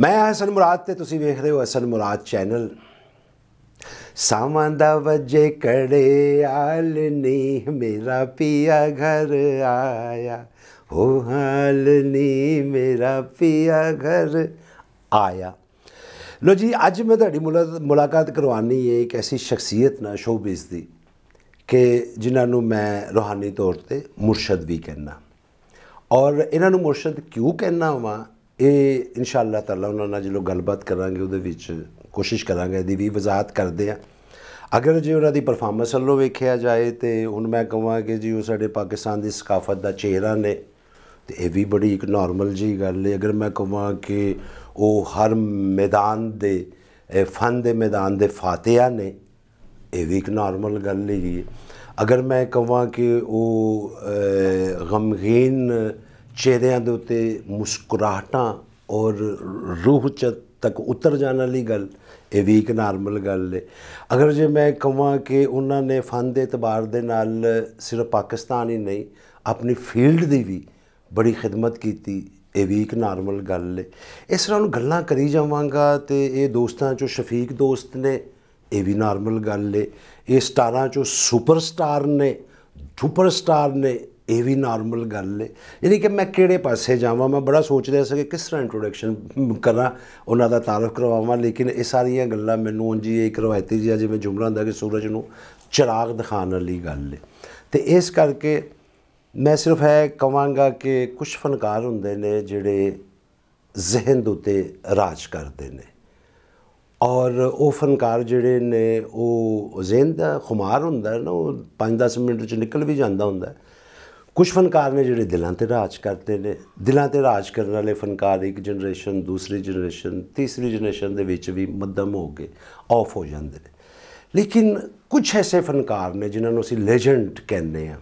ਮੈਂ ਹਸਨ ਮੁਰਾਦ ਤੇ ਤੁਸੀਂ ਵੇਖ ਰਹੇ ਹੋ ਹਸਨ ਮੁਰਾਦ ਚੈਨਲ ਸਾਵਾਂ ਦਾ ਵਜੇ ਕੜੇ ਆਲ ਨੀ ਮੇਰਾ ਪਿਆ ਘਰ ਆਇਆ ਹੋ ਹਾਲ ਨੀ ਮੇਰਾ ਪਿਆ ਘਰ ਆਇਆ ਲੋ ਜੀ ਅੱਜ ਮੈਂ ਤੁਹਾਡੀ ਮੁਲਾਕਾਤ ਕਰਵਾਨੀ ਹੈ ਇੱਕ ਐਸੀ ਸ਼ਖਸੀਅਤ ਨਾਲ ਸ਼ੋਬਿਜ਼ ਦੀ ਕਿ ਜਿਨ੍ਹਾਂ ਨੂੰ ਮੈਂ ਰੋਹਾਨੀ ਤੌਰ ਤੇ ਮੁਰਸ਼ਦ ਵੀ ਕਹਿੰਨਾ ਔਰ ਇਹਨਾਂ ਨੂੰ ਮੁਰਸ਼ਦ ਕਿਉਂ ਕਹਿੰਨਾ ਹਾਂ ਇਹ ਇਨਸ਼ਾ ਅੱਲਾਹ ਤਾਲਾ ਉਹਨਾਂ ਨਾਲ ਜਦੋਂ ਗੱਲਬਾਤ ਕਰਾਂਗੇ ਉਹਦੇ ਵਿੱਚ ਕੋਸ਼ਿਸ਼ ਕਰਾਂਗੇ ਇਹਦੀ ਵੀ ਵਜ਼ਾਹਤ ਕਰਦੇ ਆ ਅਗਰ ਜੇ ਉਹਨਾਂ ਦੀ ਪਰਫਾਰਮੈਂਸ ਵੱਲੋਂ ਵੇਖਿਆ ਜਾਏ ਤੇ ਹੁਣ ਮੈਂ ਕਹਾਂ ਕਿ ਜੀ ਉਹ ਸਾਡੇ ਪਾਕਿਸਤਾਨ ਦੀ ਸਕਾਫਤ ਦਾ ਚਿਹਰਾ ਨੇ ਤੇ ਇਹ ਵੀ ਬੜੀ ਇੱਕ ਨਾਰਮਲ ਜੀ ਗੱਲ ਹੈ ਅਗਰ ਮੈਂ ਕਹਾਂ ਕਿ ਉਹ ਹਰ ਮੈਦਾਨ ਦੇ ਫਨ ਦੇ ਮੈਦਾਨ ਦੇ ਫਾਤਿਹਾ ਨੇ ਇਹ ਵੀ ਇੱਕ ਨਾਰਮਲ ਗੱਲ ਹੈ ਅਗਰ ਮੈਂ ਕਹਾਂ ਕਿ ਉਹ ਗਮਗੀਨ ਚਿਹਰਿਆਂ ਦੇ ਉੱਤੇ ਮੁਸਕਰਾਹਟਾਂ ਔਰ ਰੂਹ ਚ ਤੱਕ ਉਤਰ ਜਾਣ ਵਾਲੀ ਗੱਲ ਇਹ ਵੀ ਇੱਕ ਨਾਰਮਲ ਗੱਲ ਹੈ ਅਗਰ ਜੇ ਮੈਂ ਕਹਾਂ ਕਿ ਉਹਨਾਂ ਨੇ ਫਨ ਦੇ ਇਤਬਾਰ ਦੇ ਨਾਲ ਸਿਰਫ ਪਾਕਿਸਤਾਨ ਹੀ ਨਹੀਂ ਆਪਣੀ ਫੀਲਡ ਦੀ ਵੀ ਬੜੀ ਖਿਦਮਤ ਕੀਤੀ ਇਹ ਵੀ ਇੱਕ ਨਾਰਮਲ ਗੱਲ ਹੈ ਇਸ ਤਰ੍ਹਾਂ ਨੂੰ ਗੱਲਾਂ ਕਰੀ ਜਾਵਾਂਗਾ ਤੇ ਇਹ ਦੋਸਤਾਂ ਚੋਂ ਸ਼ਫੀਕ ਦੋਸਤ ਨੇ ਇਹ ਵੀ ਨਾਰਮਲ ਗੱਲ ਹੈ ਇਹ ਸਟਾਰਾਂ ਚੋਂ ਸੁਪਰਸਟਾਰ ਨੇ ਸੁਪਰਸਟਾਰ ਨੇ ਇਹ ਵੀ ਨਾਰਮਲ ਗੱਲ ਏ ਯਾਨੀ ਕਿ ਮੈਂ ਕਿਹੜੇ ਪਾਸੇ ਜਾਵਾਂ ਮੈਂ ਬੜਾ ਸੋਚ ਰਿਹਾ ਸੀ ਕਿ ਕਿਸ ਤਰ੍ਹਾਂ ਇੰਟਰੋਡਕਸ਼ਨ ਕਰਾਂ ਉਹਨਾਂ ਦਾ ਤਾਰਫ ਕਰਵਾਵਾਂ ਲੇਕਿਨ ਇਹ ਸਾਰੀਆਂ ਗੱਲਾਂ ਮੈਨੂੰ ਉਂਝ ਹੀ ਇੱਕ ਰਵਾਇਤੀ ਜਿਹਾ ਜਿਵੇਂ ਜੁਮਲਾ ਹੁੰਦਾ ਕਿ ਸੂਰਜ ਨੂੰ ਚਿਰਾਗ ਦਿਖਾਉਣ ਵਾਲੀ ਗੱਲ ਏ ਤੇ ਇਸ ਕਰਕੇ ਮੈਂ ਸਿਰਫ ਹੈ ਕਵਾਂਗਾ ਕਿ ਕੁਝ ਫਨਕਾਰ ਹੁੰਦੇ ਨੇ ਜਿਹੜੇ ਜ਼ਿਹਨ ਦੇ ਉਤੇ ਰਾਜ ਕਰਦੇ ਨੇ ਔਰ ਉਹ ਫਨਕਾਰ ਜਿਹੜੇ ਨੇ ਉਹ ਜ਼ਿਹਨ ਦਾ ਖੁਮਾਰ ਹੁੰਦਾ ਨਾ ਉਹ 5-10 ਮਿੰਟ ਚ ਨਿਕਲ ਵੀ ਜਾਂਦਾ ਹੁੰਦਾ ਹੈ ਕੁਝ ਫਨਕਾਰ ਨੇ ਜਿਹੜੇ ਦਿਲਾਂ ਤੇ ਰਾਜ ਕਰਦੇ ਨੇ ਦਿਲਾਂ ਤੇ ਰਾਜ ਕਰਨ ਵਾਲੇ ਫਨਕਾਰ ਇੱਕ ਜਨਰੇਸ਼ਨ ਦੂਸਰੀ ਜਨਰੇਸ਼ਨ ਤੀਸਰੀ ਜਨਰੇਸ਼ਨ ਦੇ ਵਿੱਚ ਵੀ ਮੱਧਮ ਹੋ ਕੇ ਆਫ ਹੋ ਜਾਂਦੇ ਨੇ ਲੇਕਿਨ ਕੁਝ ਐਸੇ ਫਨਕਾਰ ਨੇ ਜਿਨ੍ਹਾਂ ਨੂੰ ਅਸੀਂ ਲੈਜੈਂਡ ਕਹਿੰਦੇ ਆ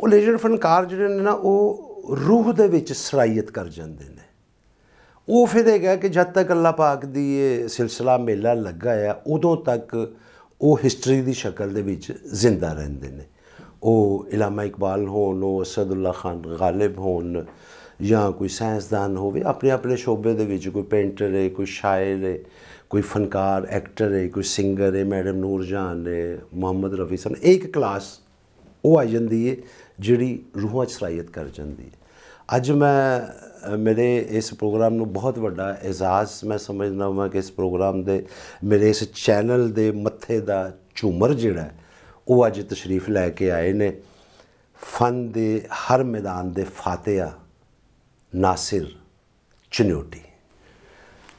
ਉਹ ਲੈਜੈਂਡ ਫਨਕਾਰ ਜਿਹੜੇ ਨੇ ਨਾ ਉਹ ਰੂਹ ਦੇ ਵਿੱਚ ਸਰਾਇਤ ਕਰ ਜਾਂਦੇ ਨੇ ਉਹ ਫਿਰ ਹੈਗਾ ਕਿ ਜਦ ਤੱਕ ਅੱਲਾ ਪਾਕ ਦੀ ਇਹ ਸਿਲਸਿਲਾ ਮੇਲਾ ਲੱਗਾ ਆ ਉਦੋਂ ਤੱਕ ਉਹ ਹਿਸਟਰੀ ਦੀ ਸ਼ਕਲ ਦੇ ਵਿੱਚ ਜ਼ਿੰਦਾ ਰਹਿੰਦੇ ਨੇ ਉਹ ਇਲਾਮਾ ਇਕਬਾਲ ਹੋਣ ਉਹ ਅਸਦੁੱਲਾ ਖਾਨ ਗਾਲਿਬ ਹੋਣ ਜਾਂ ਕੋਈ ਸਾਇੰਸਦਾਨ ਹੋਵੇ ਆਪਣੇ ਆਪਣੇ ਸ਼ੋਬੇ ਦੇ ਵਿੱਚ ਕੋਈ ਪੇਂਟਰ ਹੈ ਕੋਈ ਸ਼ਾਇਰ ਹੈ ਕੋਈ ਫਨਕਾਰ ਐਕਟਰ ਹੈ ਕੋਈ ਸਿੰਗਰ ਹੈ ਮੈਡਮ ਨੂਰ ਜਾਨ ਹੈ ਮੁਹੰਮਦ ਰਫੀ ਸਨ ਇੱਕ ਕਲਾਸ ਉਹ ਆ ਜਾਂਦੀ ਹੈ ਜਿਹੜੀ ਰੂਹਾਂ 'ਚ ਸਰਾਇਤ ਕਰ ਜਾਂਦੀ ਹੈ ਅੱਜ ਮੈਂ ਮੇਰੇ ਇਸ ਪ੍ਰੋਗਰਾਮ ਨੂੰ ਬਹੁਤ ਵੱਡਾ ਇਜ਼ਾਜ਼ ਮੈਂ ਸਮਝਦਾ ਹਾਂ ਕਿ ਇਸ ਪ੍ਰੋਗਰਾਮ ਦੇ ਮੇਰੇ ਇਸ ਚੈਨਲ ਦੇ ਮੱਥੇ ਦਾ ਝੂਮਰ ਜਿਹੜਾ ਉਹ ਅੱਜ ਤਸ਼ਰੀਫ ਲੈ ਕੇ ਆਏ ਨੇ ਫਨ ਦੇ ਹਰ ਮੈਦਾਨ ਦੇ ਫਾਤਿਹਾ ਨਾਸਿਰ ਚਨੋਟੀ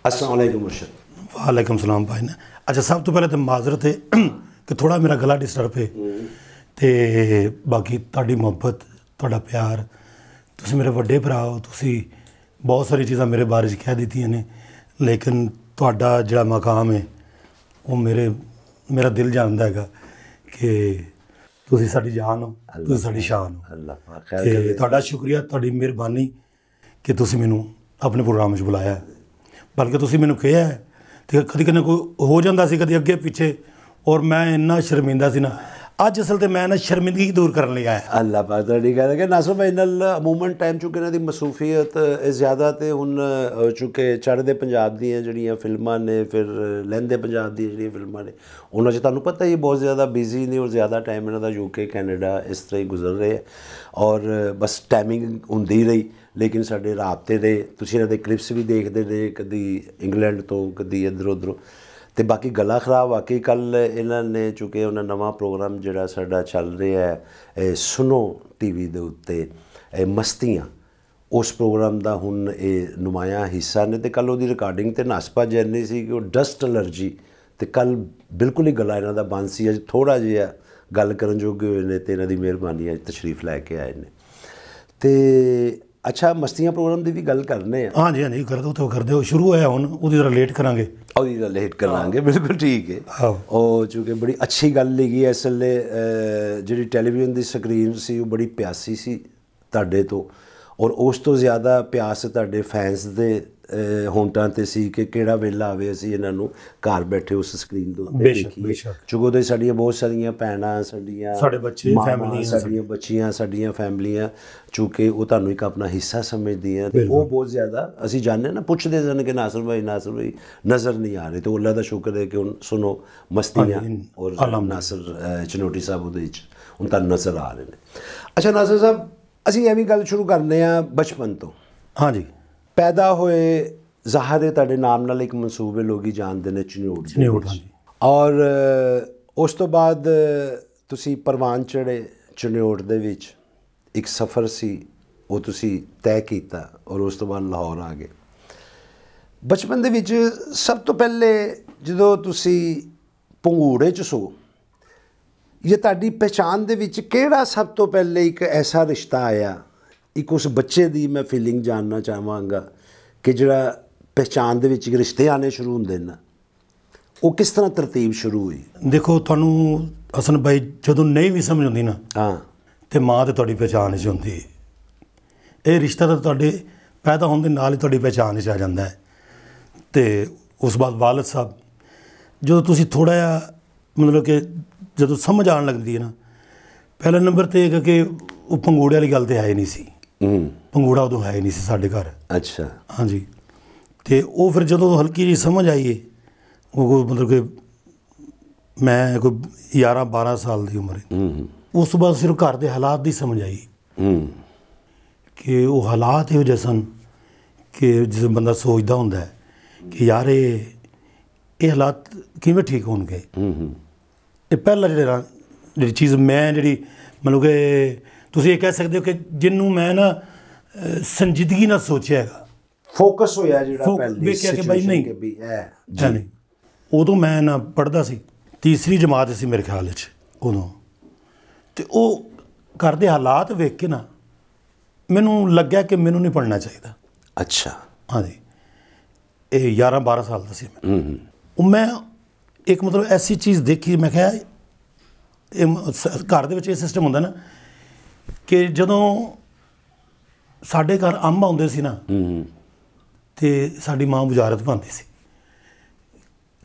ਅਸਲਾਮ ਅਲੈਕੁਮ ਮੁਰਸ਼ਦ ਵਾਲੇਕਮ ਸਲਾਮ ਭਾਈ ਨਾ ਅੱਛਾ ਸਭ ਤੋਂ ਪਹਿਲਾਂ ਤੇ ਮਾਜ਼ਰਤ ਹੈ ਕਿ ਥੋੜਾ ਮੇਰਾ ਗਲਾ ਡਿਸਟਰਬ ਹੈ ਤੇ ਬਾਕੀ ਤੁਹਾਡੀ ਮੁਹੱਬਤ ਤੁਹਾਡਾ ਪਿਆਰ ਤੁਸੀਂ ਮੇਰੇ ਵੱਡੇ ਭਰਾ ਹੋ ਤੁਸੀਂ ਬਹੁਤ ਸਾਰੀ ਚੀਜ਼ਾਂ ਮੇਰੇ ਬਾਰੇ ਕਹਿ ਦਿੱਤੀਆਂ ਨੇ ਲੇਕਿਨ ਤੁਹਾਡਾ ਜਿਹੜਾ ਮਕਾਮ ਹੈ ਉਹ ਮੇਰੇ ਮੇਰਾ ਦਿਲ ਜਾਣਦਾ ਹੈਗਾ ਕਿ ਤੁਸੀਂ ਸਾਡੀ ਜਾਨ ਹੋ ਤੁਸੀਂ ਸਾਡੀ ਸ਼ਾਨ ਹੋ ਅੱਲਾਹ ਖੈਰ ਕਰੇ ਤੁਹਾਡਾ ਸ਼ੁਕਰੀਆ ਤੁਹਾਡੀ ਮਿਹਰਬਾਨੀ ਕਿ ਤੁਸੀਂ ਮੈਨੂੰ ਆਪਣੇ ਪ੍ਰੋਗਰਾਮ 'ਚ ਬੁਲਾਇਆ ਬਲਕਿ ਤੁਸੀਂ ਮੈਨੂੰ ਕਿਹਾ ਤੇ ਕਦੀ ਕਦੇ ਕੋਈ ਹੋ ਜਾਂਦਾ ਸੀ ਕਦੀ ਅੱਗੇ ਪਿੱਛੇ ਔਰ ਮੈਂ ਇੰਨਾ ਸ਼ਰਮਿੰਦਾ ਸੀ ਨਾ ਅੱਜ ਅਸਲ ਤੇ ਮੈਂ ਨਾ ਸ਼ਰਮਿੰਦਗੀ ਦੂਰ ਕਰਨ ਲਈ ਆਇਆ ਅੱਲਾਹ ਪਾਕ ਦਾ ਨਹੀਂ ਕਹਿੰਦਾ ਕਿ ਨਾਸਰ ਭਾਈ ਨਾਲ ਮੂਮੈਂਟ ਟਾਈਮ ਚੁੱਕੇ ਨਾ ਦੀ ਮਸੂਫੀਅਤ ਜ਼ਿਆਦਾ ਤੇ ਹੁਣ ਚੁੱਕੇ ਚੜ੍ਹਦੇ ਪੰਜਾਬ ਦੀਆਂ ਜਿਹੜੀਆਂ ਫਿਲਮਾਂ ਨੇ ਫਿਰ ਲੈਂਦੇ ਪੰਜਾਬ ਦੀਆਂ ਜਿਹੜੀਆਂ ਫਿਲਮਾਂ ਨੇ ਉਹਨਾਂ 'ਚ ਤੁਹਾਨੂੰ ਪਤਾ ਹੀ ਬਹੁਤ ਜ਼ਿਆਦਾ ਬਿਜ਼ੀ ਨੇ ਔਰ ਜ਼ਿਆਦਾ ਟਾਈਮ ਇਹਨਾਂ ਦਾ ਯੂਕੇ ਕੈਨੇਡਾ ਇਸ ਤਰ੍ਹਾਂ ਹੀ ਗੁਜ਼ਰ ਰਿਹਾ ਹੈ ਔਰ ਬਸ ਟਾਈਮਿੰਗ ਹੁੰਦੀ ਰਹੀ ਲੇਕਿਨ ਸਾਡੇ ਰਾਬਤੇ ਦੇ ਤੁਸੀਂ ਇਹਨਾਂ ਦੇ ਕਲਿੱਪਸ ਵੀ ਦੇਖਦੇ ਨੇ ਕਦੀ ਇੰਗਲੈਂਡ ਤੋਂ ਕਦੀ ਇਧਰ ਉਧਰੋਂ ਤੇ ਬਾਕੀ ਗਲਾ ਖਰਾਬ ਵਾਕਈ ਕੱਲ ਇਹਨਾਂ ਨੇ ਚੁੱਕੇ ਉਹਨਾਂ ਨਵਾਂ ਪ੍ਰੋਗਰਾਮ ਜਿਹੜਾ ਸਾਡਾ ਚੱਲ ਰਿਹਾ ਹੈ ਇਹ ਸੁਨੋ ਟੀਵੀ ਦੇ ਉੱਤੇ ਇਹ ਮਸਤੀਆਂ ਉਸ ਪ੍ਰੋਗਰਾਮ ਦਾ ਹੁਣ ਇਹ ਨੁਮਾਇਆ ਹਿੱਸਾ ਨੇ ਤੇ ਕੱਲ ਉਹਦੀ ਰਿਕਾਰਡਿੰਗ ਤੇ ਨਸਪਾ ਜੈਨੀ ਸੀ ਕਿ ਉਹ ਡਸਟ ਅਲਰਜੀ ਤੇ ਕੱਲ ਬਿਲਕੁਲ ਹੀ ਗਲਾ ਇਹਨਾਂ ਦਾ ਬੰਦ ਸੀ ਅੱਜ ਥੋੜਾ ਜਿਹਾ ਗੱਲ ਕਰਨ ਜੋਗੇ ਹੋਏ ਨੇ ਤੇ ਇਹਨਾਂ ਦੀ ਮਿਹਰਬਾਨੀ ਅੱਜ ਤਸ਼ਰੀਫ ਲੈ ਕੇ ਆਏ ਨੇ ਤੇ ਅੱਛਾ ਮਸਤੀਆਂ ਪ੍ਰੋਗਰਾਮ ਦੀ ਵੀ ਗੱਲ ਕਰਨੇ ਆ ਹਾਂਜੀ ਹਾਂਜੀ ਕਰ ਦੋ ਤੋ ਕਰ ਦਿਓ ਸ਼ੁਰੂ ਹੋਇਆ ਹੁਣ ਉਹਦੀ ਜ਼ਰਾ ਲੇਟ ਕਰਾਂਗੇ ਉਹਦੀ ਜ਼ਰਾ ਲੇਟ ਕਰਾਂਗੇ ਬਿਲਕੁਲ ਠੀਕ ਹੈ ਉਹ ਚੁਕੇ ਬੜੀ ਅੱਛੀ ਗੱਲ ਲਈ ਐ ਅਸਲੇ ਜਿਹੜੀ ਟੈਲੀਵਿਜ਼ਨ ਦੀ ਸਕਰੀਨ ਸੀ ਉਹ ਬੜੀ ਪਿਆਸੀ ਸੀ ਤੁਹਾਡੇ ਤੋਂ ਔਰ ਉਸ ਤੋਂ ਜ਼ਿਆਦਾ ਪਿਆਸ ਤੁਹਾਡੇ ਫੈਨਸ ਦੇ ਹੋਂਟਾਂ ਤੇ ਸੀ ਕਿ ਕਿਹੜਾ ਵੇਲਾ ਆਵੇ ਅਸੀਂ ਇਹਨਾਂ ਨੂੰ ਘਰ ਬੈਠੇ ਉਸ ਸਕਰੀਨ ਦੇ ਉੱਤੇ ਦੇਖੀਏ ਚੁਗੋ ਦੇ ਸਾਡੀਆਂ ਬਹੁਤ ਸਾਰੀਆਂ ਭੈਣਾਂ ਸਾਡੀਆਂ ਸਾਡੇ ਬੱਚੇ ਫੈਮਲੀਆਂ ਸਾਡੀਆਂ ਬੱਚੀਆਂ ਸਾਡੀਆਂ ਫੈਮਲੀਆਂ ਚੁਕੇ ਉਹ ਤੁਹਾਨੂੰ ਇੱਕ ਆਪਣਾ ਹਿੱਸਾ ਸਮਝਦੀਆਂ ਤੇ ਉਹ ਬਹੁਤ ਜ਼ਿਆਦਾ ਅਸੀਂ ਜਾਣਦੇ ਨਾ ਪੁੱਛਦੇ ਜਨ ਕਿ ਨਾਸਰ ਭਾਈ ਨਾਸਰ ਭਾਈ ਨਜ਼ਰ ਨਹੀਂ ਆ ਰਹੇ ਤੇ ਉਹ ਅੱਲਾ ਦਾ ਸ਼ੁਕਰ ਹੈ ਕਿ ਹੁਣ ਸੁਣੋ ਮਸਤੀਆਂ ਔਰ ਨਾਸਰ ਚਨੋਟੀ ਸਾਹਿਬ ਉਹਦੇ ਵਿੱਚ ਹੁਣ ਤਾਂ ਨਜ਼ਰ ਆ ਰਹੇ ਨੇ ਅੱਛਾ ਨਾਸਰ ਸਾਹਿਬ ਅਸੀਂ ਐਵੇਂ ਗੱਲ ਸ਼ੁਰੂ ਕਰਨੇ ਆ ਬਚਪਨ ਤੋਂ ਹਾਂਜੀ ਪੈਦਾ ਹੋਏ ਜ਼ਾਹਰ ਤੁਹਾਡੇ ਨਾਮ ਨਾਲ ਇੱਕ ਮਨਸੂਬੇ ਲੋਕੀ ਜਾਣਦੇ ਨੇ ਚਨਿਊੜ ਚਨਿਊੜ ਹਾਂਜੀ ਔਰ ਉਸ ਤੋਂ ਬਾਅਦ ਤੁਸੀਂ ਪਰਵਾਨ ਚੜੇ ਚਨਿਊੜ ਦੇ ਵਿੱਚ ਇੱਕ ਸਫ਼ਰ ਸੀ ਉਹ ਤੁਸੀਂ ਤੈਅ ਕੀਤਾ ਔਰ ਉਸ ਤੋਂ ਬਾਅਦ ਲਾਹੌਰ ਆ ਗਏ ਬਚਪਨ ਦੇ ਵਿੱਚ ਸਭ ਤੋਂ ਪਹਿਲੇ ਜਦੋਂ ਤੁਸੀਂ ਪੰਗੂੜੇ ਚ ਸੋ ਇਹ ਤੁਹਾਡੀ ਪਛਾਣ ਦੇ ਵਿੱਚ ਕਿਹੜਾ ਸਭ ਤੋਂ ਪਹਿਲੇ ਇੱਕ ਐਸਾ ਰਿਸ਼ਤਾ ਆਇਆ ਇੱਕ ਉਸ ਬੱਚੇ ਦੀ ਮੈਂ ਫੀਲਿੰਗ ਜਾਨਣਾ ਚਾਹਾਂਗਾ ਕਿ ਜਿਹੜਾ ਪਛਾਣ ਦੇ ਵਿੱਚ ਰਿਸ਼ਤੇ ਆਨੇ ਸ਼ੁਰੂ ਹੁੰਦੇ ਨੇ ਉਹ ਕਿਸ ਤਰ੍ਹਾਂ ਤਰਤੀਬ ਸ਼ੁਰੂ ਹੋਈ ਦੇਖੋ ਤੁਹਾਨੂੰ ਅਸਨ ਬਾਈ ਜਦੋਂ ਨਹੀਂ ਵੀ ਸਮਝ ਆਉਂਦੀ ਨਾ ਹਾਂ ਤੇ ਮਾਂ ਤੇ ਤੁਹਾਡੀ ਪਛਾਣ ਹੀ ਹੁੰਦੀ ਇਹ ਰਿਸ਼ਤਾ ਤਾਂ ਤੁਹਾਡੇ ਪੈਦਾ ਹੋਣ ਦੇ ਨਾਲ ਹੀ ਤੁਹਾਡੀ ਪਛਾਣ ਹੀ ਆ ਜਾਂਦਾ ਹੈ ਤੇ ਉਸ ਬਾਅਦ ਵਾਲਦ ਸਾਹਿਬ ਜਦੋਂ ਤੁਸੀਂ ਥੋੜਾ ਜਿਹਾ ਮਤਲਬ ਕਿ ਜਦੋਂ ਸਮਝ ਆਣ ਲੱਗਦੀ ਹੈ ਨਾ ਪਹਿਲੇ ਨੰਬਰ ਤੇ ਇਹ ਕਿ ਉਹ ਪੰਗੋੜੇ ਵਾਲੀ ਗੱਲ ਤੇ ਆਏ ਨਹੀਂ ਸੀ ਹੂੰ ਪੰਗੂੜਾ ਉਦੋਂ ਹੈ ਨਹੀਂ ਸੀ ਸਾਡੇ ਘਰ ਅੱਛਾ ਹਾਂਜੀ ਤੇ ਉਹ ਫਿਰ ਜਦੋਂ ਹਲਕੀ ਜੀ ਸਮਝ ਆਈਏ ਉਹ ਮਤਲਬ ਕਿ ਮੈਂ ਕੋਈ 11 12 ਸਾਲ ਦੀ ਉਮਰ ਹੂੰ ਹੂੰ ਉਸ ਤੋਂ ਬਾਅਦ ਸਿਰਫ ਘਰ ਦੇ ਹਾਲਾਤ ਦੀ ਸਮਝ ਆਈ ਹੂੰ ਕਿ ਉਹ ਹਾਲਾਤ ਇਹੋ ਜਿਹੇ ਸਨ ਕਿ ਜਿਸ ਬੰਦਾ ਸੋਚਦਾ ਹੁੰਦਾ ਹੈ ਕਿ ਯਾਰ ਇਹ ਇਹ ਹਾਲਾਤ ਕਿਵੇਂ ਠੀਕ ਹੋਣਗੇ ਹੂੰ ਹੂੰ ਇਹ ਪਹਿਲਾ ਜਿਹੜਾ ਜਿਹੜੀ ਚੀਜ਼ ਮੈਂ ਜਿਹੜੀ ਮਤਲਬ ਕਿ ਤੁਸੀਂ ਇਹ ਕਹਿ ਸਕਦੇ ਹੋ ਕਿ ਜਿੰਨੂੰ ਮੈਂ ਨਾ ਸੰਜੀਦਗੀ ਨਾਲ ਸੋਚਿਆ ਹੈਗਾ ਫੋਕਸ ਹੋਇਆ ਜਿਹੜਾ ਪਹਿਲੀ ਵੇਖਿਆ ਕਿ ਬਾਈ ਨਹੀਂ ਵੀ ਹੈ ਜੀ ਉਦੋਂ ਮੈਂ ਨਾ ਪੜਦਾ ਸੀ ਤੀਸਰੀ ਜਮਾਤ ਸੀ ਮੇਰੇ ਖਿਆਲ ਵਿੱਚ ਉਦੋਂ ਤੇ ਉਹ ਕਰਦੇ ਹਾਲਾਤ ਵੇਖ ਕੇ ਨਾ ਮੈਨੂੰ ਲੱਗਿਆ ਕਿ ਮੈਨੂੰ ਨਹੀਂ ਪੜਨਾ ਚਾਹੀਦਾ ਅੱਛਾ ਹਾਂਜੀ ਇਹ 11 12 ਸਾਲ ਦਾ ਸੀ ਮੈਂ ਹੂੰ ਹੂੰ ਮੈਂ ਇੱਕ ਮਤਲਬ ਐਸੀ ਚੀਜ਼ ਦੇਖੀ ਮੈਂ ਕਿਹਾ ਇਹ ਘਰ ਦੇ ਵਿੱਚ ਇਹ ਸਿਸਟਮ ਹੁੰਦਾ ਨਾ ਕਿ ਜਦੋਂ ਸਾਡੇ ਘਰ ਅੰਬ ਆਉਂਦੇ ਸੀ ਨਾ ਹੂੰ ਤੇ ਸਾਡੀ ਮਾਂ ਬੁਝਾਰਤ ਬੰਦੀ ਸੀ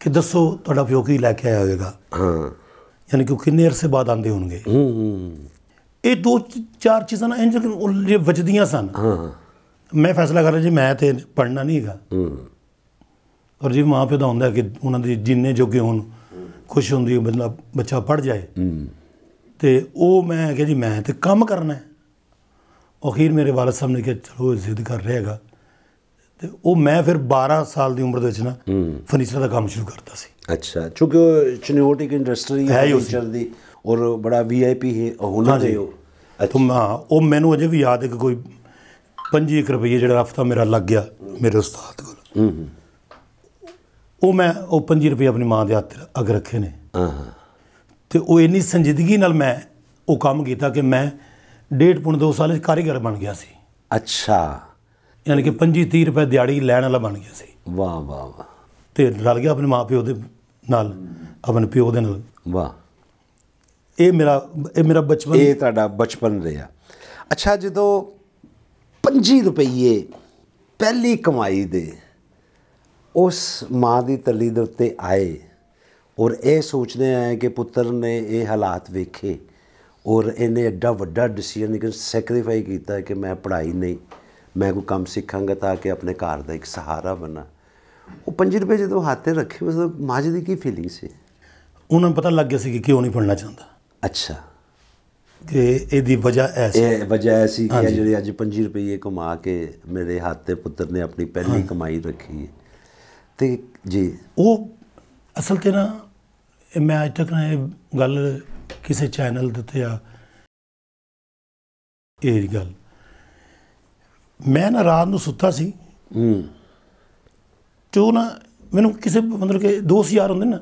ਕਿ ਦੱਸੋ ਤੁਹਾਡਾ ਪਿਓ ਕੀ ਲੈ ਕੇ ਆਇਆ ਹੋਵੇਗਾ ਹਾਂ ਯਾਨੀ ਕਿ ਕਿੰਨੇ ਅਰਸੇ ਬਾਅਦ ਆਂਦੇ ਹੋਣਗੇ ਹੂੰ ਹੂੰ ਇਹ ਦੋ ਚਾਰ ਚੀਜ਼ਾਂ ਨਾ ਇੰਜ ਵਜਦੀਆਂ ਸਨ ਹਾਂ ਮੈਂ ਫੈਸਲਾ ਕਰ ਲਿਆ ਜੀ ਮੈਂ ਤੇ ਪੜਨਾ ਨਹੀਂ ਹੈਗਾ ਹੂੰ ਔਰ ਜੀ ਮਾਂ ਪਿਓ ਦਾ ਹੁੰਦਾ ਕਿ ਉਹਨਾਂ ਦੇ ਜਿੰਨੇ ਜੋਗੇ ਹੋਣ ਖੁਸ਼ ਹੁੰਦੀ ਉਹ ਬੰਦਾ ਬੱਚਾ ਪੜ ਜਾਏ ਹੂੰ ਤੇ ਉਹ ਮੈਂ ਕਿਹਾ ਜੀ ਮੈਂ ਤੇ ਕੰਮ ਕਰਨਾ ਹੈ ਅਖੀਰ ਮੇਰੇ ਵਾਲਦ ਸਾਹਿਬ ਨੇ ਕਿਹਾ ਚਲੋ ਜ਼ਿੱਦ ਕਰ ਰਿਹਾ ਹੈਗਾ ਤੇ ਉਹ ਮੈਂ ਫਿਰ 12 ਸਾਲ ਦੀ ਉਮਰ ਦੇ ਵਿੱਚ ਨਾ ਫਰਨੀਚਰ ਦਾ ਕੰਮ ਸ਼ੁਰੂ ਕਰਤਾ ਸੀ ਅੱਛਾ ਕਿਉਂਕਿ ਚਨਿਓਟਿਕ ਇੰਡਸਟਰੀ ਹੈ ਫਰਨੀਚਰ ਦੀ ਔਰ ਬੜਾ ਵੀਆਈਪੀ ਹੈ ਹੋਣਾ ਦੇ ਉਹ ਅੱਛਾ ਉਹ ਮੈਨੂੰ ਅਜੇ ਵੀ ਯਾਦ ਹੈ ਕਿ ਕੋਈ 25 ਰੁਪਏ ਜਿਹੜਾ ਹਫਤਾ ਮੇਰਾ ਲੱਗ ਗਿਆ ਮੇਰੇ ਉਸਤਾਦ ਕੋਲ ਹੂੰ ਉਹ ਮੈਂ ਉਹ 25 ਰੁਪਏ ਆਪਣੀ ਮਾਂ ਦੇ ਹੱਥ ਅਗ ਰੱਖੇ ਨੇ ਹਾਂ ਹਾਂ ਤੇ ਉਹ ਇੰਨੀ ਸੰਜੀਦਗੀ ਨਾਲ ਮੈਂ ਉਹ ਕੰਮ ਕੀਤਾ ਕਿ ਮੈਂ ਡੇਢ ਪੁਣ 2 ਸਾਲ ਵਿੱਚ ਕਾਰੀਗਰ ਬਣ ਗਿਆ ਸੀ ਅੱਛਾ ਯਾਨੀ ਕਿ 25 30 ਰੁਪਏ ਦਿਹਾੜੀ ਲੈਣ ਵਾਲਾ ਬਣ ਗਿਆ ਸੀ ਵਾਹ ਵਾਹ ਵਾਹ ਤੇ ਰਲ ਗਿਆ ਆਪਣੇ ਮਾਪਿਓ ਦੇ ਨਾਲ ਆਪਣੇ ਪਿਓ ਦੇ ਨਾਲ ਵਾਹ ਇਹ ਮੇਰਾ ਇਹ ਮੇਰਾ ਬਚਪਨ ਇਹ ਤੁਹਾਡਾ ਬਚਪਨ ਰਿਹਾ ਅੱਛਾ ਜਦੋਂ 25 ਰੁਪਏ ਪਹਿਲੀ ਕਮਾਈ ਦੇ ਉਸ ਮਾਂ ਦੀ ਤਲੀ ਦੇ ਉੱਤੇ ਆਏ ਔਰ ਇਹ ਸੋਚਦੇ ਆ ਕਿ ਪੁੱਤਰ ਨੇ ਇਹ ਹਾਲਾਤ ਵੇਖੇ ਔਰ ਇਹਨੇ ਐਡਾ ਵੱਡਾ ਡਿਸੀਜਨ ਕਿ ਸੈਕਰੀਫਾਈ ਕੀਤਾ ਕਿ ਮੈਂ ਪੜ੍ਹਾਈ ਨਹੀਂ ਮੈਂ ਕੋਈ ਕੰਮ ਸਿੱਖਾਂਗਾ ਤਾਂ ਕਿ ਆਪਣੇ ਘਰ ਦਾ ਇੱਕ ਸਹਾਰਾ ਬਣਾ ਉਹ 5 ਰੁਪਏ ਜਦੋਂ ਹੱਥੇ ਰੱਖੇ ਉਸ ਮਾਜ ਦੀ ਕੀ ਫੀਲਿੰਗ ਸੀ ਉਹਨਾਂ ਨੂੰ ਪਤਾ ਲੱਗ ਗਿਆ ਸੀ ਕਿ ਕਿਉਂ ਨਹੀਂ ਪੜਨਾ ਚਾਹੁੰਦਾ ਅੱਛਾ ਕਿ ਇਹਦੀ ਵਜ੍ਹਾ ਐਸੀ ਇਹ ਵਜ੍ਹਾ ਐਸੀ ਕਿ ਜਿਹੜੇ ਅੱਜ 5 ਰੁਪਏ ਕਮਾ ਕੇ ਮੇਰੇ ਹੱਥ ਤੇ ਪੁੱਤਰ ਨੇ ਆਪਣੀ ਪਹਿਲੀ ਕਮਾਈ ਰੱਖੀ ਤੇ ਜੀ ਉਹ ਅਸਲ ਤੇ ਨਾ ਇਹ ਮੈਂ ਅੱਜ ਤੱਕ ਨਾ ਇਹ ਗੱਲ ਕਿਸੇ ਚੈਨਲ ਦੇ ਉੱਤੇ ਆ ਇਹ ਗੱਲ ਮੈਂ ਨਾ ਰਾਤ ਨੂੰ ਸੁੱਤਾ ਸੀ ਹੂੰ ਤੂੰ ਨਾ ਮੈਨੂੰ ਕਿਸੇ ਮਤਲਬ ਕਿ ਦੋਸਤ ਯਾਰ ਹੁੰਦੇ ਨਾ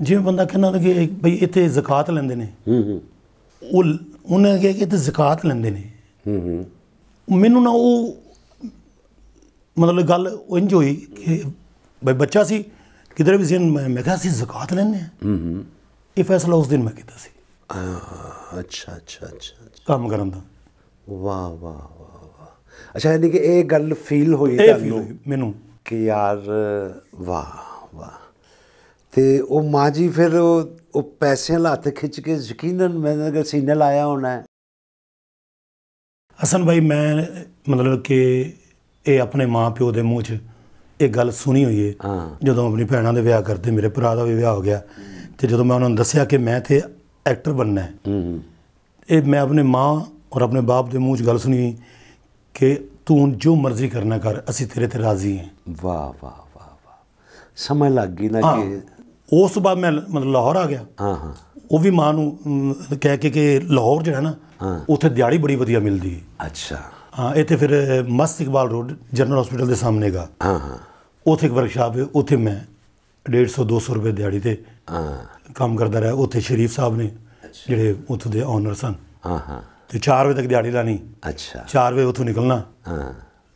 ਜਿਵੇਂ ਬੰਦਾ ਕਹਿੰਦਾ ਕਿ ਭਈ ਇੱਥੇ ਜ਼ਕਾਤ ਲੈਂਦੇ ਨੇ ਹੂੰ ਹੂੰ ਉਹ ਉਹਨੇ ਕਿਹਾ ਕਿ ਇੱਥੇ ਜ਼ਕਾਤ ਲੈਂਦੇ ਨੇ ਹੂੰ ਹੂੰ ਮੈਨੂੰ ਨਾ ਉਹ ਮਤਲਬ ਗੱਲ ਇੰਜ ਹੋਈ ਕਿ ਬਈ ਬੱਚਾ ਸੀ ਕਿਧਰ ਵੀ ਸੀ ਮੈਂ ਕਿਹਾ ਸੀ ਜ਼ਕਾਤ ਲੈਣੇ ਹੂੰ ਹੂੰ ਇਹ ਫੈਸਲਾ ਉਸ ਦਿਨ ਮੈਂ ਕੀਤਾ ਸੀ ਅੱਛਾ ਅੱਛਾ ਅੱਛਾ ਕੰਮ ਕਰਨ ਦਾ ਵਾਹ ਵਾਹ ਵਾਹ ਅੱਛਾ ਯਾਨੀ ਕਿ ਇਹ ਗੱਲ ਫੀਲ ਹੋਈ ਤੁਹਾਨੂੰ ਮੈਨੂੰ ਕਿ ਯਾਰ ਵਾਹ ਵਾਹ ਤੇ ਉਹ ਮਾਂ ਜੀ ਫਿਰ ਉਹ ਪੈਸੇ ਹੱਥ ਖਿੱਚ ਕੇ ਯਕੀਨਨ ਮੈਂ ਅਗਰ ਸੀਨੇ ਲਾਇਆ ਹੋਣਾ ਹਸਨ ਭਾਈ ਮੈਂ ਮਤਲਬ ਕਿ ਇਹ ਆਪਣੇ ਮਾਂ ਪਿਓ ਦੇ ਮੂੰਹ 'ਚ ਇਹ ਗੱਲ ਸੁਣੀ ਹੋਈ ਏ ਜਦੋਂ ਆਪਣੀ ਭੈਣਾਂ ਦੇ ਵਿਆਹ ਕਰਦੇ ਮੇਰੇ ਭਰਾ ਦਾ ਵੀ ਵਿਆਹ ਹੋ ਗਿਆ ਤੇ ਜਦੋਂ ਮੈਂ ਉਹਨਾਂ ਨੂੰ ਦੱਸਿਆ ਕਿ ਮੈਂ ਇਥੇ ਐਕਟਰ ਬਣਨਾ ਹੈ ਇਹ ਮੈਂ ਆਪਣੇ ਮਾਂ ਔਰ ਆਪਣੇ ਬਾਪ ਦੇ ਮੂੰਹ 'ਚ ਗੱਲ ਸੁਣੀ ਕਿ ਤੂੰ ਜੋ ਮਰਜ਼ੀ ਕਰਨਾ ਕਰ ਅਸੀਂ ਤੇਰੇ ਤੇ ਰਾਜ਼ੀ ਹਾਂ ਵਾਹ ਵਾਹ ਵਾਹ ਵਾਹ ਸਮਝ ਲੱਗ ਗਈ ਨਾ ਕਿ ਉਸ ਤੋਂ ਬਾਅਦ ਮੈਂ ਮਤਲਬ ਲਾਹੌਰ ਆ ਗਿਆ ਹਾਂ ਹਾਂ ਉਹ ਵੀ ਮਾਂ ਨੂੰ ਕਹਿ ਕੇ ਕਿ ਲਾਹੌਰ ਜਿਹੜਾ ਨਾ ਉੱਥੇ ਦਿਹਾੜੀ ਬੜੀ ਵਧੀਆ ਮਿਲਦੀ ਅੱਛਾ ਹਾਂ ਇੱਥੇ ਫਿਰ ਮਸਤ ਇਕਬਾਲ ਰੋਡ ਜਨਰਲ ਹਸਪੀਟਲ ਦੇ ਸਾਹਮਣੇਗਾ ਹਾਂ ਹਾਂ ਉੱਥੇ ਇੱਕ ਵਰਕਸ਼ਾਪ ਹੈ ਉੱਥੇ ਮੈਂ 150 200 ਰੁਪਏ ਦਿਹਾੜੀ ਤੇ ਹਾਂ ਕੰਮ ਕਰਦਾ ਰਿਹਾ ਉੱਥੇ ਸ਼ਰੀਫ ਸਾਹਿਬ ਨੇ ਜਿਹੜੇ ਉੱਥੋਂ ਦੇ ਓਨਰ ਸਨ ਹਾਂ ਹਾਂ ਤੇ 4 ਵਜੇ ਤੱਕ ਦਿਹਾੜੀ ਲਾਣੀ ਅੱਛਾ 4 ਵਜੇ ਉੱਥੋਂ ਨਿਕਲਣਾ ਹਾਂ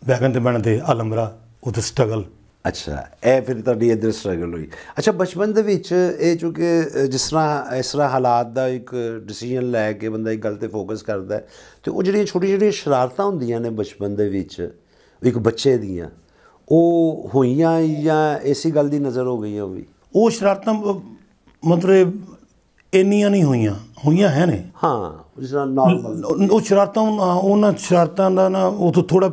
ਵੈਗਨ ਤੇ ਬਣ ਤੇ ਆਲਮਰਾ ਉੱਥੇ ਸਟਰਗਲ ਅੱਛਾ ਇਹ ਫਿਰ ਤੁਹਾਡੀ ਇਧਰ ਸਟਰਗਲ ਹੋਈ ਅੱਛਾ ਬਚਪਨ ਦੇ ਵਿੱਚ ਇਹ ਚੁੱਕੇ ਜਿਸ ਤਰ੍ਹਾਂ ਇਸ ਤਰ੍ਹਾਂ ਹਾਲਾਤ ਦਾ ਇੱਕ ਡਿਸੀਜਨ ਲੈ ਕੇ ਬੰਦਾ ਇੱਕ ਗੱਲ ਤੇ ਫੋਕਸ ਕਰਦਾ ਤੇ ਉਹ ਜਿਹੜੀਆਂ ਛੋਟੀ ਛੋਟੀ ਸ਼ਰਾਰਤਾਂ ਹੁੰਦੀਆਂ ਨੇ ਬਚਪਨ ਦੇ ਵਿੱਚ ਇੱਕ ਬੱਚੇ ਦੀਆਂ ਉਹ ਹੋਈਆਂ ਜਾਂ ਇਸੇ ਗੱਲ ਦੀ ਨਜ਼ਰ ਹੋ ਗਈ ਹੈ ਉਹ ਵੀ ਉਹ ਸ਼ਰਤਾਂ ਮਤਲਬ ਇੰਨੀਆਂ ਨਹੀਂ ਹੋਈਆਂ ਹੋਈਆਂ ਹੈ ਨੇ ਹਾਂ ਜਿਸ ਤਰ੍ਹਾਂ ਨਾਰਮਲ ਉਹ ਸ਼ਰਤਾਂ ਉਹਨਾਂ ਸ਼ਰਤਾਂ ਦਾ ਨਾ ਉਹ ਤੋਂ ਥੋੜਾ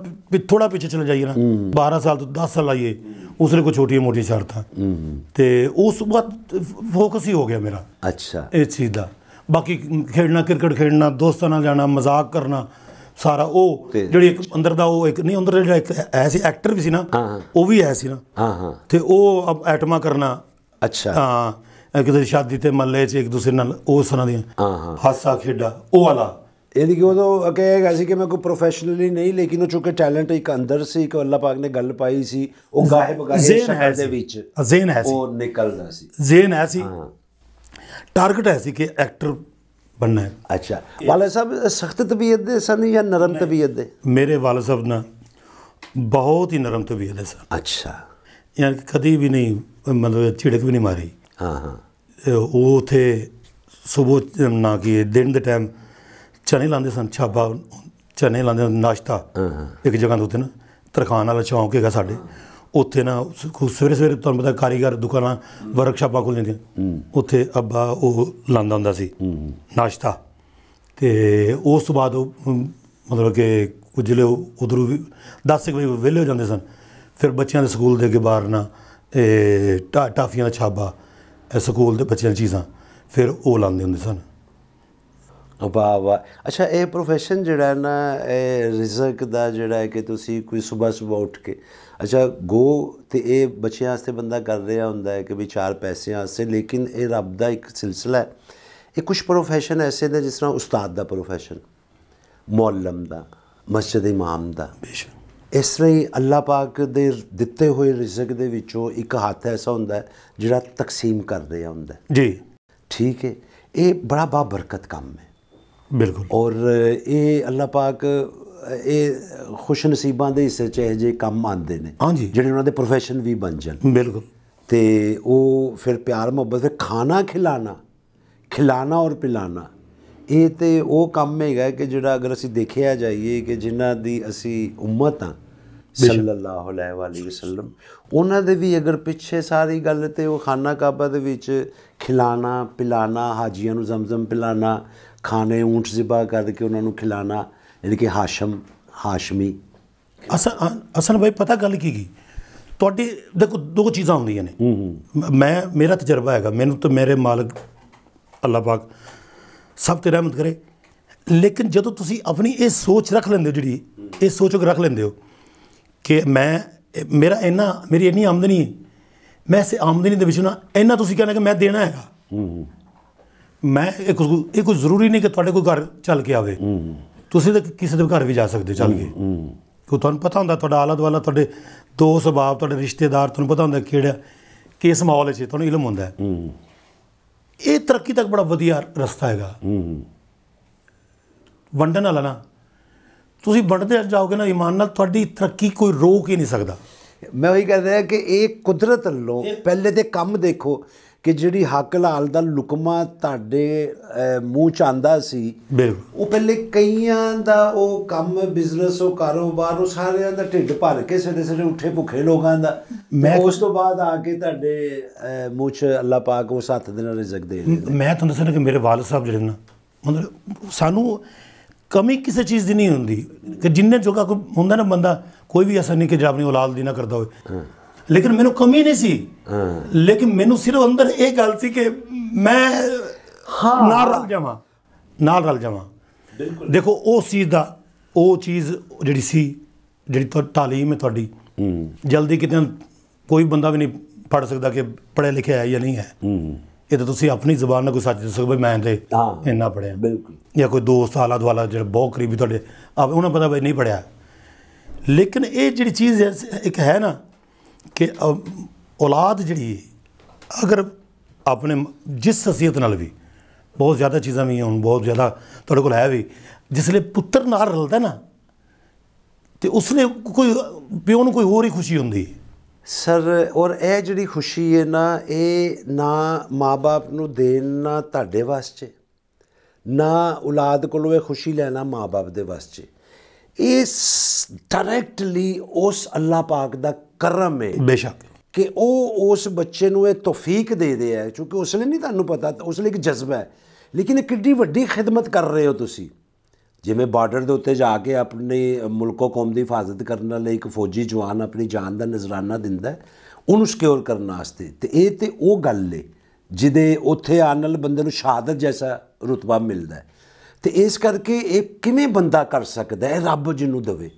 ਥੋੜਾ ਪਿੱਛੇ ਚਲੇ ਜਾਈਏ ਨਾ 12 ਸਾਲ ਤੋਂ 10 ਸਾਲ ਆਈਏ ਉਸ ਲਈ ਕੋਈ ਛੋਟੀਆਂ ਮੋਟੀਆਂ ਸ਼ਰਤਾਂ ਤੇ ਉਸ ਵਕਤ ਫੋਕਸ ਹੀ ਹੋ ਗਿਆ ਮੇਰਾ ਅੱਛਾ ਇਹ ਚੀਜ਼ ਦਾ ਬਾਕੀ ਖੇਡਣਾ ਕ੍ਰਿਕਟ ਖੇਡਣਾ ਦੋਸਤਾਂ ਨਾਲ ਜਾਣਾ ਮਜ਼ਾਕ ਕਰਨਾ ਸਾਰਾ ਉਹ ਜਿਹੜੀ ਇੱਕ ਅੰਦਰ ਦਾ ਉਹ ਇੱਕ ਨਹੀਂ ਅੰਦਰ ਜਿਹੜਾ ਇੱਕ ਐਸੀ ਐਕਟਰ ਵੀ ਸੀ ਨਾ ਉਹ ਵੀ ਐ ਸੀ ਨਾ ਹਾਂ ਹਾਂ ਤੇ ਉਹ ਐਟਮਾ ਕਰਨਾ ਅੱਛਾ ਹਾਂ ਕਿਤੇ ਸ਼ਾਦੀ ਤੇ ਮੱਲੇ 'ਚ ਇੱਕ ਦੂਸਰੇ ਨਾਲ ਉਸ ਤਰ੍ਹਾਂ ਦੀ ਹਾਂ ਹਾਂ ਹਾਸਾ ਖੇਡਾ ਉਹ ਵਾਲਾ ਇਹਦੀ ਕਿ ਉਹ ਗਿਆ ਸੀ ਕਿ ਮੈਂ ਕੋਈ ਪ੍ਰੋਫੈਸ਼ਨਲੀ ਨਹੀਂ ਲੇਕਿਨ ਉਹ ਚੁੱਕੇ ਟੈਲੈਂਟ ਇੱਕ ਅੰਦਰ ਸੀ ਕਿ ਅੱਲਾਹ ਪਾਕ ਨੇ ਗੱਲ ਪਾਈ ਸੀ ਉਹ ਗਾਇਬ ਬਗਾਹੇ ਸ਼ਕਲ ਦੇ ਵਿੱਚ ਜ਼ੇਨ ਹੈ ਸੀ ਉਹ ਨਿਕਲਦਾ ਸੀ ਜ਼ੇਨ ਹੈ ਸੀ ਟਾਰਗੇਟ ਹੈ ਸੀ ਕਿ ਐਕਟਰ ਬਣਨਾ ਅੱਛਾ ਵਾਲੇ ਸਾਹਿਬ ਸਖਤ ਤਬੀਅਤ ਦੇ ਸਨ ਜਾਂ ਨਰਮ ਤਬੀਅਤ ਦੇ ਮੇਰੇ ਵਾਲੇ ਸਾਹਿਬ ਨਾ ਬਹੁਤ ਹੀ ਨਰਮ ਤਬੀਅਤ ਦੇ ਸਨ ਅੱਛਾ ਯਾਨੀ ਕਦੀ ਵੀ ਨਹੀਂ ਮਤਲਬ ਝਿੜਕ ਵੀ ਨਹੀਂ ਮਾਰੀ ਹਾਂ ਹਾਂ ਉਹ ਉਥੇ ਸਵੇਰ ਨਾ ਕੀ ਦਿਨ ਦੇ ਟਾਈਮ ਚਨੇ ਲਾਂਦੇ ਸਨ ਛਾਬਾ ਚਨੇ ਲਾਂਦੇ ਨਾਸ਼ਤਾ ਹਾਂ ਹਾਂ ਇੱਕ ਜਗ੍ਹਾ ਤੋਂ ਉੱਤੇ ਨਾ ਤਰਖਾਨ ਵਾਲਾ ਚੌਂਕ ਹੈਗਾ ਸਾਡੇ ਉੱਥੇ ਨਾ ਸਵੇਰੇ ਸਵੇਰੇ ਤੁਹਾਨੂੰ ਪਤਾ ਕਾਰੀਗਰ ਦੁਕਾਨਾਂ ਵਰਕਸ਼ਾਪਾਂ ਖੁੱਲ ਜਾਂਦੀਆਂ ਉੱਥੇ ਅੱਬਾ ਉਹ ਲਾਂਦਾ ਹੁੰਦਾ ਸੀ ਨਾਸ਼ਤਾ ਤੇ ਉਸ ਤੋਂ ਬਾਅਦ ਮਤਲਬ ਕਿ ਲੋ ਉਧਰ ਉਧਰੋਂ 10 ਵਜੇ ਵਿਹਲੇ ਹੋ ਜਾਂਦੇ ਸਨ ਫਿਰ ਬੱਚਿਆਂ ਦੇ ਸਕੂਲ ਦੇ ਅੱਗੇ ਬਾਹਰ ਨਾ ਇਹ ਟਾਫੀਆਂ ਦਾ ਛਾਬਾ ਇਹ ਸਕੂਲ ਦੇ ਬੱਚਿਆਂ ਚੀਜ਼ਾਂ ਫਿਰ ਉਹ ਲਾਂਦੇ ਹੁੰਦੇ ਸਨ ਅਬਾ ਵਾ ਅੱਛਾ ਇਹ profession ਜਿਹੜਾ ਨਾ ਇਹ ਰਿਜ਼ਕ ਦਾ ਜਿਹੜਾ ਹੈ ਕਿ ਤੁਸੀਂ ਕੋਈ ਸਵੇਰ ਸਵੇਰ ਉੱਠ ਕੇ ਅੱਛਾ ਗੋ ਤੇ ਇਹ ਬੱਚਿਆਂ ਵਾਸਤੇ ਬੰਦਾ ਕਰ ਰਿਹਾ ਹੁੰਦਾ ਹੈ ਕਿ ਵੀ ਚਾਰ ਪੈਸਿਆਂ ਵਾਸਤੇ ਲੇਕਿਨ ਇਹ ਰੱਬ ਦਾ ਇੱਕ ਸਿਲਸਿਲਾ ਹੈ ਇਹ ਕੁਝ ਪ੍ਰੋਫੈਸ਼ਨ ਐਸੇ ਨੇ ਜਿਸ ਤਰ੍ਹਾਂ ਉਸਤਾਦ ਦਾ ਪ੍ਰੋਫੈਸ਼ਨ ਮੌਲਮ ਦਾ ਮਸਜਿਦ ਇਮਾਮ ਦਾ ਬੇਸ਼ੱਕ ਇਸ ਲਈ ਅੱਲਾਹ ਪਾਕ ਦੇ ਦਿੱਤੇ ਹੋਏ ਰਿਜ਼ਕ ਦੇ ਵਿੱਚੋਂ ਇੱਕ ਹੱਥ ਐਸਾ ਹੁੰਦਾ ਹੈ ਜਿਹੜਾ ਤਕਸੀਮ ਕਰ ਰਿਹਾ ਹੁੰਦਾ ਜੀ ਠੀਕ ਹੈ ਇਹ ਬੜਾ ਬਾ ਬਰਕਤ ਕੰਮ ਹੈ ਬਿਲਕੁਲ ਔਰ ਇਹ ਅੱਲਾਹ ਪਾਕ ਇਹ ਖੁਸ਼ ਨਸੀਬਾਂ ਦੇ ਹਿੱਸੇ ਚ ਇਹ ਜੇ ਕੰਮ ਆਉਂਦੇ ਨੇ ਹਾਂਜੀ ਜਿਹੜੇ ਉਹਨਾਂ ਦੇ ਪ੍ਰੋਫੈਸ਼ਨ ਵੀ ਬਣ ਜਾਣ ਬਿਲਕੁਲ ਤੇ ਉਹ ਫਿਰ ਪਿਆਰ ਮੁਹੱਬਤ ਤੇ ਖਾਣਾ ਖਿਲਾਣਾ ਖਿਲਾਣਾ ਔਰ ਪਿਲਾਣਾ ਇਹ ਤੇ ਉਹ ਕੰਮ ਹੈਗਾ ਕਿ ਜਿਹੜਾ ਅਗਰ ਅਸੀਂ ਦੇਖਿਆ ਜਾਈਏ ਕਿ ਜਿਨ੍ਹਾਂ ਦੀ ਅਸੀਂ ਉਮਤ ਆ ਸੱਲੱਲਾਹੁ ਅਲੈਹਿ ਵਸੱਲਮ ਉਹਨਾਂ ਦੇ ਵੀ ਅਗਰ ਪਿੱਛੇ ਸਾਰੀ ਗੱਲ ਤੇ ਉਹ ਖਾਨਾ ਕਾਬਾ ਦੇ ਵਿੱਚ ਖਿਲਾਣਾ ਪਿਲਾਣਾ ਹਾਜੀਆਂ ਨੂੰ ਜ਼ਮਜ਼ਮ ਪਿਲਾਣਾ ਖਾਣੇ ਊਂਟ ਜ਼ਿਬਾ ਕਰਕੇ ਉਹਨਾਂ ਨੂੰ ਖਿਲਾਣਾ ਯਾਨੀ ਕਿ ਹਾਸ਼ਮ ਹਾਸ਼ਮੀ ਅਸਲ ਅਸਲ ਬਈ ਪਤਾ ਗੱਲ ਕੀ ਕੀ ਤੁਹਾਡੀ ਦੇਖੋ ਦੋ ਚੀਜ਼ਾਂ ਹੁੰਦੀਆਂ ਨੇ ਮੈਂ ਮੇਰਾ ਤਜਰਬਾ ਹੈਗਾ ਮੈਨੂੰ ਤੇ ਮੇਰੇ ਮਾਲਕ ਅੱਲਾਹ ਪਾਕ ਸਭ ਤੇ ਰਹਿਮਤ ਕਰੇ ਲੇਕਿਨ ਜਦੋਂ ਤੁਸੀਂ ਆਪਣੀ ਇਹ ਸੋਚ ਰੱਖ ਲੈਂਦੇ ਹੋ ਜਿਹੜੀ ਇਹ ਸੋਚ ਰੱਖ ਲੈਂਦੇ ਹੋ ਕਿ ਮੈਂ ਮੇਰਾ ਇੰਨਾ ਮੇਰੀ ਇੰਨੀ ਆਮਦਨੀ ਹੈ ਮੈਂ ਸੇ ਆਮਦਨੀ ਦੇ ਵਿੱਚ ਨਾ ਇੰਨਾ ਤੁਸੀਂ ਕਹਿੰਦੇ ਕਿ ਮੈਂ ਦੇਣਾ ਹੈਗਾ ਮੈਂ ਇਹ ਕੋਈ ਇਹ ਕੋਈ ਜ਼ਰੂਰੀ ਨਹੀਂ ਕਿ ਤੁਹਾਡੇ ਕੋਈ ਘਰ ਚੱਲ ਕੇ ਆਵੇ ਤੁਸੀਂ ਤਾਂ ਕਿਸੇ ਦੇ ਘਰ ਵੀ ਜਾ ਸਕਦੇ ਚੱਲ ਕੇ ਕੋ ਤੁਹਾਨੂੰ ਪਤਾ ਹੁੰਦਾ ਤੁਹਾਡਾ ਆਲਾ ਦਵਾਲਾ ਤੁਹਾਡੇ ਦੋਸਤ ਬਾਪ ਤੁਹਾਡੇ ਰਿਸ਼ਤੇਦਾਰ ਤੁਹਾਨੂੰ ਪਤਾ ਹੁੰਦਾ ਕਿਹੜਾ ਕਿਸ ਮਾਹੌਲ 'ਚ ਤੁਹਾਨੂੰ ਇਲਮ ਹੁੰਦਾ ਇਹ ਤਰੱਕੀ ਤੱਕ ਬੜਾ ਵਧੀਆ ਰਸਤਾ ਹੈਗਾ ਵੰਡਣ ਵਾਲਾ ਨਾ ਤੁਸੀਂ ਵੰਡਦੇ ਜਾਓਗੇ ਨਾ ਇਮਾਨ ਨਾਲ ਤੁਹਾਡੀ ਤਰੱਕੀ ਕੋਈ ਰੋਕ ਹੀ ਨਹੀਂ ਸਕਦਾ ਮੈਂ ਉਹੀ ਕਹਿੰਦਾ ਕਿ ਇਹ ਕੁਦਰਤ ਲੋ ਪਹਿਲੇ ਤੇ ਕੰਮ ਦੇਖੋ ਕਿ ਜਿਹੜੀ ਹੱਕ ਲਾਲ ਦਾ ਲੁਕਮਾ ਤੁਹਾਡੇ ਮੂੰਹ ਚ ਆਂਦਾ ਸੀ ਉਹ ਪਹਿਲੇ ਕਈਆਂ ਦਾ ਉਹ ਕੰਮ ਬਿਜ਼ਨਸ ਉਹ ਕਾਰੋਬਾਰ ਉਹ ਸਾਰਿਆਂ ਦਾ ਢਿੱਡ ਭਰ ਕੇ ਸਦੇ ਸਦੇ ਉੱਠੇ ਭੁੱਖੇ ਲੋਕਾਂ ਦਾ ਮੈਂ ਉਸ ਤੋਂ ਬਾਅਦ ਆ ਕੇ ਤੁਹਾਡੇ ਮੂੰਹ ਚ ਅੱਲਾ ਪਾਕ ਉਹ ਹੱਥ ਦੇ ਨਾਲ ਰਿਜ਼ਕ ਦੇ ਮੈਂ ਤੁਹਾਨੂੰ ਦੱਸਣਾ ਕਿ ਮੇਰੇ ਵਾਲਦ ਸਾਹਿਬ ਜਿਹੜੇ ਨਾ ਮਤਲਬ ਸਾਨੂੰ ਕਮੀ ਕਿਸੇ ਚੀਜ਼ ਦੀ ਨਹੀਂ ਹੁੰਦੀ ਕਿ ਜਿੰਨੇ ਜੋਗਾ ਕੋਈ ਹੁੰਦਾ ਨਾ ਬੰਦਾ ਕੋਈ ਵੀ ਅਸਰ ਨਹੀਂ ਕਿ ਜਿਹੜਾ ਆਪਣੀ ਔਲਾਦ ਦੀ ਨਾ ਕਰਦਾ ਹੋਵੇ ਲੇਕਿਨ ਮੈਨੂੰ ਕਮੀ ਨਹੀਂ ਸੀ ਲੇਕਿਨ ਮੈਨੂੰ ਸਿਰਫ ਅੰਦਰ ਇਹ ਗੱਲ ਸੀ ਕਿ ਮੈਂ ਹਾਂ ਨਾਲ ਰਲ ਜਾਵਾਂ ਨਾਲ ਰਲ ਜਾਵਾਂ ਬਿਲਕੁਲ ਦੇਖੋ ਉਹ ਚੀਜ਼ ਦਾ ਉਹ ਚੀਜ਼ ਜਿਹੜੀ ਸੀ ਜਿਹੜੀ ਤਾਲੀਮ ਹੈ ਤੁਹਾਡੀ ਜਲਦੀ ਕਿਤੇ ਕੋਈ ਬੰਦਾ ਵੀ ਨਹੀਂ ਪੜ ਸਕਦਾ ਕਿ ਪੜਿਆ ਲਿਖਿਆ ਹੈ ਜਾਂ ਨਹੀਂ ਹੈ ਇਹ ਤਾਂ ਤੁਸੀਂ ਆਪਣੀ ਜ਼ੁਬਾਨ ਨਾਲ ਕੋਈ ਸੱਚ ਦੱਸੋ ਵੀ ਮੈਂ ਤੇ ਇੰਨਾ ਪੜਿਆ ਬਿਲਕੁਲ ਜਾਂ ਕੋਈ ਦੋਸਤ ਆਲਾ ਦੁਆਲਾ ਜਿਹੜਾ ਬਹੁਤ ਕਰੀਬੀ ਤੁਹਾਡੇ ਆ ਉਹਨਾਂ ਪਤਾ ਵੀ ਨਹੀਂ ਪੜਿਆ ਲੇਕਿਨ ਇਹ ਜਿਹੜੀ ਚੀਜ਼ ਇੱਕ ਹੈ ਨਾ ਕਿ ਔਲਾਦ ਜਿਹੜੀ ਅਗਰ ਆਪਣੇ ਜਿਸ ਸਸੀਅਤ ਨਾਲ ਵੀ ਬਹੁਤ ਜ਼ਿਆਦਾ ਚੀਜ਼ਾਂ ਵੀ ਹੁਣ ਬਹੁਤ ਜ਼ਿਆਦਾ ਤੁਹਾਡੇ ਕੋਲ ਹੈ ਵੀ ਜਿਸ ਲਈ ਪੁੱਤਰ ਨਾਲ ਰਲਦਾ ਨਾ ਤੇ ਉਸ ਕੋਈ ਪਿਓ ਨੂੰ ਕੋਈ ਹੋਰ ਹੀ ਖੁਸ਼ੀ ਹੁੰਦੀ ਸਰ ਔਰ ਇਹ ਜਿਹੜੀ ਖੁਸ਼ੀ ਹੈ ਨਾ ਇਹ ਨਾ ਮਾਪੇ ਨੂੰ ਦੇਣ ਨਾ ਤੁਹਾਡੇ ਵਾਸਤੇ ਨਾ ਔਲਾਦ ਕੋਲੋਂ ਇਹ ਖੁਸ਼ੀ ਲੈਣਾ ਮਾਪੇ ਦੇ ਵਾਸਤੇ ਇਸ ਡਾਇਰੈਕਟਲੀ ਉਸ ਅੱਲਾਹ ਪਾਕ ਦਾ ਕਰਮ ਹੈ ਬੇਸ਼ੱਕ ਕਿ ਉਹ ਉਸ ਬੱਚੇ ਨੂੰ ਇਹ ਤੌਫੀਕ ਦੇ ਦੇ ਹੈ ਕਿਉਂਕਿ ਉਸ ਲਈ ਨਹੀਂ ਤੁਹਾਨੂੰ ਪਤਾ ਉਸ ਲਈ ਇੱਕ ਜਜ਼ਬਾ ਹੈ ਲੇਕਿਨ ਇਹ ਕਿੰਨੀ ਵੱਡੀ ਖਿਦਮਤ ਕਰ ਰਹੇ ਹੋ ਤੁਸੀਂ ਜਿਵੇਂ ਬਾਰਡਰ ਦੇ ਉੱਤੇ ਜਾ ਕੇ ਆਪਣੇ ਮੁਲਕੋ ਕੌਮ ਦੀ ਹਿਫਾਜ਼ਤ ਕਰਨ ਲਈ ਇੱਕ ਫੌਜੀ ਜਵਾਨ ਆਪਣੀ ਜਾਨ ਦਾ ਨਜ਼ਰਾਨਾ ਦਿੰਦਾ ਉਹਨੂੰ ਸਿਕਿਉਰ ਕਰਨ ਵਾਸਤੇ ਤੇ ਇਹ ਤੇ ਉਹ ਗੱਲ ਏ ਜਿਹਦੇ ਉੱਥੇ ਆਨਲ ਬੰਦੇ ਨੂੰ ਸ਼ਹਾਦਤ ਜੈਸਾ ਰਤਬਾ ਮਿਲਦਾ ਹੈ ਤੇ ਇਸ ਕਰਕੇ ਇਹ ਕਿਵੇਂ ਬੰਦਾ ਕਰ ਸਕਦਾ ਹੈ ਰੱਬ ਜਿਹਨੂੰ ਦਵੇ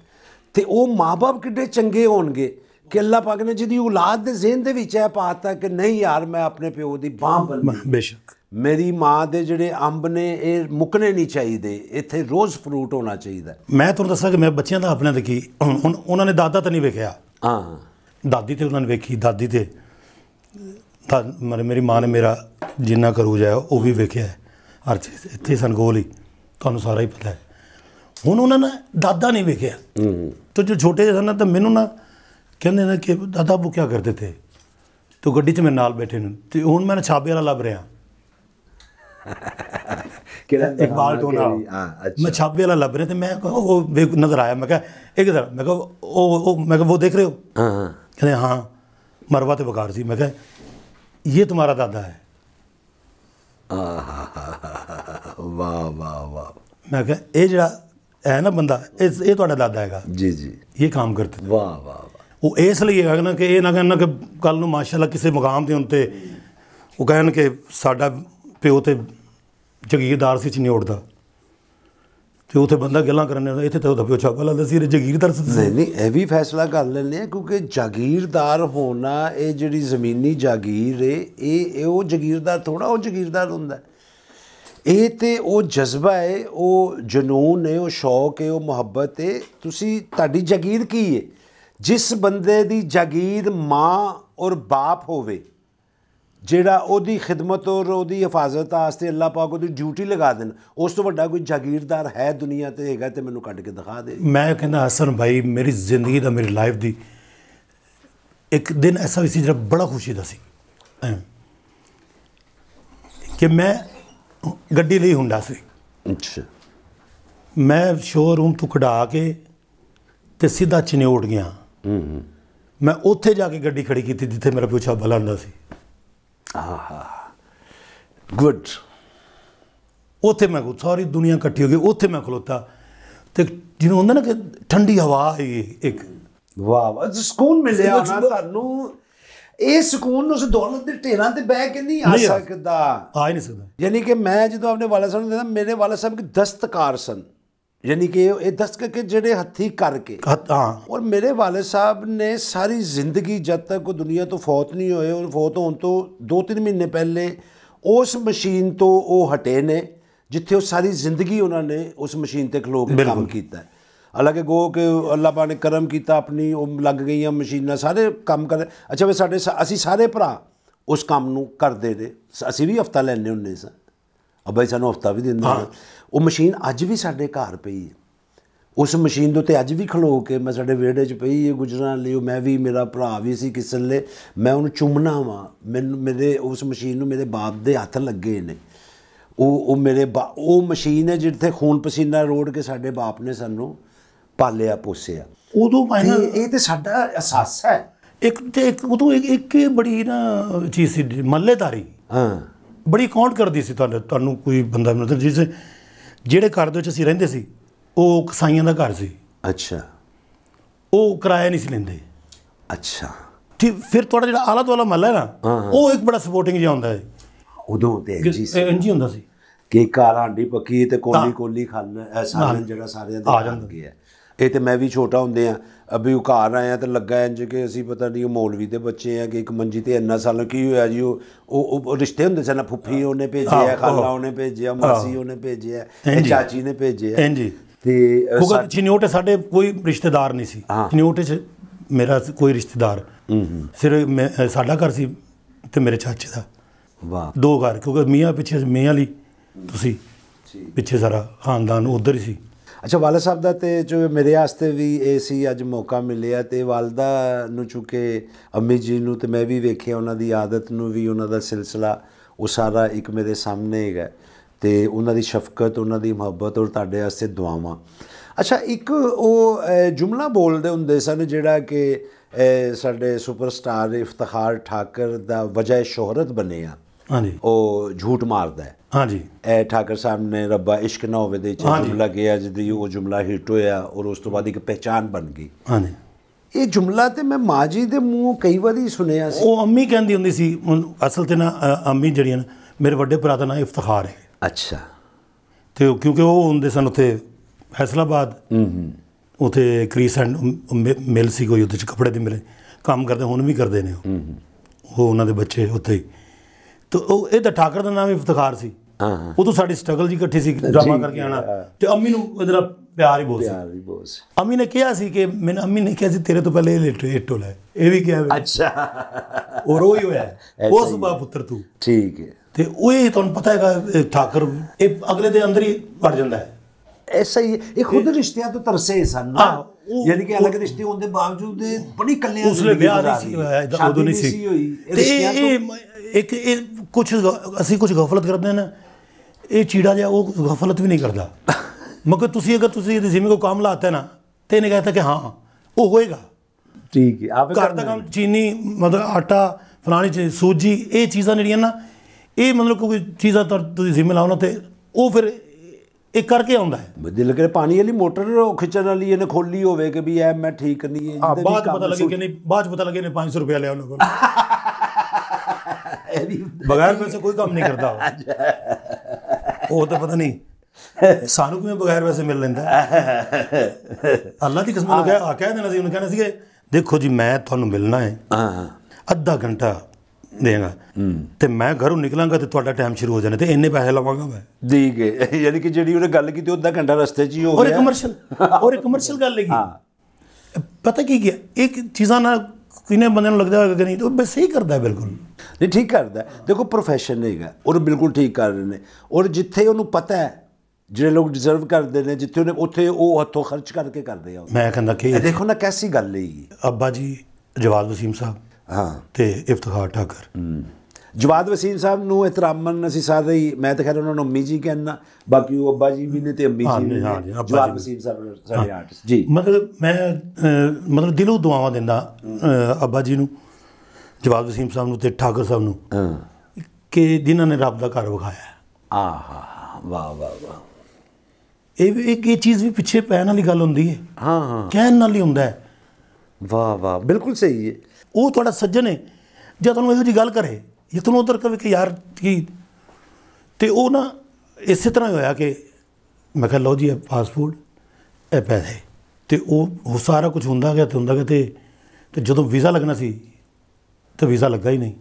ਤੇ ਉਹ ਮਾਪੇ ਕਿੱਡੇ ਚੰਗੇ ਹੋਣਗੇ ਕਿ ਅੱਲਾਹ ਪਾਕ ਨੇ ਜਿਹਦੀ ਔਲਾਦ ਦੇ ਜ਼ਿਹਨ ਦੇ ਵਿੱਚ ਹੈ ਪਾਤਾ ਕਿ ਨਹੀਂ ਯਾਰ ਮੈਂ ਆਪਣੇ ਪਿਓ ਦੀ ਬਾਹ ਬੰਨ੍ਹੀ ਬੇਸ਼ੱਕ ਮੇਰੀ ਮਾਂ ਦੇ ਜਿਹੜੇ ਅੰਬ ਨੇ ਇਹ ਮੁੱਕਨੇ ਨਹੀਂ ਚਾਹੀਦੇ ਇੱਥੇ ਰੋਜ਼ ਫਰੂਟ ਹੋਣਾ ਚਾਹੀਦਾ ਮੈਂ ਤੁਹਾਨੂੰ ਦੱਸਾਂ ਕਿ ਮੈਂ ਬੱਚਿਆਂ ਦਾ ਆਪਣੇ ਦੇਖੀ ਉਹਨਾਂ ਨੇ ਦਾਦਾ ਤਾਂ ਨਹੀਂ ਵੇਖਿਆ ਹਾਂ ਦਾਦੀ ਤੇ ਉਹਨਾਂ ਨੇ ਵੇਖੀ ਦਾਦੀ ਤੇ ਮੇਰੀ ਮਾਂ ਨੇ ਮੇਰਾ ਜਿੰਨਾ ਕਰੂਜ ਹੈ ਉਹ ਵੀ ਵੇਖਿਆ ਹਰ ਚੀਜ਼ ਇੱਥੇ ਸੰਗੋਲ ਹੀ ਤੁਹਾਨੂੰ ਸਾਰਾ ਹੀ ਪਤਾ ਹੈ ਹੁਣ ਉਹਨਾਂ ਨੇ ਦਾਦਾ ਨਹੀਂ ਵੇਖਿਆ ਤੇ ਜੋ ਛੋਟੇ ਸਨ ਤਾਂ ਮੈਨੂੰ ਨਾ ਕਹਿੰਦੇ ਨੇ ਕਿ ਦਾਦਾ ਉਹ ਕੀ ਕਰਦੇ ਤੇ ਤੋ ਗੱਡੀ 'ਚ ਮੇਰੇ ਨਾਲ ਬੈਠੇ ਨੂੰ ਤੇ ਹੁਣ ਮੈਂ ਛਾਬੇ ਵਾਲਾ ਲੱਭ ਰਿਹਾ ਕਿਹੜਾ ਇਕਬਾਲ ਟੋਨਾ ਹਾਂ ਅੱਛਾ ਮੈਂ ਛਾਬੇ ਵਾਲਾ ਲੱਭ ਰਿਹਾ ਤੇ ਮੈਂ ਉਹ ਨਜ਼ਰ ਆਇਆ ਮੈਂ ਕਿਹਾ ਇੱਕ ਦਰ ਮੈਂ ਕਿਹਾ ਉਹ ਮੈਂ ਕਿਹਾ ਉਹ ਦੇਖ ਰਹੇ ਹੋ ਹਾਂ ਹਾਂ ਕਹਿੰਦੇ ਹਾਂ ਮਰਵਾ ਤੇ ਵਕਾਰ ਸੀ ਮੈਂ ਕਿਹਾ ਇਹ ਤੁਹਾਡਾ ਦਾਦਾ ਹੈ ਆਹਾ ਵਾ ਵਾ ਵਾ ਮੈਂ ਕਿਹਾ ਇਹ ਜਿਹੜਾ ਹੈ ਨਾ ਬੰਦਾ ਇਹ ਇਹ ਤੁਹਾਡਾ ਦਾਦਾ ਹੈਗਾ ਜੀ ਜੀ ਇਹ ਕੰਮ ਵਾ ਵਾ ਵਾ ਉਹ ਇਸ ਲਈ ਹੈਗਾ ਨਾ ਕਿ ਇਹ ਨਾ ਕਹਿਣਾ ਕਿ ਕੱਲ ਨੂੰ ਮਾਸ਼ਾਅੱਲਾ ਕਿਸੇ ਮਕਾਮ ਤੇ ਹੁੰਤੇ ਉਹ ਕਹਿਣ ਕਿ ਸਾਡਾ ਪਿਓ ਤੇ ਜਗੀਰਦਾਰ ਸੀ ਚ ਨਹੀਂ ਕਿ ਉਥੇ ਬੰਦਾ ਗੱਲਾਂ ਕਰਨ ਨੇ ਇੱਥੇ ਤਾਂ ਦਬਿਓ ਛਾਪਾ ਲਾਉਂਦਾ ਸੀ ਜਗੀਰਦਾਰ ਨਹੀਂ ਨਹੀਂ ਇਹ ਵੀ ਫੈਸਲਾ ਕਰ ਲੈਣੇ ਆ ਕਿਉਂਕਿ ਜਾਗੀਰਦਾਰ ਹੋਣਾ ਇਹ ਜਿਹੜੀ ਜ਼ਮੀਨੀ ਜਾਗੀਰ ਏ ਇਹ ਉਹ ਜਾਗੀਰਦਾਰ ਥੋੜਾ ਉਹ ਜਾਗੀਰਦਾਰ ਹੁੰਦਾ ਇਹ ਤੇ ਉਹ ਜਜ਼ਬਾ ਏ ਉਹ ਜਨੂਨ ਏ ਉਹ ਸ਼ੌਕ ਏ ਉਹ ਮੁਹੱਬਤ ਏ ਤੁਸੀਂ ਤੁਹਾਡੀ ਜਾਗੀਰ ਕੀ ਏ ਜਿਸ ਬੰਦੇ ਦੀ ਜਾਗੀਰ ਮਾਂ ਔਰ ਬਾਪ ਹੋਵੇ ਜਿਹੜਾ ਉਹਦੀ ਖidmat ਔਰ ਉਹਦੀ ਹਿਫਾਜ਼ਤ ਆਸਤੇ ਅੱਲਾਹ ਪਾਕ ਉਹਦੀ ਡਿਊਟੀ ਲਗਾ ਦੇਣ ਉਸ ਤੋਂ ਵੱਡਾ ਕੋਈ ਜਾਗੀਰਦਾਰ ਹੈ ਦੁਨੀਆ ਤੇ ਹੈਗਾ ਤੇ ਮੈਨੂੰ ਕੱਢ ਕੇ ਦਿਖਾ ਦੇ ਮੈਂ ਕਹਿੰਦਾ ਹਸਨ ਭਾਈ ਮੇਰੀ ਜ਼ਿੰਦਗੀ ਦਾ ਮੇਰੀ ਲਾਈਫ ਦੀ ਇੱਕ ਦਿਨ ਐਸਾ ਵੀ ਸੀ ਜਿਹੜਾ ਬੜਾ ਖੁਸ਼ੀ ਦਾ ਸੀ ਕਿ ਮੈਂ ਗੱਡੀ ਲਈ ਹੁੰਦਾ ਸੀ ਅੱਛਾ ਮੈਂ ਸ਼ੋਰੂਮ ਤੋਂ ਕਢਾ ਕੇ ਤੇ ਸਿੱਧਾ ਚਨਿਓੜ ਗਿਆ ਹੂੰ ਹੂੰ ਮੈਂ ਉੱਥੇ ਜਾ ਕੇ ਗੱਡੀ ਖੜੀ ਕੀਤੀ ਜਿੱਥੇ ਮੇਰਾ ਪੁੱਛਾ ਬਲਾਂਦਾ ਸੀ ਆਹ ਗੁੱਡ ਉੱਥੇ ਮੈਂ ਸਾਰੀ ਦੁਨੀਆ ਇਕੱਠੀ ਹੋ ਗਈ ਉੱਥੇ ਮੈਂ ਖਲੋਤਾ ਤੇ ਜਿਹਨੂੰ ਹੁੰਦਾ ਨਾ ਕਿ ਠੰਡੀ ਹਵਾ ਹੈ ਇੱਕ ਵਾਹ ਵਾਹ ਸਕੂਨ ਮਿਲਿਆ ਨਾ ਤੁਹਾਨੂੰ ਇਹ ਸਕੂਨ ਉਸ ਦੌਲਤ ਦੇ ਢੇਰਾਂ ਤੇ ਬਹਿ ਕੇ ਨਹੀਂ ਆ ਸਕਦਾ ਆ ਹੀ ਨਹੀਂ ਸਕਦਾ ਯਾਨੀ ਕਿ ਮੈਂ ਜਦੋਂ ਆਪਣੇ ਵਾਲਾ ਸਾਹਿਬ ਨੂੰ ਦੇਖਦਾ ਮੇਰੇ ਵਾਲਾ ਸਾਹਿਬ ਕਿ ਦਸਤਕਾਰ ਸਨ ਯਾਨੀ ਕਿ ਇਹ ਦੱਸ ਕੇ ਜਿਹੜੇ ਹੱਥੀ ਕਰਕੇ ਹਾਂ ਔਰ ਮੇਰੇ ਵਾਲੇ ਸਾਹਿਬ ਨੇ ਸਾਰੀ ਜ਼ਿੰਦਗੀ ਜਦ ਤੱਕ ਉਹ ਦੁਨੀਆ ਤੋਂ ਫੌਤ ਨਹੀਂ ਹੋਏ ਉਹ ਫੌਤ ਹੋਣ ਤੋਂ 2-3 ਮਹੀਨੇ ਪਹਿਲੇ ਉਸ ਮਸ਼ੀਨ ਤੋਂ ਉਹ ਹਟੇ ਨੇ ਜਿੱਥੇ ਉਹ ਸਾਰੀ ਜ਼ਿੰਦਗੀ ਉਹਨਾਂ ਨੇ ਉਸ ਮਸ਼ੀਨ ਤੇ ਖਲੋ ਕੇ ਕੰਮ ਕੀਤਾ ਹੈ ਹਾਲਾਂਕਿ ਗੋ ਕਿ ਅੱਲਾਹ ਪਾਕ ਨੇ ਕਰਮ ਕੀਤਾ ਆਪਣੀ ਉਹ ਲੱਗ ਗਈਆਂ ਮਸ਼ੀਨਾਂ ਸਾਰੇ ਕੰਮ ਕਰ ਅੱਛਾ ਵੀ ਸਾਡੇ ਅਸੀਂ ਸਾਰੇ ਭਰਾ ਉਸ ਕੰਮ ਨੂੰ ਕਰਦੇ ਦੇ ਅਸੀਂ ਵੀ ਹਫਤਾ ਲੈਣੇ ਹੁੰਦੇ ਸਾਂ ਅਬਾਈ ਸਾਨੂੰ ਹਫਤਾ ਵੀ ਦਿੰਦੇ ਉਹ ਮਸ਼ੀਨ ਅੱਜ ਵੀ ਸਾਡੇ ਘਰ ਪਈ ਹੈ ਉਸ ਮਸ਼ੀਨ ਦੇ ਉੱਤੇ ਅੱਜ ਵੀ ਖਲੋ ਕੇ ਮੈਂ ਸਾਡੇ ਵਿਹੜੇ 'ਚ ਪਈ ਇਹ ਗੁਜਰਾਂ ਲਈ ਮੈਂ ਵੀ ਮੇਰਾ ਭਰਾ ਵੀ ਸੀ ਕਿਸਨ ਲਈ ਮੈਂ ਉਹਨੂੰ ਚੁੰਮਣਾ ਵਾਂ ਮੈਨੂੰ ਮੇਰੇ ਉਸ ਮਸ਼ੀਨ ਨੂੰ ਮੇਰੇ ਬਾਪ ਦੇ ਹੱਥ ਲੱਗੇ ਨੇ ਉਹ ਉਹ ਮੇਰੇ ਉਹ ਮਸ਼ੀਨ ਹੈ ਜਿੱਥੇ ਖੂਨ ਪਸੀਨਾ ਰੋੜ ਕੇ ਸਾਡੇ ਬਾਪ ਨੇ ਸਾਨੂੰ ਪਾਲਿਆ ਪੋਸਿਆ ਉਦੋਂ ਮੈਂ ਇਹ ਤੇ ਸਾਡਾ ਅਸਾਸ ਹੈ ਇੱਕ ਤੇ ਇੱਕ ਉਦੋਂ ਇੱਕ ਬੜੀ ਨਾ ਚੀਜ਼ ਸੀ ਮੱਲੇਦਾਰੀ ਹਾਂ ਬੜੀ ਕਾਉਂਟ ਕਰਦੀ ਸੀ ਤੁਹਾਨੂੰ ਤੁਹਾਨੂੰ ਕੋਈ ਬੰਦਾ ਮਿਲਦਾ ਜਿਸ ਜਿਹੜੇ ਘਰ ਦੇ ਵਿੱਚ ਅਸੀਂ ਰਹਿੰਦੇ ਸੀ ਉਹ ਕਸਾਈਆਂ ਦਾ ਘਰ ਸੀ ਅੱਛਾ ਉਹ ਕਿਰਾਇਆ ਨਹੀਂ ਸੀ ਲੈਂਦੇ ਅੱਛਾ ਠੀਕ ਫਿਰ ਤੁਹਾਡਾ ਜਿਹੜਾ ਆਲਾ ਦੁਆਲਾ ਮਹੱਲਾ ਹੈ ਨਾ ਉਹ ਇੱਕ ਬੜਾ ਸਪੋਰਟਿੰਗ ਜਿਹਾ ਹੁੰਦਾ ਹੈ ਉਦੋਂ ਤੇ ਜੀ ਸੀ ਇੰਜੀ ਹੁੰਦਾ ਸੀ ਕਿ ਕਾਰਾਂ ਢੀ ਪੱਕੀ ਤੇ ਕੋਲੀ ਕੋਲੀ ਖਾਨ ਐਸਾ ਜਿਹੜਾ ਸਾਰਿਆਂ ਦੇ ਆ ਗਿਆ ਇਹ ਤੇ ਮੈਂ ਵੀ ਛੋਟਾ ਹੁੰਦੇ ਆ ਅਭੀ ਘਰ ਆਏ ਆ ਤਾਂ ਲੱਗਾ ਇੰਜ ਕਿ ਅਸੀਂ ਪਤਾ ਨਹੀਂ ਉਹ ਮੌਲਵੀ ਦੇ ਬੱਚੇ ਆ ਕਿ ਇੱਕ ਮੰਜੀ ਤੇ ਇੰਨਾ ਸਾਲ ਕੀ ਹੋਇਆ ਜੀ ਉਹ ਉਹ ਰਿਸ਼ਤੇ ਹੁੰਦੇ ਸਨ ਫੁੱਫੀ ਉਹਨੇ ਭੇਜਿਆ ਖਾਲਾ ਉਹਨੇ ਭੇਜਿਆ ਮਾਸੀ ਉਹਨੇ ਭੇਜਿਆ ਚਾਚੀ ਨੇ ਭੇਜਿਆ ਹਾਂਜੀ ਤੇ ਕਿਉਂਕਿ ਚਿਨਿਓਟੇ ਸਾਡੇ ਕੋਈ ਰਿਸ਼ਤੇਦਾਰ ਨਹੀਂ ਸੀ ਚਿਨਿਓਟੇ 'ਚ ਮੇਰਾ ਕੋਈ ਰਿਸ਼ਤੇਦਾਰ ਹੂੰ ਸਿਰ ਸਾਡਾ ਘਰ ਸੀ ਤੇ ਮੇਰੇ ਚਾਚੇ ਦਾ ਵਾਹ ਦੋ ਘਰ ਕਿਉਂਕਿ ਮੀਆਂ ਪਿੱਛੇ ਮੀਆਂ ਲਈ ਤੁਸੀਂ ਪਿੱਛੇ ਸਾਰਾ ਖਾਨਦਾਨ ਉਧਰ ਹੀ ਸੀ ਅੱਛਾ ਵਾਲਾ ਸਾਹਿਬ ਦਾ ਤੇ ਜੋ ਮੇਰੇ ਵਾਸਤੇ ਵੀ ਇਹ ਸੀ ਅੱਜ ਮੌਕਾ ਮਿਲਿਆ ਤੇ ਵਾਲਦਾ ਨੂੰ ਚੁਕੇ ਅੰਮੀ ਜੀ ਨੂੰ ਤੇ ਮੈਂ ਵੀ ਵੇਖਿਆ ਉਹਨਾਂ ਦੀ ਆਦਤ ਨੂੰ ਵੀ ਉਹਨਾਂ ਦਾ ਸਿਲਸਿਲਾ ਉਹ ਸਾਰਾ ਇੱਕ ਮੇਰੇ ਸਾਹਮਣੇ ਹੈਗਾ ਤੇ ਉਹਨਾਂ ਦੀ ਸ਼ਫਕਤ ਉਹਨਾਂ ਦੀ ਮੁਹੱਬਤ ਔਰ ਤੁਹਾਡੇ ਵਾਸਤੇ ਦੁਆਵਾਂ ਅੱਛਾ ਇੱਕ ਉਹ ਜੁਮਲਾ ਬੋਲਦੇ ਹੁੰਦੇ ਸਨ ਜਿਹੜਾ ਕਿ ਸਾਡੇ ਸੁਪਰਸਟਾਰ ਇਫਤਖਾਰ ਠਾਕਰ ਦਾ ਵਜਾਇ ਸ਼ੋਹਰਤ ਬਣਿਆ ਹਾਂਜੀ ਉਹ ਝੂਠ ਮਾਰਦਾ ਹੈ ਹਾਂਜੀ ਐ ਠਾਕਰ ਸਾਹਿਬ ਨੇ ਰੱਬਾ ਇਸ਼ਕ ਨਾ ਹੋਵੇ ਦੇ ਜੁਮਲਾ ਗਿਆ ਜਿਹਦੀ ਉਹ ਜੁਮਲਾ ਹਿੱਟ ਹੋਇਆ ਔਰ ਉਸ ਤੋਂ ਬਾਅਦ ਇੱਕ ਪਹਿਚਾਨ ਬਣ ਗਈ ਹਾਂਜੀ ਇਹ ਜੁਮਲਾ ਤੇ ਮੈਂ ਮਾਜੀ ਦੇ ਮੂੰਹ ਕਈ ਵਾਰੀ ਸੁਣਿਆ ਸੀ ਉਹ ਅੰਮੀ ਕਹਿੰਦੀ ਹੁੰਦੀ ਸੀ ਅਸਲ ਤੇ ਨਾ ਅੰਮੀ ਜਿਹੜੀਆਂ ਮੇਰੇ ਵੱਡੇ ਭਰਾ ਦਾ ਨਾਮ ਇਫਤਖਾਰ ਹੈ ਅੱਛਾ ਤੇ ਕਿਉਂਕਿ ਉਹ ਹੁੰਦੇ ਸਨ ਉੱਥੇ ਫੈਸਲਾਬਾਦ ਹੂੰ ਹੂੰ ਉਥੇ ਕ੍ਰੀਸਨ ਮਿਲ ਸੀ ਕੋਈ ਉੱਥੇ ਕੱਪੜੇ ਦੇ ਮਿਲੇ ਕੰਮ ਕਰਦੇ ਹੁਣ ਵੀ ਕਰਦੇ ਨੇ ਉਹ ਉਹਨਾਂ ਦੇ ਬੱਚੇ ਉੱਥੇ ਤੇ ਉਹ ਇਹ ਤਾਂ ਠਾਕਰ ਦਾ ਨਾਮ ਇਫਤਖਾਰ ਸੀ ਹਾਂ ਉਹ ਤੋਂ ਸਾਡੀ ਸਟਰਗਲ ਜੀ ਇਕੱਠੀ ਸੀ ਡਰਾਮਾ ਕਰਕੇ ਆਣਾ ਤੇ ਅੰਮੀ ਨੂੰ ਜਰਾ ਪਿਆਰ ਹੀ ਬਹੁਤ ਸੀ ਪਿਆਰ ਹੀ ਬਹੁਤ ਸੀ ਅੰਮੀ ਨੇ ਕਿਹਾ ਸੀ ਕਿ ਮੈਂ ਅੰਮੀ ਨੇ ਕਿਹਾ ਸੀ ਤੇਰੇ ਤੋਂ ਪਹਿਲੇ ਇਹ ਟੋਲ ਹੈ ਇਹ ਵੀ ਕਿਹਾ ਅੱਛਾ ਉਹ ਰੋਈ ਹੋਇਆ ਉਹ ਸੁਭਾ ਪੁੱਤਰ ਤੂੰ ਠੀਕ ਹੈ ਤੇ ਉਹ ਹੀ ਤੁਹਾਨੂੰ ਪਤਾ ਹੈਗਾ ਠਾਕਰ ਇਹ ਅਗਲੇ ਦੇ ਅੰਦਰ ਹੀ ਵੜ ਜਾਂਦਾ ਹੈ ਐਸਾ ਹੀ ਇਹ ਖੁਦ ਰਿਸ਼ਤਿਆਂ ਤੋਂ ਤਰਸੇ ਸਨ ਨਾ ਯਾਨੀ ਕਿ ਅਲੱਗ ਰਿਸ਼ਤੇ ਹੋਣ ਦੇ ਬਾਵਜੂਦ ਬੜੀ ਕੱਲਿਆਂ ਉਸਲੇ ਵਿਆਹ ਨਹੀਂ ਸੀ ਹੋਇਆ ਉਦੋਂ ਨਹੀਂ ਸੀ ਤੇ ਇਹ ਇੱਕ ਇਹ ਕੁਝ ਅਸੀਂ ਕੁਝ ਗਫਲਤ ਕਰਦੇ ਨਾ ਇਹ ਚੀੜਾ ਜਿਹਾ ਉਹ ਗਫਲਤ ਵੀ ਨਹੀਂ ਕਰਦਾ ਮਗਰ ਤੁਸੀਂ ਅਗਰ ਤੁਸੀਂ ਇਹਦੇ ਜ਼ਿੰਮੇ ਕੋ ਕੰਮ ਲਾਤੇ ਨਾ ਤੇ ਇਹਨੇ ਕਹਤਾ ਕਿ ਹਾਂ ਉਹ ਹੋਏਗਾ ਠੀਕ ਹੈ ਆਪੇ ਘਰ ਦਾ ਕੰਮ ਚੀਨੀ ਮਤਲਬ ਆਟਾ ਫਲਾਣੀ ਚੀਜ਼ ਸੂਜੀ ਇਹ ਚੀਜ਼ਾਂ ਜਿਹੜੀਆਂ ਨਾ ਇਹ ਮਤਲਬ ਕੋਈ ਚੀਜ਼ਾਂ ਤਰ ਤੁਸੀਂ ਜ਼ਿੰਮੇ ਲਾਉਣਾ ਤੇ ਉਹ ਫਿਰ ਇਹ ਕਰਕੇ ਆਉਂਦਾ ਹੈ ਦਿਲ ਕਰੇ ਪਾਣੀ ਵਾਲੀ ਮੋਟਰ ਖਿੱਚਣ ਵਾਲੀ ਇਹਨੇ ਖੋਲੀ ਹੋਵੇ ਕਿ ਵੀ ਐ ਮੈਂ ਠੀਕ ਨਹੀਂ ਹੈ ਜਿਹਦੇ ਬਾਅਦ ਪਤਾ ਲੱਗੇ ਕਿ ਨਹੀਂ ਬਾਅਦ ਪਤਾ ਲੱਗੇ ਨੇ 500 ਰੁਪਏ ਲਿਆ ਉਹਨਾਂ ਕੋਲ ਬਗੈਰ ਪੈਸੇ ਕੋਈ ਕੰਮ ਨਹੀਂ ਕਰਦਾ ਉਹ ਤਾਂ ਪਤਾ ਨਹੀਂ ਸਾਨੂੰ ਕਿਵੇਂ ਬਗੈਰ ਵੈਸੇ ਮਿਲ ਲੈਂਦਾ ਅੱਲਾ ਦੀ ਕਸਮ ਨੂੰ ਕਹਿਆ ਆ ਕਹਿ ਦੇਣਾ ਸੀ ਉਹਨੂੰ ਕਹਿਣਾ ਸੀ ਕਿ ਦੇਖੋ ਜੀ ਮੈਂ ਤੁਹਾਨੂੰ ਮਿਲਣਾ ਹੈ ਹਾਂ ਅੱਧਾ ਘੰਟਾ ਦੇਗਾ ਤੇ ਮੈਂ ਘਰੋਂ ਨਿਕਲਾਂਗਾ ਤੇ ਤੁਹਾਡਾ ਟਾਈਮ ਸ਼ੁਰੂ ਹੋ ਜਾਣਾ ਤੇ ਇੰਨੇ ਪੈਸੇ ਲਵਾਂਗਾ ਮੈਂ ਠੀਕ ਹੈ ਯਾਨੀ ਕਿ ਜਿਹੜੀ ਉਹਨੇ ਗੱਲ ਕੀਤੀ ਉਹਦਾ ਘੰਟਾ ਰਸਤੇ 'ਚ ਹੀ ਹੋ ਗਿਆ ਔਰ ਕਮਰਸ਼ੀਅਲ ਔਰ ਕਮਰਸ਼ੀਅਲ ਗੱਲ ਲੱਗੀ ਹਾਂ ਪਤਾ ਕੀ ਗਿਆ ਇੱਕ ਚੀਜ਼ਾਂ ਨਾਲ ਕਿੰਨੇ ਬੰਦੇ ਨੂੰ ਲੱਗਦਾ ਹੋਵੇਗਾ ਕਿ ਨਹੀਂ ਉਹ ਬਸ ਸਹੀ ਕਰਦਾ ਬਿਲਕੁਲ ਨਹੀਂ ਠੀਕ ਕਰਦਾ ਦੇਖੋ ਪ੍ਰੋਫੈਸ਼ਨ ਹੈਗਾ ਉਹ ਬਿਲਕੁਲ ਠੀਕ ਕਰ ਰਹੇ ਨੇ ਔਰ ਜਿੱਥੇ ਉਹਨੂੰ ਪਤਾ ਹੈ ਜਿਹੜੇ ਲੋਕ ਡਿਜ਼ਰਵ ਕਰਦੇ ਨੇ ਜਿੱਥੇ ਉਹਨੇ ਉੱਥੇ ਉਹ ਹੱਥੋਂ ਖਰਚ ਕਰਕੇ ਕਰਦੇ ਆ ਮੈਂ ਕਹਿੰਦਾ ਕਿ ਦੇਖੋ ਨਾ ਕੈਸੀ ਗੱਲ ਹੈ ਅੱਬਾ ਜੀ ਜਵਾਦ ਵਸੀਮ ਸਾਹਿਬ ਹਾਂ ਤੇ ਇਫਤਖਾਰ ਠਾਕਰ ਹੂੰ ਜਵਾਦ ਵਸੀਮ ਸਾਹਿਬ ਨੂੰ ਇਤਰਾਮਨ ਅਸੀਂ ਸਾਰੇ ਹੀ ਮੈਂ ਤਾਂ ਖੈਰ ਉਹਨਾਂ ਨੂੰ ਅੰਮੀ ਜੀ ਕਹਿੰਨਾ ਬਾਕੀ ਉਹ ਅੱਬਾ ਜੀ ਵੀ ਨੇ ਤੇ ਅੰਮੀ ਜੀ ਵੀ ਜਵਾਦ ਵਸੀਮ ਸਾਹਿਬ ਸਾਡੇ ਆਰਟਿਸਟ ਜੀ ਮਤਲਬ ਮੈਂ ਮਤਲਬ ਦਿਲੋਂ ਦੁਆਵਾਂ ਦਿੰਦਾ ਅੱਬਾ ਜੀ ਨੂੰ ਜਵਾਦ ਵਸੀਮ ਸਾਹਿਬ ਨੂੰ ਤੇ ਠਾਕੁਰ ਸਾਹਿਬ ਨੂੰ ਹਾਂ ਕਿ ਜਿਨ੍ਹਾਂ ਨੇ ਰੱਬ ਦਾ ਘਰ ਵਿਖਾਇਆ ਆਹਾ ਵਾਹ ਵਾਹ ਵਾਹ ਇਹ ਇੱਕ ਇਹ ਚੀਜ਼ ਵੀ ਪਿੱਛੇ ਪੈਣ ਵਾਲੀ ਗੱਲ ਹੁੰਦੀ ਹੈ ਹਾਂ ਹਾਂ ਕਹਿਣ ਨਾਲ ਹੀ ਹੁੰਦਾ ਹੈ ਵਾਹ ਵਾਹ ਬਿਲਕੁਲ ਸਹੀ ਹੈ ਉਹ ਤੁਹਾਡਾ ਸੱਜਣ ਹੈ ਜੇ ਤੁਹਾਨੂੰ ਇਹੋ ਜੀ ਗੱਲ ਕਰੇ ਇਤਨੋ ਉਧਰ ਕਵੇ ਕਿ ਯਾਰ ਕੀ ਤੇ ਉਹ ਨਾ ਇਸੇ ਤਰ੍ਹਾਂ ਹੋਇਆ ਕਿ ਮੈਂ ਕਿਹਾ ਲਓ ਜੀ ਇਹ ਪਾਸਪੋਰਟ ਇਹ ਪੈਸੇ ਤੇ ਉਹ ਸਾਰਾ ਕੁਝ ਹੁੰਦਾ ਗਿਆ ਤੇ ਹੁੰਦਾ ਗਿਆ ਤੇ ਤੇ ਜਦੋਂ ਵੀਜ਼ਾ ਲੱਗਣਾ ਸੀ ਤੇ ਵੀਜ਼ਾ ਲੱਗਾ ਹੀ ਨਹੀਂ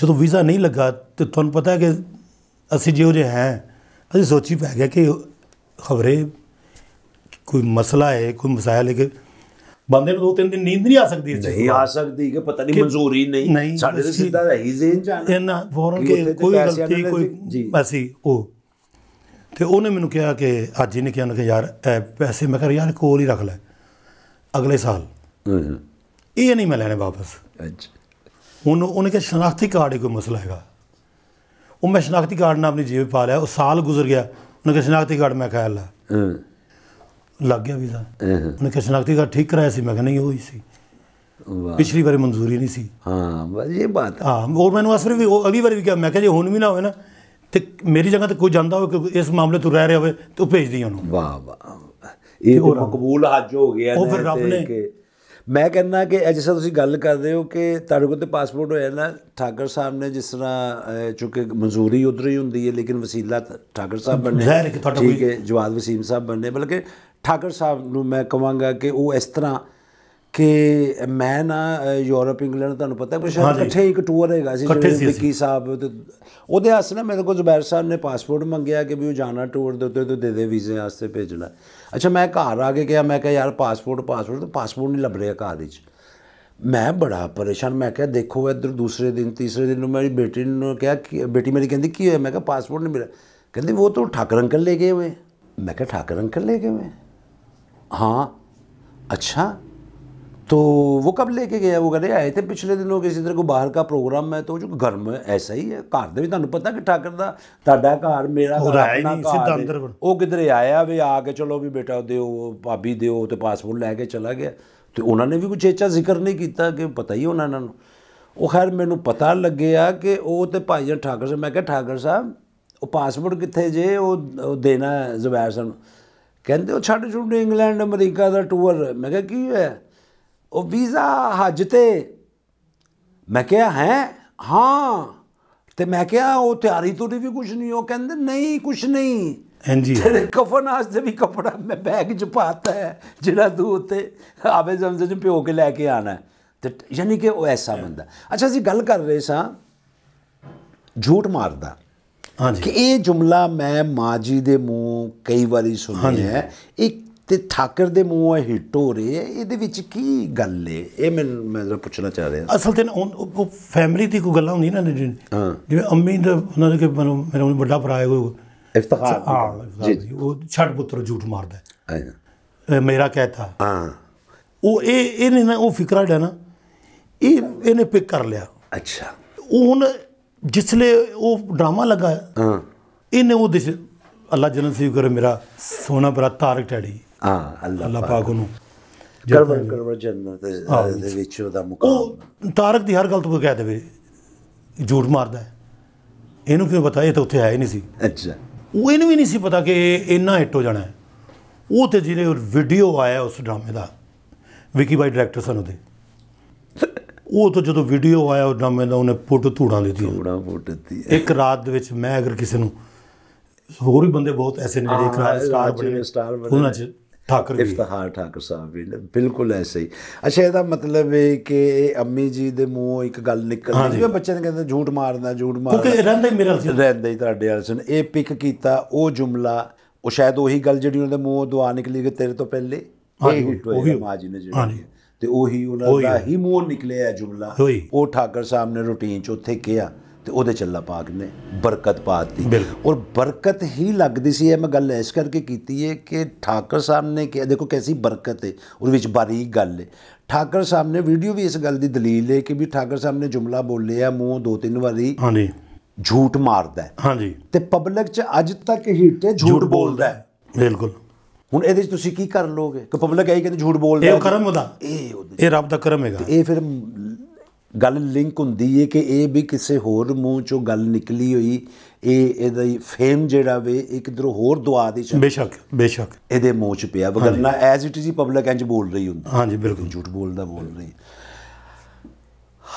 ਜਦੋਂ ਵੀਜ਼ਾ ਨਹੀਂ ਲੱਗਾ ਤੇ ਤੁਹਾਨੂੰ ਪਤਾ ਹੈ ਕਿ ਅਸੀਂ ਜਿਹੋ ਜਿਹੇ ਹੈ ਅਸੀਂ ਸੋਚੀ ਪੈ ਗਿਆ ਕਿ ਖਬਰੇ ਕੋਈ ਮਸਲਾ ਹੈ ਕੋਈ ਮਸਾਇਲ ਹੈ ਕਿ ਬੰਦੇ ਨੂੰ ਦੋ ਤਿੰਨ ਦਿਨ ਨੀਂਦ ਨਹੀਂ ਆ ਸਕਦੀ ਇਸ ਨਹੀਂ ਆ ਸਕਦੀ ਕਿ ਪਤਾ ਨਹੀਂ ਮਨਜ਼ੂਰੀ ਨਹੀਂ ਸਾਡੇ ਤੇ ਸਿੱਧਾ ਰਹੀ ਜ਼ੇਨ ਜਾਣਾ ਇਹਨਾਂ ਫੋਰਨ ਕੇ ਕੋਈ ਗਲਤੀ ਕੋਈ ਬਸੀ ਉਹ ਤੇ ਉਹਨੇ ਮੈਨੂੰ ਕਿਹਾ ਕਿ ਅੱਜ ਹੀ ਨਿਕਿਆ ਕਿਹਾ ਕਿ ਯਾਰ ਪੈਸੇ ਮੈਂ ਕਰ ਯਾਰ ਕੋਲ ਹੀ ਰੱਖ ਲੈ ਅਗਲੇ ਸਾਲ ਇਹ ਨਹੀਂ ਮੈਂ ਲੈਣੇ ਵਾਪਸ ਅੱਛਾ ਹੁਣ ਉਹਨੇ ਕਿ ਸ਼ਨਾਖਤੀ ਕਾਰਡ ਹੀ ਕੋਈ ਮਸਲਾ ਹੈਗਾ ਉਹ ਮੈਂ ਸ਼ਨਾਖਤੀ ਕਾਰਡ ਨਾਲ ਆਪਣੀ ਜੇਬ ਪਾ ਲਿਆ ਉਹ ਸਾਲ ਗੁਜ਼ਰ ਗਿਆ ਉਹਨੇ ਕਿ ਸ਼ਨਾਖਤੀ ਕਾਰਡ ਮੈਂ ਖਿਆਲ ਲਾ ਲੱਗ ਗਿਆ ਵੀਜ਼ਾ ਉਹਨੇ ਕਿਸ ਸ਼ਨਾਖਤੀ ਦਾ ਠੀਕ ਕਰਾਇਆ ਸੀ ਮੈਂ ਕਿਹਾ ਨਹੀਂ ਉਹ ਹੀ ਸੀ ਪਿਛਲੀ ਵਾਰੀ ਮਨਜ਼ੂਰੀ ਨਹੀਂ ਸੀ ਹਾਂ ਬਸ ਇਹ ਬਾਤ ਹਾਂ ਹੋਰ ਮੈਨੂੰ ਅਸਰ ਵੀ ਅਗਲੀ ਵਾਰੀ ਵੀ ਕਿਹਾ ਮੈਂ ਕਿਹਾ ਜੇ ਹੁਣ ਵੀ ਨਾ ਹੋਵੇ ਨਾ ਤੇ ਮੇਰੀ ਜਗ੍ਹਾ ਤੇ ਕੋਈ ਜਾਂਦਾ ਹੋਵੇ ਕਿ ਇਸ ਮਾਮਲੇ ਤੋਂ ਰਹਿ ਰਿਹਾ ਹੋਵੇ ਤੇ ਉਹ ਭੇਜ ਦੀ ਉਹਨੂੰ ਵਾਹ ਵਾਹ ਇਹ ਮਕਬੂਲ ਹੱਜ ਹੋ ਗਿਆ ਉਹ ਫਿਰ ਰੱਬ ਨੇ ਮੈਂ ਕਹਿੰਦਾ ਕਿ ਜਿਸ ਤਰ੍ਹਾਂ ਤੁਸੀਂ ਗੱਲ ਕਰਦੇ ਹੋ ਕਿ ਤੁਹਾਡੇ ਕੋਲ ਤੇ ਪਾਸਪੋਰਟ ਹੋਇਆ ਨਾ ਠਾਕਰ ਸਾਹਿਬ ਨੇ ਜਿਸ ਤਰ੍ਹਾਂ ਚੁੱਕੇ ਮਨਜ਼ੂਰੀ ਉਧਰ ਹੀ ਹੁੰਦੀ ਹੈ ਲੇਕਿਨ ਵਸੀਲਾ ਠਾਕਰ ਸਾਹਿਬ ਬਣਨੇ ਠੀਕ ਹੈ ਜਵਾਦ ਵਸੀਮ ਸਾਹਿਬ ਬਣਨੇ ਬਲਕਿ ਠਾਕਰ ਸਾਹਿਬ ਨੂੰ ਮੈਂ ਕਹਾਂਗਾ ਕਿ ਉਹ ਇਸ ਤਰ੍ਹਾਂ ਕਿ ਮੈਂ ਨਾ ਯੂਰਪ ਇੰਗਲੈਂਡ ਤੁਹਾਨੂੰ ਪਤਾ ਸ਼ਾਇਦ ਇਕੱਠੇ ਇੱਕ ਟੂਰ ਹੈਗਾ ਸੀ ਵਿੱਕੀ ਸਾਹਿਬ ਉਹਦੇ ਹੱਸ ਨਾ ਮੇਰੇ ਕੋਲ ਜ਼ਬੈਰ ਸਾਹਿਬ ਨੇ ਪਾਸਪੋਰਟ ਮੰਗਿਆ ਕਿ ਵੀ ਉਹ ਜਾਣਾ ਟੂਰ ਦੇ ਉੱਤੇ ਤੇ ਦੇ ਦੇ ਵੀਜ਼ੇ ਵਾਸਤੇ ਭੇਜਣਾ ਅੱਛਾ ਮੈਂ ਘਰ ਆ ਕੇ ਕਿਹਾ ਮੈਂ ਕਿਹਾ ਯਾਰ ਪਾਸਪੋਰਟ ਪਾਸਪੋਰਟ ਤੇ ਪਾਸਪੋਰਟ ਨਹੀਂ ਲੱਭ ਰਿਹਾ ਘਰ ਵਿੱਚ ਮੈਂ ਬੜਾ ਪਰੇਸ਼ਾਨ ਮੈਂ ਕਿਹਾ ਦੇਖੋ ਇੱਧਰ ਦੂਸਰੇ ਦਿਨ ਤੀਸਰੇ ਦਿਨ ਨੂੰ ਮੇਰੀ ਬੇਟੀ ਨੂੰ ਕਿਹਾ ਕਿ ਬੇਟੀ ਮੇਰੀ ਕਹਿੰਦੀ ਕੀ ਹੋਇਆ ਮੈਂ ਕਿਹਾ ਪਾਸਪੋਰਟ ਨਹੀਂ ਮਿਲਿਆ ਕਹਿੰਦੀ ਉਹ ਤਾਂ ਠਾਕਰ ਅੰਕਲ ਲੈ ਗਏ ਹੋਏ ਮੈਂ ਕਿਹਾ ਠਾਕਰ ਅੰਕਲ ਲੈ ਗਏ ਹੋਏ हाँ अच्छा तो वो कब लेके ਗਿਆ ਉਹ ਕਹਿੰਦੇ ਆਏ ਤੇ ਪਿਛਲੇ ਦਿਨੋਂ ਕਿਸੇ ਤਰ੍ਹਾਂ ਕੋਈ ਬਾਹਰ ਦਾ ਪ੍ਰੋਗਰਾਮ ਹੈ ਤਾਂ ਜੋ ਘਰ ਮੈਂ ਐਸਾ ਹੀ ਹੈ ਘਰ ਦੇ ਵੀ ਤੁਹਾਨੂੰ ਪਤਾ ਕਿ ਠਾਕਰ ਦਾ ਤੁਹਾਡਾ ਘਰ ਮੇਰਾ ਘਰ ਆਪਣਾ ਘਰ ਉਹ ਕਿਧਰੇ ਆਇਆ ਵੀ ਆ ਕੇ ਚਲੋ ਵੀ ਬੇਟਾ ਦਿਓ ਭਾਬੀ ਦਿਓ ਤੇ ਪਾਸਪੋਰਟ ਲੈ ਕੇ ਚਲਾ ਗਿਆ ਤੇ ਉਹਨਾਂ ਨੇ ਵੀ ਕੁਝ ਚੇਚਾ ਜ਼ਿਕਰ ਨਹੀਂ ਕੀਤਾ ਕਿ ਪਤਾ ਹੀ ਉਹਨਾਂ ਨੂੰ ਉਹ ਖੈਰ ਮੈਨੂੰ ਪਤਾ ਲੱਗਿਆ ਕਿ ਉਹ ਤੇ ਭਾਈ ਠਾਕਰ ਸਾਹਿਬ ਮੈਂ ਕਿਹਾ ਠਾਕਰ ਸਾਹਿਬ ਉਹ ਪਾਸਪੋਰਟ ਕਿੱਥੇ ਜੇ ਉਹ ਦੇਣਾ ਜ਼ਬੈਰ ਸਾਹਿਬ ਕਹਿੰਦੇ ਉਹ ਛੱਡ ਛੁੱਡ ਇੰਗਲੈਂਡ ਅਮਰੀਕਾ ਦਾ ਟੂਰ ਮੈਂ ਕਿਹਾ ਕੀ ਹੋਇਆ ਉਹ ਵੀਜ਼ਾ ਹੱਜ ਤੇ ਮੈਂ ਕਿਹਾ ਹੈ ਹਾਂ ਤੇ ਮੈਂ ਕਿਹਾ ਉਹ ਤਿਆਰੀ ਤੋਂ ਵੀ ਕੁਝ ਨਹੀਂ ਉਹ ਕਹਿੰਦੇ ਨਹੀਂ ਕੁਝ ਨਹੀਂ ਹਾਂਜੀ ਤੇਰੇ ਕਫਨ ਤੇ ਵੀ ਕਪੜਾ ਮੈਂ ਬੈਗ ਚ ਪਾਤਾ ਹੈ ਜਿਹੜਾ ਤੂੰ ਉੱਤੇ ਆਵੇ ਜਮਜ਼ੇ ਚ ਪਿਓ ਕੇ ਲੈ ਕੇ ਆਣਾ ਤੇ ਯਾਨੀ ਕਿ ਉਹ ਐਸਾ ਬੰਦਾ ਅੱਛਾ ਅਸੀਂ ਗੱਲ ਕਰ ਰਹੇ ਸਾਂ ਝੂਠ ਮਾਰਦਾ ਕਿ ਇਹ ਜੁਮਲਾ ਮੈਂ ਮਾਜੀ ਦੇ ਮੂੰਹ ਕਈ ਵਾਰੀ ਸੁਣਿਆ ਹੈ ਇੱਕ ਤੇ ਠਾਕਰ ਦੇ ਮੂੰਹ ਹੈ ਹਿੱਟ ਹੋ ਰਹੇ ਇਹਦੇ ਵਿੱਚ ਕੀ ਗੱਲ ਏ ਇਹ ਮੈਂ ਮੈਂ ਜ਼ਰਾ ਪੁੱਛਣਾ ਚਾਹ ਰਿਹਾ ਅਸਲ ਤੇ ਉਹ ਫੈਮਿਲੀ ਦੀ ਕੋਈ ਗੱਲਾਂ ਹੁੰਦੀ ਨਾ ਜਿਵੇਂ ਅੰਮੀ ਦਾ ਉਹਨਾਂ ਦੇ ਕਿ ਮੈਨੂੰ ਮੇਰਾ ਵੱਡਾ ਭਰਾ ਹੈ ਕੋਈ ਇਫਤਖਾਰ ਜੀ ਉਹ ਛੱਡ ਪੁੱਤਰ ਝੂਠ ਮਾਰਦਾ ਹੈ ਮੇਰਾ ਕਹਿਤਾ ਹਾਂ ਉਹ ਇਹ ਇਹ ਨਾ ਉਹ ਫਿਕਰਾ ਜਿਹੜਾ ਨਾ ਇਹ ਇਹਨੇ ਪਿਕ ਕਰ ਲਿਆ ਅੱਛਾ ਉਹ ਹੁਣ ਜਿਸਲੇ ਉਹ ਡਰਾਮਾ ਲੱਗਾ ਹਾਂ ਇਹਨੇ ਉਹ ਦਿਸ਼ ਅੱਲਾ ਜਨਨ ਸੀ ਕਰੇ ਮੇਰਾ ਸੋਨਾ ਬਰਾ ਤਾਰਕ ਟੜੀ ਹਾਂ ਅੱਲਾ ਅੱਲਾ ਪਾਕ ਨੂੰ ਕਰਵਾ ਕਰਵਾ ਜੰਨਤ ਦੇ ਵਿੱਚ ਉਹਦਾ ਮੁਕਾਮ ਉਹ ਤਾਰਕ ਦੀ ਹਰ ਗੱਲ ਤੋਂ ਕਹਿ ਦੇਵੇ ਝੂਠ ਮਾਰਦਾ ਹੈ ਇਹਨੂੰ ਕਿਉਂ ਪਤਾ ਇਹ ਤਾਂ ਉੱਥੇ ਆਇਆ ਹੀ ਨਹੀਂ ਸੀ ਅੱਛਾ ਉਹ ਇਹਨੂੰ ਵੀ ਨਹੀਂ ਸੀ ਪਤਾ ਕਿ ਇੰਨਾ ਹਿੱਟ ਹੋ ਜਾਣਾ ਹੈ ਉਹ ਤੇ ਜਿਹਨੇ ਵੀਡੀਓ ਆਇਆ ਉਸ ਡਰਾਮੇ ਦਾ ਵਿਕੀ ਬਾਈ ਡਾਇਰੈਕਟਰ ਸਨ ਉਹਦੇ ਉਹ ਤਾਂ ਜਦੋਂ ਵੀਡੀਓ ਆਇਆ ਉਹ ਨਾਮੇ ਦਾ ਉਹਨੇ ਪੁੱਟ ਧੂੜਾਂ ਦਿੱਤੀ ਧੂੜਾਂ ਪੁੱਟ ਦਿੱਤੀ ਇੱਕ ਰਾਤ ਦੇ ਵਿੱਚ ਮੈਂ ਅਗਰ ਕਿਸੇ ਨੂੰ ਹੋਰ ਵੀ ਬੰਦੇ ਬਹੁਤ ਐਸੇ ਨੇ ਜਿਹੜੇ ਇਕਰਾਰ ਸਟਾਰ ਬਣੇ ਸਟਾਰ ਬਣੇ ਉਹਨਾਂ ਚ ਠਾਕਰ ਵੀ ਇਫਤਿਹਾਰ ਠਾਕਰ ਸਾਹਿਬ ਵੀ ਬਿਲਕੁਲ ਐਸੇ ਹੀ ਅੱਛਾ ਇਹਦਾ ਮਤਲਬ ਹੈ ਕਿ ਅੰਮੀ ਜੀ ਦੇ ਮੂੰਹੋਂ ਇੱਕ ਗੱਲ ਨਿਕਲਦੀ ਹੈ ਬੱਚੇ ਨੇ ਕਹਿੰਦੇ ਝੂਠ ਮਾਰਦਾ ਝੂਠ ਮਾਰਦਾ ਕਿਉਂਕਿ ਰਹਿੰਦਾ ਹੀ ਮੇਰੇ ਨਾਲ ਸੀ ਰਹਿੰਦਾ ਹੀ ਤੁਹਾਡੇ ਨਾਲ ਸੁਣ ਇਹ ਪਿਕ ਕੀਤਾ ਉਹ ਜੁਮਲਾ ਉਹ ਸ਼ਾਇਦ ਉਹੀ ਗੱਲ ਜਿਹੜੀ ਉਹਦੇ ਮੂੰਹੋਂ ਦੁਆ ਨਿਕਲੀ ਕਿ ਤੇਰੇ ਤੋਂ ਪਹਿਲੇ ਹਾਂਜੀ ਹਿੱਟ ਹੋਈ ਜੀ ਨੇ ਜਿਹੜੀ ਤੇ ਉਹੀ ਉਹਨਾਂ ਦਾ ਹੀ ਮੂੰਹ ਨਿਕਲਿਆ ਜੁਮਲਾ ਉਹ ਠਾਕਰ ਸਾਹਿਬ ਨੇ ਰੁਟੀਨ ਚ ਉੱਥੇ ਕਿਹਾ ਤੇ ਉਹਦੇ ਚੱਲਾ ਪਾਕ ਨੇ ਬਰਕਤ ਪਾ ਦਿੱਤੀ ਔਰ ਬਰਕਤ ਹੀ ਲੱਗਦੀ ਸੀ ਇਹ ਮੈਂ ਗੱਲ ਇਸ ਕਰਕੇ ਕੀਤੀ ਹੈ ਕਿ ਠਾਕਰ ਸਾਹਿਬ ਨੇ ਕਿ ਦੇਖੋ ਕੈਸੀ ਬਰਕਤ ਹੈ ਉਹ ਵਿੱਚ ਬਾਰੀਕ ਗੱਲ ਹੈ ਠਾਕਰ ਸਾਹਿਬ ਨੇ ਵੀਡੀਓ ਵੀ ਇਸ ਗੱਲ ਦੀ ਦਲੀਲ ਹੈ ਕਿ ਵੀ ਠਾਕਰ ਸਾਹਿਬ ਨੇ ਜੁਮਲਾ ਬੋਲਿਆ ਮੂੰਹ ਦੋ ਤਿੰਨ ਵਾਰੀ ਹਾਂਜੀ ਝੂਠ ਮਾਰਦਾ ਹਾਂਜੀ ਤੇ ਪਬਲਿਕ 'ਚ ਅੱਜ ਤੱਕ ਹੀਟੇ ਝੂਠ ਬੋਲਦਾ ਬਿਲਕੁਲ ਹੁਣ ਇਹਦੇ ਵਿੱਚ ਤੁਸੀਂ ਕੀ ਕਰ ਲੋਗੇ ਕਿ ਪਬਲਿਕ ਆਈ ਕਹਿੰਦੀ ਝੂਠ ਬੋਲਦਾ ਇਹ ਕਰਮ ਉਹਦਾ ਇਹ ਇਹ ਰੱਬ ਦਾ ਕਰਮ ਹੈਗਾ ਇਹ ਫਿਰ ਗੱਲ ਲਿੰਕ ਹੁੰਦੀ ਹੈ ਕਿ ਇਹ ਵੀ ਕਿਸੇ ਹੋਰ ਮੂੰਹ ਚੋਂ ਗੱਲ ਨਿਕਲੀ ਹੋਈ ਇਹ ਇਹਦਾ ਫੇਮ ਜਿਹੜਾ ਵੇ ਇੱਕ ਦਰ ਹੋਰ ਦੁਆ ਦੀ ਚਾ ਬੇਸ਼ੱਕ ਬੇਸ਼ੱਕ ਇਹਦੇ ਮੂੰਹ ਚ ਪਿਆ ਵਗਰਨਾ ਐਜ਼ ਇਟ ਇਜ਼ ਹੀ ਪਬਲਿਕ ਐਂਜ ਬੋਲ ਰਹੀ ਹੁੰਦੀ ਹਾਂਜੀ ਬਿਲਕੁਲ ਝੂਠ ਬੋਲਦਾ ਬੋਲ ਰਹੀ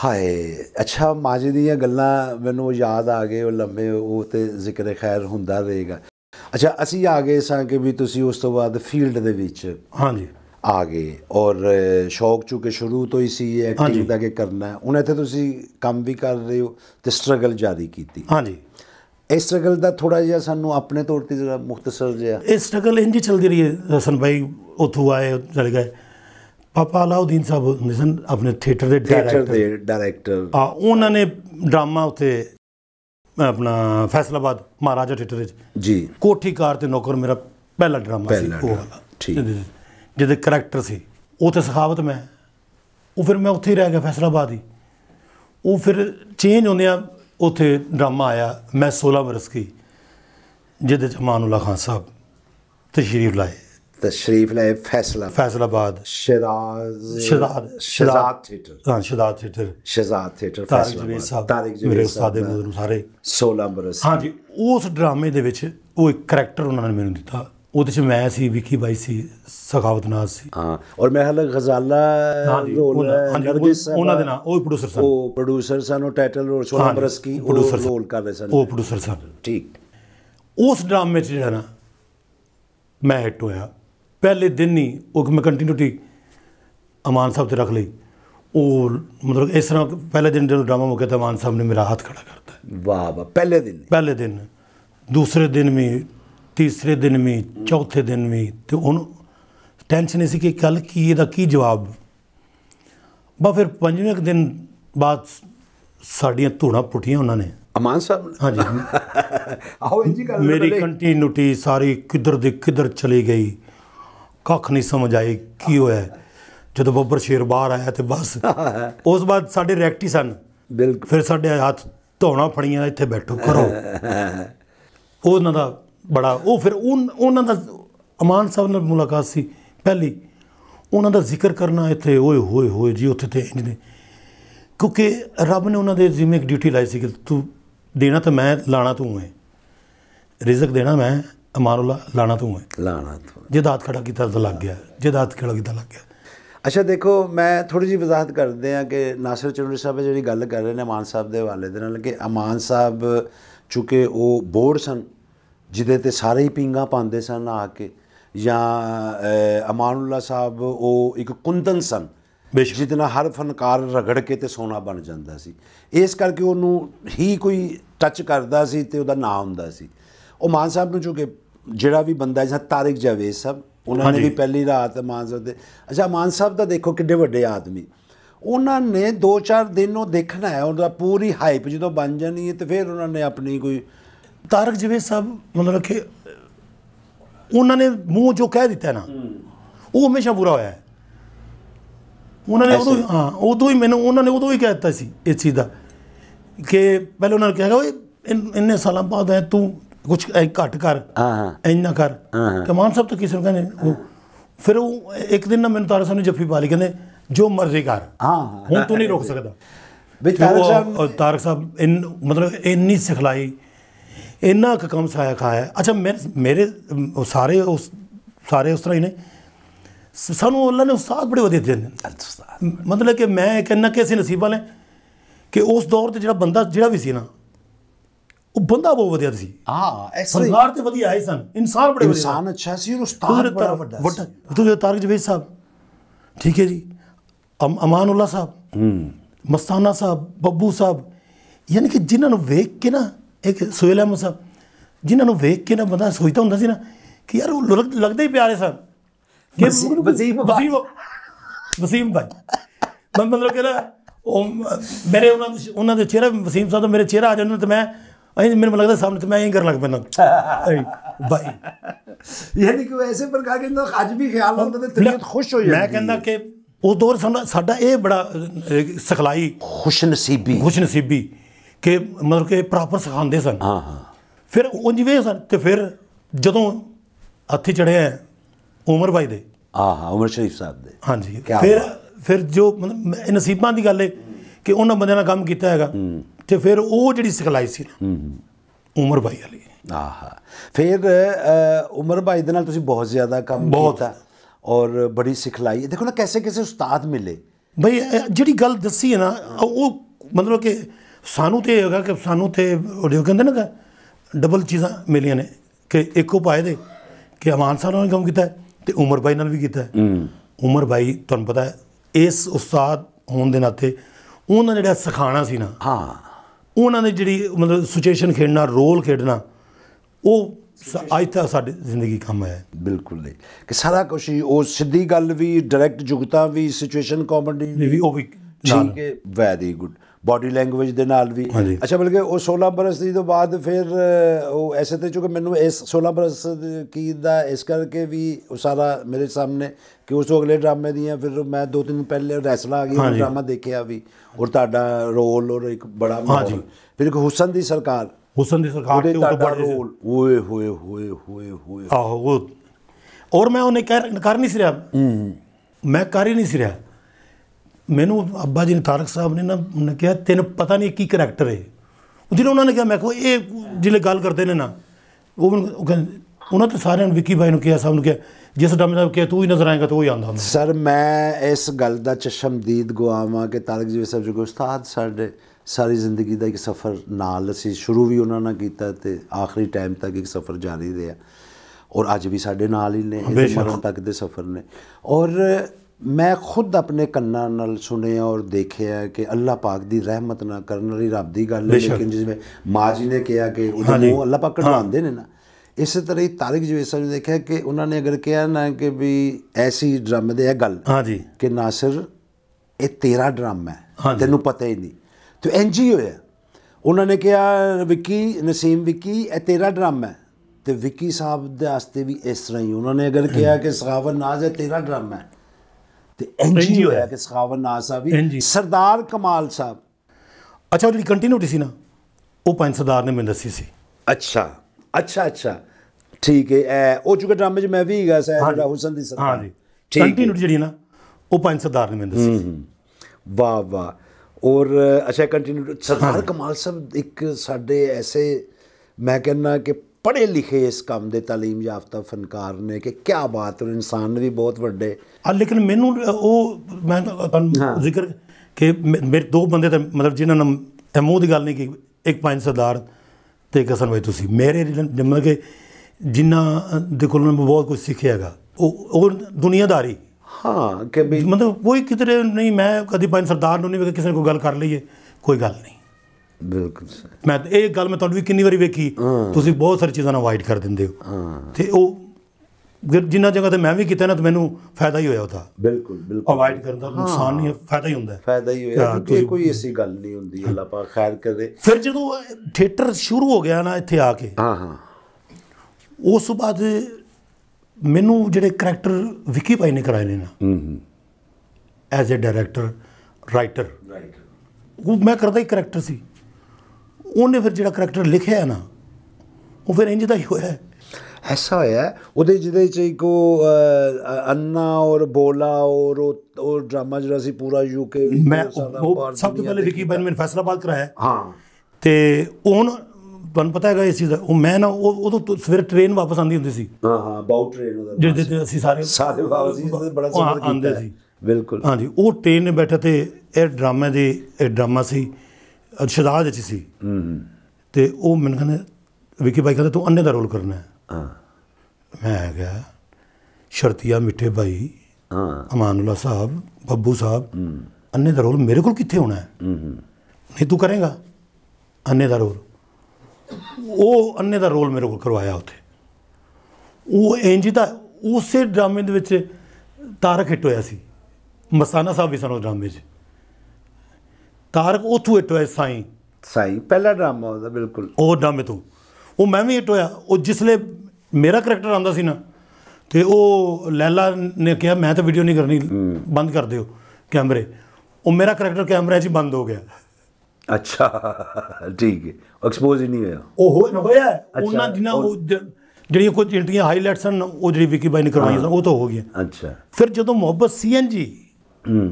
ਹਾਏ ਅੱਛਾ ਮਾਜੇ ਦੀਆਂ ਗੱਲਾਂ ਮੈਨੂੰ ਯਾਦ ਆ ਗਏ ਉਹ ਲੰਮੇ ਉਹ ਤੇ ਜ਼ਿਕਰ ਖੈਰ ਹੁੰਦਾ ਰਹੇਗਾ ਅੱਛਾ ਅਸੀਂ ਆ ਗਏ ਸਾਂ ਕਿ ਵੀ ਤੁਸੀਂ ਉਸ ਤੋਂ ਬਾਅਦ ਫੀਲਡ ਦੇ ਵਿੱਚ ਹਾਂਜੀ ਆ ਗਏ ਔਰ ਸ਼ੌਕ ਚੁਕੇ ਸ਼ੁਰੂ ਤੋਂ ਹੀ ਸੀ ਐਕਟਿੰਗ ਦਾ ਕਿ ਕਰਨਾ ਉਹਨ ਇੱਥੇ ਤੁਸੀਂ ਕੰਮ ਵੀ ਕਰ ਰਹੇ ਹੋ ਤੇ ਸਟਰਗਲ ਜਾਰੀ ਕੀਤੀ ਹਾਂਜੀ ਇਸ ਸਟਰਗਲ ਦਾ ਥੋੜਾ ਜਿਹਾ ਸਾਨੂੰ ਆਪਣੇ ਤੌਰ ਤੇ ਜਰਾ ਮੁਖਤਸਰ ਜਿਹਾ ਇਹ ਸਟਰਗਲ ਇੰਜ ਚੱਲਦੀ ਰਹੀ ਰਸਨ ਭਾਈ ਉਥੋਂ ਆਏ ਚਲ ਗਏ ਪਾਪਾ ਲਾਉਦੀਨ ਸਾਹਿਬ ਹੁੰਦੇ ਸਨ ਆਪਣੇ ਥੀਏਟਰ ਦੇ ਡਾਇਰੈਕਟਰ ਦੇ ਡਾਇਰੈਕਟਰ ਆ ਉਹਨਾਂ ਨੇ ਡਰਾਮਾ ਉਥੇ ਆਪਣਾ ਫੈਸਲਾਬਾਦ ਮਹਾਰਾਜਾ ਥੀਏਟਰ ਵਿੱਚ ਜੀ ਕੋਠੀਕਾਰ ਤੇ ਨੌਕਰ ਮੇਰਾ ਪਹਿਲਾ ਡਰਾਮਾ ਸੀ ਉਹ ਠੀਕ ਜਿਹਦੇ ਕੈਰੈਕਟਰ ਸੀ ਉਹ ਤੇ ਸਖਾਵਤ ਮੈਂ ਉਹ ਫਿਰ ਮੈਂ ਉੱਥੇ ਹੀ ਰਹਿ ਗਿਆ ਫੈਸਲਾਬਾਦ ਹੀ ਉਹ ਫਿਰ ਚੇਂਜ ਹੁੰਦਿਆਂ ਉੱਥੇ ਡਰਾਮਾ ਆਇਆ ਮੈਂ 16 ਬਰਸ ਕੀ ਜਿਹਦੇ ਚ ਮਾਨੂਲਾ ਖਾਨ ਸਾਹਿਬ ਤਸ਼ਰੀਫ ਲਾਏ ਤਸ਼ਰੀਫ ਲੈ ਫੈਸਲਾ ਫੈਸਲਾਬਾਦ ਸ਼ਿਰਾਜ਼ ਸ਼ਿਰਾਜ਼ ਥੀਏਟਰ थिएटर ਹਾਂ ਸ਼ਰਾਜ ਥੀਏਟਰ ਸ਼ਿਰਾਜ਼ ਥੀਏਟਰ ਫੈਸਲਾਬਾਦ ਤਾਰਿਕ ਜੀ ਮੇਰੇ ਉਸਤਾਦ ਦੇ ਮਦਰ ਸਾਰੇ 16 ਬਰਸ ਹਾਂਜੀ ਉਸ ਡਰਾਮੇ ਦੇ ਵਿੱਚ ਉਹ ਇੱਕ ਕੈਰੈਕਟਰ ਉਹਨਾਂ ਨੇ ਮੈਨੂੰ ਦਿੱਤਾ ਉਹਦੇ ਵਿੱਚ ਮੈਂ ਸੀ ਵਿਕੀ ਬਾਈ ਸੀ ਸਖਾਵਤ ਨਾਜ਼ ਸੀ ਹਾਂ ਔਰ ਮੈਂ ਹਲਕ ਗਜ਼ਾਲਾ ਨਰਗਿਸ ਉਹਨਾਂ ਦੇ ਨਾਲ ਉਹ ਪ੍ਰੋਡਿਊਸਰ ਸਨ ਉਹ ਪ੍ਰੋਡਿਊਸਰ ਸਨ ਉਹ ਟਾਈਟਲ ਰੋਲ 16 ਬਰਸ ਕੀ ਉਹ ਰੋਲ ਕਰ ਰਹੇ ਸਨ ਉਹ ਪ੍ਰੋਡਿਊਸਰ ਸਨ ਠੀਕ ਉਸ ਡਰਾਮੇ ਚ ਜਿਹੜਾ ਨਾ ਮੈਂ ਹਿੱਟ ਹੋਇਆ ਪਹਿਲੇ ਦਿਨ ਹੀ ਉਹ ਮੈਂ ਕੰਟੀਨਿਊਟੀ ਅਮਾਨ ਸਾਹਿਬ ਤੇ ਰੱਖ ਲਈ ਉਹ ਮਤਲਬ ਇਸ ਤਰ੍ਹਾਂ ਪਹਿਲੇ ਦਿਨ ਜਦੋਂ ਡਰਾਮਾ ਮੁੱਕਿਆ ਤਾਂ ਅਮਾਨ ਸਾਹਿਬ ਨੇ ਮੇਰਾ ਹੱਥ ਖੜਾ ਕਰਤਾ ਵਾਹ ਵਾਹ ਪਹਿਲੇ ਦਿਨ ਪਹਿਲੇ ਦਿਨ ਦੂਸਰੇ ਦਿਨ ਵੀ ਤੀਸਰੇ ਦਿਨ ਵੀ ਚੌਥੇ ਦਿਨ ਵੀ ਤੇ ਉਹਨੂੰ ਟੈਨਸ਼ਨ ਸੀ ਕਿ ਕੱਲ ਕੀ ਇਹਦਾ ਕੀ ਜਵਾਬ ਬਾ ਫਿਰ ਪੰਜਵੇਂ ਦਿਨ ਬਾਅਦ ਸਾਡੀਆਂ ਧੂਣਾ ਪੁੱਟੀਆਂ ਉਹਨਾਂ ਨੇ ਅਮਾਨ ਸਾਹਿਬ ਹਾਂਜੀ ਆਓ ਇੰਜੀ ਕਰ ਮੇਰੀ ਕੰਟੀਨਿਊਟੀ ਸਾਰੀ ਕਿੱਧਰ ਦੇ ਕਿੱਧਰ ਚਲੀ ਗਈ ਕੱਖ ਨਹੀਂ ਸਮਝ ਆਈ ਕੀ ਹੋਇਆ ਜਦੋਂ ਬੱਬਰ ਸ਼ੇਰ ਬਾਹਰ ਆਇਆ ਤੇ ਬਸ ਉਸ ਬਾਅਦ ਸਾਡੇ ਹੀ ਸਨ ਬਿਲਕੁਲ ਫਿਰ ਸਾਡੇ ਹੱਥ ਧੋਣਾ ਫੜੀਆਂ ਇੱਥੇ ਬੈਠੋ ਕਰੋ ਉਹਨਾਂ ਦਾ ਬੜਾ ਉਹ ਫਿਰ ਉਹਨਾਂ ਦਾ ਅਮਾਨ ਸਾਹਿਬ ਨਾਲ ਮੁਲਾਕਾਤ ਸੀ ਪਹਿਲੀ ਉਹਨਾਂ ਦਾ ਜ਼ਿਕਰ ਕਰਨਾ ਇੱਥੇ ਓਏ ਹੋਏ ਹੋਏ ਜੀ ਉੱਥੇ ਤੇ ਇੰਜ ਨੇ ਕਿਉਂਕਿ ਰੱਬ ਨੇ ਉਹਨਾਂ ਦੇ ਜ਼ਿੰਮੇ ਇੱਕ ਡਿਊਟੀ ਲਾਈ ਸੀ ਕਿ ਤੂੰ ਦੇਣਾ ਤਾਂ ਮੈਂ ਲਾਣਾ ਤੂੰ ਹੈ ਰਿਜ਼ਕ ਦੇਣਾ ਮੈਂ ਅਮਾਨੁੱਲਾ ਲਾਣਾ ਤੋਂ ਹੈ ਲਾਣਾ ਤੋਂ ਜੇ ਦਾਤ ਖੜਾ ਕੀਤਾ ਤਾਂ ਲੱਗ ਗਿਆ ਜੇ ਦਾਤ ਖੜਾ ਕੀਤਾ ਲੱਗ ਗਿਆ ਅੱਛਾ ਦੇਖੋ ਮੈਂ ਥੋੜੀ ਜੀ ਵਜ਼ਾਹਤ ਕਰਦੇ ਆ ਕਿ ਨਾਸਰ ਚੰਦਰੀ ਸਾਹਿਬ ਜਿਹੜੀ ਗੱਲ ਕਰ ਰਹੇ ਨੇ ਅਮਾਨ ਸਾਹਿਬ ਦੇ ਹਵਾਲੇ ਦੇ ਨਾਲ ਕਿ ਅਮਾਨ ਸਾਹਿਬ ਚੁਕੇ ਉਹ ਬੋਰ ਸਨ ਜਿਹਦੇ ਤੇ ਸਾਰੇ ਹੀ ਪਿੰਗਾ ਪਾਉਂਦੇ ਸਨ ਆ ਕੇ ਜਾਂ ਅਮਾਨੁੱਲਾ ਸਾਹਿਬ ਉਹ ਇੱਕ ਕੁੰਦਨ ਸਨ ਜਿਤਨਾ ਹਰ ਫਨਕਾਰ ਰਗੜ ਕੇ ਤੇ ਸੋਨਾ ਬਣ ਜਾਂਦਾ ਸੀ ਇਸ ਕਰਕੇ ਉਹਨੂੰ ਹੀ ਕੋਈ ਟੱਚ ਕਰਦਾ ਸੀ ਤੇ ਉਹਦਾ ਨਾਮ ਹੁੰਦਾ ਸੀ ਉਹ ਮਾਨ ਸਾਹਿਬ ਨੂੰ ਜੋ ਕਿ ਜਿਹੜਾ ਵੀ ਬੰਦਾ ਜਿਹਾ ਤਾਰਿਕ ਜਾਵੇਦ ਸਭ ਉਹਨਾਂ ਨੇ ਵੀ ਪਹਿਲੀ ਰਾਤ ਮਾਨ ਸਾਹਿਬ ਦੇ ਅੱਛਾ ਮਾਨ ਸਾਹਿਬ ਦਾ ਦੇਖੋ ਕਿੱਡੇ ਵੱਡੇ ਆਦਮੀ ਉਹਨਾਂ ਨੇ 2-4 ਦਿਨ ਉਹ ਦੇਖਣਾ ਹੈ ਉਹਦਾ ਪੂਰੀ ਹਾਈਪ ਜਦੋਂ ਬਣ ਜਾਣੀ ਹੈ ਤੇ ਫਿਰ ਉਹਨਾਂ ਨੇ ਆਪਣੀ ਕੋਈ ਤਾਰਿਕ ਜਵੇਦ ਸਭ ਮਤਲਬ ਕਿ ਉਹਨਾਂ ਨੇ ਮੂੰਹ ਜੋ ਕਹਿ ਦਿੱਤਾ ਨਾ ਉਹ ਹਮੇਸ਼ਾ ਬੁਰਾ ਹੋਇਆ ਉਹਨਾਂ ਨੇ ਉਦੋਂ ਹਾਂ ਉਦੋਂ ਹੀ ਮੈਨੂੰ ਉਹਨਾਂ ਨੇ ਉਦੋਂ ਹੀ ਕਹਿ ਦਿੱਤਾ ਸੀ ਇਸ ਚੀਜ਼ ਦਾ ਕਿ ਪਹਿਲੇ ਉਹਨਾਂ ਨੇ ਕਿਹਾ ਓਏ ਇੰਨੇ ਸਾਲਾਂ ਬਾਅਦ ਹੈ ਤੂੰ ਕੁਝ ਘੱਟ ਕਰ ਹਾਂ ਇੰਨਾ ਕਰ ਕਿ ਮਾਨ ਸਾਹਿਬ ਤਾਂ ਕਿਸੇ ਨੂੰ ਕਹਿੰਦੇ ਫਿਰ ਉਹ ਇੱਕ ਦਿਨ ਨਾ ਮੈਨੂੰ ਤਾਰਾ ਸਾਹਿਬ ਨੇ ਜੱਫੀ ਪਾ ਲਈ ਕਹਿੰਦੇ ਜੋ ਮਰਜ਼ੀ ਕਰ ਹਾਂ ਹੁਣ ਤੂੰ ਨਹੀਂ ਰੋਕ ਸਕਦਾ ਵੀ ਤਾਰਕ ਸਾਹਿਬ ਤਾਰਕ ਸਾਹਿਬ ਇਨ ਮਤਲਬ ਇੰਨੀ ਸਿਖਲਾਈ ਇੰਨਾ ਕੁ ਕੰਮ ਸਾਇਆ ਖਾਇਆ ਅੱਛਾ ਮੇਰੇ ਸਾਰੇ ਉਸ ਸਾਰੇ ਉਸ ਤਰ੍ਹਾਂ ਹੀ ਨੇ ਸਾਨੂੰ ਅੱਲਾ ਨੇ ਉਸਤਾਦ ਬੜੇ ਵਧੀਆ ਦਿੱਤੇ ਨੇ ਉਸਤਾਦ ਮਤਲਬ ਕਿ ਮੈਂ ਕਹਿੰਨਾ ਕਿ ਅਸੀਂ ਨਸੀਬਾਂ ਨੇ ਕਿ ਉਸ ਦੌਰ ਤੇ ਜਿਹੜਾ ਬੰਦਾ ਜਿਹੜਾ ਵੀ ਸੀ ਨਾ ਉਹ ਬੰਦਾ ਬਹੁਤ ਵਧੀਆ ਸੀ ਹਾਂ ਐਸੇ ਸਰਕਾਰ ਤੇ ਵਧੀਆ ਆਏ ਸਨ ਇਨਸਾਨ ਬੜੇ ਵਧੀਆ ਇਨਸਾਨ ਅੱਛਾ ਸੀ ਉਹ ਉਸਤਾਦ ਬੜਾ ਵੱਡਾ ਵੱਡਾ ਤੁਸੀਂ ਤਾਰਕ ਜਵੇਦ ਸਾਹਿਬ ਠੀਕ ਹੈ ਜੀ ਅਮਾਨੁੱਲਾ ਸਾਹਿਬ ਹਮ ਮਸਤਾਨਾ ਸਾਹਿਬ ਬੱਬੂ ਸਾਹਿਬ ਯਾਨੀ ਕਿ ਜਿਨ੍ਹਾਂ ਨੂੰ ਵੇਖ ਕੇ ਨਾ ਇੱਕ ਸੁਹੇਲ ਅਹਿਮਦ ਸਾਹਿਬ ਜਿਨ੍ਹਾਂ ਨੂੰ ਵੇਖ ਕੇ ਨਾ ਬੰਦਾ ਸੋਚਦਾ ਹੁੰਦਾ ਸੀ ਨਾ ਕਿ ਯਾਰ ਉਹ ਲੱਗਦੇ ਹੀ ਪਿਆਰੇ ਸਨ ਕਿ ਵਸੀਮ ਵਸੀਮ ਵਸੀਮ ਭਾਈ ਮੈਂ ਮਤਲਬ ਕਿ ਉਹ ਮੇਰੇ ਉਹਨਾਂ ਦੇ ਉਹਨਾਂ ਦੇ ਵਸੀਮ ਸਾਹਿਬ ਦਾ ਮੇਰੇ ਚਿਹਰਾ ਆ ਜਾਂਦਾ ਤੇ ਮੈਂ ਅਹੀਂ ਮੈਨੂੰ ਲੱਗਦਾ ਸਾਹਮਣੇ ਤੇ ਮੈਂ ਇਹੀ ਕਰਨ ਲੱਗ ਪੈਂਦਾ ਬਾਈ ਯਾਨੀ ਕਿ ਐਸੇ ਪ੍ਰਕਾਰ ਦੇ ਨਾਲ ਅੱਜ ਵੀ ਖਿਆਲ ਹੁੰਦਾ ਤੇ ਤਬੀਅਤ ਖੁਸ਼ ਹੋ ਜਾਂਦੀ ਮੈਂ ਕਹਿੰਦਾ ਕਿ ਉਹ ਦੌਰ ਸਾਡਾ ਇਹ ਬੜਾ ਸਖਲਾਈ ਖੁਸ਼ਨਸੀਬੀ ਖੁਸ਼ਨਸੀਬੀ ਕਿ ਮਤਲਬ ਕਿ ਪ੍ਰੋਪਰ ਸਿਖਾਉਂਦੇ ਸਨ ਹਾਂ ਹਾਂ ਫਿਰ ਉਂਝ ਵੇ ਸਨ ਤੇ ਫਿਰ ਜਦੋਂ ਹੱਥੀ ਚੜਿਆ ਉਮਰ ਭਾਈ ਦੇ ਆਹ ਹਾਂ ਉਮਰ ਸ਼ਰੀਫ ਸਾਹਿਬ ਦੇ ਹਾਂਜੀ ਫਿਰ ਫਿਰ ਜੋ ਮਤਲਬ ਨਸੀਬਾਂ ਦੀ ਗੱਲ ਹੈ ਕਿ ਉਹਨਾਂ ਬੰਦਿਆਂ ਨਾਲ ਕੰਮ ਕੀਤਾ ਹੈਗਾ ਤੇ ਫਿਰ ਉਹ ਜਿਹੜੀ ਸਿਖਲਾਈ ਸੀ ਨਾ ਉਮਰ ਭਾਈ ਵਾਲੀ ਆਹਾ ਫਿਰ ਉਮਰ ਭਾਈ ਦੇ ਨਾਲ ਤੁਸੀਂ ਬਹੁਤ ਜ਼ਿਆਦਾ ਕੰਮ ਕੀਤਾ ਔਰ ਬੜੀ ਸਿਖਲਾਈ ਦੇਖੋ ਨਾ ਕੈਸੇ ਕੈਸੇ ਉਸਤਾਦ ਮਿਲੇ ਭਈ ਜਿਹੜੀ ਗੱਲ ਦੱਸੀ ਹੈ ਨਾ ਉਹ ਮਤਲਬ ਕਿ ਸਾਨੂੰ ਤੇ ਹੋਗਾ ਕਿ ਸਾਨੂੰ ਤੇ ਉਹ ਕਹਿੰਦੇ ਨਾ ਡਬਲ ਚੀਜ਼ਾਂ ਮਿਲੀਆਂ ਨੇ ਕਿ ਇੱਕੋ ਪਾਏ ਦੇ ਕਿ ਅਮਾਨ ਸਾਹਿਬ ਨਾਲ ਕੰਮ ਕੀਤਾ ਤੇ ਉਮਰ ਭਾਈ ਨਾਲ ਵੀ ਕੀਤਾ ਉਮਰ ਭਾਈ ਤੁਹਾਨੂੰ ਪਤਾ ਹੈ ਇਸ ਉਸਤਾਦ ਹੋਣ ਦੇ ਨਾਤੇ ਉਹਨਾਂ ਜਿਹੜਾ ਸਿਖਾਣਾ ਸੀ ਨਾ ਹਾਂ ਉਹਨਾਂ ਨੇ ਜਿਹੜੀ ਮਤਲਬ ਸਿਚੁਏਸ਼ਨ ਖੇਡਣਾ ਰੋਲ ਖੇਡਣਾ ਉਹ ਅੱਜ ਤੱਕ ਸਾਡੀ ਜ਼ਿੰਦਗੀ ਕੰਮ ਹੈ ਬਿਲਕੁਲ ਨਹੀਂ ਕਿ ਸਾਰਾ ਕੁਝ ਉਹ ਸਿੱਧੀ ਗੱਲ ਵੀ ਡਾਇਰੈਕਟ ਜੁਗਤਾ ਵੀ ਸਿਚੁਏਸ਼ਨ ਕਾਮੇਡੀ ਵੀ ਉਹ ਵੀ ਠੀਕ ਹੈ ਵੈਰੀ ਗੁੱਡ ਬਾਡੀ ਲੈਂਗੁਏਜ ਦੇ ਨਾਲ ਵੀ ਅੱਛਾ ਬਲਕਿ ਉਹ 16 ਬਰਸ ਦੀ ਤੋਂ ਬਾਅਦ ਫਿਰ ਉਹ ਐਸੇ ਤੇ ਚੁੱਕੇ ਮੈਨੂੰ ਇਸ 16 ਬਰਸ ਕੀ ਦਾ ਇਸ ਕਰਕੇ ਵੀ ਉਹ ਸਾਰਾ ਮੇਰੇ ਸਾਹਮਣੇ ਕਿ ਉਸ ਤੋਂ ਅਗਲੇ ਡਰਾਮੇ ਦੀਆਂ ਫਿਰ ਮੈਂ ਦੋ ਤਿੰਨ ਪਹਿਲੇ ਰੈਸਲਾ ਆ ਗਈ ਡਰਾਮਾ ਦੇਖਿਆ ਵੀ ਔਰ ਤੁਹਾਡਾ ਰੋਲ ਔਰ ਇੱਕ ਬੜਾ ਮਾਹੌਲ ਫਿਰ ਇੱਕ ਹੁਸਨ ਦੀ ਸਰਕਾਰ ਹੁਸਨ ਦੀ ਸਰਕਾਰ ਤੇ ਉਹ ਬੜਾ ਰੋਲ ਓਏ ਹੋਏ ਹੋਏ ਹੋਏ ਹੋਏ ਆਹੋ ਔਰ ਮੈਂ ਉਹਨੇ ਕਰ ਨਹੀਂ ਸਿਰਿਆ ਮੈਂ ਕਰ ਹੀ ਨਹੀਂ ਸਿਰਿਆ ਮੈਨੂੰ ਅੱਬਾ ਜੀ ਨੇ ਤਾਰਕ ਸਾਹਿਬ ਨੇ ਨਾ ਉਹਨੇ ਕਿਹਾ ਤੈਨੂੰ ਪਤਾ ਨਹੀਂ ਕੀ ਕੈਰੈਕਟਰ ਹੈ ਜਦੋਂ ਉਹਨਾਂ ਨੇ ਕਿਹਾ ਮੈਂ ਕੋ ਇਹ ਜਿਹੜੇ ਗੱਲ ਕਰਦੇ ਨੇ ਨਾ ਉਹ ਉਹਨਾਂ ਤੇ ਸਾਰਿਆਂ ਨੂੰ ਵਿੱਕੀ ਭਾਈ ਨੂੰ ਕਿਹਾ ਸਭ ਨੂੰ ਕਿਹਾ ਜਿਸ ਡੰਮ ਦਾ ਕਿਹਾ ਤੂੰ ਹੀ ਨਜ਼ਰ ਆਏਗਾ ਤੂੰ ਹੀ ਆਂਦਾ ਹੁੰਦਾ ਸਰ ਮੈਂ ਇਸ ਗੱਲ ਦਾ ਚਸ਼ਮਦੀਦ ਗਵਾਵਾਂ ਕਿ ਤਾਰਕ ਜੀ ਸਾਹਿਬ ਜੀ ਕੋ ਉਸਤਾਦ ਸਾਡੇ ਸਾਰੀ ਜ਼ਿੰਦਗੀ ਦਾ ਇੱਕ ਸਫ਼ਰ ਨਾਲ ਅਸੀਂ ਸ਼ੁਰੂ ਵੀ ਉਹਨਾਂ ਨਾਲ ਕੀਤਾ ਤੇ ਆਖਰੀ ਟਾਈਮ ਤੱਕ ਇੱਕ ਸਫ਼ਰ ਜਾਰੀ ਰਿਹਾ ਔਰ ਅੱਜ ਵੀ ਸਾਡੇ ਨਾਲ ਹੀ ਨੇ ਇਸ ਮਰਨ ਤੱਕ ਦੇ ਸਫ਼ਰ ਨੇ ਔਰ ਮੈਂ ਖੁਦ ਆਪਣੇ ਕੰਨਾਂ ਨਾਲ ਸੁਣਿਆ ਔਰ ਦੇਖਿਆ ਕਿ ਅੱਲਾਹ ਪਾਕ ਦੀ ਰਹਿਮਤ ਨਾ ਕਰਨ ਵਾਲੀ ਰੱਬ ਦੀ ਗੱਲ ਹੈ ਲੇਕਿਨ ਜਿਵੇਂ ਮਾਂ ਜੀ ਨੇ ਕਿਹਾ ਕਿ ਉਹਨਾਂ ਨੂੰ ਅੱਲਾਹ ਪਾਕ ਕਢਵਾਉਂਦੇ ਨੇ ਨਾ ਇਸੇ ਤਰ੍ਹਾਂ ਹੀ ਤਾਰਿਕ ਜਵੇਸਾ ਨੇ ਦੇਖਿਆ ਕਿ ਉਹਨਾਂ ਨੇ ਅਗਰ ਕਿਹਾ ਨਾ ਕਿ ਵੀ ਐਸੀ ਡਰਮ ਦੇ ਇਹ ਗੱਲ ਹਾਂਜੀ ਕਿ ਨਾਸਰ ਇਹ ਤੇਰਾ ਡਰਮ ਹੈ ਤੈਨੂੰ ਪਤਾ ਹੀ ਨਹੀਂ ਤੇ ਐਨਜੀ ਹੋਇਆ ਉਹਨਾਂ ਨੇ ਕਿਹਾ ਵਿੱਕੀ ਨਸੀਮ ਵਿੱਕੀ ਇਹ ਤੇਰਾ ਡਰਮ ਹੈ ਤੇ ਵਿੱਕੀ ਸਾਹਿਬ ਦੇ ਆਸਤੇ ਵੀ ਇਸ ਤਰ੍ਹਾਂ ਹੀ ਉਹਨਾਂ ਨੇ ਅਗਰ ਕਿਹਾ ਕਿ ਸਖਾਵਤ ਨਾਜ਼ ਹੈ ਤੇਰਾ ਡਰਮ ਹੈ ਤੇ ਐਨਜੀ ਹੋਇਆ ਕਿ ਸਰਾਵਨ ਨਾ ਸਾਹਿਬ ਵੀ ਸਰਦਾਰ ਕਮਾਲ ਸਾਹਿਬ ਅੱਛਾ ਜਿਹੜੀ ਕੰਟੀਨਿਊਟੀ ਸੀ ਨਾ ਉਹ ਪੰਜ ਸਰਦਾਰ ਨੇ ਮੈਨੂੰ ਦੱਸੀ ਸੀ ਅੱਛਾ ਅੱਛਾ ਅੱਛਾ ਠੀਕ ਹੈ ਉਹ ਚੁੱਕੇ ਡਰਾਮੇ 'ਚ ਮੈਂ ਵੀ ਹੈਗਾ ਸਹਿ ਜਿਹੜਾ ਹੁਸਨ ਦੀ ਸਰਦਾਰ ਹਾਂਜੀ ਕੰਟੀਨਿਊਟੀ ਜਿਹੜੀ ਨਾ ਉਹ ਪੰਜ ਸਰਦਾਰ ਨੇ ਮੈਨੂੰ ਦੱਸੀ ਸੀ ਵਾਹ ਵਾਹ ਔਰ ਅੱਛਾ ਕੰਟੀਨਿਊਟੀ ਸਰਦਾਰ ਕਮਾਲ ਸਾਹਿਬ ਇੱਕ ਸਾਡੇ ਐਸੇ ਮੈਂ ਕਹਿੰਦਾ ਕਿ ਪੜੇ ਲਿਖੇ ਇਸ ਕੰਮ ਦੇ تعلیم ਯਾਫਤਾ ਫਨਕਾਰ ਨੇ ਕਿ ਕੀ ਬਾਤ ਉਹ ਇਨਸਾਨ ਵੀ ਬਹੁਤ ਵੱਡੇ ਆ ਲੇਕਿਨ ਮੈਨੂੰ ਉਹ ਮੈਂ ਤੁਹਾਨੂੰ ਜ਼ਿਕਰ ਕਿ ਮੇਰੇ ਦੋ ਬੰਦੇ ਤਾਂ ਮਤਲਬ ਜਿਨ੍ਹਾਂ ਨੇ ਤਮੂਦ ਗੱਲ ਨਹੀਂ ਕਿ ਇੱਕ ਪੰਜ ਸਰਦਾਰ ਤੇ ਇੱਕ ਹਸਨ ਤੁਸੀਂ ਮੇਰੇ ਮਤਲਬ ਕਿ ਜਿਨ੍ਹਾਂ ਦੇ ਕੋਲੋਂ ਮੈਂ ਬਹੁਤ ਕੁਝ ਸਿੱਖਿਆਗਾ ਉਹ ਉਹ ਦੁਨੀਆਦਾਰੀ ਹਾਂ ਕਿ ਮਤਲਬ ਕੋਈ ਕਿਤੇ ਨਹੀਂ ਮੈਂ ਕਦੀ ਪੰਜ ਸਰਦਾਰ ਨੂੰ ਨਹੀਂ ਕਿਸੇ ਨਾਲ ਕੋਈ ਗੱਲ ਕਰ ਲਈਏ ਕੋਈ ਗੱਲ ਨਹੀਂ ਬਿਲਕੁਲ ਮੈਂ ਇਹ ਗੱਲ ਮੈਂ ਤੁਹਾਨੂੰ ਵੀ ਕਿੰਨੀ ਵਾਰੀ ਵੇਖੀ ਤੁਸੀਂ ਬਹੁਤ ਸਾਰੀ ਚੀਜ਼ਾਂ ਨੂੰ ਅਵਾਇਡ ਕਰ ਦਿੰਦੇ ਹੋ ਤੇ ਉਹ ਜਿੰਨਾ ਜਗ੍ਹਾ ਤੇ ਮੈਂ ਵੀ ਕੀਤਾ ਨਾ ਤੇ ਮੈਨੂੰ ਫਾਇਦਾ ਹੀ ਹੋਇਆ ਉਹਦਾ ਬਿਲਕੁਲ ਬਿਲਕੁਲ ਅਵਾਇਡ ਕਰਨ ਦਾ ਨੁਕਸਾਨ ਨਹੀਂ ਫਾਇਦਾ ਹੀ ਹੁੰਦਾ ਫਾਇਦਾ ਹੀ ਹੋਇਆ ਇਹ ਕੋਈ ਐਸੀ ਗੱਲ ਨਹੀਂ ਹੁੰਦੀ ਅੱਲਾ ਪਾਕ ਖੈਰ ਕਰੇ ਫਿਰ ਜਦੋਂ ਥੀਏਟਰ ਸ਼ੁਰੂ ਹੋ ਗਿਆ ਨਾ ਇੱਥੇ ਆ ਕੇ ਹਾਂ ਹਾਂ ਉਸ ਤੋਂ ਬਾਅਦ ਮੈਨੂੰ ਜਿਹੜੇ ਕੈਰੈਕਟਰ ਵਿਕੀ ਭਾਈ ਨੇ ਕਰਾਏ ਨੇ ਨਾ ਹੂੰ ਹੂੰ as a director writer writer ਉਹ ਮੈਂ ਕਰਦਾ ਹੀ ਕੈਰੈਕਟਰ ਸੀ ਉਹਨੇ ਫਿਰ ਜਿਹੜਾ ਕਰੈਕਟਰ ਲਿਖਿਆ ਨਾ ਉਹ ਫਿਰ ਇੰਜ ਦਾ ਹੀ ਹੋਇਆ ਐਸਾ ਹੋਇਆ ਉਹਦੇ ਜਿਹਦੇ ਚ ਕੋ ਅੰਨਾ ਔਰ ਬੋਲਾ ਔਰ ਉਹ ਡਰਾਮਾ ਜਿਹੜਾ ਸੀ ਪੂਰਾ ਯੂਕੇ ਮੈਂ ਸਭ ਤੋਂ ਪਹਿਲੇ ਵਿਕੀ ਬੈਨ ਮੈਂ ਫੈਸਲਾਬਾਦ ਕਰਾਇਆ ਹਾਂ ਤੇ ਉਹਨ ਤੁਹਾਨੂੰ ਪਤਾ ਹੈਗਾ ਇਸ ਚੀਜ਼ ਦਾ ਉਹ ਮੈਂ ਨਾ ਉਹ ਉਦੋਂ ਸਵੇਰ ਟ੍ਰੇਨ ਵਾਪਸ ਆਂਦੀ ਹੁੰਦੀ ਸੀ ਹਾਂ ਹਾਂ ਬਾਊਟ ਟ੍ਰੇਨ ਉਹਦਾ ਜਿਹਦੇ ਤੇ ਅਸੀਂ ਸਾਰੇ ਸਾਰੇ ਬਾਬਾ ਜੀ ਬੜਾ ਸਫਰ ਕੀਤਾ ਸੀ ਬਿਲਕੁਲ ਹਾਂਜੀ ਉਹ ਟ੍ਰੇਨ ਨੇ ਬੈਠੇ ਤੇ ਇਹ ਡਰਾਮੇ ਦੇ ਇਹ ਡਰਾਮਾ ਸੀ ਸ਼ਦਾਦ ਚ ਸੀ ਹੂੰ ਤੇ ਉਹ ਮੈਨੂੰ ਕਹਿੰਦੇ ਵਿਕੀ ਭਾਈ ਕਹਿੰਦੇ ਤੂੰ ਅੰਨੇ ਦਾ ਰੋਲ ਕਰਨਾ ਹੈ ਹਾਂ ਮੈਂ ਗਿਆ ਸ਼ਰਤੀਆ ਮਿੱਠੇ ਭਾਈ ਹਾਂ ਅਮਾਨੁੱਲਾ ਸਾਹਿਬ ਬੱਬੂ ਸਾਹਿਬ ਅੰਨੇ ਦਾ ਰੋਲ ਮੇਰੇ ਕੋਲ ਕਿੱਥੇ ਹੋਣਾ ਹੈ ਹੂੰ ਨਹੀਂ ਤੂੰ ਕਰੇਗਾ ਅੰਨੇ ਦਾ ਰੋਲ ਉਹ ਅੰਨੇ ਦਾ ਰੋਲ ਮੇਰੇ ਕੋਲ ਕਰਵਾਇਆ ਉੱਥੇ ਉਹ ਇੰਜ ਦਾ ਉਸੇ ਡਰਾਮੇ ਦੇ ਵਿੱਚ ਤਾਰਕ ਹਿੱਟ ਹੋਇਆ ਸੀ ਮਸਾਨਾ ਸਾਹਿਬ ਵੀ ਸਾਨੂੰ ਡਰਾਮੇ 'ਚ ਤਾਰਕ ਉਥੂ ਇਟੋਇਆ ਸਾਈ ਸਾਈ ਪਹਿਲਾ ਡਰਾਮਾ ਉਹਦਾ ਬਿਲਕੁਲ ਉਹ ਡਰਾਮੇ ਤੋਂ ਉਹ ਮੈਂ ਵੀ ਇਟੋਇਆ ਉਹ ਜਿਸਲੇ ਮੇਰਾ ਕਰੈਕਟਰ ਆਂਦਾ ਸੀ ਨਾ ਤੇ ਉਹ ਲੈਲਾ ਨੇ ਕਿਹਾ ਮੈਂ ਤਾਂ ਵੀਡੀਓ ਨਹੀਂ ਕਰਨੀ ਬੰਦ ਕਰ ਦਿਓ ਕੈਮਰੇ ਉਹ ਮੇਰਾ ਕਰੈਕਟਰ ਕੈਮਰੇ 'ਚ ਬੰਦ ਹੋ ਗਿਆ ਅੱਛਾ ਠੀਕ ਹੈ ਐਕਸਪੋਜ਼ ਹੀ ਨਹੀਂ ਹੋਇਆ ਉਹ ਹੋਇਆ ਹੋਇਆ ਉਹਨਾਂ ਦਿਨਾਂ ਉਹ ਜਿਹੜੀਆਂ ਕੁਝ ਇੰਟਰੀਆਂ ਹਾਈਲਾਈਟਸ ਹਨ ਉਹ ਜਿਹੜੀ ਵਿਕੀ ਬਾਈ ਨੇ ਕਰਵਾਈਆਂ ਸਨ ਉਹ ਤਾਂ ਹੋ ਗਈਆਂ ਅੱਛਾ ਫਿਰ ਜਦੋਂ ਮੁਹੱਬਤ ਸੀਐਨਜੀ ਹੂੰ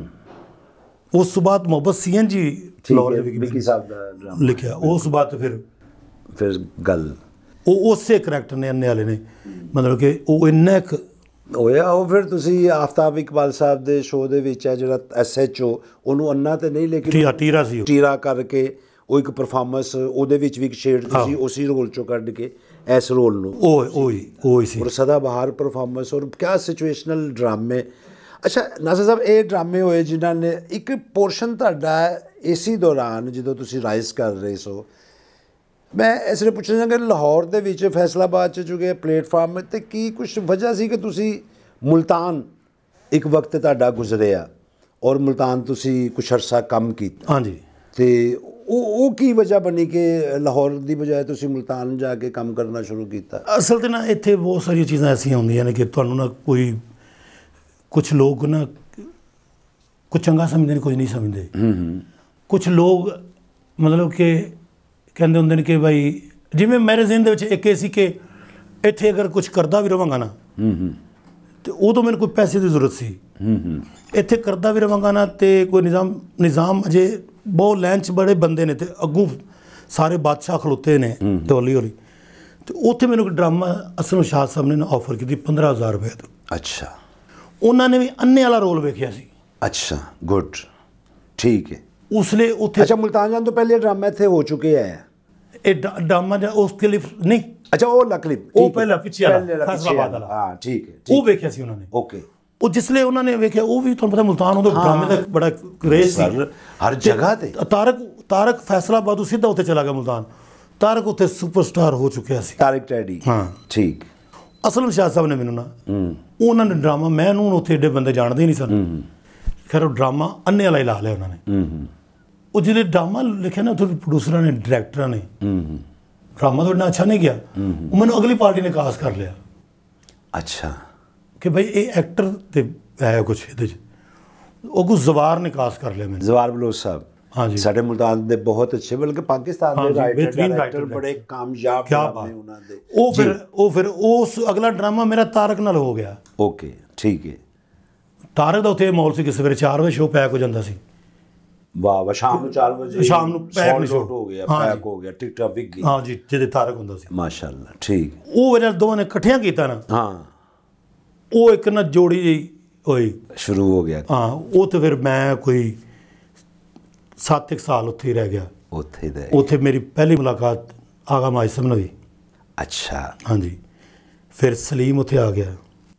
ਉਸ ਤੋਂ ਬਾਅਦ ਮੁਹੱਬਤ ਸੀਐਨਜੀ ਫਲੋਰ ਵਿਕੀ ਸਾਹਿਬ ਦਾ ਡਰਾਮਾ ਲਿਖਿਆ ਉਸ ਤੋਂ ਬਾਅਦ ਫਿਰ ਫਿਰ ਗੱਲ ਉਹ ਉਸੇ ਕਰੈਕਟਰ ਨੇ ਅੰਨੇ ਵਾਲੇ ਨੇ ਮਤਲਬ ਕਿ ਉਹ ਇੰਨਾ ਹੋਇਆ ਉਹ ਫਿਰ ਤੁਸੀਂ ਆਫਤਾਬ ਇਕਬਾਲ ਸਾਹਿਬ ਦੇ ਸ਼ੋਅ ਦੇ ਵਿੱਚ ਹੈ ਜਿਹੜਾ ਐਸਐਚਓ ਉਹਨੂੰ ਅੰਨਾ ਤੇ ਨਹੀਂ ਲੇਕਿਨ ਟੀਰਾ ਸੀ ਟੀਰਾ ਕਰਕੇ ਉਹ ਇੱਕ ਪਰਫਾਰਮੈਂਸ ਉਹਦੇ ਵਿੱਚ ਵੀ ਇੱਕ ਸ਼ੇਡ ਤੁਸੀਂ ਉਸੇ ਰੋਲ ਚੋਂ ਕੱਢ ਕੇ ਐਸ ਰੋਲ ਨੂੰ ਓਏ ਓਏ ਓਏ ਸੀ ਔਰ ਸਦਾ ਬਹਾਰ ਪਰਫਾਰਮੈਂਸ ਔਰ ਕਿਆ ਸਿਚੁਏਸ਼ਨਲ ਡਰਾਮੇ ਅੱਛਾ ਨਾਸਰ ਸਾਹਿਬ ਇਹ ਡਰਾਮੇ ਹੋਏ ਜਿਨ੍ਹਾਂ ਨੇ ਇੱਕ ਪੋਰਸ਼ਨ ਤੁਹਾਡਾ ਏਸੀ ਦੌਰਾਨ ਜਦੋਂ ਤੁਸੀਂ ਰਾਈਜ਼ ਕਰ ਰਹੇ ਸੋ ਮੈਂ ਇਸ ਨੂੰ ਪੁੱਛਣਾ ਚਾਹਾਂ ਕਿ ਲਾਹੌਰ ਦੇ ਵਿੱਚ ਫੈਸਲਾਬਾਦ ਚ ਜੁਗੇ ਪਲੇਟਫਾਰਮ ਤੇ ਕੀ ਕੁਝ ਵਜ੍ਹਾ ਸੀ ਕਿ ਤੁਸੀਂ ਮੁਲਤਾਨ ਇੱਕ ਵਕਤ ਤੁਹਾਡਾ ਗੁਜ਼ਰਿਆ ਔਰ ਮੁਲਤਾਨ ਤੁਸੀਂ ਕੁਝ ਅਰਸਾ ਕੰਮ ਕੀਤਾ ਹਾਂਜੀ ਤੇ ਉਹ ਉਹ ਕੀ ਵਜ੍ਹਾ ਬਣੀ ਕਿ ਲਾਹੌਰ ਦੀ ਬਜਾਏ ਤੁਸੀਂ ਮੁਲਤਾਨ ਜਾ ਕੇ ਕੰਮ ਕਰਨਾ ਸ਼ੁਰੂ ਕੀਤਾ ਅਸਲ ਤੇ ਨਾ ਇੱਥੇ ਬਹੁਤ ਸਾਰੀਆਂ ਚੀਜ਼ਾਂ ਐਸੀਆਂ ਹੁੰਦੀਆਂ ਨੇ ਕਿ ਤੁਹਾਨੂੰ ਨਾ ਕੋਈ ਕੁਝ ਲੋਕ ਨਾ ਕੁਝ ਚੰਗਾ ਸਮਝਦੇ ਨੇ ਕੁਝ ਨਹੀਂ ਸਮਝਦੇ ਹੂੰ ਹੂੰ ਕੁਝ ਲੋਕ ਮਤਲਬ ਕਿ ਕਹਿੰਦੇ ਹੁੰਦੇ ਨੇ ਕਿ ਭਾਈ ਜਿਵੇਂ ਮੇਰੇ ਜ਼ਿੰਦ ਦੇ ਵਿੱਚ ਇੱਕ ਐਸੀ ਕਿ ਇੱਥੇ ਅਗਰ ਕੁਝ ਕਰਦਾ ਵੀ ਰਵਾਂਗਾ ਨਾ ਹੂੰ ਹੂੰ ਤੇ ਉਦੋਂ ਮੈਨੂੰ ਕੋਈ ਪੈਸੇ ਦੀ ਜ਼ਰੂਰਤ ਸੀ ਹੂੰ ਹੂੰ ਇੱਥੇ ਕਰਦਾ ਵੀ ਰਵਾਂਗਾ ਨਾ ਤੇ ਕੋਈ ਨਿਜ਼ਾਮ ਨਿਜ਼ਾਮ ਅਜੇ ਬਹੁਤ ਲੈਂਚ ਬੜੇ ਬੰਦੇ ਨੇ ਤੇ ਅੱਗੂ ਸਾਰੇ ਬਾਦਸ਼ਾਹ ਖਲੋਤੇ ਨੇ ਤੇ ਹੌਲੀ ਹੌਲੀ ਤੇ ਉੱਥੇ ਮੈਨੂੰ ਇੱਕ ਡਰਾਮਾ ਅਸਲਮ ਸ਼ਾਹ ਸਾਹਿਬ ਨੇ ਆਫਰ ਕੀਤੀ 15000 ਰੁਪਏ ਦਾ ਅੱਛਾ ਉਹਨਾਂ ਨੇ ਵੀ ਅੰਨੇ ਵਾਲਾ ਰੋਲ ਵੇਖਿਆ ਸੀ ਅੱਛਾ ਗੁੱਡ ਠੀਕ ਹੈ ਉਸਲੇ ਉੱਥੇ ਅੱਛਾ ਮਲਤਾਨ ਜਾਨ ਤੋਂ ਪਹਿਲੇ ਡਰਾਮਾ ਇੱਥੇ ਹੋ ਚੁੱਕੇ ਹੈ ਇਹ ਡਰਾਮਾ ਜਾਂ ਉਸ ਕਲਿਪ ਨਹੀਂ ਅੱਛਾ ਉਹ ਕਲਿਪ ਉਹ ਪਹਿਲਾ ਪਿੱਛੇ ਵਾਲਾ ਫੈਸਲਾਬਾਦ ਵਾਲਾ ਹਾਂ ਠੀਕ ਹੈ ਉਹ ਵੇਖਿਆ ਸੀ ਉਹਨਾਂ ਨੇ ਓਕੇ ਉਹ ਜਿਸਲੇ ਉਹਨਾਂ ਨੇ ਵੇਖਿਆ ਉਹ ਵੀ ਤੁਹਾਨੂੰ ਪਤਾ ਮਲਤਾਨ ਉਹਦੇ ਡਰਾਮੇ ਦਾ ਬੜਾ ਕਰੇਜ਼ ਸੀ ਹਰ ਜਗ੍ਹਾ ਤੇ ਤਾਰਕ ਤਾਰਕ ਫੈਸਲਾਬਾਦ ਤੋਂ ਸਿੱਧਾ ਉੱਥੇ ਚਲਾ ਗਿਆ ਮਲਤਾਨ ਤਾਰਕ ਉੱਥੇ ਸੁਪਰਸਟਾਰ ਹੋ ਚੁੱਕਿਆ ਸੀ ਤਾਰਕ ਟੈਡੀ ਹਾਂ ਠੀਕ ਅਸਲਮ ਸ਼ਾਹ ਸਾਹਿਬ ਨੇ ਮੈਨੂੰ ਨਾ ਉਹਨਾਂ ਨੇ ਡਰਾਮਾ ਮੈਂ ਉਹਨੂੰ ਉੱਥੇ ਏਡੇ ਬੰਦੇ ਜਾਣਦੇ ਨਹੀਂ ਸਨ ਖੈਰ ਉਹ ਡਰਾਮਾ ਅੰਨੇ ਵਾਲਾ ਹੀ ਲਾ ਲਿਆ ਉਹਨਾਂ ਨੇ ਉਹ ਜਿਹੜੇ ਡਰਾਮਾ ਲਿਖਿਆ ਨਾ ਉੱਥੇ ਪ੍ਰੋਡਿਊਸਰਾਂ ਨੇ ਡਾਇਰੈਕਟਰਾਂ ਨੇ ਡਰਾਮਾ ਤੁਹਾਡਾ ਅੱਛਾ ਨਹੀਂ ਗਿਆ ਉਹ ਮੈਨੂੰ ਅਗਲੀ ਪਾਰਟੀ ਨੇ ਕਾਸ ਕਰ ਲਿਆ ਅੱਛਾ ਕਿ ਭਾਈ ਇਹ ਐਕਟਰ ਤੇ ਹੈ ਕੁਝ ਇਹਦੇ ਚ ਉਹ ਕੋ ਜ਼ਵਾਰ ਨੇ ਕਾਸ ਕਰ ਲਿਆ ਮੈਨੂੰ ਜ਼ਵਾਰ ਬਲੋਚ ਸਾਹਿਬ ਹਾਂਜੀ ਸਾਡੇ ਮੁਲਤਾਨ ਦੇ ਬਹੁਤ ਅੱਛੇ ਬਲਕਿ ਪਾਕਿਸਤਾਨ ਦੇ ਰਾਈਟਰ ਡਾਇਰੈਕਟਰ ਬੜੇ ਕਾਮਯਾਬ ਨੇ ਉਹਨਾਂ ਦੇ ਉਹ ਫਿਰ ਉਹ ਫਿਰ ਉਸ ਅਗਲਾ ਡਰਾਮਾ ਮੇਰਾ ਤਾਰਕ ਨਾਲ ਹੋ ਗਿਆ ਓਕੇ ਠੀਕ ਹੈ ਤਾਰਕ ਦਾ ਉੱਥੇ ਮੌਲ ਸੀ ਕਿ ਸਵੇਰੇ 4 ਵਜੇ ਸ਼ੋਅ ਪੈਕ ਹੋ ਜਾਂਦਾ ਸੀ ਵਾਹ ਵਾਹ ਸ਼ਾਮ ਨੂੰ 4 ਵਜੇ ਸ਼ਾਮ ਨੂੰ ਪੈਕ ਹੋ ਗਿਆ ਪੈਕ ਹੋ ਗਿਆ ਟਿਕਟਾਂ ਵਿਕ ਗਈ ਹਾਂ ਜੀ ਜਿਹਦੇ ਤਾਰਕ ਹੁੰਦਾ ਸੀ ਮਾਸ਼ਾਅੱਲਾ ਠੀਕ ਉਹ ਵੇਲੇ ਦੋਵਾਂ ਨੇ ਇਕੱਠਿਆਂ ਕੀਤਾ ਨਾ ਹਾਂ ਉਹ ਇੱਕ ਨਾ ਜੋੜੀ ਹੋਈ ਸ਼ੁਰੂ ਹੋ ਗਿਆ ਹਾਂ ਉਹ ਤੇ ਫਿਰ ਮੈਂ ਕੋਈ 7 ਸਾਲ ਉੱਥੇ ਹੀ ਰਹਿ ਗਿਆ ਉੱਥੇ ਦੇ ਉੱਥੇ ਮੇਰੀ ਪਹਿਲੀ ਮੁਲਾਕਾਤ ਆਗਾ ਮਾਇਸਮ ਨਾਲ ਹੋਈ ਅੱਛਾ ਹਾਂਜੀ ਫਿਰ ਸਲੀਮ ਉੱਥੇ ਆ ਗਿਆ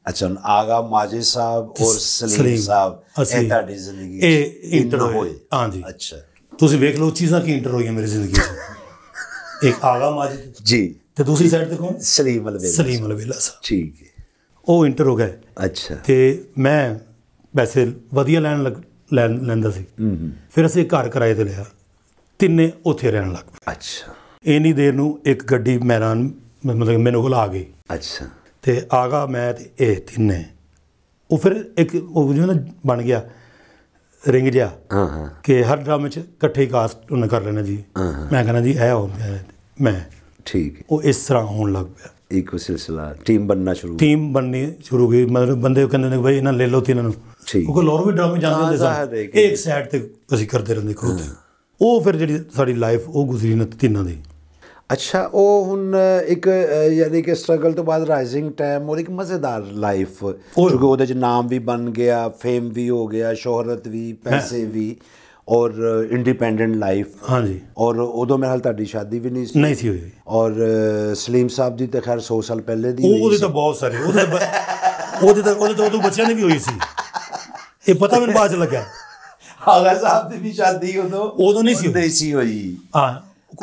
ਅੱਛਾ ਆਗਾ ਮਾਜੀ ਸਾਹਿਬ ਔਰ ਸਲੀਮ ਸਾਹਿਬ ਇਹ ਤੁਹਾਡੀ ਜ਼ਿੰਦਗੀ ਇਹ ਇੰਟਰ ਹੋਏ ਹਾਂਜੀ ਅੱਛਾ ਤੁਸੀਂ ਵੇਖ ਲਓ ਚੀਜ਼ਾਂ ਕੀ ਇੰਟਰ ਹੋਈਆਂ ਮੇਰੀ ਜ਼ਿੰਦਗੀ 'ਚ ਇੱਕ ਆਗਾ ਮਾਜੀ ਜੀ ਤੇ ਦੂਸਰੀ ਸਾਈਡ ਦੇਖੋ ਸਲੀਮ ਅਲਵੇਲਾ ਸਲੀਮ ਅਲਵੇਲਾ ਸਾਹਿਬ ਠੀਕ ਹੈ ਉਹ ਇੰਟਰ ਹੋ ਗਏ ਅੱਛਾ ਤੇ ਮੈਂ ਵੈਸੇ ਵਧੀਆ ਲੈਣ ਲੈਂਦਾ ਸੀ ਫਿਰ ਅਸੀਂ ਘਰ ਕਿਰਾਏ ਤੇ ਲਿਆ ਤਿੰਨੇ ਉੱਥੇ ਰਹਿਣ ਲੱਗ ਪਏ ਅੱਛਾ ਇਨੀ ਦੇਰ ਨੂੰ ਇੱਕ ਗੱਡੀ ਮੈਰਾਨ ਮਤਲਬ ਮੈਨੂੰ ਕੋਲ ਆ ਗਈ ਅੱਛਾ ਤੇ ਆਗਾ ਮੈਂ ਤੇ ਇਹ ਤਿੰਨੇ ਉਹ ਫਿਰ ਇੱਕ ਉਹ ਜਿਹੜਾ ਬਣ ਗਿਆ ਰਿੰਗ ਜਿਹਾ ਹਾਂ ਹਾਂ ਕਿ ਹਰ ਡਰਮ ਚ ਇਕੱਠੇ ਕਾਸਟ ਉਹਨਾਂ ਕਰ ਲੈਣਾ ਜੀ ਮੈਂ ਕਹਿੰਦਾ ਜੀ ਇਹ ਹੋ ਮੈਂ ਠੀਕ ਉਹ ਇਸ ਤਰ੍ਹਾਂ ਹੋਣ ਲੱਗ ਪਿਆ ਇੱਕ ਸਿਲਸਿਲਾ ਟੀਮ ਬਣਨਾ ਸ਼ੁਰੂ ਟੀਮ ਬਣਨੀ ਸ਼ੁਰੂ ਹੋਈ ਮਤਲਬ ਬੰਦੇ ਕਹਿੰਦੇ ਨੇ ਭਾਈ ਇਹਨਾਂ ਲੈ ਲਓ ਤੇ ਇਹਨਾਂ ਨੂੰ ਕਿਉਂਕਿ ਲੋਰ ਵੀ ਡਰਮ ਜਾਂਦੇ ਹੁੰਦੇ ਸਨ ਇਹ ਇੱਕ ਸਾਈਡ ਤੇ ਅਸੀਂ ਕਰਦੇ ਰਹਿੰਦੇ ਖੋਤੇ ਉਹ ਫਿਰ ਜਿਹੜੀ ਸਾਡੀ ਲਾਈਫ ਉਹ ਗੁਜ਼ਰੀ ਨਾ ਤਿੰਨਾਂ ਦੀ ਅੱਛਾ ਉਹ ਹੁਣ ਇੱਕ ਯਾਨੀ ਕਿ ਸਟਰਗਲ ਤੋਂ ਬਾਅਦ ਰਾਈਜ਼ਿੰਗ ਟਾਈਮ ਔਰ ਇੱਕ ਮਜ਼ੇਦਾਰ ਲਾਈਫ ਕਿਉਂਕਿ ਉਹਦੇ ਚ ਨਾਮ ਵੀ ਬਣ ਗਿਆ ਫੇਮ ਵੀ ਹੋ ਗਿਆ ਸ਼ੋਹਰਤ ਵੀ ਪੈਸੇ ਵੀ ਔਰ ਇੰਡੀਪੈਂਡੈਂਟ ਲਾਈਫ ਹਾਂਜੀ ਔਰ ਉਦੋਂ ਮੇਰੇ ਹਾਲ ਤੁਹਾਡੀ ਸ਼ਾਦੀ ਵੀ ਨਹੀਂ ਸੀ ਨਹੀਂ ਸੀ ਹੋਈ ਔਰ ਸਲੀਮ ਸਾਹਿਬ ਦੀ ਤਾਂ ਖੈਰ 100 ਸਾਲ ਪਹਿਲੇ ਦੀ ਉਹਦੇ ਤਾਂ ਬਹੁਤ ਸਾਰੇ ਉਹਦੇ ਉਹਦੇ ਤਾਂ ਉਹਦੇ ਤਾਂ ਉਦੋਂ ਬੱਚਿਆਂ ਨੇ ਵੀ ਹੋਈ ਸੀ ਇਹ ਪਤਾ ਮੈਨੂੰ ਬਾਅਦ ਚ ਲੱਗਾ ਆਗਾ ਸਾਹਿਬ ਦੀ ਵੀ ਸ਼ਾਦੀ ਉਦੋਂ ਉਦੋਂ ਨਹੀਂ ਸੀ ਨਹੀਂ ਸੀ ਹੋਈ ਹਾਂ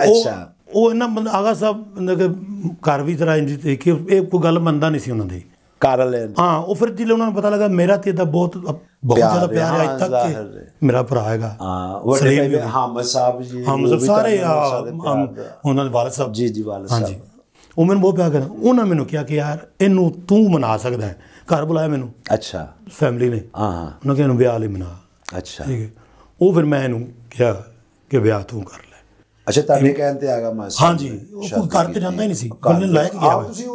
ਅੱਛਾ ਉਹ ਇਹਨਾਂ ਬੰਦ ਆਗਾ ਸਾਹਿਬ ਘਰ ਵੀ ਤਰ੍ਹਾਂ ਇੰਜ ਕਿ ਇਹ ਕੋਈ ਗੱਲ ਮੰਨਦਾ ਨਹੀਂ ਸੀ ਉਹਨਾਂ ਦੀ ਲੈ ਹਾਂ ਉਹ ਫਿਰ ਜਿੱਲੇ ਉਹਨਾਂ ਨੂੰ ਪਤਾ ਲੱਗਾ ਮੇਰਾ ਤੇ ਦਾ ਬਹੁਤ ਬਹੁਤ ਜ਼ਿਆਦਾ ਪਿਆਰ ਹੈ ਅੱਜ ਤੱਕ ਕਿ ਮੇਰਾ ਭਰਾ ਹੈਗਾ ਹਾਂ ਵੱਡੇ ਹਾਮਦ ਸਾਹਿਬ ਜੀ ਹਾਮਦ ਸਾਰੇ ਉਹਨਾਂ ਦੇ ਵਾਲਦ ਸਾਹਿਬ ਜੀ ਜੀ ਵਾਲਦ ਸਾਹਿਬ ਉਹ ਮੈਨੂੰ ਬਹੁਤ ਪਿਆਰ ਕਰਦਾ ਉਹਨਾਂ ਮੈਨੂੰ ਕਿਹਾ ਕਿ ਯਾਰ ਇਹਨੂੰ ਤੂੰ ਮਨਾ ਸਕਦਾ ਹੈ ਘਰ ਬੁਲਾਇਆ ਮੈਨੂੰ ਅੱਛਾ ਫੈਮਿਲੀ ਨੇ ਹਾਂ ਹਾਂ ਉਹਨਾਂ ਕਿਹਾ ਨੂੰ ਵਿਆਹ ਲਈ ਮਨਾ ਅੱਛਾ ਠੀਕ ਹੈ ਉਹ ਫਿਰ ਮੈਂ ਇਹਨੂੰ ਕਿਹਾ ਕਿ ਵਿਆਹ ਤੂੰ ਕਰ ਲੈ ਅੱਛਾ ਤਾਂ ਕਹਿਣ ਤੇ ਆਗਾ ਮਾਸ ਹਾਂਜੀ ਉਹ ਕਰ ਤੇ ਜਾਂਦਾ ਹੀ ਨਹੀਂ ਸੀ ਬੰਦੇ ਲਾਇਕ ਗਿਆ ਆ ਤੁਸੀਂ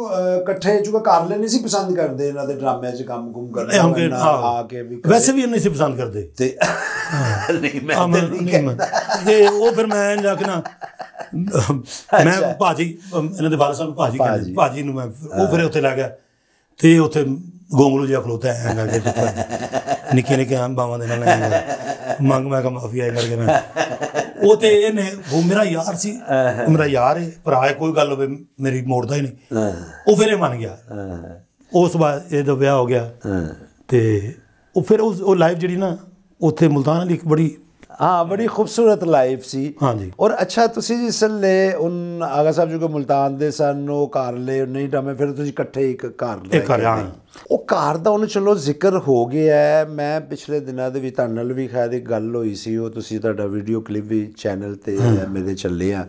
ਇਕੱਠੇ ਚੁਗਾ ਕਰ ਲੈਣੀ ਸੀ ਪਸੰਦ ਕਰਦੇ ਇਹਨਾਂ ਦੇ ਡਰਾਮੇ 'ਚ ਕੰਮ ਗੁੰਮ ਕਰਦੇ ਆ ਕੇ ਵੀ ਵੈਸੇ ਵੀ ਇਹਨੇ ਸੀ ਪਸੰਦ ਕਰਦੇ ਤੇ ਨਹੀਂ ਮੈਂ ਨਹੀਂ ਮੈਂ ਤੇ ਉਹ ਫਿਰ ਮੈਂ ਜਾ ਕੇ ਨਾ ਮੈਂ ਭਾਜੀ ਇਹਨਾਂ ਦੇ ਵਾਰਸਾਂ ਨੂੰ ਭਾਜੀ ਕਹਿੰਦੇ ਭਾਜੀ ਨੂੰ ਮੈਂ ਉਹ ਫਿਰ ਉੱਥੇ ਲੱਗ ਗਿਆ ਤੇ ਉੱਥੇ ਗੋਂਗਲੂ ਜਿਹਾ ਖਲੋਤਾ ਐ ਕਰਕੇ ਨਿੱਕੇ ਨਿੱਕੇ ਆਂ ਬਾਵਾਂ ਦੇ ਨਾਲ ਮੰਗ ਮੈਂ ਕਾ ਮਾਫੀ ਆਏ ਕਰਕੇ ਮੈਂ ਉਹ ਤੇ ਇਹ ਨੇ ਉਹ ਮੇਰਾ ਯਾਰ ਸੀ ਮੇਰਾ ਯਾਰ ਹੈ ਭਰਾ ਹੈ ਕੋਈ ਗੱਲ ਹੋਵੇ ਮੇਰੀ ਮੋੜਦਾ ਹੀ ਨਹੀਂ ਉਹ ਫਿਰ ਇਹ ਮੰਨ ਗਿਆ ਉਸ ਬਾਅਦ ਇਹਦਾ ਵਿਆਹ ਹੋ ਗਿਆ ਤੇ ਉਹ ਫਿਰ ਉਹ ਲਾਈਵ ਜਿਹੜੀ ਨਾ ਉੱਥੇ ਮਲਤਾਨ ਵਾਲੀ ਇੱਕ ਬੜੀ ਹਾਂ बड़ी खूबसूरत लाइफ सी ਹਾਂ ਜੀ ਔਰ ਅੱਛਾ ਤੁਸੀਂ ਜੀ ਸੱਲੇ ਉਹ ਆਗਾ ਸਾਹਿਬ ਜੀ ਕੋ ਮਲਤਾਨ ਦੇ ਸਨ ਉਹ ਘਰ ਲੈ ਨਹੀਂ ਟਾਵੇਂ ਫਿਰ ਤੁਸੀਂ ਇਕੱਠੇ ਇੱਕ ਘਰ ਲੈ ਇੱਕ ਘਰ, ਹਾਂ। ਉਹ ਘਰ ਦਾ ਉਹਨੂੰ ਚਲੋ ਜ਼ਿਕਰ ਹੋ ਗਿਆ ਮੈਂ ਪਿਛਲੇ ਦਿਨਾਂ ਦੇ ਵੀ ਤੁਹਾਨੂੰ ਨਾਲ ਵੀ ਖੈਰ ਇੱਕ ਗੱਲ ਹੋਈ ਸੀ ਉਹ ਤੁਸੀਂ ਤੁਹਾਡਾ ਵੀਡੀਓ ਕਲਿੱਪ ਵੀ ਚੈਨਲ ਤੇ ਮੇਰੇ ਚੱਲੇ ਆ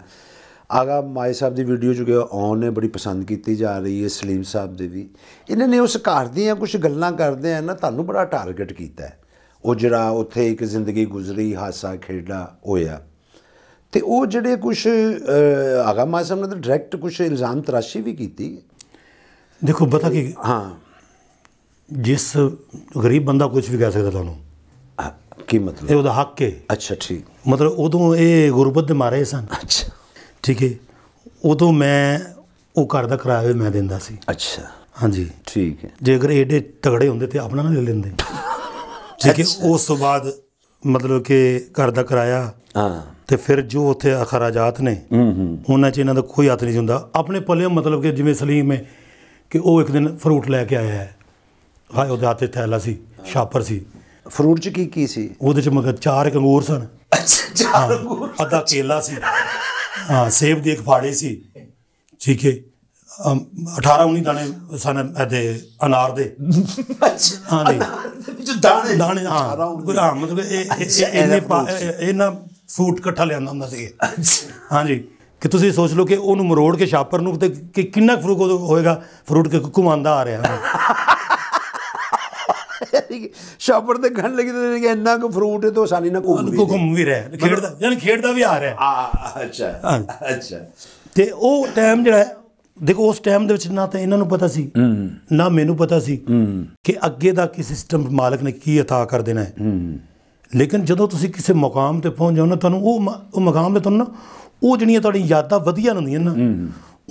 ਆਗਾ ਮਾਈ ਸਾਹਿਬ ਦੀ ਵੀਡੀਓ ਜੋ ਕਿ ਔਨ ਨੇ ਬੜੀ ਪਸੰਦ ਕੀਤੀ ਜਾ ਰਹੀ ਹੈ ਸਲੀਮ ਸਾਹਿਬ ਦੇ ਵੀ ਇਹਨਾਂ ਨੇ ਉਸ ਘਰ ਦੀਆਂ ਕੁਝ ਗੱਲਾਂ ਕਰਦੇ ਆ ਨਾ ਤੁਹਾਨੂੰ ਬੜਾ ਟਾਰਗੇਟ ਕੀਤਾ ਹੈ ਉਹ ਜਿਹੜਾ ਉੱਥੇ ਇੱਕ ਜ਼ਿੰਦਗੀ ਗੁਜ਼ਰੀ ਹਾਸਾ ਖੇਡਾ ਹੋਇਆ ਤੇ ਉਹ ਜਿਹੜੇ ਕੁਝ ਆਗਾ ਮਾਸਮ ਨੇ ਤਾਂ ਡਾਇਰੈਕਟ ਕੁਝ ਇਲਜ਼ਾਮ ਤਰਾਸ਼ੀ ਵੀ ਕੀਤੀ ਦੇਖੋ ਪਤਾ ਕਿ ਹਾਂ ਜਿਸ ਗਰੀਬ ਬੰਦਾ ਕੁਝ ਵੀ ਕਹਿ ਸਕਦਾ ਤੁਹਾਨੂੰ ਕੀ ਮਤਲਬ ਇਹ ਉਹਦਾ ਹੱਕ ਹੈ ਅੱਛਾ ਠੀਕ ਮਤਲਬ ਉਦੋਂ ਇਹ ਗੁਰਬਤ ਦੇ ਮਾਰੇ ਸਨ ਅੱਛਾ ਠੀਕ ਹੈ ਉਦੋਂ ਮੈਂ ਉਹ ਘਰ ਦਾ ਕਿਰਾਇਆ ਵੀ ਮੈਂ ਦਿੰਦਾ ਸੀ ਅੱਛਾ ਹਾਂਜੀ ਠੀਕ ਹੈ ਜੇ ਅਗਰ ਏਡੇ ਤਗੜੇ ਹੁੰਦੇ ਤੇ ਆਪਣਾ ਨਾ ਲੈ ਲੈਂਦੇ ਠੀਕ ਹੈ ਉਸ ਤੋਂ ਬਾਅਦ ਮਤਲਬ ਕਿ ਘਰ ਦਾ ਕਿਰਾਇਆ ਹਾਂ ਤੇ ਫਿਰ ਜੋ ਉੱਥੇ ਅਖਰਾਜਾਤ ਨੇ ਹੂੰ ਹੂੰ ਉਹਨਾਂ 'ਚ ਇਹਨਾਂ ਦਾ ਕੋਈ ਹੱਥ ਨਹੀਂ ਹੁੰਦਾ ਆਪਣੇ ਪੱਲੇ ਮਤਲਬ ਕਿ ਜਿਵੇਂ ਸਲੀਮ ਹੈ ਕਿ ਉਹ ਇੱਕ ਦਿਨ ਫਰੂਟ ਲੈ ਕੇ ਆਇਆ ਹੈ ਹਾਂ ਉਹਦੇ ਹੱਥੇ ਥੈਲਾ ਸੀ ਸ਼ਾਪਰ ਸੀ ਫਰੂਟ 'ਚ ਕੀ ਕੀ ਸੀ ਉਹਦੇ 'ਚ ਮਗਰ ਚਾਰ ਕੰਗੂਰ ਸਨ ਅੱਛਾ ਚਾਰ ਕੰਗੂਰ ਅੱਧਾ ਕੇਲਾ ਸੀ ਹਾਂ ਸੇਬ ਦੀ ਇੱਕ ਫਾੜੀ ਸੀ ਠੀਕ ਹੈ 18 19 ਦਾਣੇ ਸਨ ਇਹਦੇ ਅਨਾਰ ਦੇ ਅੱਛਾ ਹਾਂ ਜੀ ਜੋ ਦਾਣੇ ਦਾਣੇ ਹਾਂ ਕੋਈ ਮਤਲਬ ਇਹ ਇਹਨੇ ਇਹਨਾਂ ਫੂਟ ਇਕੱਠਾ ਲਿਆਂਦਾ ਹੁੰਦਾ ਸੀ ਹਾਂਜੀ ਕਿ ਤੁਸੀਂ ਸੋਚ ਲਓ ਕਿ ਉਹਨੂੰ ਮਰੋੜ ਕੇ ਸ਼ਾਪਰ ਨੂੰ ਤੇ ਕਿ ਕਿੰਨਾ ਫਰੂਕ ਹੋਏਗਾ ਫਰੂਟ ਕੇ ਘੁਮਾਉਂਦਾ ਆ ਰਿਹਾ ਸ਼ਾਪਰ ਦੇ ਘਣ ਲੱਗੀ ਤੇ ਕਿ ਇੰਨਾ ਕੁ ਫਰੂਟ ਹੈ ਤਾਂ ਆਸਾਨੀ ਨਾਲ ਘੁੰਮ ਵੀ ਘੁੰਮ ਵੀ ਰਿਹਾ ਖੇਡਦਾ ਯਾਨੀ ਖੇਡਦਾ ਵੀ ਆ ਰਿਹਾ ਆ ਅੱਛਾ ਅੱਛਾ ਤੇ ਉਹ ਟਾਈਮ ਜਿਹੜਾ ਦੇਖੋ ਉਸ ਟਾਈਮ ਦੇ ਵਿੱਚ ਨਾ ਤਾਂ ਇਹਨਾਂ ਨੂੰ ਪਤਾ ਸੀ ਨਾ ਮੈਨੂੰ ਪਤਾ ਸੀ ਕਿ ਅੱਗੇ ਦਾ ਕੀ ਸਿਸਟਮ ਮਾਲਕ ਨੇ ਕੀ ਅਤਾ ਕਰ ਦੇਣਾ ਹੈ ਲੇਕਿਨ ਜਦੋਂ ਤੁਸੀਂ ਕਿਸੇ ਮਕਾਮ ਤੇ ਪਹੁੰਚ ਜਾਓ ਨਾ ਤੁਹਾਨੂੰ ਉਹ ਉਹ ਮਕਾਮ ਤੇ ਤੁਹਾਨੂੰ ਨਾ ਉਹ ਜਿਹੜੀਆਂ ਤੁਹਾਡੀਆਂ ਯਾਦਾਂ ਵਧੀਆਂ ਹੁੰਦੀਆਂ ਨਾ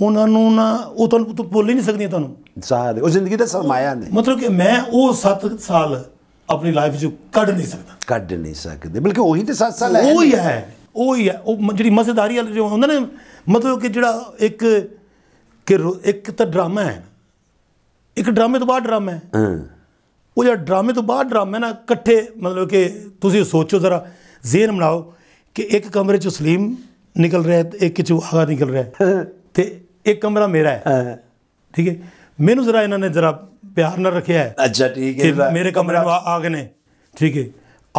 ਉਹਨਾਂ ਨੂੰ ਨਾ ਉਹ ਤੁਹਾਨੂੰ ਤੂੰ ਬੋਲ ਹੀ ਨਹੀਂ ਸਕਦੀਆਂ ਤੁਹਾਨੂੰ ਸਾਹ ਉਹ ਜ਼ਿੰਦਗੀ ਦਾ ਸਰਮਾਇਆ ਨੇ ਮਤਲਬ ਕਿ ਮੈਂ ਉਹ 7 ਸਾਲ ਆਪਣੀ ਲਾਈਫ 'ਚ ਕੱਢ ਨਹੀਂ ਸਕਦਾ ਕੱਢ ਨਹੀਂ ਸਕਦੇ ਬਲਕਿ ਉਹੀ ਤੇ 7 ਸਾਲ ਹੈ ਉਹ ਹੀ ਹੈ ਉਹ ਹੀ ਹੈ ਉਹ ਜਿਹੜੀ ਮਜ਼ੇਦਾਰੀ ਵਾਲੀ ਜੋ ਹੁੰਦਾ ਨਾ ਮਤਲਬ ਕਿ ਜਿਹੜਾ ਇੱਕ ਕਿ ਇੱਕ ਤਾਂ ਡਰਾਮਾ ਹੈ ਇੱਕ ਡਰਾਮੇ ਤੋਂ ਬਾਅਦ ਡਰਾਮਾ ਹੈ ਉਹ ਜਿਹੜਾ ਡਰਾਮੇ ਤੋਂ ਬਾਅਦ ਡਰਾਮਾ ਹੈ ਨਾ ਇਕੱਠੇ ਮਤਲਬ ਕਿ ਤੁਸੀਂ ਸੋਚੋ ਜ਼ਰਾ ਜ਼ੇਨ ਬਣਾਓ ਕਿ ਇੱਕ ਕਮਰੇ ਚੋਂ ਸਲੀਮ ਨਿਕਲ ਰਿਹਾ ਤੇ ਇੱਕ ਚੋਂ ਆਗਾ ਨਿਕਲ ਰਿਹਾ ਤੇ ਇੱਕ ਕਮਰਾ ਮੇਰਾ ਹੈ ਠੀਕ ਹੈ ਮੈਨੂੰ ਜ਼ਰਾ ਇਹਨਾਂ ਨੇ ਜ਼ਰਾ ਪਿਆਰ ਨਾਲ ਰੱਖਿਆ ਹੈ ਅੱਛਾ ਠੀਕ ਹੈ ਮੇਰੇ ਕਮਰੇ ਨੂੰ ਆਗ ਨੇ ਠੀਕ ਹੈ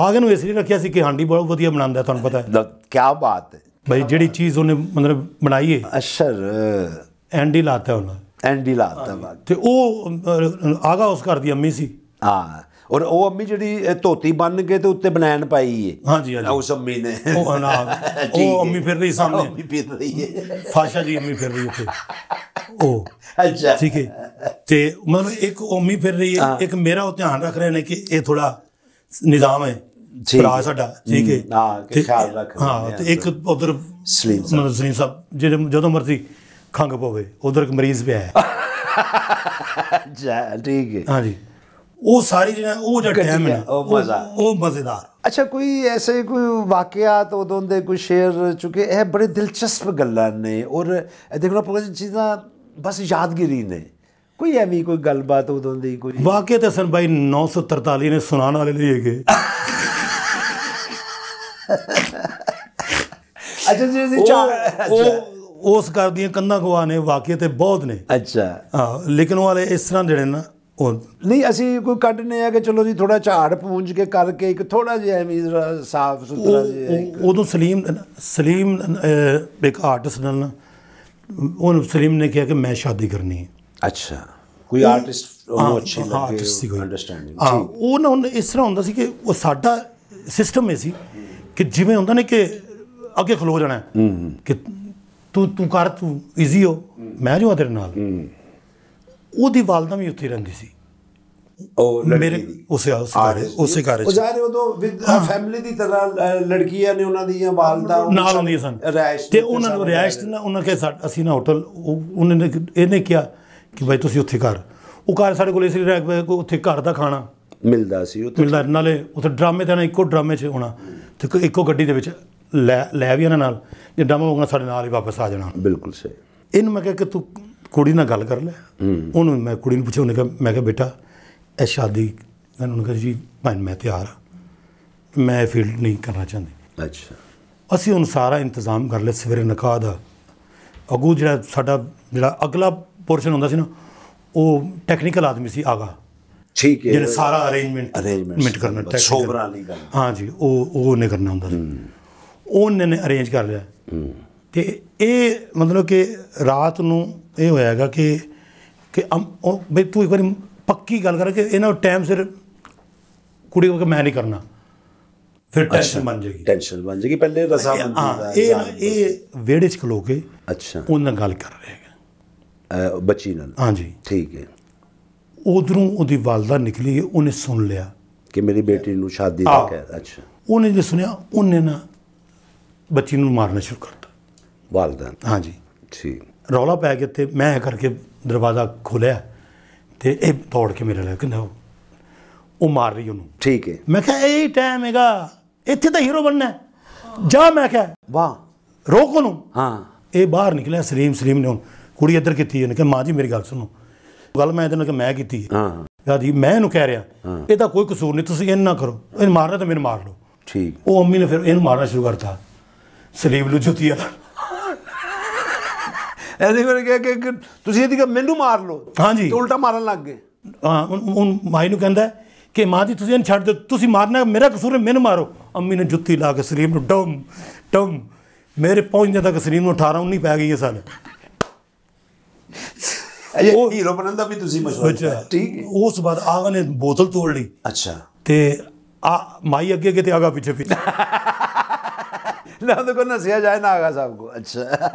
ਆਗ ਨੂੰ ਇਸ ਲਈ ਰੱਖਿਆ ਸੀ ਕਿ ਹਾਂਡੀ ਬਹੁਤ ਵਧੀਆ ਬਣਾਉਂਦਾ ਤੁਹਾਨੂੰ ਪਤਾ ਹੈ ਕੀ ਬਾਤ ਹੈ ਭਾਈ ਜਿਹੜੀ ਚੀਜ਼ ਉਹਨੇ ਮਤਲਬ ਬਣਾਈ ਹੈ ਅਸ਼ਰ ਐਂਡੀ ਲਾਤਾ ਉਹਨਾਂ ਐਂਡੀ ਲਾਤਾ ਬਾਅਦ ਤੇ ਉਹ ਆਗਾ ਉਸ ਘਰ ਦੀ ਅੰਮੀ ਸੀ ਹਾਂ ਔਰ ਉਹ ਅੰਮੀ ਜਿਹੜੀ ਧੋਤੀ ਬੰਨ ਕੇ ਤੇ ਉੱਤੇ ਬਨੈਣ ਪਾਈ ਏ ਹਾਂਜੀ ਹਾਂਜੀ ਉਸ ਅੰਮੀ ਨੇ ਉਹ ਨਾ ਉਹ ਅੰਮੀ ਫਿਰ ਰਹੀ ਸਾਹਮਣੇ ਅੰਮੀ ਫਿਰ ਰਹੀ ਏ ਫਾਸ਼ਾ ਜੀ ਅੰਮੀ ਫਿਰ ਰਹੀ ਉੱਥੇ ਉਹ ਅੱਛਾ ਠੀਕ ਹੈ ਤੇ ਮਨ ਇੱਕ ਅੰਮੀ ਫਿਰ ਰਹੀ ਏ ਇੱਕ ਮੇਰਾ ਉਹ ਧਿਆਨ ਰੱਖ ਰਹੇ ਨੇ ਕਿ ਇਹ ਥੋੜਾ ਨਿਜ਼ਾਮ ਹੈ ਭਰਾ ਸਾਡਾ ਠੀਕ ਹੈ ਹਾਂ ਕਿ ਖਿਆਲ ਰੱਖ ਹਾਂ ਤੇ ਇੱਕ ਉਧਰ ਸਲੀਮ ਸਾਹਿਬ ਜਿਹੜੇ ਜਦੋਂ ਮਰਜ਼ੀ ਖੰਗ ਪਵੇ ਉਧਰ ਇੱਕ ਮਰੀਜ਼ ਪਿਆ ਹੈ ਜਾ ਠੀਕ ਹੈ ਹਾਂਜੀ वो सारी जो वो जो टाइम है वो मजा वो मजेदार अच्छा कोई ऐसे कोई वाकयात उदोंदे कोई शेयर चूंकि यह बड़े दिलचस्प गल्ला ने और देखो ना चीज़ा बस यादगिरी ने कोई एवं कोई गलबात उदोंदी कोई वाकई तो सन भाई नौ सौ तरताली ने सुनाने वाले लिए गए अच्छा जी, जी ਉਸ ਘਰ ਦੀਆਂ ਕੰਨਾਂ ਗਵਾ ਨੇ ਵਾਕਿਆ ਤੇ ਬਹੁਤ ਨੇ ਅੱਛਾ ਹਾਂ ਲੇਕਿਨ ਉਹ ਵਾਲੇ ਇਸ ਤਰ੍ਹਾਂ ਜਿਹੜੇ ਨਾ ਉਹ ਨਹੀਂ ਅਸੀਂ ਕੋਈ ਕੱਢਨੇ ਆ ਕਿ ਚਲੋ ਜੀ ਥੋੜਾ ਝਾੜ ਪੂੰਝ ਕੇ ਕਰਕੇ ਇੱਕ ਥੋੜਾ ਜਿਹਾ ਐਵੇਂ ਸਾਫ ਸੁਥਰਾ ਜਿਹਾ ਉਦੋਂ ਸਲੀਮ ਸਲੀਮ ਇੱਕ ਆਰਟਿਸਟ ਨਾਲ ਉਹਨੂੰ ਸਲੀਮ ਨੇ ਕਿਹਾ ਕਿ ਮੈਂ ਸ਼ਾਦੀ ਕਰਨੀ ਹੈ ਅੱਛਾ ਕੋਈ ਆਰਟਿਸਟ ਉਹ ਅੱਛੀ ਲੱਗੇ ਅੰਡਰਸਟੈਂਡਿੰਗ ਹਾਂ ਉਹ ਨਾ ਇਸ ਤਰ੍ਹਾਂ ਹੁੰਦਾ ਸੀ ਕਿ ਉਹ ਸਾਡਾ ਸਿਸਟਮ ਹੈ ਸੀ ਕਿ ਜਿਵੇਂ ਹੁੰਦਾ ਨੇ ਕਿ ਅੱਗੇ ਖਲੋ ਜਾਣਾ ਕਿ ਤੂੰ ਤੂੰ ਕਰ ਤੂੰ ਈਜ਼ੀ ਹੋ ਮੈਂ ਜੋ ਤੇਰੇ ਨਾਲ ਉਹਦੀ ਵਾਲਦਾ ਵੀ ਉੱਥੇ ਰਹਿੰਦੀ ਸੀ ਉਹ ਮੇਰੇ ਉਸੇ ਉਸੇ ਉਸੇ ਘਰ ਚ ਉਹ ਜਾਰੇ ਉਦੋਂ ਵਿਦ ਫੈਮਿਲੀ ਦੀ ਤਰ੍ਹਾਂ ਲੜਕੀਆਂ ਨੇ ਉਹਨਾਂ ਦੀਆਂ ਵਾਲਦਾ ਨਾਲ ਹੁੰਦੀਆਂ ਸਨ ਤੇ ਉਹਨਾਂ ਨੂੰ ਰਿਆਇਸ਼ਤ ਨਾ ਉਹਨਾਂ ਕੇ ਅਸੀਂ ਨਾ ਹੋਟਲ ਉਹਨਾਂ ਨੇ ਇਹਨੇ ਕਿਹਾ ਕਿ ਭਾਈ ਤੁਸੀਂ ਉੱਥੇ ਘਰ ਉਹ ਘਰ ਸਾਡੇ ਕੋਲ ਇਸ ਲਈ ਰੱਖ ਕੋ ਉੱਥੇ ਘਰ ਦਾ ਖਾਣਾ ਮਿਲਦਾ ਸੀ ਉੱਥੇ ਮਿਲਦਾ ਨਾਲੇ ਉੱਥੇ ਡਰਾਮੇ ਤਾਂ ਇੱਕੋ ਡਰਾਮੇ 'ਚ ਹੋਣਾ ਤੇ ਇੱਕੋ ਗੱਡੀ ਦੇ ਵਿੱਚ ਲੈ ਲੈ ਵੀ ਇਹਨਾਂ ਨਾਲ ਜਿੱਦਾਂ ਡਮ ਹੋਗਾ ਸਾਡੇ ਨਾਲ ਹੀ ਵਾਪਸ ਆ ਜਾਣਾ ਬਿਲਕੁਲ ਸਹੀ ਇਹਨੂੰ ਮੈਂ ਕਿਹਾ ਕਿ ਤੂੰ ਕੁੜੀ ਨਾਲ ਗੱਲ ਕਰ ਲੈ ਉਹਨੂੰ ਮੈਂ ਕੁੜੀ ਨੂੰ ਪੁੱਛਿਆ ਉਹਨੇ ਕਿਹਾ ਮੈਂ ਕਿਹਾ ਬੇਟਾ ਇਹ ਸ਼ਾਦੀ ਉਹਨੂੰ ਕਿਹਾ ਜੀ ਭਾਈ ਮੈਂ ਤਿਆਰ ਆ ਮੈਂ ਫੀਲਡ ਨਹੀਂ ਕਰਨਾ ਚਾਹੁੰਦੀ ਅੱਛਾ ਅਸੀਂ ਉਹਨਾਂ ਸਾਰਾ ਇੰਤਜ਼ਾਮ ਕਰ ਲਿਆ ਸਵੇਰੇ ਨਿਕਾਹ ਦਾ ਅਗੂ ਜਿਹੜਾ ਸਾਡਾ ਜਿਹੜਾ ਅਗਲਾ ਪੋਰਸ਼ਨ ਹੁੰਦਾ ਸੀ ਨਾ ਉਹ ਟੈਕਨੀਕਲ ਆਦਮੀ ਸੀ ਆਗਾ ਠੀਕ ਹੈ ਜਿਹੜਾ ਸਾਰਾ ਅਰੇਂਜਮੈਂਟ ਅਰੇਂਜਮੈਂਟ ਕਰਨਾ ਟੈਕਨੀਕਲ ਸੋਬਰਾ ਹਾਂ ਜੀ ਉਹ ਉਹ ਨੇ ਕਰਨਾ ਹੁੰਦਾ ਸੀ ਉਹਨਾਂ ਨੇ ਅਰੇਂਜ ਕਰ ਲਿਆ ਤੇ ਇਹ ਮਤਲਬ ਕਿ ਰਾਤ ਨੂੰ ਇਹ ਹੋਇਆਗਾ ਕਿ ਕਿ ਬਈ ਤੂੰ ਇੱਕ ਵਾਰੀ ਪੱਕੀ ਗੱਲ ਕਰ ਕਿ ਇਹਨਾਂ ਨੂੰ ਟਾਈਮ ਸਿਰ ਕੁੜੀ ਕੋ ਮੈਂ ਨਹੀਂ ਕਰਨਾ ਫਿਰ ਟੈਨਸ਼ਨ ਬਣ ਜਾਏਗੀ ਟੈਨਸ਼ਨ ਬਣ ਜਾਏਗੀ ਪਹਿਲੇ ਬੰਦੀ ਦਾ ਇਹ ਇਹ ਵੇੜੇ ਚ ਖਲੋ ਕੇ ਅੱਛਾ ਉਹਨਾਂ ਨਾਲ ਗੱਲ ਕਰ ਰਹੇ ਹੈਗਾ ਬੱਚੀ ਨਾਲ ਹਾਂਜੀ ਠੀਕ ਹੈ ਉਧਰੋਂ ਉਹਦੀ ਵਾਲਦਾ ਨਿਕਲੀ ਉਹਨੇ ਸੁਣ ਲਿਆ ਕਿ ਮੇਰੀ ਬੇਟੀ ਨੂੰ ਸ਼ਾਦੀ ਦਾ ਕਹਿ ਅੱਛਾ ਉਹਨੇ ਜੇ ਸੁਣਿਆ ਉਹਨੇ ਨਾ ਬੱਚੀ ਨੂੰ ਮਾਰਨਾ ਸ਼ੁਰੂ ਕਰਤਾ ਵਾਲਦਾਂ ਹਾਂਜੀ ਠੀਕ ਰੌਲਾ ਪੈ ਗਿਆ ਤੇ ਮੈਂ ਕਰਕੇ ਦਰਵਾਜ਼ਾ ਖੋਲਿਆ ਤੇ ਇਹ ਦੌੜ ਕੇ ਮੇਰੇ ਨਾਲ ਕਹਿੰਦਾ ਉਹ ਮਾਰ ਰਹੀ ਉਹਨੂੰ ਠੀਕ ਹੈ ਮੈਂ ਕਿਹਾ ਇਹ ਟਾਈਮ ਹੈਗਾ ਇੱਥੇ ਤਾਂ ਹੀਰੋ ਬਣਨਾ ਜਾ ਮੈਂ ਕਿਹਾ ਵਾਹ ਰੋਕ ਉਹਨੂੰ ਹਾਂ ਇਹ ਬਾਹਰ ਨਿਕਲਿਆ ਸਲੀਮ ਸਲੀਮ ਨੇ ਕੁੜੀ ਇੱਧਰ ਕੀਤੀ ਇਹਨੇ ਕਿ ਮਾਂ ਜੀ ਮੇਰੀ ਗੱਲ ਸੁਣੋ ਗੱਲ ਮੈਂ ਇਹਦੇ ਨਾਲ ਕਿ ਮੈਂ ਕੀਤੀ ਹਾਂ ਯਾ ਜੀ ਮੈਂ ਇਹਨੂੰ ਕਹਿ ਰਿਹਾ ਇਹਦਾ ਕੋਈ ਕਸੂਰ ਨਹੀਂ ਤੁਸੀਂ ਇਹਨਾਂ ਕਰੋ ਇਹ ਮਾਰਨਾ ਤਾਂ ਮੈਨੂੰ ਮਾਰ ਲਓ ਠੀਕ ਉਹ ਅੰਮੀ ਨੇ ਫਿਰ ਇਹਨੂੰ ਮਾਰਨਾ ਸ਼ੁਰੂ ਕਰਤਾ ਸਲੀਬ ਜੁੱਤੀ ਵਾਲਾ ਐਸੀ ਫਿਰ ਕਿਹਾ ਕਿ ਤੁਸੀਂ ਇਹਦੀ ਮੈਨੂੰ ਮਾਰ ਲਓ ਹਾਂਜੀ ਤੇ ਉਲਟਾ ਮਾਰਨ ਲੱਗ ਗਏ ਹਾਂ ਉਹ ਮਾਈ ਨੂੰ ਕਹਿੰਦਾ ਕਿ ਮਾਂ ਜੀ ਤੁਸੀਂ ਇਹਨ ਛੱਡ ਦਿਓ ਤੁਸੀਂ ਮਾਰਨਾ ਮੇਰਾ ਕਸੂਰ ਹੈ ਮੈਨੂੰ ਮਾਰੋ ਅੰਮੀ ਨੇ ਜੁੱਤੀ ਲਾ ਕੇ ਸਲੀਬ ਨੂੰ ਡਮ ਡਮ ਮੇਰੇ ਪਹੁੰਚਣ ਤੱਕ ਸਲੀਬ ਨੂੰ 18 19 ਪੈ ਗਈ ਇਹ ਸਾਲ ਇਹ ਹੀਰੋ ਬਣਨ ਦਾ ਵੀ ਤੁਸੀਂ ਮਸ਼ਵਰਾ ਠੀਕ ਉਸ ਬਾਅਦ ਆਗਾ ਨੇ ਬੋਤਲ ਤੋੜ ਲਈ ਅੱਛਾ ਤੇ ਆ ਮਾਈ ਅੱਗੇ ਕਿਤੇ ਆਗਾ ਪਿੱਛੇ ਪਿੱਛੇ ਨਾ ਤਾਂ को ਨਸਿਆ ਜਾਏ ना आगा साहब को अच्छा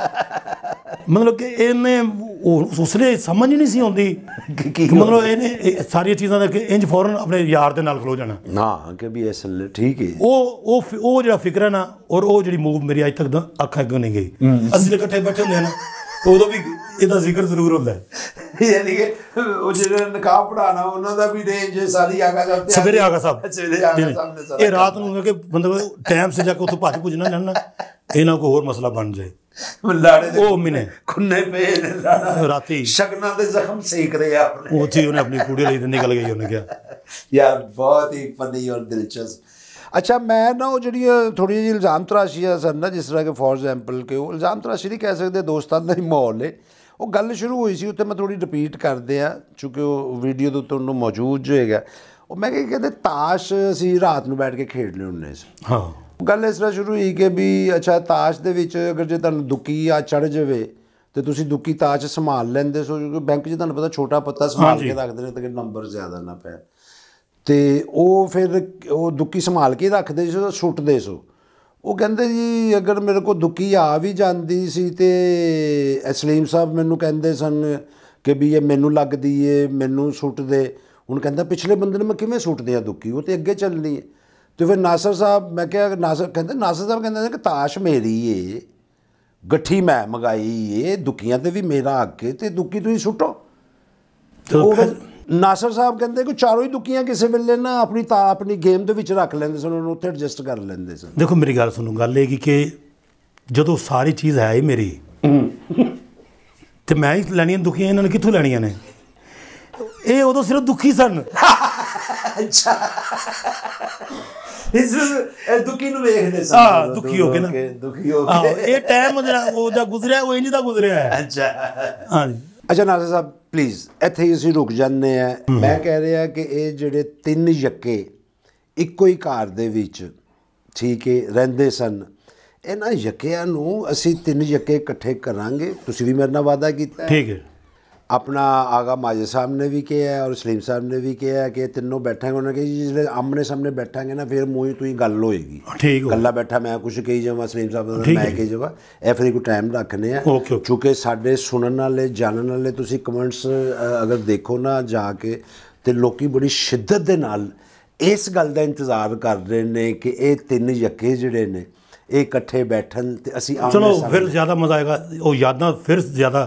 ਮਤਲਬ ਕਿ ਇਹਨੇ ਉਸਲੇ ਸਮਝ ਨਹੀਂ ਸੀ ਆਉਂਦੀ ਕਿ ਮਤਲਬ ਇਹਨੇ ਸਾਰੀਆਂ ਚੀਜ਼ਾਂ ਦਾ ਕਿ ਇੰਜ ਫੌਰਨ ਆਪਣੇ ਯਾਰ ਦੇ ਨਾਲ ਖਲੋ ਜਾਣਾ ਨਾ ਕਿ ਵੀ ਇਸ ਠੀਕ ਹੈ ਉਹ ਉਹ ਉਹ ਜਿਹੜਾ ਫਿਕਰ ਹੈ ਨਾ ਔਰ ਉਹ ਜਿਹੜੀ ਮੂਵ ਮੇਰੀ ਅਜ ਤੱਕ ਅੱਖਾਂ ਕਿਉਂ ਨਹੀਂ ਗਈ ਅਸੀਂ ਇਕੱਠੇ ਬੈਠੇ ਹੁੰਦੇ ਆ ਨਾ ਉਦੋਂ ਵੀ ਇਹਦਾ ਜ਼ਿਕਰ ਜ਼ਰੂਰ ਹੁੰਦਾ ਹੈ ਯਾਨੀ ਕਿ ਉਹ ਜਿਹੜੇ ਨਕਾਬ ਪੜਾਣਾ ਉਹਨਾਂ ਦਾ ਵੀ ਰੇਂਜ ਸਾਰੀ ਆਗਾ ਜਾਂਦੇ ਆ ਸਵੇਰੇ ਆਗਾ ਸਾਹਿਬ ਸਵੇਰੇ ਆਗਾ ਸਾਹਿਬ ਨੇ ਸਾਰਾ ਇਹ ਰਾਤ ਨੂੰ ਹੈ ਕਿ ਬੰਦਾ ਟਾਈਮ ਸੇ ਜਾ ਕੇ ਉੱਥੋਂ ਭੱਜ ਪੁੱਜਣਾ ਨਾ ਇਹ ਇਹਨਾਂ ਕੋ ਹੋਰ ਮਸਲਾ ਬਣ ਜਾਏ ਲਾੜੇ ਦੇ ਉਹ ਮਿਨੇ ਖੁੰਨੇ ਪਏ ਰਾਤੀ ਸ਼ਗਨਾਂ ਦੇ ਜ਼ਖਮ ਸੇਕ ਰਹੇ ਆਪਨੇ ਉੱਥੇ ਉਹਨੇ ਆਪਣੀ ਕੁੜੀ ਲਈ ਤੇ ਨਿਕਲ ਗਈ ਉਹਨੇ ਕਿਹਾ ਯਾਰ ਬਹੁਤ ਹੀ ਫਨੀ ਔਰ ਦਿਲਚਸਪ ਅੱਛਾ ਮੈਂ ਨਾ ਉਹ ਜਿਹੜੀ ਥੋੜੀ ਜਿਹੀ ਇਲਜ਼ਾਮ ਤਰਾਸ਼ੀ ਆ ਸਰ ਨਾ ਜਿਸ ਤਰ੍ਹਾਂ ਕਿ ਫੋਰ ਐਗਜ਼ਾਮਪਲ ਕਿ ਉਹ ਇਲਜ਼ਾਮ ਤਰਾਸ਼ੀ ਨਹੀਂ ਕਹਿ ਸਕਦੇ ਦੋਸਤਾਂ ਦਾ ਹੀ ਮਾਹੌਲ ਹੈ ਉਹ ਗੱਲ ਸ਼ੁਰੂ ਹੋਈ ਸੀ ਉੱਤੇ ਮੈਂ ਥੋੜੀ ਰਿਪੀਟ ਕਰਦੇ ਆ ਕਿਉਂਕਿ ਉਹ ਵੀਡੀਓ ਦੇ ਉੱਤੇ ਉਹਨੂੰ ਮੌਜੂਦ ਜੋ ਹੈਗਾ ਉਹ ਮੈਂ ਕਿਹਾ ਕਹਿੰਦੇ ਤਾਸ਼ ਅਸੀਂ ਰਾਤ ਨੂੰ ਬੈਠ ਕੇ ਖੇਡ ਹੁੰਦੇ ਸੀ ਹਾਂ ਗੱਲ ਇਸ ਤਰ੍ਹਾਂ ਸ਼ੁਰੂ ਹੋਈ ਕਿ ਵੀ ਅੱਛਾ ਤਾਸ਼ ਦੇ ਵਿੱਚ ਅਗਰ ਜੇ ਤੁਹਾਨੂੰ ਦੁੱਕੀ ਆ ਚੜ ਜਾਵੇ ਤੇ ਤੁਸੀਂ ਦੁੱਕੀ ਤਾਸ਼ ਸੰਭਾਲ ਲੈਂਦੇ ਸੋ ਕਿਉਂਕਿ ਬੈਂਕ 'ਚ ਤੁਹਾਨੂੰ ਪਤਾ ਛੋਟਾ ਪੱਤਾ ਸੰਭਾਲ ਕੇ ਰੱਖਦੇ ਨੇ ਤਾਂ ਕਿ ਨੰਬਰ ਜ਼ਿਆਦਾ ਨਾ ਪਏ ਤੇ ਉਹ ਫਿਰ ਉਹ ਦੁੱਕੀ ਸੰਭਾਲ ਕੇ ਰੱਖਦੇ ਸੋ ਸੁੱਟਦੇ ਸੋ ਉਹ ਕਹਿੰਦੇ ਜੀ ਅਗਰ ਮੇਰੇ ਕੋ ਦੁੱਕੀ ਆ ਵੀ ਜਾਂਦੀ ਸੀ ਤੇ ਅਸਲੀਮ ਸਾਹਿਬ ਮੈਨੂੰ ਕਹਿੰਦੇ ਸਨ ਕਿ ਵੀ ਇਹ ਮੈਨੂੰ ਲੱਗਦੀ ਏ ਮੈਨੂੰ ਸੁੱਟ ਦੇ ਹੁਣ ਕਹਿੰਦਾ ਪਿਛਲੇ ਬੰਦੇ ਨੂੰ ਮੈਂ ਕਿਵੇਂ ਸੁੱਟਦੇ ਆ ਦੁੱਕੀ ਉਹ ਤੇ ਅੱਗੇ ਚੱਲਣੀ ਏ ਤੇ ਫਿਰ ਨਾਸਰ ਸਾਹਿਬ ਮੈਂ ਕਿਹਾ ਨਾਸਰ ਕਹਿੰਦੇ ਨਾਸਰ ਸਾਹਿਬ ਕਹਿੰਦੇ ਨੇ ਕਿ ਤਾਸ਼ ਮੇਰੀ ਏ ਗੱਠੀ ਮੈਂ ਮਗਾਈ ਏ ਦੁੱਕੀਆਂ ਤੇ ਵੀ ਮੇਰਾ ਅੱਗੇ ਤੇ ਦੁੱਕੀ ਤੁਸੀਂ ਸੁੱਟੋ ਉਹ ਨਾਸਰ ਸਾਹਿਬ ਕਹਿੰਦੇ ਕਿ ਚਾਰੋਂ ਹੀ ਦੁਕੀਆਂ ਕਿਸੇ ਵੇਲੇ ਨਾ ਆਪਣੀ ਤਾਂ ਆਪਣੀ ਗੇਮ ਦੇ ਵਿੱਚ ਰੱਖ ਲੈਂਦੇ ਸਨ ਉਹਨੂੰ ਉੱਥੇ ਐਡਜਸਟ ਕਰ ਲੈਂਦੇ ਸਨ ਦੇਖੋ ਮੇਰੀ ਗੱਲ ਸੁਣੋ ਗੱਲ ਇਹ ਕਿ ਜਦੋਂ ਸਾਰੀ ਚੀਜ਼ ਹੈ ਹੀ ਮੇਰੀ ਤੇ ਮੈਂ ਹੀ ਲੈਣੀਆਂ ਦੁਕੀਆਂ ਇਹਨਾਂ ਨੇ ਕਿੱਥੋਂ ਲੈਣੀਆਂ ਨੇ ਇਹ ਉਦੋਂ ਸਿਰਫ ਦੁਖੀ ਸਨ ਅੱਛਾ ਇਸ ਦੁਖੀ ਨੂੰ ਵੇਖਦੇ ਸਨ ਹਾਂ ਦੁਖੀ ਹੋ ਕੇ ਨਾ ਦੁਖੀ ਹੋ ਕੇ ਇਹ ਟਾਈਮ ਉਹਦਾ ਗੁਜ਼ਰਿਆ ਉਹ ਇੰਜ ਦਾ ਗੁਜ਼ਰਿਆ ਹੈ ਅੱਛਾ ਹਾਂ ਅੱਛਾ ਨਾਜ਼ਰ ਸਾਹਿਬ ਪਲੀਜ਼ ਇੱਥੇ ਹੀ ਅਸੀਂ ਰੁਕ ਜਾਂਦੇ ਆ ਮੈਂ ਕਹਿ ਰਿਹਾ ਕਿ ਇਹ ਜਿਹੜੇ ਤਿੰਨ ਯੱਕੇ ਇੱਕੋ ਹੀ ਘਰ ਦੇ ਵਿੱਚ ਠੀਕ ਹੈ ਰਹਿੰਦੇ ਸਨ ਇਹਨਾਂ ਯੱਕਿਆਂ ਨੂੰ ਅਸੀਂ ਤਿੰਨ ਯੱਕੇ ਇਕੱਠੇ ਕਰਾਂਗੇ ਤੁਸੀਂ ਵੀ ਮੇਰੇ ਨਾਲ ਵਾਅਦਾ ਕੀਤਾ ਠੀਕ ਹੈ ਆਪਣਾ ਆਗਾ ਮਾਜੇ ਸਾਹਿਬ ਨੇ ਵੀ ਕਿਹਾ ਹੈ ਔਰ ਸਲੀਮ ਸਾਹਿਬ ਨੇ ਵੀ ਕਿਹਾ ਹੈ ਕਿ ਤਿੰਨੋਂ ਬੈਠਾਂਗੇ ਉਹਨਾਂ ਕਿ ਜਿਹੜੇ ਆਮਨੇ ਸਾਹਮਣੇ ਬੈਠਾਂਗੇ ਨਾ ਫਿਰ ਮੂੰਹ ਹੀ ਗੱਲ ਹੋਏਗੀ ਠੀਕ ਹੋ ਗੱਲਾਂ ਬੈਠਾ ਮੈਂ ਕੁਝ ਕਹੀ ਜਾਵਾਂ ਸਲੀਮ ਸਾਹਿਬ ਨਾਲ ਮੈਂ ਕਹੀ ਜਾਵਾਂ ਐ ਫਿਰ ਕੋਈ ਟਾਈਮ ਰੱਖਨੇ ਆ ਕਿਉਂਕਿ ਸਾਡੇ ਸੁਣਨ ਵਾਲੇ ਜਾਣਨ ਵਾਲੇ ਤੁਸੀਂ ਕਮੈਂਟਸ ਅਗਰ ਦੇਖੋ ਨਾ ਜਾ ਕੇ ਤੇ ਲੋਕੀ ਬੜੀ ਸ਼ਿੱਦਤ ਦੇ ਨਾਲ ਇਸ ਗੱਲ ਦਾ ਇੰਤਜ਼ਾਰ ਕਰ ਰਹੇ ਨੇ ਕਿ ਇਹ ਤਿੰਨ ਯੱਕੇ ਜਿਹੜੇ ਨੇ ਇਹ ਇਕੱਠੇ ਬੈਠਣ ਤੇ ਅਸੀਂ ਆਮਨੇ ਚਲੋ ਫਿਰ ਜ਼ਿਆਦਾ ਮਜ਼ਾ ਆਏਗਾ ਉਹ ਯਾਦਾਂ ਫਿਰ ਜ਼ਿਆਦਾ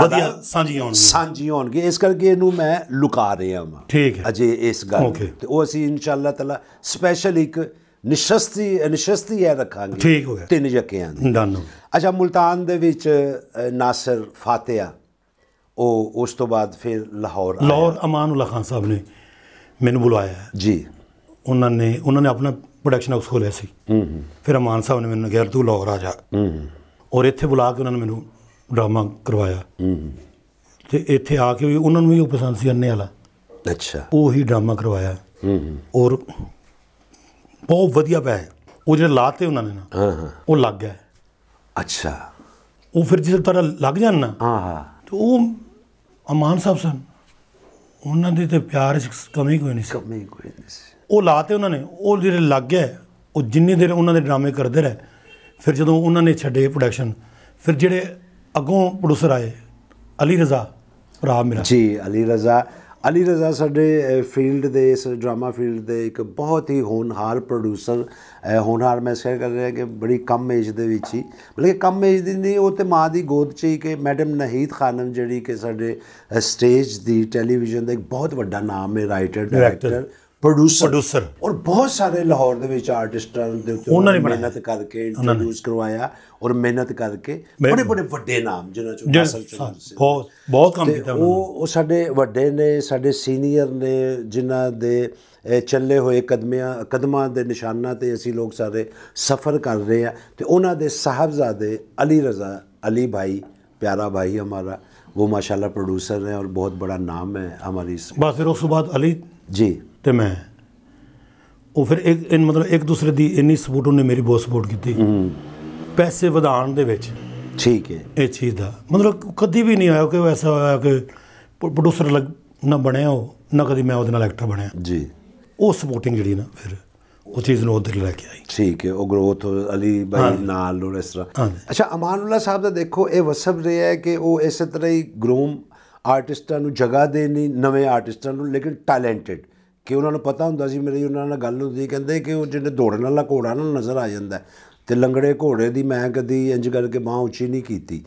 ਵਧੀਆ ਸਾਂਝੀ ਹੋਣਗੀਆਂ ਸਾਂਝੀ ਹੋਣਗੀਆਂ ਇਸ ਕਰਕੇ ਇਹਨੂੰ ਮੈਂ ਲੁਕਾ ਰਿਹਾ ਹਾਂ ਠੀਕ ਹੈ ਅਜੇ ਇਸ ਗੱਲ ਤੇ ਉਹ ਅਸੀਂ ਇਨਸ਼ਾਅੱਲਾ ਤਾਲਾ ਸਪੈਸ਼ਲ ਇੱਕ ਨਿਸ਼ਸਤੀ ਨਿਸ਼ਸਤੀ ਹੈ ਰੱਖਾਂਗੇ ਠੀਕ ਹੋ ਗਿਆ ਤਿੰਨ ਜੱਕਿਆਂ ਦੀ ਡਨ ਅੱਛਾ ਮਲਤਾਨ ਦੇ ਵਿੱਚ ਨਾਸਰ ਫਾਤਿਆ ਉਹ ਉਸ ਤੋਂ ਬਾਅਦ ਫਿਰ ਲਾਹੌਰ ਆਇਆ ਲਾਹੌਰ ਅਮਾਨੁੱਲਾ ਖਾਨ ਸਾਹਿਬ ਨੇ ਮੈਨੂੰ ਬੁਲਾਇਆ ਜੀ ਉਹਨਾਂ ਨੇ ਉਹਨਾਂ ਨੇ ਆਪਣਾ ਪ੍ਰੋਡਕਸ਼ਨ ਹਾਊਸ ਖੋਲਿਆ ਸੀ ਹੂੰ ਹੂੰ ਫਿਰ ਅਮਾਨ ਸਾਹਿਬ ਨੇ ਮੈਨੂੰ ਕਿਹਾ ਤੂੰ ਲਾਹੌਰ ਆ ਜਾ ਹੂੰ ਹੂੰ ਔਰ ਇੱਥੇ ਬੁਲਾ ਕੇ ਉਹਨਾਂ ਨੇ ਮੈਨੂੰ ਡਰਾਮਾ ਕਰਵਾਇਆ ਹੂੰ ਹੂੰ ਤੇ ਇੱਥੇ ਆ ਕੇ ਵੀ ਉਹਨਾਂ ਨੂੰ ਵੀ ਉਹ ਪਸੰਦ ਸੀ ਅੰਨੇ ਵਾਲਾ ਅੱਛਾ ਉਹ ਹੀ ਡਰਾਮਾ ਕਰਵਾਇਆ ਹੂੰ ਹੂੰ ਔਰ ਬਹੁਤ ਵਧੀਆ ਪੈ ਉਹ ਜਿਹੜੇ ਲਾਤੇ ਉਹਨਾਂ ਨੇ ਨਾ ਹਾਂ ਹਾਂ ਉਹ ਲੱਗ ਗਿਆ ਅੱਛਾ ਉਹ ਫਿਰ ਜਿਸ ਤਰ੍ਹਾਂ ਲੱਗ ਜਾਣ ਨਾ ਹਾਂ ਹਾਂ ਤੇ ਉਹ ਅਮਾਨ ਸਾਹਿਬ ਸਨ ਉਹਨਾਂ ਦੇ ਤੇ ਪਿਆਰ ਵਿੱਚ ਕਮੀ ਕੋਈ ਨਹੀਂ ਸੀ ਕਮੀ ਕੋਈ ਨਹੀਂ ਸੀ ਉਹ ਲਾਤੇ ਉਹਨਾਂ ਨੇ ਉਹ ਜਿਹੜੇ ਲੱਗ ਗਿਆ ਉਹ ਜਿੰਨੀ ਦੇਰ ਉਹਨਾਂ ਦੇ ਡਰਾਮੇ ਕਰਦੇ ਰਹੇ ਫਿਰ ਜਦੋਂ ਉਹਨਾਂ ਨੇ ਛੱਡੇ ਪ੍ਰੋਡਕਸ਼ਨ ਫਿਰ ਜਿਹੜੇ ਅੱਗੋਂ ਪ੍ਰੋਡਿਊਸਰ ਆਏ ਅਲੀ ਰਜ਼ਾ ਭਰਾ ਮੇਰਾ ਜੀ ਅਲੀ ਰਜ਼ਾ ਅਲੀ ਰਜ਼ਾ ਸਾਡੇ ਫੀਲਡ ਦੇ ਇਸ ਡਰਾਮਾ ਫੀਲਡ ਦੇ ਇੱਕ ਬਹੁਤ ਹੀ ਹੋਣਹਾਰ ਪ੍ਰੋਡਿਊਸਰ ਹੋਣਹਾਰ ਮੈਂ ਸ਼ੇਅਰ ਕਰ ਰਿਹਾ ਕਿ ਬੜੀ ਕਮ ਏਜ ਦੇ ਵਿੱਚ ਹੀ ਮਤਲਬ ਕਿ ਕਮ ਏਜ ਦੀ ਨਹੀਂ ਉਹ ਤੇ ਮਾਂ ਦੀ ਗੋਦ 'ਚ ਹੀ ਕਿ ਮੈਡਮ ਨਹੀਦ ਖਾਨਮ ਜਿਹੜੀ ਕਿ ਸਾਡੇ ਸਟੇਜ ਦੀ ਟੈਲੀਵਿਜ਼ਨ ਦਾ ਇੱਕ ਬਹੁਤ ਵੱਡਾ ਨਾਮ ਹੈ ਰਾਈਟਰ ਡਾਇਰੈਕਟਰ ਪ੍ਰੋਡਿਊਸਰ ਪ੍ਰੋਡਿਊਸਰ ਔਰ ਬਹੁਤ ਸਾਰੇ ਲਾਹੌਰ ਦੇ ਵਿੱਚ ਆਰਟਿਸਟਾਂ ਦੇ ਉੱਤੇ ਉਹਨਾਂ ਨੇ ਮਿਹਨਤ ਕਰਕੇ ਇੰਟਰੋਡਿਊਸ ਕਰਵਾਇਆ ਔਰ ਮਿਹਨਤ ਕਰਕੇ ਬੜੇ ਬੜੇ ਵੱਡੇ ਨਾਮ ਜਿਨ੍ਹਾਂ ਚੋਂ ਅਸਲ ਚੋਂ ਬਹੁਤ ਬਹੁਤ ਕੰਮ ਕੀਤਾ ਉਹ ਉਹ ਸਾਡੇ ਵੱਡੇ ਨੇ ਸਾਡੇ ਸੀਨੀਅਰ ਨੇ ਜਿਨ੍ਹਾਂ ਦੇ ਚੱਲੇ ਹੋਏ ਕਦਮਿਆਂ ਕਦਮਾਂ ਦੇ ਨਿਸ਼ਾਨਾਂ ਤੇ ਅਸੀਂ ਲੋਕ ਸਾਰੇ ਸਫ਼ਰ ਕਰ ਰਹੇ ਆ ਤੇ ਉਹਨਾਂ ਦੇ ਸਾਹਿਬਜ਼ਾਦੇ ਅਲੀ ਰਜ਼ਾ ਅਲੀ ਭਾਈ ਪਿਆਰਾ ਭਾਈ ਹਮਾਰਾ ਮਾਸ਼ਾਅੱਲਾ ਪ੍ਰੋਡਿਊਸਰ प्रोड्यूसर ਔਰ ਬਹੁਤ बहुत ਨਾਮ ਹੈ ਹਮਾਰੀ ਇਸ इस ਫਿਰ ਉਸ ਤੋਂ ਬਾਅਦ ਅਲੀ ਜੀ ਤੇ ਮੈਂ ਉਹ ਫਿਰ ਇੱਕ ਇਨ ਮਤਲਬ ਇੱਕ ਦੂਸਰੇ ਦੀ ਇੰਨੀ ਸਪੋਰਟ ਉਹਨੇ ਮੇਰੀ ਬਹੁਤ ਸਪੋਰਟ ਕੀਤੀ ਪੈਸੇ ਵਧਾਉਣ ਦੇ ਵਿੱਚ ਠੀਕ ਹੈ ਇਹ ਚੀਜ਼ ਦਾ ਮਤਲਬ ਕਦੀ ਵੀ ਨਹੀਂ ਆਇਆ ਕਿ ਐਸਾ ਹੋਇਆ ਕਿ ਪ੍ਰੋਡਿਊਸਰ ਨਾ ਬਣਿਆ ਉਹ ਨਾ ਕਦੀ ਮੈਂ ਉਹਦੇ ਨਾਲ ਐਕਟਰ ਬਣਿਆ ਜੀ ਉਹ ਸਪੋਰਟਿੰਗ ਜਿਹੜੀ ਨਾ ਫਿਰ ਚੀਜ਼ ਨੂੰ ਉਧਰ ਲੈ ਕੇ ਆਈ ਠੀਕ ਹੈ ਉਹ ਗਰੋਥ ਅਲੀ ਬਾਈ ਨਾਲ ਔਰ ਇਸ ਤਰ੍ਹਾਂ ਅੱਛਾ ਅਮਾਨੁੱਲਾ ਸਾਹਿਬ ਦਾ ਦੇਖੋ ਇਹ ਵਸਬ ਰਿਹਾ ਹੈ ਕਿ ਉਹ ਇਸੇ ਤਰ੍ਹਾਂ ਹੀ ਗਰੂਮ ਆਰਟਿਸਟਾਂ ਨੂੰ ਜਗ੍ਹਾ ਦੇਣੀ ਨਵੇਂ ਆਰਟਿਸਟਾਂ ਨੂੰ ਲੇਕਿਨ ਟੈਲੈਂਟਡ ਕਿ ਉਹਨਾਂ ਨੂੰ ਪਤਾ ਹੁੰਦਾ ਸੀ ਮੇਰੀ ਉਹਨਾਂ ਨਾਲ ਗੱਲ ਹੁੰਦੀ ਕਹਿੰਦੇ ਕਿ ਉਹ ਜਿਹੜੇ ਦੌੜਨ ਵਾਲਾ ਘੋੜਾ ਨਾਲ ਨਜ਼ਰ ਆ ਜਾਂਦਾ ਤੇ ਲੰਗੜੇ ਘੋੜੇ ਦੀ ਮੈਂ ਕਦੀ ਇੰਜ ਕਰਕੇ ਬਾਹ ਉੱਚੀ ਨਹੀਂ ਕੀਤੀ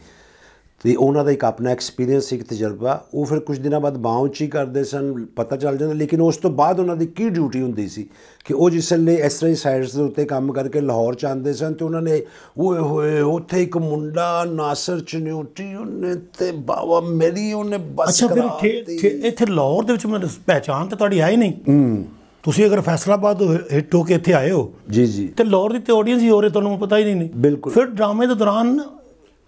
ਤੇ ਉਹਨਾਂ ਦਾ ਇੱਕ ਆਪਣਾ ਐਕਸਪੀਰੀਅੰਸ ਇੱਕ ਤਜਰਬਾ ਉਹ ਫਿਰ ਕੁਝ ਦਿਨਾਂ ਬਾਅਦ ਬਾਉਂਚ ਹੀ ਕਰਦੇ ਸਨ ਪਤਾ ਚੱਲ ਜਾਂਦਾ ਲੇਕਿਨ ਉਸ ਤੋਂ ਬਾਅਦ ਉਹਨਾਂ ਦੀ ਕੀ ਡਿਊਟੀ ਹੁੰਦੀ ਸੀ ਕਿ ਉਹ ਜਿਸ ਲਈ ਇਸ ਤਰ੍ਹਾਂ ਸਾਈਡਸ ਦੇ ਉੱਤੇ ਕੰਮ ਕਰਕੇ ਲਾਹੌਰ ਚ ਆਂਦੇ ਸਨ ਤੇ ਉਹਨਾਂ ਨੇ ਓਏ ਹੋਏ ਉੱਥੇ ਇੱਕ ਮੁੰਡਾ ਨਾਸਰ ਚਨਿਊਟੀ ਉਹਨੇ ਤੇ ਬਾਵਾ ਮੇਰੀ ਉਹਨੇ ਬਸ ਅੱਛਾ ਫਿਰ ਇੱਥੇ ਲਾਹੌਰ ਦੇ ਵਿੱਚ ਮੈਨੂੰ ਪਹਿਚਾਨ ਤਾਂ ਤੁਹਾਡੀ ਆਈ ਨਹੀਂ ਹੂੰ ਤੁਸੀਂ ਅਗਰ ਫੈਸਲਾਬਾਦ ਹਿੱਟੋ ਕੇ ਇੱਥੇ ਆਏ ਹੋ ਜੀ ਜੀ ਤੇ ਲਾਹੌਰ ਦੀ ਤੇ ਆਡੀਅנס ਹੀ ਹੋ ਤੁਹਾਨੂੰ ਪਤਾ ਹੀ ਨਹੀਂ ਬਿਲਕੁਲ ਫਿਰ ਡਰਾਮੇ ਦੇ ਦੌਰਾਨ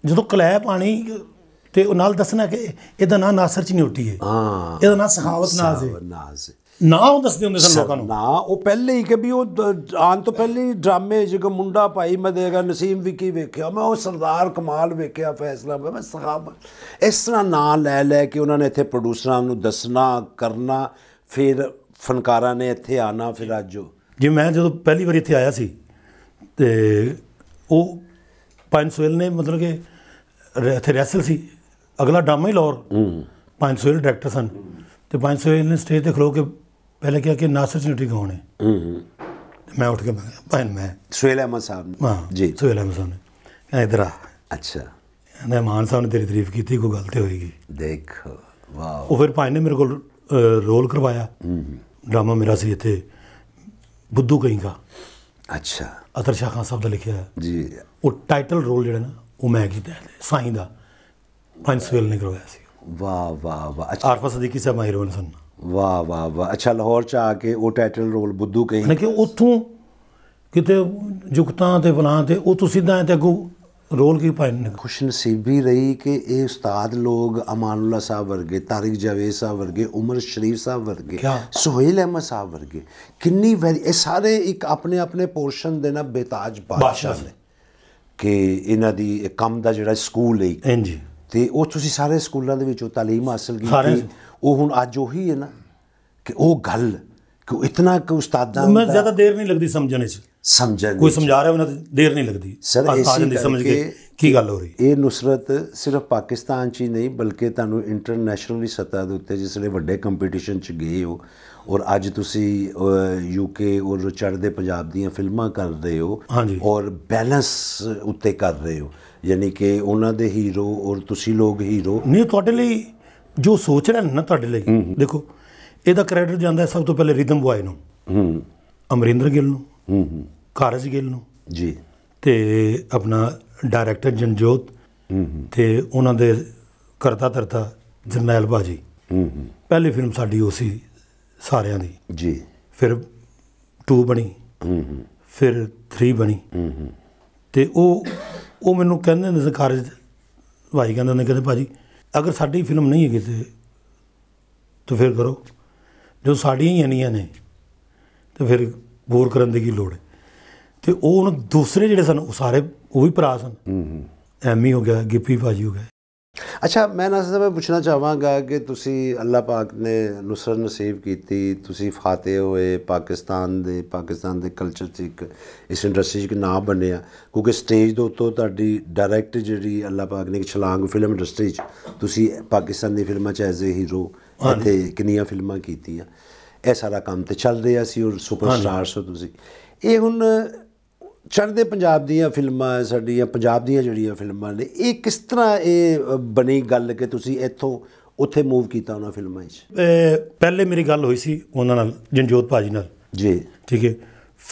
ਜਦੋਂ ਕਲੈ ਪਾਣੀ ਤੇ ਉਹ ਨਾਲ ਦੱਸਣਾ ਕਿ ਇਹਦਾ ਨਾਂ ਨਾਸਰ ਚ ਚਨੀਉਟੀ ਹੈ ਹਾਂ ਇਹਦਾ ਨਾਂ ਸਖਾਵਤ ਨਾਜ਼ ਹੈ ਨਾਜ਼ ਨਾ ਉਹ ਦੱਸਦੇ ਹੁੰਦੇ ਸਨ ਲੋਕਾਂ ਨੂੰ ਨਾ ਉਹ ਪਹਿਲੇ ਹੀ ਕਿ ਵੀ ਉਹ ਆਨ ਤੋਂ ਪਹਿਲੇ ਹੀ ਡਰਾਮੇ ਜਿਗ ਮੁੰਡਾ ਭਾਈ ਮੈਂ ਦੇਗਾ ਨਸੀਮ ਵਿੱਕੀ ਵੇਖਿਆ ਮੈਂ ਉਹ ਸਰਦਾਰ ਕਮਾਲ ਵੇਖਿਆ ਫੈਸਲਾ ਮੈਂ ਸਖਾਵਤ ਇਸ ਤਰ੍ਹਾਂ ਨਾਂ ਲੈ ਲੈ ਕੇ ਉਹਨਾਂ ਨੇ ਇੱਥੇ ਪ੍ਰੋਡਿਊਸਰਾਂ ਨੂੰ ਦੱਸਣਾ ਕਰਨਾ ਫਿਰ ਫਨਕਾਰਾਂ ਨੇ ਇੱਥੇ ਆਣਾ ਫਿਰ ਅੱਜ ਜੇ ਮੈਂ ਜਦੋਂ ਪਹਿਲੀ ਵਾਰ ਇੱਥੇ ਆਇਆ ਸੀ ਤੇ ਉਹ ਪੰਜ ਨੇ ਮਤਲਬ ਕਿ ਇੱਥੇ ਰੈਸਲ ਸੀ ਅਗਲਾ ਡਰਾਮਾ ਹੀ ਲੋਰ ਪੰਜ ਸੋਇਲ ਡਾਇਰੈਕਟਰ ਸਨ ਤੇ ਪੰਜ ਨੇ ਸਟੇਜ ਤੇ ਖਲੋ ਕੇ ਪਹਿਲੇ ਕਿਹਾ ਕਿ ਨਾਸਰ ਹੂੰ ਗਾਉਣੇ ਮੈਂ ਉੱਠ ਕੇ ਮੈਂ ਭਾਈ ਮੈਂ ਸੋਇਲ ਅਹਿਮਦ ਸਾਹਿਬ ਹਾਂ ਜੀ ਸੋਇਲ ਅਹਿਮਦ ਸਾਹਿਬ ਨੇ ਕਹਿੰਦਾ ਇਧਰ ਆ ਅੱਛਾ ਕਹਿੰਦਾ ਮਾਨ ਸਾਹਿਬ ਨੇ ਤੇਰੀ ਤਾਰੀਫ ਕੀਤੀ ਕੋਈ ਗਲਤੀ ਹੋਏਗੀ ਦੇਖ ਵਾਓ ਉਹ ਫਿਰ ਭਾਈ ਨੇ ਮੇਰੇ ਕੋਲ ਰੋਲ ਕਰਵਾਇਆ ਡਰਾਮਾ ਮੇਰਾ ਸੀ ਇੱਥੇ ਬੁੱਧੂ ਕਹਿੰਗਾ ਦਾ ਅੱਛਾ ਅਤਰ ਸ਼ਾਹ ਖਾਨ ਸਾਹਿਬ ਦਾ ਲਿਖਿਆ ਹੈ ਜੀ ਉਹ ਟਾਈਟਲ ਰੋਲ ਜਿਹੜਾ ਨਾ ਉਹ ਮੈਂ ਕੀਤਾ ਹੈ ਸਾਈਂ ਦਾ ਪੰਜ ਸਵੇਲ ਨੇ ਕਰਵਾਇਆ ਸੀ ਵਾਹ ਵਾਹ ਵਾਹ ਅੱਛਾ ਆਰਫਾ ਸਦੀਕੀ ਸਾਹਿਬ ਮਾਹਿਰ ਬਣ ਸਨ ਵਾਹ ਵਾਹ ਵਾਹ ਅੱਛਾ ਲਾਹੌਰ ਚ ਆ ਕੇ ਉਹ ਟਾਈਟਲ ਰੋਲ ਬੁੱਧੂ ਕਹੀਂ ਨਾ ਕਿ ਉੱਥੋਂ ਕਿਤੇ ਜੁਗਤਾਂ ਤੇ ਬਲਾਂ ਤੇ ਉਹ ਤੁਸੀਂ ਸਿੱਧਾ ਤੇ ਅੱਗੋਂ ਰੋਲ ਕੀ ਪਾਇਆ ਨੇ ਨਸੀਬੀ ਰਹੀ ਕਿ ਇਹ ਉਸਤਾਦ ਲੋਗ ਅਮਾਨੁੱਲਾ ਸਾਹਿਬ ਵਰਗੇ ਤਾਰਿਕ ਜਵੇਦ ਸਾਹਿਬ ਵਰਗੇ ਉਮਰ ਸ਼ਰੀਫ ਸਾਹਿਬ ਵਰਗੇ ਸੁਹੇਲ ਅਹਿਮਦ ਸਾਹਿਬ ਵਰਗੇ ਕਿੰਨੀ ਇਹ ਸਾਰੇ ਇੱਕ ਆਪਣੇ ਆਪਣੇ ਪੋਰਸ਼ਨ ਦੇ ਨਾਲ ਬੇਤਾਜ ਬਾਦਸ਼ਾਹ ਨੇ ਕਿ ਇਹਨਾਂ ਦੀ ਕੰਮ ਦਾ ਜਿਹੜਾ ਸਕੂਲ ਹੈ ਹਾਂਜੀ ਤੇ ਉਹ ਤੁਸੀਂ ਸਾਰੇ ਸਕੂਲਾਂ ਦੇ ਵਿੱਚੋਂ تعلیم ਹਾਸਲ ਕੀਤੀ ਉਹ ਹੁਣ ਅੱਜ ਉਹੀ ਹੈ ਨਾ ਕਿ ਉਹ ਗੱਲ ਕਿ ਇਤਨਾ ਕਿ ਉਸਤਾਦਾਂ ਮੈਂ ਜ਼ਿਆਦਾ ਦੇਰ ਨਹੀਂ ਲੱਗਦੀ ਸਮਝਣੇ 'ਚ ਸਮਝਣ ਕੋਈ ਸਮਝਾ ਰਿਹਾ ਉਹਨਾਂ ਤੇ ਦੇਰ ਨਹੀਂ ਲੱਗਦੀ ਸਰ ਇਸ ਦੀ ਸਮਝ ਕੇ ਕੀ ਗੱਲ ਹੋ ਰਹੀ ਇਹ ਨੁਸਰਤ ਸਿਰਫ ਪਾਕਿਸਤਾਨ 'ਚ ਹੀ ਨਹੀਂ ਬਲਕਿ ਤੁਹਾਨੂੰ ਇੰਟਰਨੈਸ਼ਨਲੀ ਸਤਾ ਦੇ ਉੱਤੇ ਜਿਸ ਵੇਲੇ ਵੱਡੇ ਕੰਪੀਟੀਸ਼ਨ 'ਚ ਗਏ ਹੋ ਔਰ ਅੱਜ ਤੁਸੀਂ ਯੂਕੇ ਔਰ ਚੜ੍ਹਦੇ ਪੰਜਾਬ ਦੀਆਂ ਫਿਲਮਾਂ ਕਰ ਰਹੇ ਹੋ ਔਰ ਬੈਲੈਂਸ ਉੱਤੇ ਕਰ ਰਹੇ ਹੋ ਯਾਨੀ ਕਿ ਉਹਨਾਂ ਦੇ ਹੀਰੋ ਔਰ ਤੁਸੀਂ ਲੋਕ ਹੀਰੋ ਨਹੀਂ ਤੁਹਾਡੇ ਲਈ ਜੋ ਸੋਚ ਰਿਹਾ ਨਾ ਤੁਹਾਡੇ ਲਈ ਦੇਖੋ ਇਹਦਾ ਕ੍ਰੈਡਿਟ ਜਾਂਦਾ ਸਭ ਤੋਂ ਪਹਿਲੇ ਰਿਦਮ ਬੁਆਏ ਨੂੰ ਹੂੰ ਅਮਰਿੰਦਰ ਗਿੱਲ ਨੂੰ ਹੂੰ ਹੂੰ ਕਾਰਜ ਗਿੱਲ ਨੂੰ ਜੀ ਤੇ ਆਪਣਾ ਡਾਇਰੈਕਟਰ ਜਨਜੋਤ ਤੇ ਉਹਨਾਂ ਦੇ ਕਰਤਾ ਤਰਤਾ ਜਰਨੈਲ ਬਾਜੀ ਪਹਿਲੀ ਫਿਲਮ ਸਾਡੀ ਉਹ ਸੀ ਸਾਰਿਆਂ ਦੀ ਜੀ ਫਿਰ 2 ਬਣੀ ਫਿਰ 3 ਬਣੀ ਤੇ ਉਹ ਉਹ ਮੈਨੂੰ ਕਹਿੰਦੇ ਨੇ ਕਾਰਜ ਭਾਈ ਕਹਿੰਦੇ ਨੇ ਕਹਿੰਦੇ ਭਾਜੀ ਅਗਰ ਸਾਡੀ ਫਿਲਮ ਨਹੀਂ ਹੈਗੀ ਤੇ ਤਾਂ ਫਿਰ ਕਰੋ ਜੋ ਸਾਡੀਆਂ ਹੀ ਨਹੀਂਆਂ ਨੇ ਤੇ ਫਿਰ ਬੋਰ ਕਰਨ ਦੀ ਕੀ ਲੋੜ ਹੈ ਤੇ ਉਹ ਉਹਨੂੰ ਦੂਸਰੇ ਜਿਹੜੇ ਸਨ ਉਹ ਸਾਰੇ ਉਹ ਵੀ ਭਰਾ ਸਨ ਹੂੰ ਐਮੀ ਹੋ ਗਿਆ ਗਿੱਪੀ ਭਾਜੀ ਹੋ ਗਿਆ ਅੱਛਾ ਮੈਂ ਨਾ ਸਭ ਪੁੱਛਣਾ ਚਾਹਾਂਗਾ ਕਿ ਤੁਸੀਂ ਅੱਲਾਹ ਪਾਕ ਨੇ ਨੁਸਰ ਨਸੀਬ ਕੀਤੀ ਤੁਸੀਂ ਫਾਤਿਹ ਹੋਏ ਪਾਕਿਸਤਾਨ ਦੇ ਪਾਕਿਸਤਾਨ ਦੇ ਕਲਚਰ 'ਚ ਇੱਕ ਇਸ ਇੰਡਸਟਰੀ 'ਚ ਇੱਕ ਨਾਮ ਬਣਿਆ ਕਿਉਂਕਿ ਸਟੇਜ ਦੇ ਉੱਤੋਂ ਤੁਹਾਡੀ ਡਾਇਰੈਕਟ ਜਿਹੜੀ ਅੱਲਾਹ ਪਾਕ ਨੇ ਇੱਕ ਛਲਾਂਗ ਫਿਲਮ ਇੰਡਸਟਰੀ 'ਚ ਤੁਸੀਂ ਪਾਕਿਸਤਾਨੀ ਫਿਲਮਾਂ 'ਚ ਐਜ਼ ਅ ਹੀਰੋ ਅਤੇ ਕਿੰਨੀਆਂ ਫਿਲਮਾਂ ਕੀਤੀਆਂ ਇਹ ਸਾਰਾ ਕੰਮ ਤੇ ਚੱਲ ਰਿਹਾ ਸੀ ਔਰ ਸੁਪਰਸਟਾਰ ਸੋ ਤੁਸੀਂ ਇਹ ਹੁਣ ਚੜਦੇ ਪੰਜਾਬ ਦੀਆਂ ਫਿਲਮਾਂ ਸਾਡੀਆਂ ਪੰਜਾਬ ਦੀਆਂ ਜਿਹੜੀਆਂ ਫਿਲਮਾਂ ਨੇ ਇਹ ਕਿਸ ਤਰ੍ਹਾਂ ਇਹ ਬਣੀ ਗੱਲ ਕਿ ਤੁਸੀਂ ਇੱਥੋਂ ਉੱਥੇ ਮੂਵ ਕੀਤਾ ਉਹਨਾਂ ਫਿਲਮਾਂ 'ਚ ਪਹਿਲੇ ਮੇਰੀ ਗੱਲ ਹੋਈ ਸੀ ਉਹਨਾਂ ਨਾਲ ਜਨਜੋਤ ਭਾਜੀ ਨਾਲ ਜੀ ਠੀਕ ਹੈ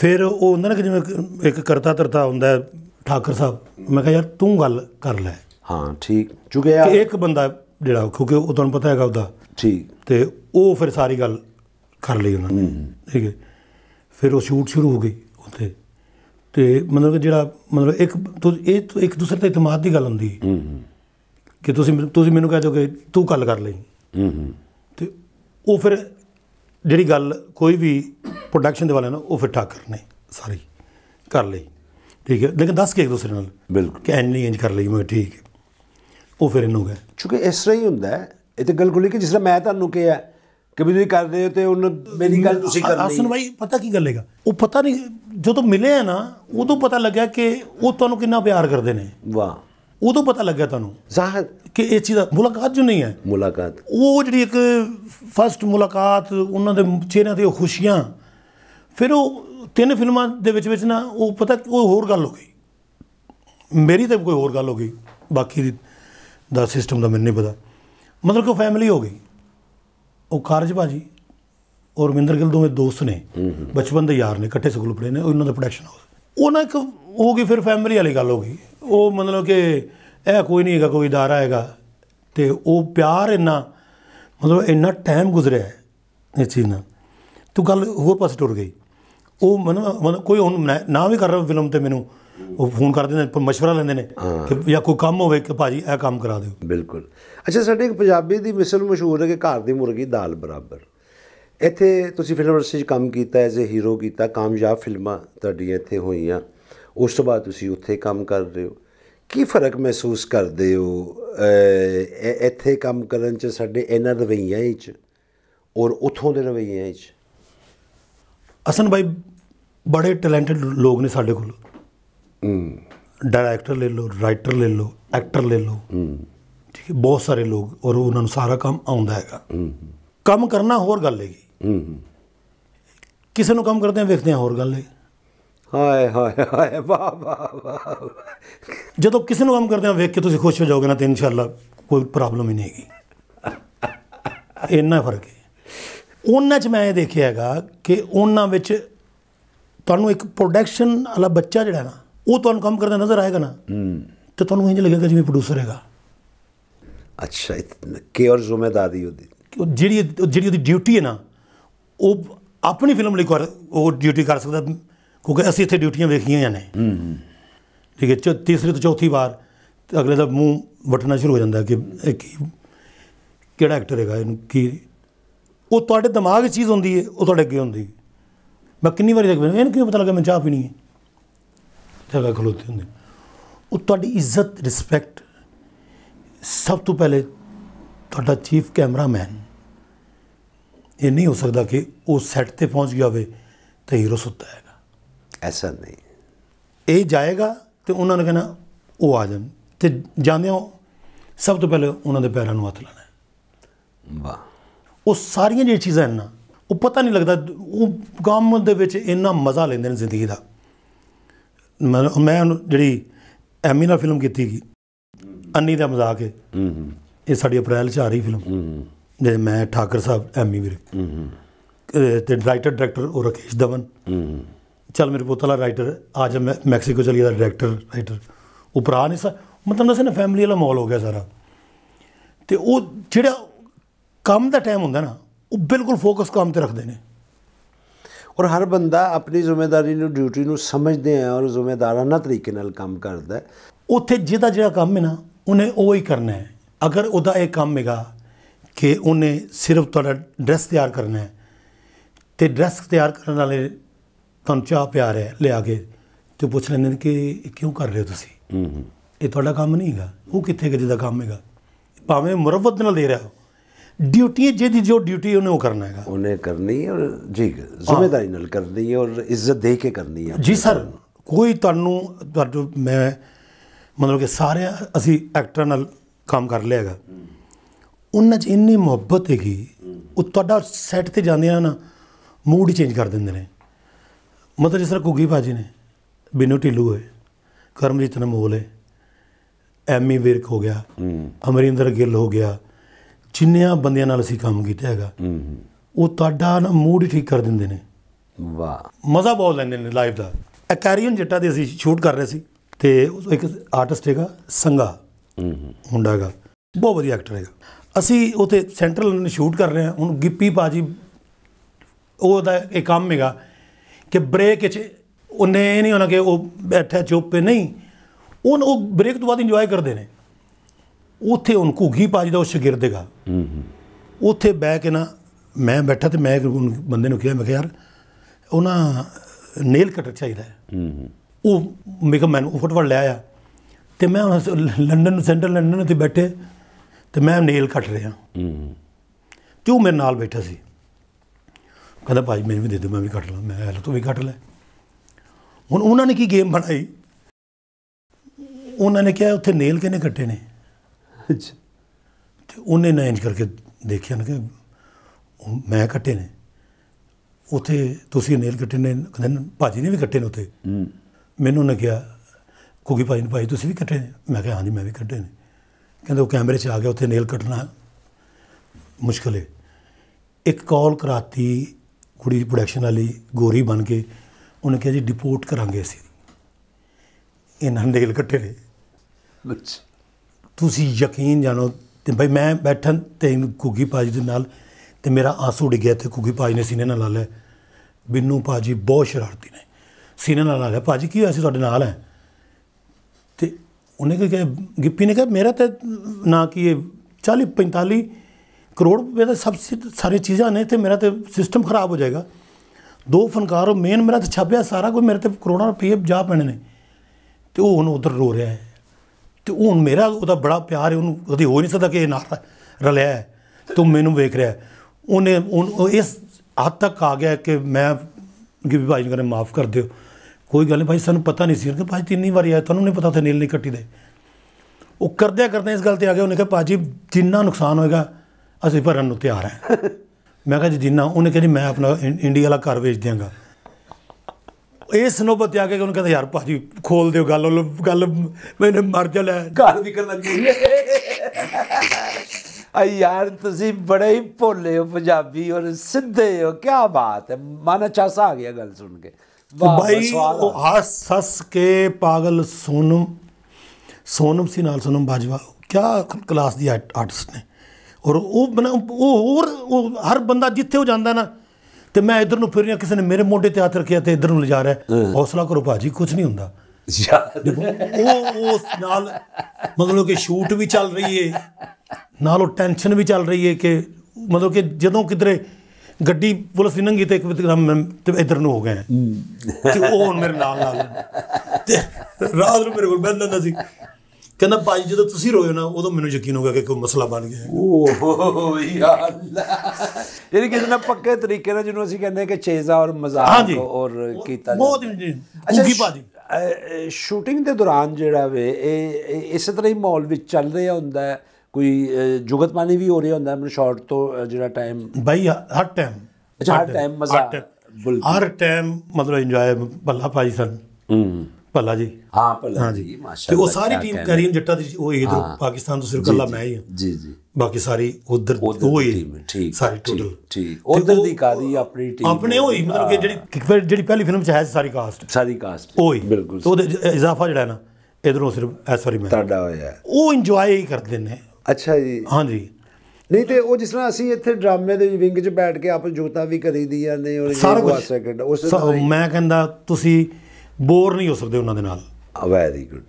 ਫਿਰ ਉਹ ਉਹਨਾਂ ਨੇ ਜਿਵੇਂ ਇੱਕ ਕਰਤਾ ਤਰਤਾ ਹੁੰਦਾ ਠਾਕਰ ਸਾਹਿਬ ਮੈਂ ਕਿਹਾ ਯਾਰ ਤੂੰ ਗੱਲ ਕਰ ਲੈ ਹਾਂ ਠੀਕ ਚੁਕਿਆ ਕਿ ਇੱਕ ਬੰਦਾ ਜਿਹੜਾ ਕਿਉਂਕਿ ਉਹ ਤੁਹਾਨੂੰ ਪਤਾ ਹੈਗਾ ਉਹਦਾ ਠੀਕ ਤੇ ਉਹ ਫਿਰ ਸਾਰੀ ਗੱਲ ਕਰ ਲਈ ਉਹਨਾਂ ਨੇ ਠੀਕ ਹੈ ਫਿਰ ਉਹ ਸ਼ੂਟ ਸ਼ੁਰੂ ਹੋ ਗਈ ਉੱਥੇ ਤੇ ਮਤਲਬ ਕਿ ਜਿਹੜਾ ਮਤਲਬ ਇੱਕ ਇਹ ਇੱਕ ਦੂਸਰੇ ਤੇ ਇਤਮਾਦ ਦੀ ਗੱਲ ਹੁੰਦੀ ਹੈ ਹੂੰ ਹੂੰ ਕਿ ਤੁਸੀਂ ਤੁਸੀਂ ਮੈਨੂੰ ਕਹਿ ਕਿ ਤੂੰ ਗੱਲ ਕਰ ਲਈ ਹੂੰ ਹੂੰ ਤੇ ਉਹ ਫਿਰ ਜਿਹੜੀ ਗੱਲ ਕੋਈ ਵੀ ਪ੍ਰੋਡਕਸ਼ਨ ਦੇ ਵਾਲਿਆਂ ਨੂੰ ਉਹ ਫਿਰ ਠਾਕਰ ਕਰਨੇ ਸਾਰੀ ਕਰ ਲਈ ਠੀਕ ਹੈ ਲੇਕਿਨ ਦੱਸ ਕੇ ਇੱਕ ਦੂਸਰੇ ਨਾਲ ਬਿਲਕੁਲ ਕਿ ਐਨ ਨਹੀਂ ਇੰਜ ਕਰ ਲਈ ਮੈਂ ਠੀਕ ਉਹ ਫਿਰ ਇਹਨੂੰ ਗਿਆ ਕਿਉਂਕਿ ਇਸ ਤਰ੍ਹਾਂ ਹੀ ਹੁੰਦਾ ਹੈ ਇਹ ਤੇ ਗੱਲ ਗੁਲੀ ਕਿ ਜਿਸ ਤਰ੍ਹਾਂ ਮੈਂ ਤੁਹਾਨੂੰ ਕਿਹਾ ਕਬੀ ਵੀ ਕਰਦੇ ਹੋ ਤੇ ਉਹ ਮੇਰੀ ਗੱਲ ਤੁਸੀਂ ਕਰਨੀ ਆਸਨ ਭਾਈ ਪਤਾ ਕੀ ਗੱਲ ਹੈਗਾ ਉਹ ਪਤਾ ਨਹੀਂ ਜਦੋਂ ਮਿਲੇ ਆ ਨਾ ਉਦੋਂ ਪਤਾ ਲੱਗਿਆ ਕਿ ਉਹ ਤੁਹਾਨੂੰ ਕਿੰਨਾ ਪਿਆਰ ਕਰਦੇ ਨੇ ਵਾਹ ਉਦੋਂ ਪਤਾ ਲੱਗਿਆ ਤੁਹਾਨੂੰ ਜ਼ਾਹਰ ਕਿ ਇਹ ਚੀਜ਼ ਮੁਲਾਕਾਤ ਜੁ ਨਹੀਂ ਹੈ ਮੁਲਾਕਾਤ ਉਹ ਜਿਹੜੀ ਇੱਕ ਫਸਟ ਮੁਲਾਕਾਤ ਉਹਨਾਂ ਦੇ ਚਿਹਰਿਆਂ ਤੇ ਉਹ ਖੁਸ਼ੀਆਂ ਫਿਰ ਉਹ ਤਿੰਨ ਫਿਲਮਾਂ ਦੇ ਵਿੱਚ ਵਿੱਚ ਨਾ ਉਹ ਪਤਾ ਉਹ ਹੋਰ ਗੱਲ ਹੋ ਗਈ ਮੇਰੀ ਤਾਂ ਕੋਈ ਹੋਰ ਗੱਲ ਹੋ ਗਈ ਬਾਕੀ ਦਾ ਸਿਸਟਮ ਦਾ ਮੈਨੂੰ ਨਹੀਂ ਪਤਾ ਮਤਲਬ ਕਿ ਫੈਮਿਲੀ ਹੋ ਗਈ ਉਹ ਕਾਰਜ ਭਾਜੀ ਔਰ ਮਿੰਦਰ ਗਿੱਲ ਦੋਵੇਂ ਦੋਸਤ ਨੇ ਬਚਪਨ ਦੇ ਯਾਰ ਨੇ ਇਕੱਠੇ ਸਕੂਲ ਪੜ੍ਹੇ ਨੇ ਉਹਨਾਂ ਦਾ ਪ੍ਰੋਡਕਸ਼ਨ ਹਾਊਸ ਉਹਨਾਂ ਇੱਕ ਹੋ ਗਈ ਫਿਰ ਫੈਮਿਲੀ ਵਾਲੀ ਗੱਲ ਹੋ ਗਈ ਉਹ ਮਤਲਬ ਕਿ ਇਹ ਕੋਈ ਨਹੀਂ ਹੈਗਾ ਕੋਈ ਇਦਾਰਾ ਹੈਗਾ ਤੇ ਉਹ ਪਿਆਰ ਇੰਨਾ ਮਤਲਬ ਇੰਨਾ ਟਾਈਮ ਗੁਜ਼ਰਿਆ ਇਸ ਚੀਜ਼ ਨਾਲ ਤੂੰ ਗੱਲ ਹੋਰ ਪਾਸੇ ਟੁਰ ਗਈ ਉਹ ਮਨ ਕੋਈ ਹੁਣ ਨਾ ਵੀ ਕਰ ਰਿਹਾ ਫਿਲਮ ਤੇ ਮੈਨੂੰ ਉਹ ਫੋਨ ਕਰਦੇ ਨੇ مشورہ ਲੈਂਦੇ ਨੇ ਕਿ ਜਾਂ ਕੋਈ ਕੰਮ ਹੋਵੇ ਕਿ ਭਾਜੀ ਇਹ ਕੰਮ ਕਰਾ ਦਿਓ ਬਿਲਕੁਲ ਅੱਛਾ ਸਾਡੇ ਇੱਕ ਪੰਜਾਬੀ ਦੀ ਮਿਸਲ ਮਸ਼ਹੂਰ ਹੈ ਕਿ ਘਰ ਦੀ ਮੁਰਗੀ ਦਾਲ ਬਰਾਬਰ ਇੱਥੇ ਤੁਸੀਂ ਫਿਲਮ ਇੰਡਸਟਰੀ 'ਚ ਕੰਮ ਕੀਤਾ ਐਜ਼ ਅ ਹੀਰੋ ਕੀਤਾ ਕਾਮਯਾਬ ਫਿਲਮਾਂ ਤੁਹਾਡੀਆਂ ਇੱਥੇ ਹੋਈਆਂ ਉਸ ਤੋਂ ਬਾਅਦ ਤੁਸੀਂ ਉੱਥੇ ਕੰਮ ਕਰ ਰਹੇ ਹੋ ਕੀ ਫਰਕ ਮਹਿਸੂਸ ਕਰਦੇ ਹੋ ਇੱਥੇ ਕੰਮ ਕਰਨ 'ਚ ਸਾਡੇ ਇਹਨਾਂ ਰਵਈਆਂ 'ਚ ਔਰ ਉਥੋਂ ਦੇ ਰਵਈਆਂ 'ਚ ਅਸਨ ਭਾਈ ਬੜੇ ਟੈਲੈਂਟਡ ਲੋਕ ਨੇ ਸਾਡੇ ਕੋਲ ਡਾਇਰੈਕਟਰ ਲੈ ਲਓ ਰਾਈਟਰ ਲੈ ਲਓ ਐਕਟਰ ਲੈ ਲਓ ਠੀਕ ਹੈ ਬਹੁਤ ਸਾਰੇ ਲੋਕ ਔਰ ਉਹਨਾਂ ਨੂੰ ਸਾਰਾ ਕੰਮ ਆਉਂਦਾ ਹੈਗਾ ਕੰਮ ਕਰਨਾ ਹੋਰ ਗੱਲ ਹੈਗੀ ਕਿਸੇ ਨੂੰ ਕੰਮ ਕਰਦੇ ਆ ਵੇਖਦੇ ਆ ਹੋਰ ਗੱਲ ਹੈ ਹਾਏ ਹਾਏ ਹਾਏ ਵਾਹ ਵਾਹ ਵਾ ਜਦੋਂ ਕਿਸੇ ਨੂੰ ਕੰਮ ਕਰਦੇ ਆ ਵੇਖ ਕੇ ਤੁਸੀਂ ਖੁਸ਼ ਹੋ ਜਾਓਗੇ ਨਾ ਤੇ ਇਨਸ਼ਾਅੱਲਾ ਕੋਈ ਪ੍ਰੋਬਲਮ ਹੀ ਨਹੀਂ ਹੈਗੀ ਇੰਨਾ ਫਰਕ ਹੈ ਉਹਨਾਂ 'ਚ ਮੈਂ ਇਹ ਦੇਖਿਆ ਹੈਗਾ ਕਿ ਉਹਨਾਂ ਵਿੱਚ ਤੁਹਾਨੂੰ ਇੱਕ ਪ੍ਰੋਡਕਸ਼ਨ ਵਾਲਾ ਬੱਚਾ ਜਿਹੜਾ ਨਾ ਉਹ ਤੁਹਾਨੂੰ ਕੰਮ ਕਰਦਾ ਨਜ਼ਰ ਆਏਗਾ ਨਾ ਹੂੰ ਤੇ ਤੁਹਾਨੂੰ ਇੰਜ ਲੱਗੇਗਾ ਜਿਵੇਂ ਪ੍ਰੋਡਿਊਸਰ ਹੈਗਾ ਅੱਛਾ ਕੀ ਔਰ ਜ਼ਿੰਮੇਵਾਰੀ ਉਹਦੀ ਜਿਹੜੀ ਜਿਹੜੀ ਉਹਦੀ ਡਿਊਟੀ ਹੈ ਨਾ ਉਹ ਆਪਣੀ ਫਿਲਮ ਲਈ ਕਰ ਉਹ ਡਿਊਟੀ ਕਰ ਸਕਦਾ ਕਿਉਂਕਿ ਅਸੀਂ ਇੱਥੇ ਡਿਊਟੀਆਂ ਵੇਖੀਆਂ ਨੇ ਠੀਕ ਹੈ ਤੀਸਰੀ ਤੋਂ ਚੌਥੀ ਵਾਰ ਅਗਲੇ ਦਾ ਮੂੰਹ ਵਟਣਾ ਸ਼ੁਰੂ ਹੋ ਜਾਂਦਾ ਕਿ ਕਿਹੜਾ ਐਕਟਰ ਹੈਗਾ ਇਹਨੂੰ ਕੀ ਉਹ ਤੁਹਾਡੇ ਦਿਮਾਗ 'ਚ ਚੀਜ਼ ਹੁੰਦੀ ਹੈ ਉਹ ਤੁਹਾਡੇ ਅੱਗੇ ਹੁੰਦੀ ਮੈਂ ਕਿੰਨੀ ਵਾਰੀ ਦੇਖ ਬੈਨ ਇਹਨੂੰ ਕਿਉਂ ਪਤਾ ਲੱਗਾ ਮੈਂ ਚਾਹ ਪੀਣੀ ਹੈ ਜਗ੍ਹਾ ਖਲੋਤੇ ਹੁੰਦੇ ਉਹ ਤੁਹਾਡੀ ਇੱਜ਼ਤ ਰਿਸਪੈਕਟ ਸਭ ਤੋਂ ਪਹਿਲੇ ਤੁਹਾਡਾ ਚੀਫ ਕੈਮਰਾਮੈਨ ਇਹ ਨਹੀਂ ਹੋ ਸਕਦਾ ਕਿ ਉਹ ਸੈੱਟ ਤੇ ਪਹੁੰਚ ਗਿਆ ਹੋਵੇ ਤੇ ਹੀਰੋ ਸੁੱਤਾ ਹੈਗਾ ਐਸਾ ਨਹੀਂ ਇਹ ਜਾਏਗਾ ਤੇ ਉਹਨਾਂ ਨੇ ਕਹਿਣਾ ਉਹ ਆ ਜਾਣ ਤੇ ਜਾਂਦੇ ਹੋ ਸਭ ਤੋਂ ਪਹਿਲੇ ਉਹਨਾਂ ਦੇ ਪੈਰਾਂ ਨੂੰ ਹੱਥ ਲਾਣਾ ਵਾਹ ਉਹ ਸਾਰੀਆਂ ਜਿਹੜੀਆਂ ਚੀਜ਼ਾਂ ਹਨ ਉਹ ਪਤਾ ਨਹੀਂ ਲੱਗਦਾ ਉਹ ਕੰਮ ਦੇ ਵਿੱਚ ਇੰਨਾ ਮਜ਼ਾ ਲੈਂਦੇ ਨੇ ਜ਼ਿੰਦਗੀ ਦਾ ਮੈਂ ਮੈਂ ਜਿਹੜੀ ਐਮੀ ਨਾਲ ਫਿਲਮ ਕੀਤੀ ਗਈ ਅੰਨੀ ਦਾ ਮਜ਼ਾਕ ਹੈ ਇਹ ਸਾਡੀ ਅਪ੍ਰੈਲ ਚ ਆ ਰਹੀ ਫਿਲਮ ਜੇ ਮੈਂ ਠਾਕਰ ਸਾਹਿਬ ਐਮੀ ਵੀਰੇ ਤੇ ਰਾਈਟਰ ਡਾਇਰੈਕਟਰ ਉਹ ਰਕੇਸ਼ ਦਵਨ ਚਲ ਮੇਰੇ ਪੁੱਤਲਾ ਰਾਈਟਰ ਜਾ ਮੈਂ ਮੈਕਸੀਕੋ ਚਲੀ ਗਿਆ ਡਾਇਰੈਕਟਰ ਰਾਈਟਰ ਉਪਰਾ ਨਹੀਂ ਮਤਲਬ ਦੱਸੇ ਨਾ ਫੈਮਿਲੀ ਵਾਲਾ ਮਾਹੌਲ ਹੋ ਗਿਆ ਸਾਰਾ ਤੇ ਉਹ ਜਿਹੜਾ ਕੰਮ ਦਾ ਟਾਈਮ ਹੁੰਦਾ ਨਾ ਉਹ ਬਿਲਕੁਲ ਫੋਕਸ ਕੰਮ ਤੇ ਰੱਖਦੇ ਨੇ ਔਰ ਹਰ ਬੰਦਾ ਆਪਣੀ ਜ਼ਿੰਮੇਵਾਰੀ ਨੂੰ ਡਿਊਟੀ ਨੂੰ ਸਮਝਦੇ ਆ ਔਰ ਜ਼ਿੰਮੇਵਾਰਾਨਾ ਤਰੀਕੇ ਨਾਲ ਕੰਮ ਕਰਦਾ ਉੱਥੇ ਜਿਹਦਾ ਜਿਹੜਾ ਕੰਮ ਹੈ ਨਾ ਉਹਨੇ ਉਹ ਹੀ ਕਰਨਾ ਹੈ ਅਗਰ ਉਹਦਾ ਇਹ ਕੰਮ ਹੈਗਾ ਕਿ ਉਹਨੇ ਸਿਰਫ ਤੁਹਾਡਾ ਡਰੈਸ ਤਿਆਰ ਕਰਨਾ ਹੈ ਤੇ ਡਰੈਸ ਤਿਆਰ ਕਰਨ ਵਾਲੇ ਤੁਹਾਨੂੰ ਚਾਹ ਪਿਆਰ ਹੈ ਲਿਆ ਕੇ ਤੇ ਪੁੱਛ ਲੈਣ ਕਿ ਕਿਉਂ ਕਰ ਰਹੇ ਹੋ ਤੁਸੀਂ ਇਹ ਤੁਹਾਡਾ ਕੰਮ ਨਹੀਂ ਹੈਗਾ ਉਹ ਕਿੱਥੇ ਕਿ ਜਿਹਦਾ ਕੰਮ ਹੈਗਾ ਭਾਵੇਂ ਮੁਰਵਤ ਨਾਲ ਦੇ ਰਿਹਾ ਡਿਊਟੀ ਜਿਹਦੀ ਜੋ ਡਿਊਟੀ ਉਹਨੇ ਉਹ ਕਰਨਾ ਹੈਗਾ ਉਹਨੇ ਕਰਨੀ ਹੈ ਔਰ ਜੀ ਜ਼ਿੰਮੇਵਾਰੀ ਨਾਲ ਕਰਨੀ ਹੈ ਔਰ ਇੱਜ਼ਤ ਦੇ ਕੇ ਕਰਨੀ ਹੈ ਜੀ ਸਰ ਕੋਈ ਤੁਹਾਨੂੰ ਤੁਹਾਨੂੰ ਮੈਂ ਮਤਲਬ ਕਿ ਸਾਰੇ ਅਸੀਂ ਐਕਟਰ ਨਾਲ ਕੰਮ ਕਰ ਲਿਆ ਹੈਗਾ ਉਹਨਾਂ 'ਚ ਇੰਨੀ ਮੁਹੱਬਤ ਹੈਗੀ ਉਹ ਤੁਹਾਡਾ ਸੈੱਟ ਤੇ ਜਾਂਦੇ ਆ ਨਾ ਮੂਡ ਚੇਂਜ ਕਰ ਦਿੰਦੇ ਨੇ ਮਤਲਬ ਜਿਸ ਤਰ੍ਹਾਂ ਕੁਗੀ ਬਾਜੀ ਨੇ ਬਿਨੂ ਢਿੱਲੂ ਹੈ ਕਰਮਜੀਤ ਨਮੋਲ ਹੈ ਐਮੀ ਵਿਰਕ ਹੋ ਗਿਆ ਅਮਰਿੰਦਰ ਗਿੱਲ ਹੋ ਗਿਆ ਜਿੰਨਿਆਂ ਬੰਦਿਆਂ ਨਾਲ ਅਸੀਂ ਕੰਮ ਕੀਤਾ ਹੈਗਾ ਉਹ ਤੁਹਾਡਾ ਨਾ ਮੂਡ ਹੀ ਠੀਕ ਕਰ ਦਿੰਦੇ ਨੇ ਵਾਹ ਮਜ਼ਾ ਬਹੁਤ ਲੈਂਦੇ ਨੇ ਲਾਈਵ ਦਾ ਐਕੈਰੀਅਨ ਜੱਟਾ ਦੇ ਅਸੀਂ ਸ਼ੂਟ ਕਰ ਰਹੇ ਸੀ ਤੇ ਇੱਕ ਆਰਟਿਸਟ ਹੈਗਾ ਸੰਗਾ ਹੂੰ ਮੁੰਡਾ ਹੈਗਾ ਬਹੁਤ ਵਧੀਆ ਐਕਟਰ ਹੈਗਾ ਅਸੀਂ ਉਥੇ ਸੈਂਟਰਲ ਨੂੰ ਸ਼ੂਟ ਕਰ ਰਹੇ ਹਾਂ ਹੁਣ ਗਿੱਪੀ ਬਾਜੀ ਉਹਦਾ ਇਹ ਕੰਮ ਹੈਗਾ ਕਿ ਬ੍ਰੇਕ ਵਿੱਚ ਉਹਨੇ ਇਹ ਨਹੀਂ ਹੋਣਾ ਕਿ ਉਹ ਬੈਠਾ ਚੁੱਪ ਨਹੀਂ ਉਹ ਬ੍ਰੇਕ ਤੋਂ ਬਾਅਦ ਇੰਜੋਏ ਕਰਦੇ ਨੇ ਉੱਥੇ ਉਹਨ ਘੂਗੀ ਪਾਜ ਦਾ ਉਹ ਹੂੰ ਹੈਗਾ ਉੱਥੇ ਬੈ ਕੇ ਨਾ ਮੈਂ ਬੈਠਾ ਤੇ ਮੈਂ ਉਹ ਬੰਦੇ ਨੂੰ ਕਿਹਾ ਮੈਂ ਕਿਹਾ ਯਾਰ ਉਹਨਾਂ ਨੇਲ ਕਟਰ ਚਾਹੀਦਾ ਹੂੰ ਉਹ ਮੇਕਅਪ ਮੈਨ ਉਹ ਫਟਵੜ ਲੈ ਆਇਆ ਤੇ ਮੈਂ ਲੰਡਨ ਨੂੰ ਸੈਂਟਰ ਲੰਡਨ ਤੇ ਬੈਠੇ ਤੇ ਮੈਂ ਨੇਲ ਕੱਟ ਰਿਹਾ ਤੇ ਉਹ ਮੇਰੇ ਨਾਲ ਬੈਠਾ ਸੀ ਕਹਿੰਦਾ ਭਾਈ ਮੈਨੂੰ ਵੀ ਦੇ ਦੇ ਮੈਂ ਵੀ ਕੱਟ ਲਾਂ ਮੈਂ ਹਲ ਤੂੰ ਵੀ ਕੱਟ ਲੈ ਹੁਣ ਉਹਨਾਂ ਨੇ ਕੀ ਗੇਮ ਬਣਾਈ ਉਹਨਾਂ ਨੇ ਕਿਹਾ ਉੱਥੇ ਨੇਲ ਕਿਨੇ ਕੱਟੇ ਨੇ ਅੱਛਾ ਤੇ ਉਹਨੇ ਨਾ ਇੰਜ ਕਰਕੇ ਦੇਖਿਆ ਨਾ ਕਿ ਮੈਂ ਕੱਟੇ ਨੇ ਉਥੇ ਤੁਸੀਂ ਨੇਲ ਕੱਟੇ ਨੇ ਕਹਿੰਦੇ ਭਾਜੀ ਨੇ ਵੀ ਕੱਟੇ ਨੇ ਉਥੇ ਮੈਨੂੰ ਨੇ ਕਿਹਾ ਕੁਗੀ ਭਾਈ ਨੇ ਭਾਈ ਤੁਸੀਂ ਵੀ ਕੱਟੇ ਨੇ ਮੈਂ ਕਿਹਾ ਹਾਂਜੀ ਮੈਂ ਵੀ ਕੱਟੇ ਨੇ ਕਹਿੰਦੇ ਉਹ ਕੈਮਰੇ 'ਚ ਆ ਗਿਆ ਉਥੇ ਨੇਲ ਕੱਟਣਾ ਮੁਸ਼ਕਲ ਹੈ ਇੱਕ ਕਾਲ ਕਰਾਤੀ ਕੁੜੀ ਪ੍ਰੋਡਕਸ਼ਨ ਵਾਲੀ ਗੋਰੀ ਬਣ ਕੇ ਉਹਨੇ ਕਿਹਾ ਜੀ ਡਿਪੋਰਟ ਕਰਾਂਗੇ ਅਸੀਂ ਇਹਨਾਂ ਨੇਲ ਕੱਟੇ ਨੇ ਅੱਛਾ ਤੁਸੀਂ ਯਕੀਨ ਜਾਣੋ ਤੇ ਭਾਈ ਮੈਂ ਬੈਠਣ ਤੇ ਕੁਗੀ ਪਾਜੀ ਦੇ ਨਾਲ ਤੇ ਮੇਰਾ ਆਂਸੂ ਡਿੱਗਿਆ ਤੇ ਕੁਗੀ ਪਾਜੀ ਨੇ ਸੀਨੇ ਨਾਲ ਲਾ ਲਿਆ ਬਿੰਨੂ ਪਾਜੀ ਬਹੁਤ ਸ਼ਰਾਰਤੀ ਨੇ ਸੀਨੇ ਨਾਲ ਲਾ ਲਿਆ ਪਾਜੀ ਕੀ ਹੋਇਆ ਸੀ ਤੁਹਾਡੇ ਨਾਲ ਹੈ ਤੇ ਉਹਨੇ ਕਿਹਾ ਗਿੱਪੀ ਨੇ ਕਿਹਾ ਮੇਰਾ ਤੇ ਨਾ ਕਿ ਇਹ 40 45 ਕਰੋੜ ਰੁਪਏ ਦਾ ਸਭ ਸਾਰੇ ਚੀਜ਼ਾਂ ਨੇ ਤੇ ਮੇਰਾ ਤੇ ਸਿਸਟਮ ਖਰਾਬ ਹੋ ਜਾਏਗਾ ਦੋ ਫਨਕਾਰ ਮੇਨ ਮੇਰਾ ਤੇ ਛਾਪਿਆ ਸਾਰਾ ਕੋਈ ਮੇਰੇ ਤੇ ਕਰੋੜਾਂ ਰੁਪਏ ਜਾ ਪੈਣੇ ਨੇ ਤੇ ਉਹ ਹੁਣ ਉਧਰ ਰੋ ਰਿਹਾ ਹੈ ਤੇ ਹੁਣ ਮੇਰਾ ਉਹਦਾ ਬੜਾ ਪਿਆਰ ਹੈ ਉਹਨੂੰ ਕਦੇ ਹੋ ਨਹੀਂ ਸਕਦਾ ਕਿ ਇਹ ਨਾ ਰਲਿਆ ਹੈ ਤੂੰ ਮੈਨੂੰ ਵੇਖ ਰਿਹਾ ਉਹਨੇ ਉਹ ਇਸ ਹੱਦ ਤੱਕ ਆ ਗਿਆ ਕਿ ਮੈਂ ਕਿ ਵੀ ਭਾਈ ਜੀ ਕਰੇ ਮਾਫ ਕਰ ਦਿਓ ਕੋਈ ਗੱਲ ਨਹੀਂ ਭਾਈ ਸਾਨੂੰ ਪਤਾ ਨਹੀਂ ਸੀ ਕਿ ਭਾਈ ਤਿੰਨੀ ਵਾਰੀ ਆਇਆ ਤੁਹਾਨੂੰ ਨਹੀਂ ਪਤਾ ਤੇ ਨੀਲ ਨਹੀਂ ਕੱਟੀ ਦੇ ਉਹ ਕਰਦਿਆ ਕਰਦੇ ਇਸ ਗੱਲ ਤੇ ਆ ਗਿਆ ਉਹਨੇ ਕਿ ਭਾਜੀ ਜਿੰਨਾ ਨੁਕਸਾਨ ਹੋਏਗਾ ਅਸੀਂ ਭਰਨ ਨੂੰ ਤਿਆਰ ਹਾਂ ਮੈਂ ਕਿਹਾ ਜੀ ਜਿੰਨਾ ਉਹਨੇ ਕਿਹਾ ਜੀ ਮੈਂ ਆਪਣਾ ਇੰਡੀਆ ਵਾਲਾ ਘਰ ਵੇਚ ਦਿਆਂਗਾ ਇਸ ਨੋਬਤ ਤੇ ਆ ਕੇ ਉਹਨੂੰ ਕਹਿੰਦਾ ਯਾਰ ਭਾਜੀ ਖੋਲ ਦਿਓ ਗੱਲ ਗੱਲ ਮੈਨੇ ਮਰ ਜਾ ਲੈ ਘਰ ਨਿਕਲਣਾ ਜ਼ਰੂਰੀ ਹੈ ਆ ਯਾਰ ਤੁਸੀਂ ਬੜੇ ਹੀ ਭੋਲੇ ਹੋ ਪੰਜਾਬੀ ਔਰ ਸਿੱਧੇ ਹੋ ਕੀ ਬਾਤ ਹੈ ਮਾਨਾ ਚਾਸਾ ਆ ਗਿਆ ਗੱਲ ਸੁਣ ਕੇ ਬਾਈ ਉਹ ਹੱਸ ਹੱਸ ਕੇ ਪਾਗਲ ਸੋਨਮ ਸੋਨਮ ਸੀ ਨਾਲ ਸੋਨਮ ਬਾਜਵਾ ਕੀ ਕਲਾਸ ਦੀ ਆਰਟਿਸਟ ਨੇ ਔਰ ਉਹ ਉਹ ਹੋਰ ਹਰ ਬੰਦਾ ਜਿੱਥੇ ਉਹ ਜਾਂਦਾ ਨਾ ਤੇ ਮੈਂ ਇਧਰ ਨੂੰ ਫਿਰ ਰਿਹਾ ਕਿਸੇ ਨੇ ਮੇਰੇ ਮੋਢੇ ਤੇ ਹੱਥ ਰੱਖਿਆ ਤੇ ਇਧਰ ਨੂੰ ਲਿਜਾ ਰਿਹਾ ਹੌਸਲਾ ਕਰੋ ਭਾਜੀ ਕੁਝ ਨਹੀਂ ਹੁੰਦਾ ਉਹ ਉਸ ਨਾਲ ਮਤਲਬ ਕਿ ਸ਼ੂਟ ਵੀ ਚੱਲ ਰਹੀ ਏ ਨਾਲ ਉਹ ਟੈਨਸ਼ਨ ਵੀ ਚੱਲ ਰਹੀ ਏ ਕਿ ਮਤਲਬ ਕਿ ਜਦੋਂ ਕਿਧਰੇ ਗੱਡੀ ਪੁਲਿਸ ਦੀ ਨੰਗੀ ਤੇ ਇੱਕ ਇਧਰ ਨੂੰ ਹੋ ਗਏ ਤੇ ਉਹ ਹੁਣ ਮੇਰੇ ਨਾਲ ਨਾਲ ਰਾਤ ਨੂੰ ਮੇਰੇ ਕੋਲ ਬੰਦ ਹੁੰਦਾ ਸੀ ਕਹਿੰਦਾ ਭਾਈ ਜਦੋਂ ਤੁਸੀਂ ਰੋਏ ਨਾ ਉਦੋਂ ਮੈਨੂੰ ਯਕੀਨ ਹੋ ਗਿਆ ਕਿ ਕੋਈ ਮਸਲਾ ਬਣ ਗਿਆ ਓਹ ਯਾਰ ਅੱਲਾ ਇਹ ਕਿਸੇ ਨਾ ਪੱਕੇ ਤਰੀਕੇ ਨਾਲ ਜਿਹਨੂੰ ਅਸੀਂ ਕਹਿੰਦੇ ਕਿ ਚੇਜ਼ਾ ਔਰ ਮਜ਼ਾਕ ਔਰ ਕੀਤਾ ਬਹੁਤ ਅੱਛਾ ਭਾਜੀ ਸ਼ੂਟਿੰਗ ਦੇ ਦੌਰਾਨ ਜਿਹੜਾ ਵੇ ਇਹ ਇਸੇ ਤਰ੍ਹਾਂ ਹੀ ਮਾਹੌਲ ਵਿੱਚ ਚੱਲ ਰਿਹਾ ਹੁੰਦਾ ਕੋਈ ਜੁਗਤਮਾਨੀ ਵੀ ਹੋ ਰਿਹਾ ਹੁੰਦਾ ਮੈਨੂੰ ਸ਼ਾਰਟ ਤੋਂ ਜਿਹੜਾ ਟਾਈਮ ਭਾਈ ਹਰ ਟਾਈਮ ਅੱਛਾ ਹਰ ਟਾਈਮ ਮਜ਼ਾਕ ਹਰ ਟਾਈਮ ਮਤਲਬ ਇੰਜੋਏ ਬੱਲਾ ਭਾਈ ਸਨ ਹੂੰ ਭੱਲਾ ਜੀ ਹਾਂ ਭੱਲਾ ਜੀ ਮਾਸ਼ਾਅੱਲਾ ਤੇ ਉਹ ਸਾਰੀ ਟੀਮ ਕਰੀਮ ਜੱਟਾ ਦੀ ਉਹ ਇਧਰ ਪਾਕਿਸਤਾਨ ਤੋਂ ਸਿਰਫ ਕੱਲਾ ਮੈਂ ਹੀ ਹਾਂ ਜੀ ਜੀ ਬਾਕੀ ਸਾਰੀ ਉਧਰ ਉਹ ਹੀ ਠੀਕ ਸਾਰੀ ਟੋਟਲ ਠੀਕ ਉਧਰ ਦੀ ਕਾਦੀ ਆਪਣੀ ਟੀਮ ਆਪਣੇ ਹੋਈ ਮਤਲਬ ਕਿ ਜਿਹੜੀ ਜਿਹੜੀ ਪਹਿਲੀ ਫਿਲਮ ਚ ਹੈ ਸਾਰੀ ਕਾਸਟ ਸਾਰੀ ਕਾਸਟ ਉਹ ਹੀ ਬਿਲਕੁਲ ਤੇ ਉਹਦੇ ਇਜ਼ਾਫਾ ਜਿਹੜਾ ਨਾ ਇਧਰੋਂ ਸਿਰਫ ਐਸ ਵਾਰੀ ਮੈਂ ਤੁਹਾਡਾ ਹੋਇਆ ਉਹ ਇੰਜੋਏ ਹੀ ਕਰਦੇ ਨੇ ਅੱਛਾ ਜੀ ਹਾਂ ਜੀ ਨਹੀਂ ਤੇ ਉਹ ਜਿਸ ਤਰ੍ਹਾਂ ਅਸੀਂ ਇੱਥੇ ਡਰਾਮੇ ਦੇ ਵਿੰਗ 'ਚ ਬੈਠ ਕੇ ਆਪਸ ਜੋਤਾ ਵੀ ਕਰੀ ਦੀਆਂ ਨੇ ਔਰ ਸਾਰਾ ਕੁਝ ਮੈਂ ਕਹਿੰਦਾ ਤੁਸੀਂ ਬੋਰ ਨਹੀਂ ਹੋ ਸਕਦੇ ਉਹਨਾਂ ਦੇ ਨਾਲ ਵੈਰੀ ਗੁੱਡ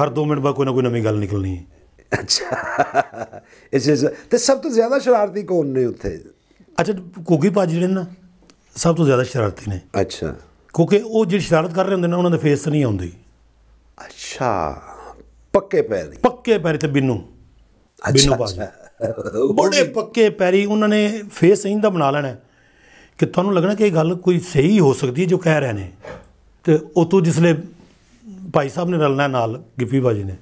ਹਰ 2 ਮਿੰਟ ਬਾਅਦ ਕੋਈ ਨਾ ਕੋਈ ਨਵੀਂ ਗੱਲ ਨਿਕਲਣੀ ਹੈ ਅੱਛਾ ਇਸ ਇਸ ਤੇ ਸਭ ਤੋਂ ਜ਼ਿਆਦਾ ਸ਼ਰਾਰਤੀ ਕੌਣ ਨੇ ਉੱਥੇ ਅੱਛਾ ਕੋਗੀ ਪਾ ਜਿਹੜੇ ਨਾ ਸਭ ਤੋਂ ਜ਼ਿਆਦਾ ਸ਼ਰਾਰਤੀ ਨੇ ਅੱਛਾ ਕਿਉਂਕਿ ਉਹ ਜਿਹੜੇ ਸ਼ਰਾਰਤ ਕਰ ਰਹੇ ਹੁੰਦੇ ਨੇ ਉਹਨਾਂ ਦੇ ਫੇਸ ਤੇ ਨਹੀਂ ਆਉਂਦੀ ਅੱਛਾ ਪੱਕੇ ਪੈਰੀ ਪੱਕੇ ਪੈਰੀ ਤੇ ਬਿੰਨੂ ਬਿੰਨੂ ਪਾਜ ਬੜੇ ਪੱਕੇ ਪੈਰੀ ਉਹਨਾਂ ਨੇ ਫੇਸ ਇੰਦਾ ਬਣਾ ਲੈਣਾ ਕਿ ਤੁਹਾਨੂੰ ਲੱਗਣਾ ਕਿ ਇਹ ਗੱਲ ਕੋਈ ਸਹੀ ਹੋ ਸਕਦੀ ਹੈ ਜੋ ਕਹਿ ਰਹੇ ਨੇ ਤੇ ਉਤੋਂ ਜਿਸਲੇ ਭਾਈ ਸਾਹਿਬ ਨੇ ਰਲਣਾ ਨਾਲ ਗਿੱਪੀ ਬਾਜੀ ਨੇ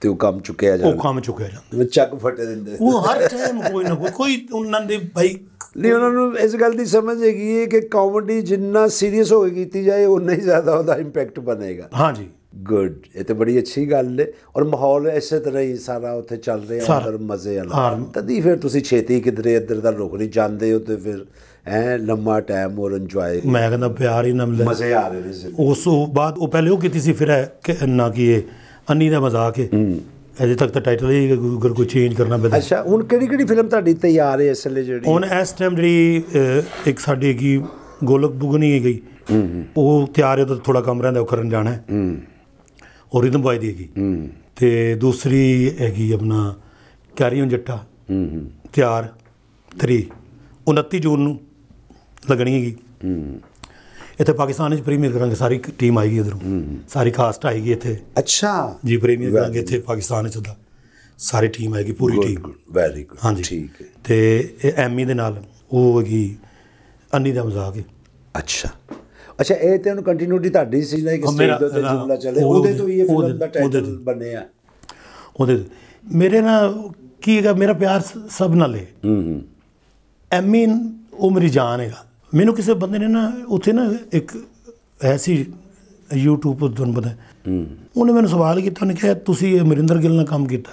ਤੇ ਉਹ ਕੰਮ ਚੁੱਕਿਆ ਜਾਂਦਾ ਉਹ ਕੰਮ ਚੁੱਕਿਆ ਜਾਂਦਾ ਵਿੱਚ ਚੱਕ ਫਟੇ ਦਿੰਦੇ ਉਹ ਹਰ ਟਾਈਮ ਕੋਈ ਨਾ ਕੋਈ ਕੋਈ ਉਹਨਾਂ ਦੇ ਭਾਈ ਨਹੀਂ ਉਹਨਾਂ ਨੂੰ ਇਸ ਗੱਲ ਦੀ ਸਮਝ ਹੈਗੀ ਹੈ ਕਿ ਕਾਮੇਡੀ ਜਿੰਨਾ ਸੀਰੀਅਸ ਹੋ ਕੇ ਕੀਤੀ ਜਾਏ ਉਨਾ ਹੀ ਜ਼ਿਆਦਾ ਉਹਦਾ ਇੰਪੈਕਟ ਬਣੇਗਾ ਹਾਂਜੀ ਗੁੱਡ ਇਹ ਤੇ ਬੜੀ ਅੱਛੀ ਗੱਲ ਹੈ ਔਰ ਮਾਹੌਲ ਇਸੇ ਤਰ੍ਹਾਂ ਹੀ ਸਾਰਾ ਉੱਥੇ ਚੱਲ ਰਿਹਾ ਔਰ ਮਜ਼ੇ ਤਦ ਤਦੀ ਫਿਰ ਤੁਸੀਂ ਛੇਤੀ ਕਿਧਰੇ ਇੱਧਰ ਦਾ ਰੁਕ ਨਹੀਂ ਜਾਂਦੇ ਹੋ ਤੇ ਫਿਰ ਐ ਲੰਮਾ ਟਾਈਮ ਔਰ ਇੰਜੋਏ ਮੈਂ ਕਹਿੰਦਾ ਪਿਆਰ ਹੀ ਨਾ ਮਿਲੇ ਮਜ਼ੇ ਆ ਰਹੇ ਨੇ ਉਸ ਤੋਂ ਬਾਅਦ ਉਹ ਪਹਿਲੇ ਉਹ ਕੀਤੀ ਸੀ ਫਿਰ ਨਾ ਕੀ ਇਹ ਅੰਨੀ ਦਾ ਮਜ਼ਾਕ ਹੈ ਅਜੇ ਤੱਕ ਤਾਂ ਟਾਈਟਲ ਹੀ ਅਗਰ ਕੋ ਚੇਂਜ ਕਰਨਾ ਪੈਂਦਾ ਅੱਛਾ ਹੁਣ ਕਿਹੜੀ ਕਿਹੜੀ ਫਿਲਮ ਤੁਹਾਡੀ ਤਿਆਰ ਹੈ ਇਸ ਲਈ ਜਿਹੜੀ ਹੁਣ ਇਸ ਟਾਈਮ ਜਿਹੜੀ ਇੱਕ ਸਾਡੀ ਕੀ ਗੋਲਕ ਬੁਗਨੀ ਹੈ ਗਈ ਉਹ ਤਿਆਰ ਹੈ ਤਾਂ ਥੋੜਾ ਕੰਮ ਰਹਿੰਦਾ ਉਹ ਕਰਨ ਜਾਣਾ ਹੈ ਔਰ ਰਿਦਮ ਬਾਈ ਦੀ ਹੈਗੀ ਤੇ ਦੂਸਰੀ ਹੈਗੀ ਆਪਣਾ ਕੈਰੀਓਨ ਜੱਟਾ ਤਿਆਰ 3 29 ਜੂਨ ਨੂੰ ਲੱਗਣੀ ਹੈਗੀ ਹੂੰ ਇੱਥੇ ਪਾਕਿਸਤਾਨ ਵਿੱਚ ਪ੍ਰੀਮੀਅਰ ਕਰਾਂਗੇ ਸਾਰੀ ਟੀਮ ਆਏਗੀ ਇਧਰੋਂ ਸਾਰੀ ਕਾਸਟ ਆਏਗੀ ਇੱਥੇ ਅੱਛਾ ਜੀ ਪ੍ਰੀਮੀਅਰ ਕਰਾਂਗੇ ਇੱਥੇ ਪਾਕਿਸਤਾਨ ਵਿੱਚ ਦਾ ਸਾਰੀ ਟੀਮ ਆਏਗੀ ਪੂਰੀ ਟੀਮ ਵੈਰੀ ਗੁੱਡ ਹਾਂਜੀ ਠੀਕ ਹੈ ਤੇ ਇਹ ਐਮੀ ਦੇ ਨਾਲ ਉਹ ਹੈਗੀ ਅੰਨੀ ਦਾ ਮਜ਼ਾਕ ਹੈ ਅੱਛਾ ਅੱਛਾ ਇਹ ਤੇ ਉਹਨੂੰ ਕੰਟੀਨਿਊਟੀ ਤੁਹਾਡੀ ਸੀ ਨਾ ਕਿ ਸਟੇਜ ਦੇ ਉੱਤੇ ਜੁਮਲਾ ਚੱਲੇ ਉਹਦੇ ਤੋਂ ਹੀ ਇਹ ਫਿਲਮ ਦਾ ਟਾਈਟਲ ਬਣਿਆ ਉਹਦੇ ਮੇਰੇ ਨਾਲ ਕੀ ਹੈਗਾ ਮੇਰਾ ਪਿਆਰ ਸਭ ਨਾਲ ਹੈ ਹੂੰ ਹੂੰ ਐਮੀ ਉਹ ਮੇਰੀ ਜਾਨ ਹੈਗਾ ਮੈਨੂੰ ਕਿਸੇ ਬੰਦੇ ਨੇ ਨਾ ਉੱਥੇ ਨਾ ਇੱਕ ਐਸੀ YouTube ਤੋਂ ਤੁਹਾਨੂੰ ਪਤਾ ਉਹਨੇ ਮੈਨੂੰ ਸਵਾਲ ਕੀਤਾ ਉਹਨੇ ਕਿਹਾ ਤੁਸੀਂ ਅਮਰਿੰਦਰ ਗਿੱਲ ਨਾਲ ਕੰਮ ਕੀਤਾ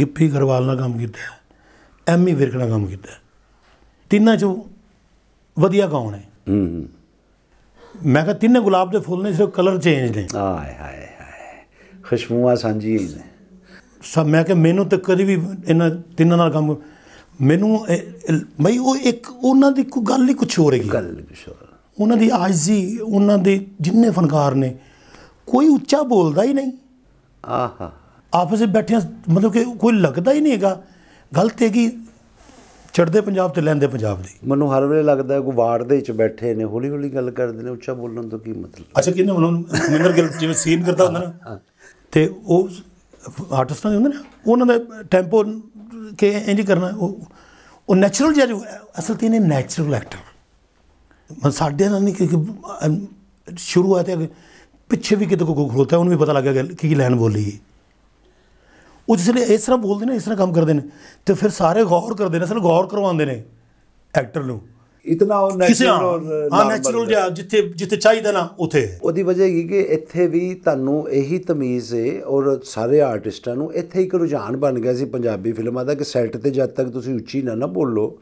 ਗਿੱਪੀ ਘਰਵਾਲ ਨਾਲ ਕੰਮ ਕੀਤਾ ਐਮੀ ਵਿਰਕ ਨਾਲ ਕੰਮ ਕੀਤਾ ਤਿੰਨਾਂ ਚੋਂ ਵਧੀਆ ਕੌਣ ਹੈ ਹੂੰ ਮੈਂ ਕਿਹਾ ਤਿੰਨੇ ਗੁਲਾਬ ਦੇ ਫੁੱਲ ਨੇ ਸਿਰਫ ਕਲਰ ਚੇਂਜ ਨੇ ਹਾਏ ਹਾਏ ਹਾਏ ਖੁਸ਼ਬੂਆਂ ਸਾਂਝੀਆਂ ਨੇ ਸਭ ਮੈਂ ਕਿਹਾ ਮੈਨੂੰ ਤਾਂ ਕਦੀ ਵੀ ਇਹਨਾਂ ਤਿੰਨਾਂ ਨਾਲ ਕੰਮ ਮੈਨੂੰ ਮੈਂ ਉਹ ਇੱਕ ਉਹਨਾਂ ਦੀ ਕੋਈ ਗੱਲ ਹੀ ਕੁਛ ਹੋਰ ਹੈਗੀ ਗੱਲ ਕੁਝ ਹੋਰ ਉਹਨਾਂ ਦੀ ਆਜ਼ੀ ਉਹਨਾਂ ਦੇ ਜਿੰਨੇ ਫਨਕਾਰ ਨੇ ਕੋਈ ਉੱਚਾ ਬੋਲਦਾ ਹੀ ਨਹੀਂ ਆਹਾ ਆਪਸ ਵਿੱਚ ਬੈਠੇ ਮਤਲਬ ਕਿ ਕੋਈ ਲੱਗਦਾ ਹੀ ਨਹੀਂ ਹੈਗਾ ਗਲਤ ਕਿ ਚੜਦੇ ਪੰਜਾਬ ਤੇ ਲੈਂਦੇ ਪੰਜਾਬ ਦੀ ਮੈਨੂੰ ਹਰ ਵੇਲੇ ਲੱਗਦਾ ਕੋਈ ਵਾਰਡ ਦੇ ਵਿੱਚ ਬੈਠੇ ਨੇ ਹੌਲੀ ਹੌਲੀ ਗੱਲ ਕਰਦੇ ਨੇ ਉੱਚਾ ਬੋਲਣ ਤੋਂ ਕੀ ਮਤਲਬ ਅੱਛਾ ਕਿੰਨੇ ਉਹਨਾਂ ਨੂੰ ਮਿੰਦਰ ਗਿਲ ਜਿਵੇਂ ਸੀਨ ਕਰਦਾ ਹੁੰਦਾ ਨਾ ਤੇ ਉਹ ਆਰਟਿਸਟਾਂ ਦੇ ਹੁੰਦੇ ਨੇ ਉਹਨਾਂ ਦਾ ਟੈਂਪੋ ਕਿ ਇੰਜ ਕਰਨਾ ਉਹ ਉਹ ਨੈਚੁਰਲ ਜੋ ਅਸਲ ਤੇ ਨੇ ਨੈਚੁਰਲ ਐਕਟਰ ਸਾਡੇ ਨਾਲ ਨਹੀਂ ਕਿ ਸ਼ੁਰੂਆਤ ਹੈ ਪਿੱਛੇ ਵੀ ਕਿਤੇ ਕੋ ਖਲੋਤਾ ਉਹਨੂੰ ਵੀ ਪਤਾ ਲੱਗਿਆ ਕਿ ਕੀ ਲਾਈਨ ਬੋਲੀ ਉਹ ਜਿਸ ਲਈ ਇਸ ਤਰ੍ਹਾਂ ਬੋਲਦੇ ਨੇ ਇਸ ਤਰ੍ਹਾਂ ਕੰਮ ਕਰਦੇ ਨੇ ਤੇ ਫਿਰ ਸਾਰੇ ਗੌਰ ਕਰਦੇ ਨੇ ਅਸਲ ਗੌਰ ਕਰਵਾਉਂਦੇ ਨੇ ਐਕਟਰ ਨੂੰ ਇਤਨਾ ਉਹ ਨੈਚੁਰਲ ਔਰ ਹਾਂ ਨੈਚੁਰਲ ਜਿਹਾ ਜਿੱਥੇ ਜਿੱਥੇ ਚਾਹੀਦਾ ਨਾ ਉਥੇ ਉਹਦੀ ਵਜ੍ਹਾ ਇਹ ਕਿ ਇੱਥੇ ਵੀ ਤੁਹਾਨੂੰ ਇਹੀ ਤਮੀਜ਼ ਹੈ ਔਰ ਸਾਰੇ ਆਰਟਿਸਟਾਂ ਨੂੰ ਇੱਥੇ ਇੱਕ ਰੁਝਾਨ ਬਣ ਗਿਆ ਸੀ ਪੰਜਾਬੀ ਫਿਲਮਾਂ ਦਾ ਕਿ ਸੈੱਟ ਤੇ ਜਦ ਤੱਕ ਤੁਸੀਂ ਉੱਚੀ ਨਾ ਨਾ ਬੋਲੋ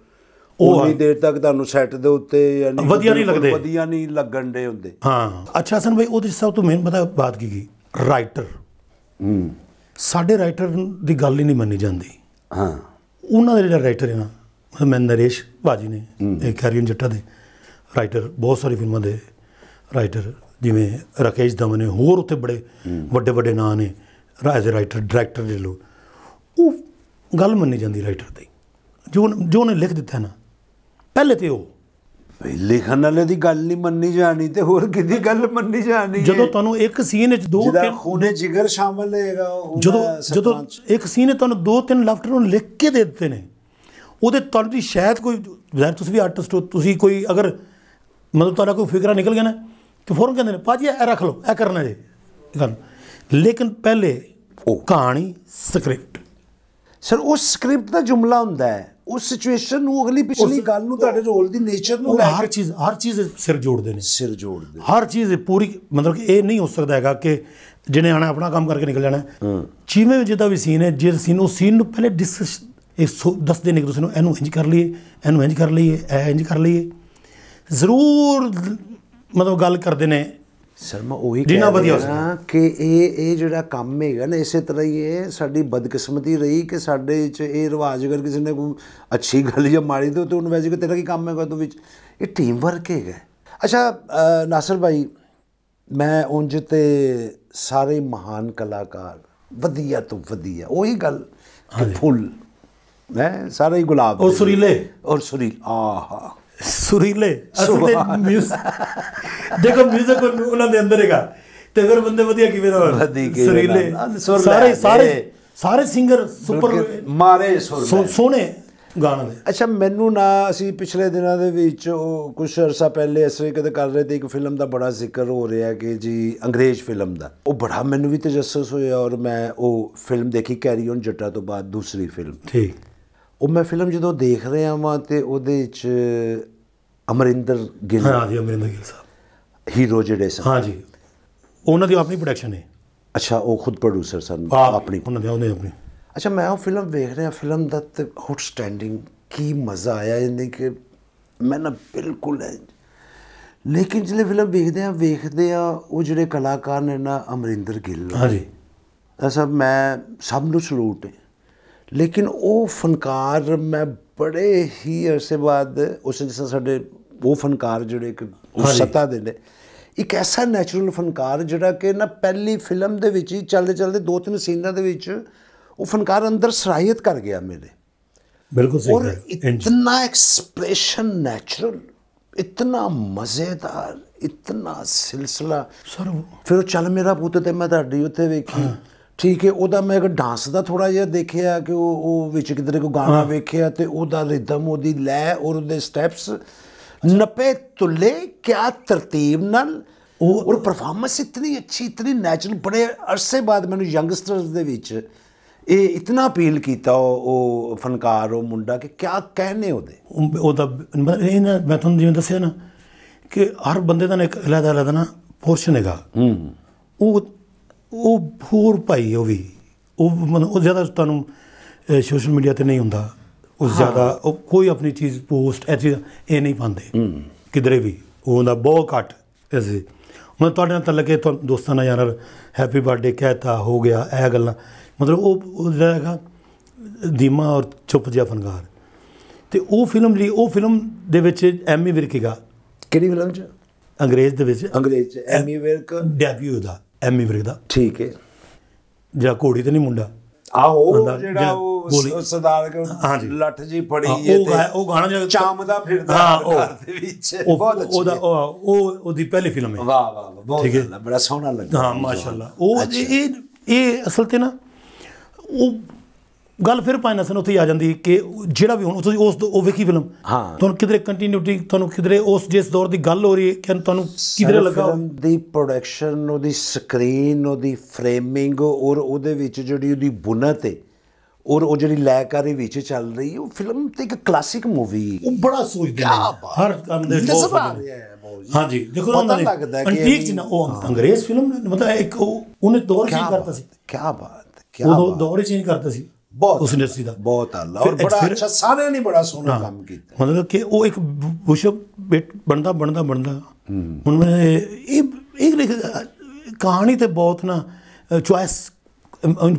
ਉਹ ਵੀ ਦੇਰ ਤੱਕ ਤੁਹਾਨੂੰ ਸੈੱਟ ਦੇ ਉੱਤੇ ਯਾਨੀ ਵਧੀਆ ਨਹੀਂ ਲੱਗਦੇ ਵਧੀਆ ਨਹੀਂ ਲੱਗਣ ਦੇ ਹੁੰਦੇ ਹਾਂ ਅੱਛਾ ਸਨ ਭਾਈ ਉਹਦੇ ਸਭ ਤੋਂ ਮੇਨ ਪਤਾ ਬਾਤ ਕੀ ਕੀ ਰਾਈਟਰ ਹੂੰ ਸਾਡੇ ਰਾਈਟਰ ਦੀ ਗੱਲ ਹੀ ਨਹੀਂ ਮੰਨੀ ਜਾਂਦੀ ਹਾਂ ਉਹਨਾਂ ਦੇ ਜਿਹੜਾ ਰਾਈਟਰ ਹੈ ਨਾ ਮੈਂ ਨਰੇਸ਼ ਬਾਜੀ ਨੇ ਇਹ ਕੈਰੀਅਨ ਜੱਟਾ ਦੇ ਰਾਈਟਰ ਬਹੁਤ ਸਾਰੀ ਫਿਲਮਾਂ ਦੇ ਰਾਈਟਰ ਜਿਵੇਂ ਰਾਕੇਸ਼ ਦਮਨ ਨੇ ਹੋਰ ਉੱਤੇ ਬੜੇ ਵੱਡੇ ਵੱਡੇ ਨਾਂ ਨੇ ਰਾਜ ਰਾਈਟਰ ਡਾਇਰੈਕਟਰ ਦੇ ਲੋ ਉਹ ਗੱਲ ਮੰਨੀ ਜਾਂਦੀ ਰਾਈਟਰ ਦੀ ਜੋ ਜੋ ਨੇ ਲਿਖ ਦਿੱਤਾ ਨਾ ਪਹਿਲੇ ਤੇ ਉਹ ਲਿਖਣ ਵਾਲੇ ਦੀ ਗੱਲ ਨਹੀਂ ਮੰਨੀ ਜਾਣੀ ਤੇ ਹੋਰ ਕਿਦੀ ਗੱਲ ਮੰਨੀ ਜਾਣੀ ਜਦੋਂ ਤੁਹਾਨੂੰ ਇੱਕ ਸੀਨ ਵਿੱਚ ਦੋ ਤਿੰਨ ਖੂਨੇ ਜਿਗਰ ਸ਼ਾਮਲ ਹੈਗਾ ਜਦੋਂ ਜਦੋਂ ਇੱਕ ਸੀਨ ਤੁਹਾਨੂੰ ਦੋ ਤਿੰਨ ਲਫਟਰ ਨੂੰ ਲਿਖ ਕੇ ਦੇ ਦਿੱਤੇ ਨੇ ਉਹਦੇ ਤੁਹਾਨੂੰ ਦੀ ਸ਼ਾਇਦ ਕੋਈ ਵੈਨ ਤੁਸੀਂ ਵੀ ਆਰਟਿਸਟ ਹੋ ਤੁਸੀਂ ਕੋਈ ਅਗਰ ਮਤਲਬ ਤੁਹਾਡਾ ਕੋਈ ਫਿਕਰਾ ਨਿਕਲ ਗਿਆ ਨਾ ਤੇ ਫੌਰਨ ਕਹਿੰਦੇ ਨੇ ਪਾਜੀ ਇਹ ਰੱਖ ਲਓ ਇਹ ਕਰਨਾ ਜੇ ਗੱਲ ਲੇਕਿਨ ਪਹਿਲੇ ਉਹ ਕਹਾਣੀ ਸਕ੍ਰਿਪਟ ਸਰ ਉਹ ਸਕ੍ਰਿਪਟ ਦਾ ਜੁਮਲਾ ਹੁੰਦਾ ਹੈ ਉਸ ਸਿਚੁਏਸ਼ਨ ਨੂੰ ਅਗਲੀ ਪਿਛਲੀ ਗੱਲ ਨੂੰ ਤੁਹਾਡੇ ਰੋਲ ਦੀ ਨੇਚਰ ਨੂੰ ਲੈ ਕੇ ਹਰ ਚੀਜ਼ ਹਰ ਚੀਜ਼ ਸਿਰ ਜੋੜਦੇ ਨੇ ਸਿਰ ਜੋੜਦੇ ਹਰ ਚੀਜ਼ ਪੂਰੀ ਮਤਲਬ ਕਿ ਇਹ ਨਹੀਂ ਹੋ ਸਕਦਾ ਹੈਗਾ ਕਿ ਜਿਹਨੇ ਆਣਾ ਆਪਣਾ ਕੰਮ ਕਰਕੇ ਨਿਕਲ ਜਾਣਾ ਜਿਵੇਂ ਜਿਹਦਾ ਵੀ ਸੀਨ ਹੈ ਜਿਸ ਸੀਨ ਉਹ ਸੀਨ ਨੂੰ ਪਹਿਲੇ ਡਿਸਕਸ ਇਹ ਦੱਸਦੇ ਨੇ ਕਿ ਤੁਸੀਂ ਇਹਨੂੰ ਇੰਜ ਕਰ ਲਈਏ ਇਹਨੂੰ ਇੰਜ ਕਰ ਲਈਏ ਇਹ ਇੰਜ ਕਰ ਲਈਏ ਜ਼ਰੂਰ ਮਤਲਬ ਗੱਲ ਕਰਦੇ ਨੇ ਸ਼ਰਮਾ ਉਹ ਹੀ ਕਹਿੰਦਾ ਹਾਂ ਕਿ ਇਹ ਇਹ ਜਿਹੜਾ ਕੰਮ ਹੈਗਾ ਨਾ ਇਸੇ ਤਰ੍ਹਾਂ ਹੀ ਇਹ ਸਾਡੀ ਬਦਕਿਸਮਤੀ ਰਹੀ ਕਿ ਸਾਡੇ ਚ ਇਹ ਰਿਵਾਜ ਅਗਰ ਕਿਸੇ ਨੇ ਕੋਈ ਅੱਛੀ ਗੱਲ ਜਾਂ ਮਾੜੀ ਤੇ ਉਹਨੂੰ ਵੈਸੇ ਕਿ ਤੇਰਾ ਕੀ ਕੰਮ ਹੈਗਾ ਤੂੰ ਵਿੱਚ ਇਹ ਟੀਮ ਵਰਕ ਹੈਗਾ ਅੱਛਾ ਨਾਸਰ ਭਾਈ ਮੈਂ ਉਂਜ ਤੇ ਸਾਰੇ ਮਹਾਨ ਕਲਾਕਾਰ ਵਧੀਆ ਤੋਂ ਵਧੀਆ ਉਹੀ ਗੱਲ ਕਿ ਫੁੱਲ ਹੈ ਸਾਰੇ ਹੀ ਗੁਲਾਬ ਉਹ ਸੁਰੀਲੇ ਔਰ ਸੁਰੀਲ ਆਹਾ ਸੁਰੀਲੇ ਅਸਲ ਤੇ ਮਿਊਜ਼ਿਕ ਦੇਖੋ ਮਿਊਜ਼ਿਕ ਉਹਨਾਂ ਦੇ ਅੰਦਰ ਹੈਗਾ ਤੇ ਫਿਰ ਬੰਦੇ ਵਧੀਆ ਕਿਵੇਂ ਦਾ ਸੁਰੀਲੇ ਸਾਰੇ ਸਾਰੇ ਸਾਰੇ ਸਿੰਗਰ ਸੁਪਰ ਮਾਰੇ ਸੁਰ ਸੋਹਣੇ ਗਾਣੇ ਦੇ ਅੱਛਾ ਮੈਨੂੰ ਨਾ ਅਸੀਂ ਪਿਛਲੇ ਦਿਨਾਂ ਦੇ ਵਿੱਚ ਉਹ ਕੁਝ ਅਰਸਾ ਪਹਿਲੇ ਅਸਰੇ ਕਦੇ ਕਰ ਰਹੇ ਤੇ ਇੱਕ ਫਿਲਮ ਦਾ ਬੜਾ ਜ਼ਿਕਰ ਹੋ ਰਿਹਾ ਕਿ ਜੀ ਅੰਗਰੇਜ਼ ਫਿਲਮ ਦਾ ਉਹ ਬੜਾ ਮੈਨੂੰ ਵੀ ਤਜਸਸ ਹੋਇਆ ਔਰ ਮੈਂ ਉਹ ਫਿਲਮ ਦੇਖੀ ਕੈਰੀ ਔਨ ਜੱਟਾ ਤੋਂ ਬਾਅਦ ਦੂਸਰੀ ਫਿਲਮ ਠੀਕ ਉਹ ਮੈਂ ਫਿਲਮ ਜਦੋਂ ਦੇਖ ਰਿਹਾ ਵਾਂ ਤੇ ਉਹਦੇ ਵਿੱਚ ਅਮਰਿੰਦਰ ਗਿੱਲ ਹਾਂ ਜੀ ਅਮਰਿੰਦਰ ਗਿੱਲ ਸਾਹਿਬ ਹੀਰੋ ਜਿਹੜੇ ਸਨ ਹਾਂ ਜੀ ਉਹਨਾਂ ਦੀ ਆਪਣੀ ਪ੍ਰੋਡਕਸ਼ਨ ਹੈ ਅੱਛਾ ਉਹ ਖੁਦ ਪ੍ਰੋਡਿਊਸਰ ਸਨ ਆਪਣੀ ਉਹਨਾਂ ਦੇ ਉਹਨੇ ਆਪਣੀ ਅੱਛਾ ਮੈਂ ਉਹ ਫਿਲਮ ਵੇਖ ਰਿਹਾ ਫਿਲਮ ਦਾ ਤੇ ਸਟੈਂਡਿੰਗ ਕੀ ਮਜ਼ਾ ਆਇਆ ਜਿੰਨੇ ਕਿ ਮੈਂ ਨਾ ਬਿਲਕੁਲ ਲੇਕਿਨ ਜਿਹੜੇ ਫਿਲਮ ਵੇਖਦੇ ਆ ਵੇਖਦੇ ਆ ਉਹ ਜਿਹੜੇ ਕਲਾਕਾਰ ਨੇ ਨਾ ਅਮਰਿੰਦਰ ਗਿੱਲ ਹਾਂ ਜੀ ਅਸਾ ਮੈਂ ਸਭ ਨੂੰ ਸਲੂਟ ਹੈ ਲੇਕਿਨ ਉਹ ਫਨਕਾਰ ਮੈਂ ਬੜੇ ਹੀ ਅਰਸੇ ਬਾਅਦ ਉਸ ਜਿਸ ਸਾਡੇ ਉਹ ਫਨਕਾਰ ਜਿਹੜੇ ਕਿ ਸਤਾ ਦੇ ਨੇ ਇੱਕ ਐਸਾ ਨੈਚੁਰਲ ਫਨਕਾਰ ਜਿਹੜਾ ਕਿ ਨਾ ਪਹਿਲੀ ਫਿਲਮ ਦੇ ਵਿੱਚ ਹੀ ਚੱਲਦੇ ਚੱਲਦੇ ਦੋ ਤਿੰਨ ਸੀਨਾਂ ਦੇ ਵਿੱਚ ਉਹ ਫਨਕਾਰ ਅੰਦਰ ਸਰਾਇਤ ਕਰ ਗਿਆ ਮੇਰੇ ਬਿਲਕੁਲ ਸਹੀ ਔਰ ਇਤਨਾ ਐਕਸਪ੍ਰੈਸ਼ਨ ਨੈਚੁਰਲ ਇਤਨਾ ਮਜ਼ੇਦਾਰ ਇਤਨਾ ਸਿਲਸਿਲਾ ਸਰ ਫਿਰ ਚੱਲ ਮੇਰਾ ਪੁੱਤ ਤੇ ਮੈਂ ਤੁਹਾਡੀ ਉੱਥੇ ਵੇਖੀ ਠੀਕ ਹੈ ਉਹਦਾ ਮੈਂ ਇੱਕ ਡਾਂਸ ਦਾ ਥੋੜਾ ਜਿਹਾ ਦੇਖਿਆ ਕਿ ਉਹ ਉਹ ਵਿੱਚ ਕਿਧਰੇ ਕੋ ਗਾਣਾ ਵੇਖਿਆ ਤੇ ਉਹਦਾ ਰਿਦਮ ਉਹਦੀ ਲੈ ਔਰ ਉਹਦੇ ਸਟੈਪਸ ਨਪੇ ਤੁਲੇ ਕਿਆ ਤਰਤੀਬ ਨਾਲ ਉਹ ਔਰ ਪਰਫਾਰਮੈਂਸ ਇਤਨੀ ਅੱਛੀ ਇਤਨੀ ਨੈਚੁਰਲ ਬੜੇ ਅਰਸੇ ਬਾਅਦ ਮੈਨੂੰ ਯੰਗਸਟਰਸ ਦੇ ਵਿੱਚ ਇਹ ਇਤਨਾ ਅਪੀਲ ਕੀਤਾ ਉਹ ਫਨਕਾਰ ਉਹ ਮੁੰਡਾ ਕਿ ਕਿਆ ਕਹਨੇ ਉਹਦੇ ਉਹਦਾ ਇਹ ਨਾ ਮੈਂ ਤੁਹਾਨੂੰ ਜਿਵੇਂ ਦੱਸਿਆ ਨਾ ਕਿ ਹਰ ਬੰਦੇ ਦਾ ਇੱਕ ਅਲੱਗ-ਅਲੱਗ ਨਾ ਪੋਰਸ਼ਨ ਹੈਗਾ ਹੂੰ ਉਹ ਉਹ ਹੋਰ ਭਾਈ ਉਹ ਵੀ ਉਹ ਉਹ ਜ਼ਿਆਦਾ ਤੁਹਾਨੂੰ ਸੋਸ਼ਲ ਮੀਡੀਆ ਤੇ ਨਹੀਂ ਹੁੰਦਾ ਉਸ ਜ਼ਿਆਦਾ ਉਹ ਕੋਈ ਆਪਣੀ ਚੀਜ਼ ਪੋਸਟ ਐਸੀ ਇਹ ਨਹੀਂ ਪਾਉਂਦੇ ਕਿਧਰੇ ਵੀ ਉਹ ਹੁੰਦਾ ਬਹੁਤ ਘੱਟ ਐਸੇ ਹੁਣ ਤੁਹਾਡੇ ਨਾਲ ਤੱਕੇ ਲੱਗੇ ਤੁਹਾਨੂੰ ਦੋਸਤਾਂ ਨਾਲ ਯਾਰ ਹੈਪੀ ਬਰਥਡੇ ਕਹਿਤਾ ਹੋ ਗਿਆ ਇਹ ਗੱਲਾਂ ਮਤਲਬ ਉਹ ਜਿਹੜਾ ਦੀਮਾ ਔਰ ਚੁੱਪ ਜਿਹਾ ਫਨਕਾਰ ਤੇ ਉਹ ਫਿਲਮ ਲਈ ਉਹ ਫਿਲਮ ਦੇ ਵਿੱਚ ਐਮੀ ਵਿਰਕੀਗਾ ਕਿਹੜੀ ਫਿਲਮ ਚ ਅੰਗਰੇਜ਼ ਦੇ ਵਿੱਚ ਅੰਗਰੇਜ਼ ਚ ਐਮੀ ਵਿਰਕ ਡੈਬਿਊ ਦਾ ਐਮੀ ਵਿਰਕ ਦਾ ਠੀਕ ਹੈ ਜਿਹੜਾ ਘੋੜੀ ਤੇ ਨਹੀਂ ਮੁੰਡਾ ਆਹੋ ਜਿਹੜਾ ਉਹ ਸਰਦਾਰ ਲੱਠ ਜੀ ਫੜੀ ਇਹ ਤੇ ਉਹ ਗਾਣਾ ਜਿਹੜਾ ਚਾਮਦਾ ਫਿਰਦਾ ਉਹ ਦੇ ਵਿੱਚ ਬਹੁਤ ਅੱਛਾ ਉਹ ਉਹ ਉਹਦੀ ਪਹਿਲੀ ਫਿਲਮ ਹੈ ਵਾਹ ਵਾਹ ਬਹੁਤ ਬੜਾ ਸੋਹਣਾ ਲੱਗਦਾ ਹਾਂ ਮਾਸ਼ਾਅੱਲਾ ਉਹ ਇਹ ਇਹ ਅਸਲ ਤੇ ਨਾ ਉਹ ਗੱਲ ਫਿਰ ਭਾਈ ਸਨ ਉੱਥੇ ਆ ਜਾਂਦੀ ਕਿ ਜਿਹੜਾ ਵੀ ਹੁਣ ਤੁਸੀਂ ਉਸ ਉਹ ਵੇਖੀ ਫਿਲਮ ਹਾਂ ਤੁਹਾਨੂੰ ਕਿਧਰੇ ਕੰਟੀਨਿਊਟੀ ਤੁਹਾਨੂੰ ਕਿਧਰੇ ਉਸ ਜਿਸ ਦੌਰ ਦੀ ਗੱਲ ਹੋ ਰਹੀ ਹੈ ਕਿ ਤੁਹਾਨੂੰ ਕਿਧਰੇ ਲੱਗਾ ਦੀ ਪ੍ਰੋਡਕਸ਼ਨ ਉਹਦੀ ਸਕਰੀਨ ਉਹਦੀ ਫਰੇਮਿੰਗ ਔਰ ਉਹਦੇ ਵਿੱਚ ਜਿਹੜੀ ਉਹਦੀ ਬੁਨਤ ਹੈ ਔਰ ਉਹ ਜਿਹੜੀ ਲੈਕਾਰੀ ਵਿੱਚ ਚੱਲ ਰਹੀ ਉਹ ਫਿਲਮ ਤੇ ਇੱਕ ਕਲਾਸਿਕ ਮੂਵੀ ਉਹ ਬੜਾ ਸੋਚਦੇ ਨੇ ਹਰ ਕੰਮ ਦੇ ਬਹੁਤ ਹਾਂਜੀ ਦੇਖੋ ਉਹਨਾਂ ਨੇ ਅੰਟੀਕ ਚ ਨਾ ਉਹ ਅੰਗਰੇਜ਼ ਫਿਲਮ ਮਤਲਬ ਇੱਕ ਉਹਨੇ ਦੌਰ ਚੇਂਜ ਕਰਤਾ ਸੀ ਕੀ ਬਾਤ ਕੀ ਬਾਤ ਦੌਰ ਚੇਂਜ ਕਰਤਾ ਸੀ ਬਹੁਤ ਉਸ ਇੰਡਸਟਰੀ ਦਾ ਬਹੁਤ ਆਲਾ ਔਰ ਬੜਾ ਅੱਛਾ ਸਾਰਿਆਂ ਨੇ ਬੜਾ ਸੋਹਣਾ ਕੰਮ ਕੀਤਾ ਮਤਲਬ ਕਿ ਉਹ ਇੱਕ ਵਿਸ਼ਵ ਬਣਦਾ ਬਣਦਾ ਬਣਦਾ ਹੁਣ ਮੈਂ ਇਹ ਇੱਕ ਲਿਖ ਕਹਾਣੀ ਤੇ ਬਹੁਤ ਨਾ ਚੁਆਇਸ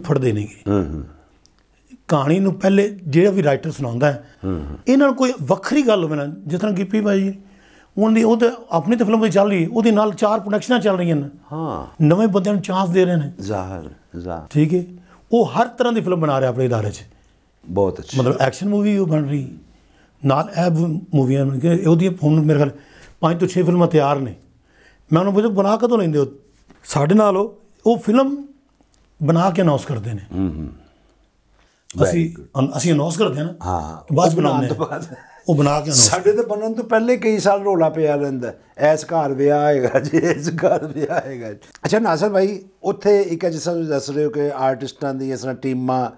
ਫੜਦੇ ਨੇਗੇ ਕਹਾਣੀ ਨੂੰ ਪਹਿਲੇ ਜਿਹੜਾ ਵੀ ਰਾਈਟਰ ਸੁਣਾਉਂਦਾ ਹੈ ਇਹ ਨਾਲ ਕੋਈ ਵੱਖਰੀ ਗੱਲ ਹੋਵੇ ਨਾ ਜਿਸ ਤਰ੍ਹਾਂ ਗਿੱਪੀ ਭਾਈ ਉਹਦੀ ਉਹ ਤੇ ਆਪਣੀ ਤੇ ਫਿਲਮ ਵੀ ਚੱਲ ਰਹੀ ਹੈ ਉਹਦੇ ਨਾਲ ਚਾਰ ਪ੍ਰੋਡਕਸ਼ਨਾਂ ਚੱਲ ਰਹੀਆਂ ਨੇ ਹਾਂ ਨਵੇਂ ਬੰਦਿਆਂ ਨੂੰ ਚਾਂਸ ਦੇ ਰਹੇ ਨੇ ਜ਼ਾਹਰ ਜ਼ਾਹਰ ਠੀਕ ਹੈ ਉਹ ਹਰ ਤਰ੍ਹਾਂ ਦੀ ਫਿਲਮ ਬਣਾ ਰਿਹਾ ਆਪਣੇ ਇਦਾਰੇ 'ਚ ਬਹੁਤ ਅੱਛਾ ਮਤਲਬ ਐਕਸ਼ਨ ਮੂਵੀ ਉਹ ਬਣ ਰਹੀ ਨਾਲ ਇਹ ਮੂਵੀਆਂ ਉਹਦੀ ਫੋਨ ਮੇਰੇ ਖਿਆਲ ਪੰਜ ਤੋਂ 6 ਫਿਲਮਾਂ ਤਿਆਰ ਨੇ ਮੈਂ ਉਹਨੂੰ ਪੁੱਛਿਆ ਬਣਾ ਕਦੋਂ ਲੈਂਦੇ ਹੋ ਸਾਡੇ ਨਾਲ ਉਹ ਫਿਲਮ ਬਣਾ ਕੇ ਅਨਾਉਂਸ ਕਰਦੇ ਨੇ ਹੂੰ ਹੂੰ ਅਸੀਂ ਅਸੀਂ ਅਨਾਉਂਸ ਕਰਦੇ ਹਾਂ ਨਾ ਹਾਂ ਬਾਅਦ ਬਣਾਉਂਦੇ ਹਾਂ ਉਹ ਬਣਾ ਕੇ ਸਾਡੇ ਤੇ ਬਣਨ ਤੋਂ ਪਹਿਲੇ ਕਈ ਸਾਲ ਰੋਲਾ ਪਿਆ ਰਹਿੰਦਾ ਐਸ ਘਰ ਵਿਆਹ ਆਏਗਾ ਜੀ ਇਸ ਘਰ ਵਿਆਹ ਆਏਗਾ ਅੱਛਾ ਨਾਸਰ ਭਾਈ ਉੱਥੇ ਇੱਕ ਜਿਸ ਤਰ੍ਹਾਂ ਦੱਸ ਰਹੇ ਹੋ ਕਿ ਆਰਟਿਸਟਾਂ ਦੀ ਇਸ ਤਰ੍ਹਾਂ ਟੀਮਾਂ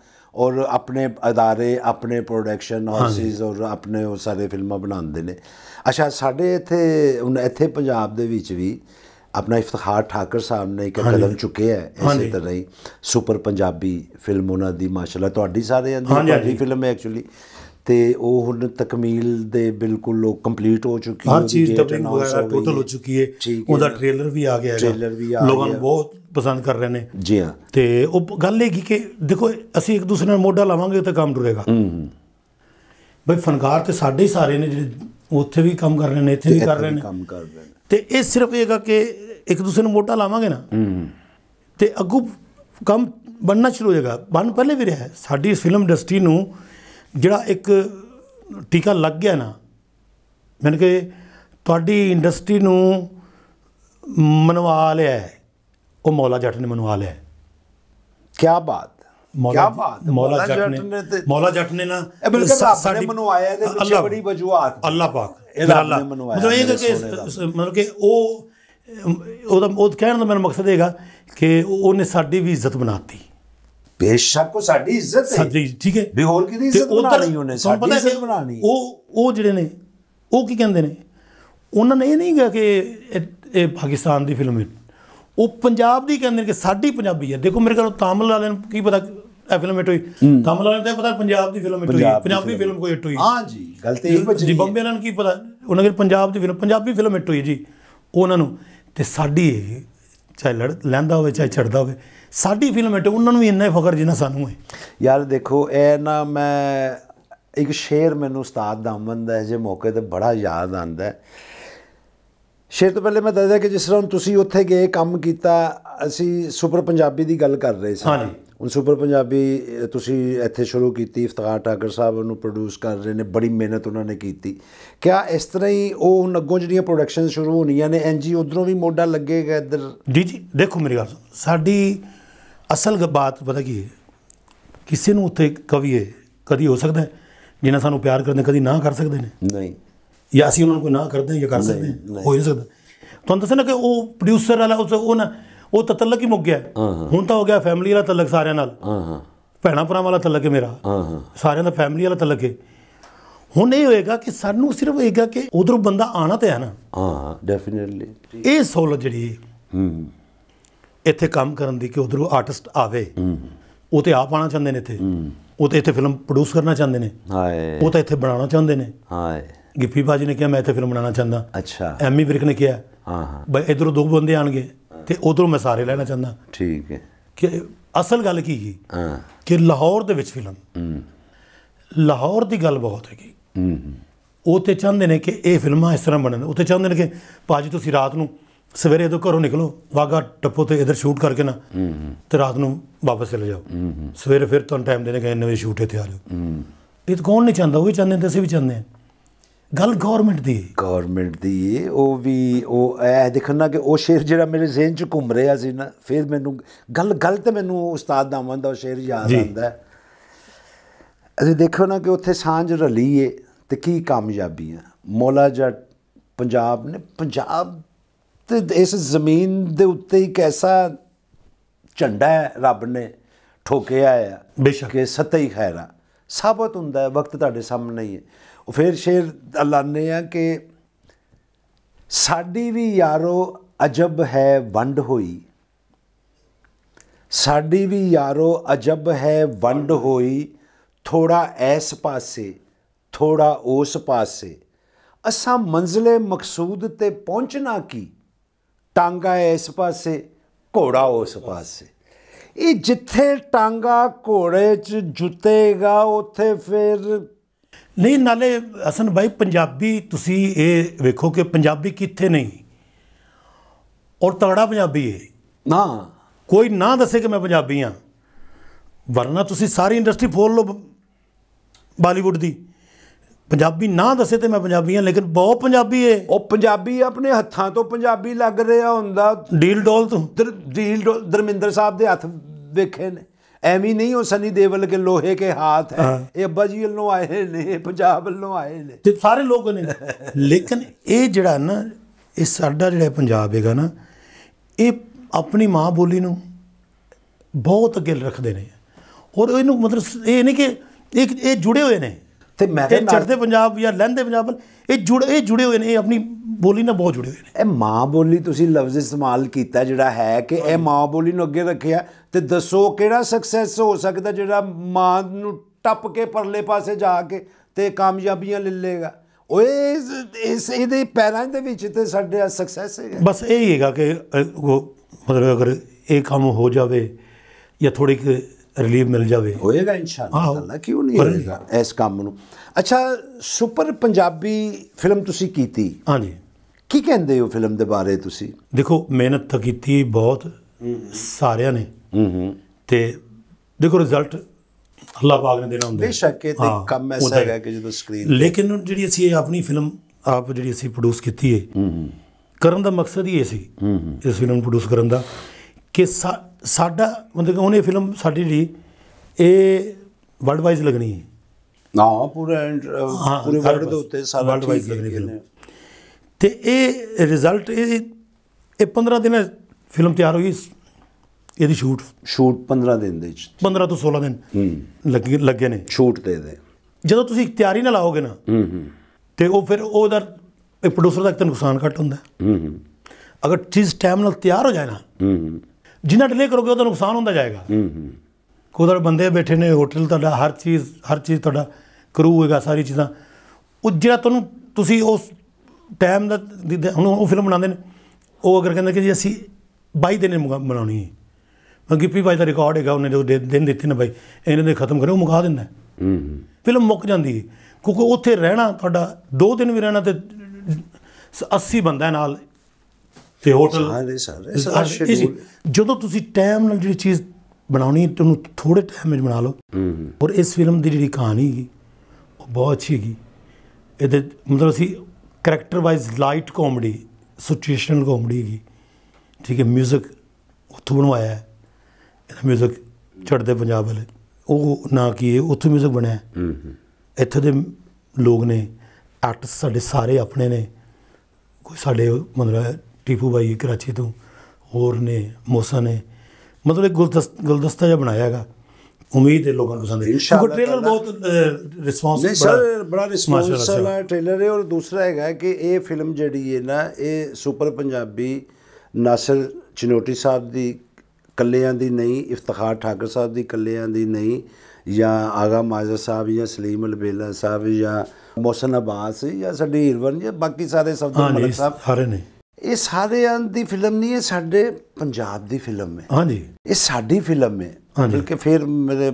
ਔਰ ਆਪਣੇ ਅਦਾਰੇ ਆਪਣੇ ਪ੍ਰੋਡਕਸ਼ਨ ਹਾਊਸਿਸ ਔਰ ਆਪਣੇ ਉਹ ਸਾਰੇ ਫਿਲਮਾਂ ਬਣਾਉਂਦੇ ਨੇ ਅੱਛਾ ਸਾਡੇ ਇੱਥੇ ਹੁਣ ਇੱਥੇ ਪੰਜਾਬ ਦੇ ਵਿੱਚ ਵੀ ਆਪਣਾ ਇਫਤਖਾਰ ਠਾਕਰ ਸਾਹਿਬ ਨੇ ਇੱਕ ਕਦਮ ਚੁੱਕਿਆ ਹੈ ਇਸੇ ਤਰ੍ਹਾਂ ਹੀ ਸੁਪਰ ਪੰਜਾਬੀ ਫਿਲਮ ਉਹਨਾਂ ਦੀ ਮਾਸ਼ਾਅੱਲਾ ਤੁਹਾਡੀ ਸਾਰੇ ਅੰਦਰ ਤੁਹਾਡੀ ਫਿਲਮ ਹੈ ਐਕਚੁਅਲੀ ਤੇ ਉਹ ਹੁਣ ਤਕਮੀਲ ਦੇ ਬਿਲਕੁਲ ਉਹ ਕੰਪਲੀਟ ਹੋ ਚੁੱਕੀ ਹੈ ਹਰ ਚੀਜ਼ ਡਬਿੰਗ ਵਗੈਰਾ ਟੋਟਲ ਹੋ ਚੁੱਕੀ ਹੈ ਉਹਦਾ ਟ੍ਰੇਲਰ ਵੀ ਆ ਗਿਆ ਹੈ ਟ੍ਰੇਲਰ ਵੀ ਆ ਗਿਆ ਲੋਕਾਂ ਨੂੰ ਬਹੁਤ ਪਸੰਦ ਕਰ ਰਹੇ ਨੇ ਜੀ ਹਾਂ ਤੇ ਉਹ ਗੱਲ ਇਹ ਕੀ ਕਿ ਦੇਖੋ ਅਸੀਂ ਇੱਕ ਦੂਸਰੇ ਨਾਲ ਮੋਢਾ ਲਾਵਾਂਗੇ ਤਾਂ ਕੰਮ ਡੁਰੇਗਾ ਹੂੰ ਬਈ ਫਨਕਾਰ ਤੇ ਸਾਡੇ ਹੀ ਸਾਰੇ ਨੇ ਜਿਹੜੇ ਉੱਥੇ ਵੀ ਕੰਮ ਕਰ ਰਹੇ ਨੇ ਇੱਥੇ ਵੀ ਕਰ ਰਹੇ ਨੇ ਕੰਮ ਕਰ ਰਹੇ ਨੇ ਤੇ ਇਹ ਸਿਰਫ ਇਹਗਾ ਕਿ ਇੱਕ ਦੂਸਰੇ ਨੂੰ ਮੋਢਾ ਲਾਵਾਂਗੇ ਨਾ ਹੂੰ ਤੇ ਅੱਗੂ ਕੰਮ ਬਣਨਾ ਸ਼ੁਰੂ ਹੋ ਜਾਏਗਾ ਬੰਨ ਪਹਿਲੇ ਵੀ ਰਿਹਾ ਸਾਡੀ ਫਿਲਮ ਇੰਡਸਟਰੀ ਨੂੰ ਜਿਹੜਾ ਇੱਕ ਟੀਕਾ ਲੱਗ ਗਿਆ ਨਾ ਮੈਨੂੰ ਕਿ ਤੁਹਾਡੀ ਇੰਡਸਟਰੀ ਨੂੰ ਮਨਵਾ ਲਿਆ ਉਹ ਮੌਲਾ ਜੱਟ ਨੇ ਮਨਵਾ ਲਿਆ ਕੀ ਬਾਤ ਮੌਲਾ ਬਾਤ ਮੌਲਾ ਜੱਟ ਨੇ ਮੌਲਾ ਜੱਟ ਨੇ ਨਾ ਬਿਲਕੁਲ ਆਪਣੇ ਮਨਵਾਇਆ ਇਹਦੇ ਪਿੱਛੇ ਬੜੀ ਵਜੂਹਾਤ ਅੱਲਾਹ ਪਾਕ ਇਹਦਾ ਅੱਲਾਹ ਮਤਲਬ ਇਹ ਕਿ ਮਤਲਬ ਕਿ ਉਹ ਉਹਦਾ ਉਹ ਕਹਿਣ ਦਾ ਮੇਰਾ ਮਕਸਦ ਹੈਗਾ ਕਿ ਉਹਨੇ ਸਾਡੀ ਵੀ ਇੱਜ਼ਤ ਬਣਾਤੀ ਬੇਸ਼ੱਕ ਉਹ ਸਾਡੀ ਇੱਜ਼ਤ ਹੈ ਸਾਡੀ ਠੀਕ ਹੈ ਵੀ ਹੋਰ ਕਿਹਦੀ ਇੱਜ਼ਤ ਬਣਾਣੀ ਉਹਨੇ ਸਾਡੀ ਇੱਜ਼ਤ ਬਣਾਣੀ ਉਹ ਉਹ ਜਿਹੜੇ ਨੇ ਉਹ ਕੀ ਕਹਿੰਦੇ ਨੇ ਉਹਨਾਂ ਨੇ ਇਹ ਨਹੀਂ ਕਿ ਇਹ ਪਾਕਿਸਤਾਨ ਦੀ ਫਿਲਮ ਹੈ ਉਹ ਪੰਜਾਬ ਦੀ ਕਹਿੰਦੇ ਨੇ ਕਿ ਸਾਡੀ ਪੰਜਾਬੀ ਹੈ ਦੇਖੋ ਮੇਰੇ ਕੋਲ ਤਾਮਿਲ ਵਾਲਿਆਂ ਨੂੰ ਕੀ ਪਤਾ ਇਹ ਫਿਲਮ ਹਿੱਟ ਹੋਈ ਤਾਮਿਲ ਵਾਲਿਆਂ ਨੂੰ ਪਤਾ ਪੰਜਾਬ ਦੀ ਫਿਲਮ ਹਿੱਟ ਹੋਈ ਪੰਜਾਬੀ ਫਿਲਮ ਕੋਈ ਹਿੱਟ ਹੋਈ ਹਾਂ ਜੀ ਗਲਤੀ ਇਹ ਬਚੀ ਜੀ ਬੰਬੇ ਵਾਲਿਆਂ ਨੂੰ ਕੀ ਪਤਾ ਉਹਨਾਂ ਕੋਲ ਪੰਜਾਬ ਦੀ ਫਿਲਮ ਪੰਜਾਬੀ ਫਿਲਮ ਹਿੱਟ ਹੋਈ ਜੀ ਉਹਨਾਂ ਨੂੰ ਤੇ ਸਾਡੀ ਇਹ ਚਾਹੇ ਲੜ ਲੈਂਦਾ ਹੋਵੇ ਚਾਹੇ ਛੱਡਦਾ ਹੋਵੇ ਸਾਡੀ ਫਿਲਮ ਹੈ ਤੇ ਉਹਨਾਂ ਨੂੰ ਵੀ ਇੰਨਾ ਹੀ ਫਖਰ ਜਿੰਨਾ ਸਾਨੂੰ ਹੈ ਯਾਰ ਦੇਖੋ ਇਹ ਨਾ ਮੈਂ ਇੱਕ ਸ਼ੇਰ ਮੈਨੂੰ ਉਸਤਾਦ ਦਾਮਨ ਦਾ ਜੇ ਮੌਕੇ ਤੇ ਬੜਾ ਯਾਦ ਆਂਦਾ ਹੈ ਸ਼ੇਰ ਤੋਂ ਪਹਿਲੇ ਮੈਂ ਦੱਸਦਾ ਕਿ ਜਿਸ ਤਰ੍ਹਾਂ ਤੁਸੀਂ ਉੱਥੇ ਗਏ ਕੰਮ ਕੀਤਾ ਅਸੀਂ ਸੁਪਰ ਪੰਜਾਬੀ ਦੀ ਗੱਲ ਕਰ ਰਹੇ ਸੀ ਹਾਂਜੀ ਉਹ ਸੁਪਰ ਪੰਜਾਬੀ ਤੁਸੀਂ ਇੱਥੇ ਸ਼ੁਰੂ ਕੀਤੀ ਇਫਤਖਾਰ ਠਾਕਰ ਸਾਹਿਬ ਨੂੰ ਪ੍ਰੋਡਿਊਸ ਕਰ ਰਹੇ ਨੇ ਬੜੀ ਮਿਹਨਤ ਉਹਨਾਂ ਨੇ ਕੀਤੀ ਕਿਆ ਇਸ ਤਰ੍ਹਾਂ ਹੀ ਉਹ ਨੱਗੋਂ ਜਿਹੜੀਆਂ ਪ੍ਰੋਡਕਸ਼ਨ ਸ਼ੁਰੂ ਹੋਣੀਆਂ ਨੇ ਐਨਜੀ ਉਧਰੋਂ ਵੀ ਮੋਢਾ ਲੱਗੇਗਾ ਇੱਧਰ ਜੀ ਜੀ ਦੇਖੋ ਮੇਰੀ ਗੱਲ ਸਾਡੀ ਅਸਲ ਬਾਤ ਪਤਾ ਕੀ ਹੈ ਕਿਸੇ ਨੂੰ ਉੱਥੇ ਕਵੀਏ ਕਦੀ ਹੋ ਸਕਦਾ ਜਿਹਨਾਂ ਸਾਨੂੰ ਪਿਆਰ ਕਰਦੇ ਕਦੀ ਨਾ ਕਰ ਸਕਦੇ ਨੇ ਨਹੀਂ ਜਾਂ ਅਸੀਂ ਉਹਨਾਂ ਨੂੰ ਕੋਈ ਨਾ ਕਰਦੇ ਜਾਂ ਕਰ ਸਕਦੇ ਹੋ ਨਹੀਂ ਸਕਦਾ ਤੁਹਾਨੂੰ ਦੱਸਣਾ ਕਿ ਉਹ ਪ੍ਰੋਡਿਊਸਰ ਵਾਲਾ ਉਸ ਉਹ ਨਾ ਉਹ ਤਤਲਕ ਹੀ ਮੁੱਕ ਗਿਆ ਹੁਣ ਤਾਂ ਹੋ ਗਿਆ ਫੈਮਿਲੀ ਵਾਲਾ ਤਲਕ ਸਾਰਿਆਂ ਨਾਲ ਹਾਂ ਹਾਂ ਭੈਣਾ ਭਰਾ ਵਾਲਾ ਤਲਕ ਹੈ ਮੇਰਾ ਹਾਂ ਹਾਂ ਸਾਰਿਆਂ ਦਾ ਫੈਮਿਲੀ ਵਾਲਾ ਤਲਕ ਹੈ ਹੁਣ ਇਹ ਹੋਏਗਾ ਕਿ ਸਾਨੂੰ ਸਿਰਫ ਹੋਏਗਾ ਕਿ ਉਧਰੋਂ ਬੰਦਾ ਆਣਾ ਤੇ ਆ ਨਾ ਹਾਂ ਡੈਫੀਨਿਟਲੀ ਇਹ ਸੋਲ ਜਿਹੜੀ ਹੂੰ ਇੱਥੇ ਕੰਮ ਕਰਨ ਦੀ ਕਿ ਉਧਰੋਂ ਆਰਟਿਸਟ ਆਵੇ ਉਹ ਤੇ ਆਪ ਆਣਾ ਚਾਹੁੰਦੇ ਨੇ ਇੱਥੇ ਉਹ ਤੇ ਇੱਥੇ ਫਿਲਮ ਪ੍ਰੋਡਿਊਸ ਕਰਨਾ ਚਾਹੁੰਦੇ ਨੇ ਹਾਏ ਉਹ ਤਾਂ ਇੱਥੇ ਬਣਾਉਣਾ ਚਾਹੁੰਦੇ ਨੇ ਹਾਏ ਗਿੱਫੀ ਬਾਜੀ ਨੇ ਕਿਹਾ ਮੈਂ ਇੱਥੇ ਫਿਲਮ ਬਣਾਉਣਾ ਚਾਹੁੰਦਾ ਅੱਛਾ ਐਮੀ ਵਿਰਕ ਨੇ ਕਿਹਾ ਹਾਂ ਹਾਂ ਬਈ ਇਧਰੋਂ ਦੋ ਬੰਦੇ ਆਣਗੇ ਤੇ ਉਧਰੋਂ ਮੈਂ ਸਾਰੇ ਲੈਣਾ ਚਾਹੁੰਦਾ ਠੀਕ ਹੈ ਕਿ ਅਸਲ ਗੱਲ ਕੀ ਹੈ ਹਾਂ ਕਿ ਲਾਹੌਰ ਦੇ ਵਿੱਚ ਫਿਲਮ ਹੂੰ ਲਾਹੌਰ ਦੀ ਗੱਲ ਬਹੁਤ ਹੈਗੀ ਹੂੰ ਉਹ ਤੇ ਚਾਹੁੰਦੇ ਨੇ ਕਿ ਇਹ ਫਿਲਮਾਂ ਇਸ ਤਰ੍ਹਾਂ ਬਣਨ ਉਹ ਤੇ ਚਾਹੁੰਦੇ ਨੇ ਕਿ ਭਾਜੀ ਤੁਸੀਂ ਰਾਤ ਨੂੰ ਸਵੇਰੇ ਤੋਂ ਘਰੋਂ ਨਿਕਲੋ ਵਾਗਾ ਟੱਪੋ ਤੇ ਇਧਰ ਸ਼ੂਟ ਕਰਕੇ ਨਾ ਤੇ ਰਾਤ ਨੂੰ ਵਾਪਸ ਚਲੇ ਜਾਓ ਸਵੇਰੇ ਫਿਰ ਤੁਹਾਨੂੰ ਟਾਈਮ ਦੇਣਗੇ ਗਏ 9 ਵਜੇ ਸ਼ੂਟ ਇੱਥੇ ਆ ਜਾਓ ਇਹ ਤਾਂ ਕੌਣ ਨਹੀਂ ਚਾਹੁੰਦਾ ਉਹ ਵੀ ਚਾਹੁੰਦੇ ਤੇ ਅਸੀਂ ਵੀ ਚਾਹੁੰਦੇ ਆ ਗੱਲ ਗਵਰਨਮੈਂਟ ਦੀ ਗਵਰਨਮੈਂਟ ਦੀ ਉਹ ਵੀ ਉਹ ਐ ਦੇਖਣਾ ਕਿ ਉਹ ਸ਼ੇਰ ਜਿਹੜਾ ਮੇਰੇ ਜ਼ਿਹਨ 'ਚ ਘੁੰਮ ਰਿਹਾ ਸੀ ਨਾ ਫਿਰ ਮੈਨੂੰ ਗੱਲ ਗੱਲ ਤੇ ਮੈਨੂੰ ਉਸਤਾਦ ਦਾ ਦਾ ਉਹ ਸ਼ੇਰ ਯਾਦ ਆਉਂਦਾ ਅਸੀਂ ਦੇਖੋ ਨਾ ਕਿ ਉੱਥੇ ਸਾਂਝ ਰਲੀਏ ਤੇ ਕੀ ਕਾਮਯਾਬੀਆਂ ਮੌਲਾ ਜੱਟ ਪੰਜਾਬ ਨੇ ਪੰਜਾਬ ਤੇ ਇਸ ਜ਼ਮੀਨ ਦੇ ਉੱਤੇ ਇੱਕ ਐਸਾ ਝੰਡਾ ਰੱਬ ਨੇ ਠੋਕਿਆ ਆ ਬੇਸ਼ੱਕ ਕਿ ਹੀ ਖੈਰਾ ਸਾਬਤ ਹੁੰਦਾ ਹੈ ਵਕਤ ਤੁਹਾਡੇ ਸਾਹਮਣੇ ਹੀ ਹੈ ਉਹ ਫਿਰ ਸ਼ੇਰ ਨੇ ਆ ਕਿ ਸਾਡੀ ਵੀ ਯਾਰੋ ਅਜਬ ਹੈ ਵੰਡ ਹੋਈ ਸਾਡੀ ਵੀ ਯਾਰੋ ਅਜਬ ਹੈ ਵੰਡ ਹੋਈ ਥੋੜਾ ਐਸ ਪਾਸੇ ਥੋੜਾ ਉਸ ਪਾਸੇ ਅਸਾਂ ਮੰਜ਼ਲੇ ਮਕਸੂਦ ਤੇ ਪਹੁੰਚਣਾ ਕੀ ਟਾਂਗਾ ਇਸ ਪਾਸੇ ਘੋੜਾ ਉਸ ਪਾਸੇ ਇਹ ਜਿੱਥੇ ਟਾਂਗਾ ਘੋੜੇ 'ਚ ਜੁੱਤੇਗਾ ਉੱਥੇ ਫਿਰ ਨਹੀਂ ਨਾਲੇ ਹਸਨ ਭਾਈ ਪੰਜਾਬੀ ਤੁਸੀਂ ਇਹ ਵੇਖੋ ਕਿ ਪੰਜਾਬੀ ਕਿੱਥੇ ਨਹੀਂ ਔਰ ਤਗੜਾ ਪੰਜਾਬੀ ਹੈ ਨਾ ਕੋਈ ਨਾ ਦੱਸੇ ਕਿ ਮੈਂ ਪੰਜਾਬੀ ਆ ਵਰਨਾ ਤੁਸੀਂ ਸਾਰੀ ਇੰਡਸਟਰੀ ਫੋਲ ਲੋ ਬਾਲੀਵੁੱਡ ਦੀ ਪੰਜਾਬੀ ਨਾ ਦੱਸੇ ਤੇ ਮੈਂ ਪੰਜਾਬੀ ਆ ਲੇਕਿਨ ਬਹੁਤ ਪੰਜਾਬੀ ਏ ਉਹ ਪੰਜਾਬੀ ਆਪਣੇ ਹੱਥਾਂ ਤੋਂ ਪੰਜਾਬੀ ਲੱਗ ਰਿਹਾ ਹੁੰਦਾ ਡੀਲ ਡੋਲ ਤੋਂ ਡੀਲ ਡੋਲ ਦਰਮਿੰਦਰ ਸਾਹਿਬ ਦੇ ਹੱਥ ਵੇਖੇ ਨੇ ਐਵੇਂ ਨਹੀਂ ਉਹ ਸਨੀ ਦੇਵਲ ਕੇ ਲੋਹੇ ਕੇ ਹੱਥ ਹੈ ਇਹ ਅੱਬਾ ਜੀ ਵੱਲੋਂ ਆਏ ਨੇ ਪੰਜਾਬ ਵੱਲੋਂ ਆਏ ਨੇ ਤੇ ਸਾਰੇ ਲੋਕ ਨੇ ਲੇਕਿਨ ਇਹ ਜਿਹੜਾ ਨਾ ਇਹ ਸਾਡਾ ਜਿਹੜਾ ਪੰਜਾਬ ਹੈਗਾ ਨਾ ਇਹ ਆਪਣੀ ਮਾਂ ਬੋਲੀ ਨੂੰ ਬਹੁਤ ਅੱਗੇ ਰੱਖਦੇ ਨੇ ਔਰ ਇਹਨੂੰ ਮਤਲਬ ਇਹ ਨਹੀਂ ਕਿ ਇਹ ਇਹ ਜੁੜੇ ਹੋਏ ਨੇ ਤੇ ਮੈਂ ਤੇ ਚੜਦੇ ਪੰਜਾਬ ਜਾਂ ਲਹਿੰਦੇ ਪੰਜਾਬ ਇਹ ਜੁੜ ਇਹ ਜੁੜੇ ਹੋਏ ਨੇ ਇਹ ਆਪਣੀ ਬੋਲੀ ਨਾਲ ਬਹੁਤ ਜੁੜੇ ਹੋਏ ਨੇ ਇਹ ਮਾਂ ਬੋਲੀ ਤੁਸੀਂ ਲਫ਼ਜ਼ ਇਸਤੇਮਾਲ ਕੀਤਾ ਜਿਹੜਾ ਹੈ ਕਿ ਇਹ ਮਾਂ ਬੋਲੀ ਨੂੰ ਅੱਗੇ ਰੱਖਿਆ ਤੇ ਦੱਸੋ ਕਿਹੜਾ ਸਕਸੈਸ ਹੋ ਸਕਦਾ ਜਿਹੜਾ ਮਾਂ ਨੂੰ ਟੱਪ ਕੇ ਪਰਲੇ ਪਾਸੇ ਜਾ ਕੇ ਤੇ ਕਾਮਯਾਬੀਆਂ ਲੈ ਲੇਗਾ ਓਏ ਇਸ ਇਹਦੇ ਪੈਰਾਂ ਦੇ ਵਿੱਚ ਤੇ ਸਾਡੇ ਸਕਸੈਸ ਹੈ ਬਸ ਇਹ ਹੀ ਹੈਗਾ ਕਿ ਮਤਲਬ ਅਗਰ ਇਹ ਕੰਮ ਹੋ ਜਾਵੇ ਜਾਂ ਥੋੜੀ ਕਿ ਰਿਲੀਫ ਮਿਲ ਜਾਵੇ ਹੋਏਗਾ ਇਨਸ਼ਾਅੱਲਾ ਕਿਉਂ ਨਹੀਂ ਹੋਏਗਾ ਇਸ ਕੰਮ ਨੂੰ ਅੱਛਾ ਸੁਪਰ ਪੰਜਾਬੀ ਫਿਲਮ ਤੁਸੀਂ ਕੀਤੀ ਹਾਂਜੀ ਕੀ ਕਹਿੰਦੇ ਹੋ ਫਿਲਮ ਦੇ ਬਾਰੇ ਤੁਸੀਂ ਦੇਖੋ ਮਿਹਨਤ ਤਾਂ ਕੀਤੀ ਬਹੁਤ ਸਾਰਿਆਂ ਨੇ ਹੂੰ ਹੂੰ ਤੇ ਦੇਖੋ ਰਿਜ਼ਲਟ ਅੱਲਾਹ ਬਾਗ ਨੇ ਦੇਣਾ ਹੁੰਦਾ ਬੇਸ਼ੱਕ ਇਹ ਤੇ ਕੰਮ ਐਸਾ ਹੈਗਾ ਕਿ ਜਦੋਂ ਸਕਰੀਨ ਲੇਕਿਨ ਜਿਹੜੀ ਅਸੀਂ ਇਹ ਆਪਣੀ ਫਿਲਮ ਆਪ ਜਿਹੜੀ ਅਸੀਂ ਪ੍ਰੋਡਿਊਸ ਕੀਤੀ ਹੈ ਹੂੰ ਹੂੰ ਕਰਨ ਦਾ ਮਕਸਦ ਹੀ ਇਹ ਸੀ ਹੂੰ ਹੂੰ ਇਸ ਫਿਲਮ ਨੂੰ ਪ੍ਰੋਡਿਊਸ ਕਰਨ ਦਾ ਕਿ ਸਾਡਾ ਮਤਲਬ ਕਿ ਉਹਨੇ ਫਿਲਮ ਸਾਡੀ ਲਈ ਇਹ ਵਰਲਡ ਵਾਈਜ਼ ਲੱਗਣੀ ਹੈ ਨਾ ਪੂਰਾ ਪੂਰੇ ਵਰਲਡ ਦੇ ਉੱਤੇ ਸਾਡਾ ਵਰਲਡ ਵਾਈਜ਼ ਲੱਗਣੀ ਫਿਲਮ ਤੇ ਇਹ ਰਿਜ਼ਲਟ ਇਹ ਇਹ 15 ਦਿਨਾਂ ਫਿਲਮ ਤਿਆਰ ਹੋਈ ਇਹਦੀ ਸ਼ੂਟ ਸ਼ੂਟ 15 ਦਿਨ ਦੇ ਵਿੱਚ 15 ਤੋਂ 16 ਦਿਨ ਲੱਗੇ ਨੇ ਸ਼ੂਟ ਦੇ ਦੇ ਜਦੋਂ ਤੁਸੀਂ ਤਿਆਰੀ ਨਾਲ ਆਓਗੇ ਨਾ ਹੂੰ ਹੂੰ ਤੇ ਉਹ ਫਿਰ ਉਹਦਾ ਪ੍ਰੋਡਿਊਸਰ ਦਾ ਇੱਕ ਨੁਕਸਾਨ ਘੱਟ ਹੁੰਦਾ ਹੂੰ ਹੂੰ ਅਗਰ ਚੀਜ਼ ਟਾਈਮ ਨਾਲ ਤਿਆਰ ਹੋ ਜਾਏ ਨਾ ਹੂੰ ਹੂੰ ਜਿੰਨਾ ਡਿਲੇ ਕਰੋਗੇ ਉਹਦਾ ਨੁਕਸਾਨ ਹੁੰਦਾ ਜਾਏਗਾ ਹੂੰ ਹੂੰ ਕੋਦਰ ਬੰਦੇ ਬੈਠੇ ਨੇ ਹੋਟਲ ਤੁਹਾਡਾ ਹਰ ਚੀਜ਼ ਹਰ ਚੀਜ਼ ਤੁਹਾਡਾ ਕਰੂ ਹੋਏਗਾ ਸਾਰੀ ਚੀਜ਼ਾਂ ਉਹ ਜਿਹੜਾ ਤੁਹਾਨੂੰ ਤੁਸੀਂ ਉਸ ਟਾਈਮ ਦਾ ਹੁਣ ਉਹ ਫਿਲਮ ਬਣਾਉਂਦੇ ਨੇ ਉਹ ਅਗਰ ਕਹਿੰਦੇ ਕਿ ਜੀ ਅਸੀਂ 22 ਦਿਨ ਬਣਾਉਣੀ ਹੈ ਮੈਂ ਗਿੱਪੀ ਭਾਈ ਦਾ ਰਿਕਾਰਡ ਹੈਗਾ ਉਹਨੇ ਜੋ ਦਿਨ ਦਿੱਤੇ ਨੇ ਭਾਈ ਇਹਨਾਂ ਦੇ ਖਤਮ ਕਰੇ ਉਹ ਮੁਕਾ ਦਿੰਦਾ ਹੂੰ ਹੂੰ ਫਿਲਮ ਮੁੱਕ ਜਾਂਦੀ ਹੈ ਕਿਉਂਕਿ ਉੱਥੇ ਰਹਿਣਾ ਤੁਹਾਡਾ 2 ਦਿਨ ਵੀ ਰਹਿਣਾ ਤੇ 80 ਬੰਦਾ ਨਾਲ ਤੇ ਹੋਟਲ ਸਾਰੇ ਸਾਰੇ ਸਾਰਾ ਜਦੋਂ ਤੁਸੀਂ ਟਾਈਮ ਨਾਲ ਜਿਹੜੀ ਚੀਜ਼ ਬਣਾਉਣੀ ਹੈ ਤੁਹਾਨੂੰ ਥੋੜੇ ਟਾਈਮ ਵਿੱਚ ਬਣਾ ਲਓ ਔਰ ਇਸ ਫਿਲਮ ਦੀ ਜਿਹੜੀ ਕਹਾਣੀ ਹੈ ਉਹ ਬਹੁਤ ਅੱਛੀ ਹੈ ਇਹਦੇ ਮਤਲਬ ਅਸੀਂ character wise light comedy situational comedy ਹੈ ਠੀਕ ਹੈ 뮤직 ਉੱਥੋਂ ਬਣਵਾਇਆ ਹੈ ਇਹਦਾ 뮤직 ਚੜਦੇ ਪੰਜਾਬ ਵਾਲੇ ਉਹ ਨਾ ਕੀ ਇਹ ਉੱਥੋਂ 뮤직 ਬਣਿਆ ਇੱਥੇ ਦੇ ਲੋਕ ਨੇ ਐਕਟਰ ਸਾਡੇ ਸਾਰੇ ਆਪਣੇ ਨੇ ਕੋਈ ਸਾਡੇ ਮਤਲਬ ਟੀਪੂ ਬਾਈ ਕਰਾਚੀ ਤੋਂ ਹੋਰ ਨੇ ਮੋਸਾ ਨੇ ਮਤਲਬ ਇੱਕ ਗੁਲਦਸਤਾ ਜਿਹਾ ਬਣਾਇਆ ਹੈਗਾ ਉਮੀਦ ਹੈ ਲੋਕਾਂ ਨੂੰ ਪਸੰਦ ਆਏਗੀ ਕਿਉਂਕਿ ਟ੍ਰੇਲਰ ਬਹੁਤ ਰਿਸਪੌਂਸ ਨਹੀਂ ਸਰ ਬੜਾ ਰਿਸਪੌਂਸ ਵਾਲਾ ਟ੍ਰੇਲਰ ਹੈ ਔਰ ਦੂਸਰਾ ਹੈਗਾ ਕਿ ਇਹ ਫਿਲਮ ਜਿਹੜੀ ਹੈ ਨਾ ਇਹ ਸੁਪਰ ਪੰਜਾਬੀ ਨਾਸਰ ਚਨੋਟੀ ਸਾਹਿਬ ਦੀ ਕੱਲਿਆਂ ਦੀ ਨਹੀਂ ਇਫਤਖਾਰ ਠਾਕਰ ਸਾਹਿਬ ਦੀ ਕੱਲਿਆਂ ਦੀ ਨਹੀਂ ਜਾਂ ਆਗਾ ਮਾਜ਼ਾ ਸਾਹਿਬ ਜਾਂ ਸਲੀਮ ਅਲਬੇਲਾ ਸਾਹਿਬ ਜਾਂ ਮੋਸਨ ਅਬਾਸ ਜਾਂ ਸਾਡੀ ਹੀਰਵਨ ਜਾਂ ਬਾਕੀ ਸਾਰੇ ਸਭ ਤੋਂ ਮਲਕ ਸਾਹਿਬ ਸਾਰੇ ਨੇ ਇਹ ਸਾਰਿਆਂ ਦੀ ਫਿਲਮ ਨਹੀਂ ਇਹ ਸਾਡੇ ਪੰਜਾਬ ਦੀ ਫਿਲਮ ਹੈ ਹਾਂਜੀ ਇਹ ਸਾਡੀ ਫਿਲਮ ਹੈ ਬਲਕਿ ਫਿਰ ਮੇਰੇ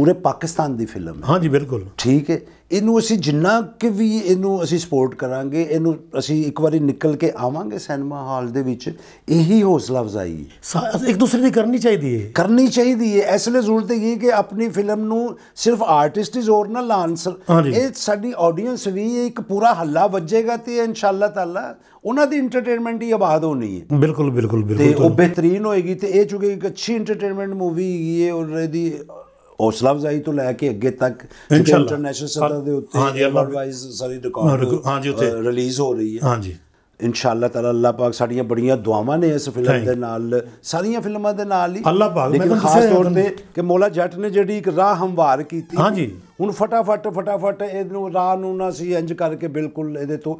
ਪੂਰੇ ਪਾਕਿਸਤਾਨ ਦੀ ਫਿਲਮ ਹੈ ਹਾਂਜੀ ਬਿਲਕੁਲ ਠੀਕ ਹੈ ਇਹਨੂੰ ਅਸੀਂ ਜਿੰਨਾ ਕਿ ਵੀ ਇਹਨੂੰ ਅਸੀਂ ਸਪੋਰਟ ਕਰਾਂਗੇ ਇਹਨੂੰ ਅਸੀਂ ਇੱਕ ਵਾਰੀ ਨਿਕਲ ਕੇ ਆਵਾਂਗੇ ਸਿਨੇਮਾ ਹਾਲ ਦੇ ਵਿੱਚ ਇਹੀ ਹੌਸਲਾ ਵਜ਼ਾਈ ਇੱਕ ਦੂਸਰੇ ਦੀ ਕਰਨੀ ਚਾਹੀਦੀ ਹੈ ਕਰਨੀ ਚਾਹੀਦੀ ਹੈ ਇਸ ਲਈ ਜ਼ਰੂਰਤ ਹੈ ਕਿ ਆਪਣੀ ਫਿਲਮ ਨੂੰ ਸਿਰਫ ਆਰਟਿਸਟ ਹੀ ਜ਼ੋਰ ਨਾਲ ਲਾਂਸਰ ਇਹ ਸਾਡੀ ਆਡੀਅנס ਵੀ ਇੱਕ ਪੂਰਾ ਹੱਲਾ ਵੱਜੇਗਾ ਤੇ ਇਨਸ਼ਾਅੱਲਾ ਤਾਲਾ ਉਹਨਾਂ ਦੀ ਐਂਟਰਟੇਨਮੈਂਟ ਹੀ ਆਬਾਦ ਹੋਣੀ ਹੈ ਬਿਲਕੁਲ ਬਿਲਕੁਲ ਬਿਲਕੁਲ ਤੇ ਉਹ ਬਿਹਤਰੀਨ ਹੋਏਗੀ ਤੇ ਇਹ ਚੁਗੇ ਇੱਕ ਅੱਛੀ ਐਂਟਰਟੇਨਮੈਂਟ ਮੂਵੀ ਹੈਗੀ ਹੈ ਔਰ ਇਹਦੀ ਹੌਸਲਾ ਵਜ਼ਾਈ ਤੋਂ ਲੈ ਕੇ ਅੱਗੇ ਤੱਕ ਇੰਟਰਨੈਸ਼ਨਲ ਸਤਰ ਦੇ ਉੱਤੇ ਹਾਂਜੀ ਵਾਈਜ਼ ਸਾਰੀ ਰਿਕਾਰਡ ਹਾਂਜੀ ਉੱਤੇ ਰਿਲੀਜ਼ ਹੋ ਰਹੀ ਹੈ ਹਾਂਜੀ ਇਨਸ਼ਾਅੱਲਾ ਤਾਲਾ ਅੱਲਾਹ ਪਾਕ ਸਾਡੀਆਂ ਬੜੀਆਂ ਦੁਆਵਾਂ ਨੇ ਇਸ ਫਿਲਮ ਦੇ ਨਾਲ ਸਾਰੀਆਂ ਫਿਲਮਾਂ ਦੇ ਨਾਲ ਹੀ ਅੱਲਾਹ ਪਾਕ ਮੈਂ ਖਾਸ ਤੌਰ ਤੇ ਕਿ ਮੌਲਾ ਜੱਟ ਨੇ ਜਿਹੜੀ ਇੱਕ ਰਾਹ ਹਮਵਾਰ ਕੀਤੀ ਹਾਂਜੀ ਹੁਣ ਫਟਾਫਟ ਫਟਾਫਟ ਇਹਨੂੰ ਰਾਹ ਨੂੰ ਨਾ ਸੀ ਇੰਜ ਕਰਕੇ ਬਿਲਕੁਲ ਇਹਦੇ ਤੋਂ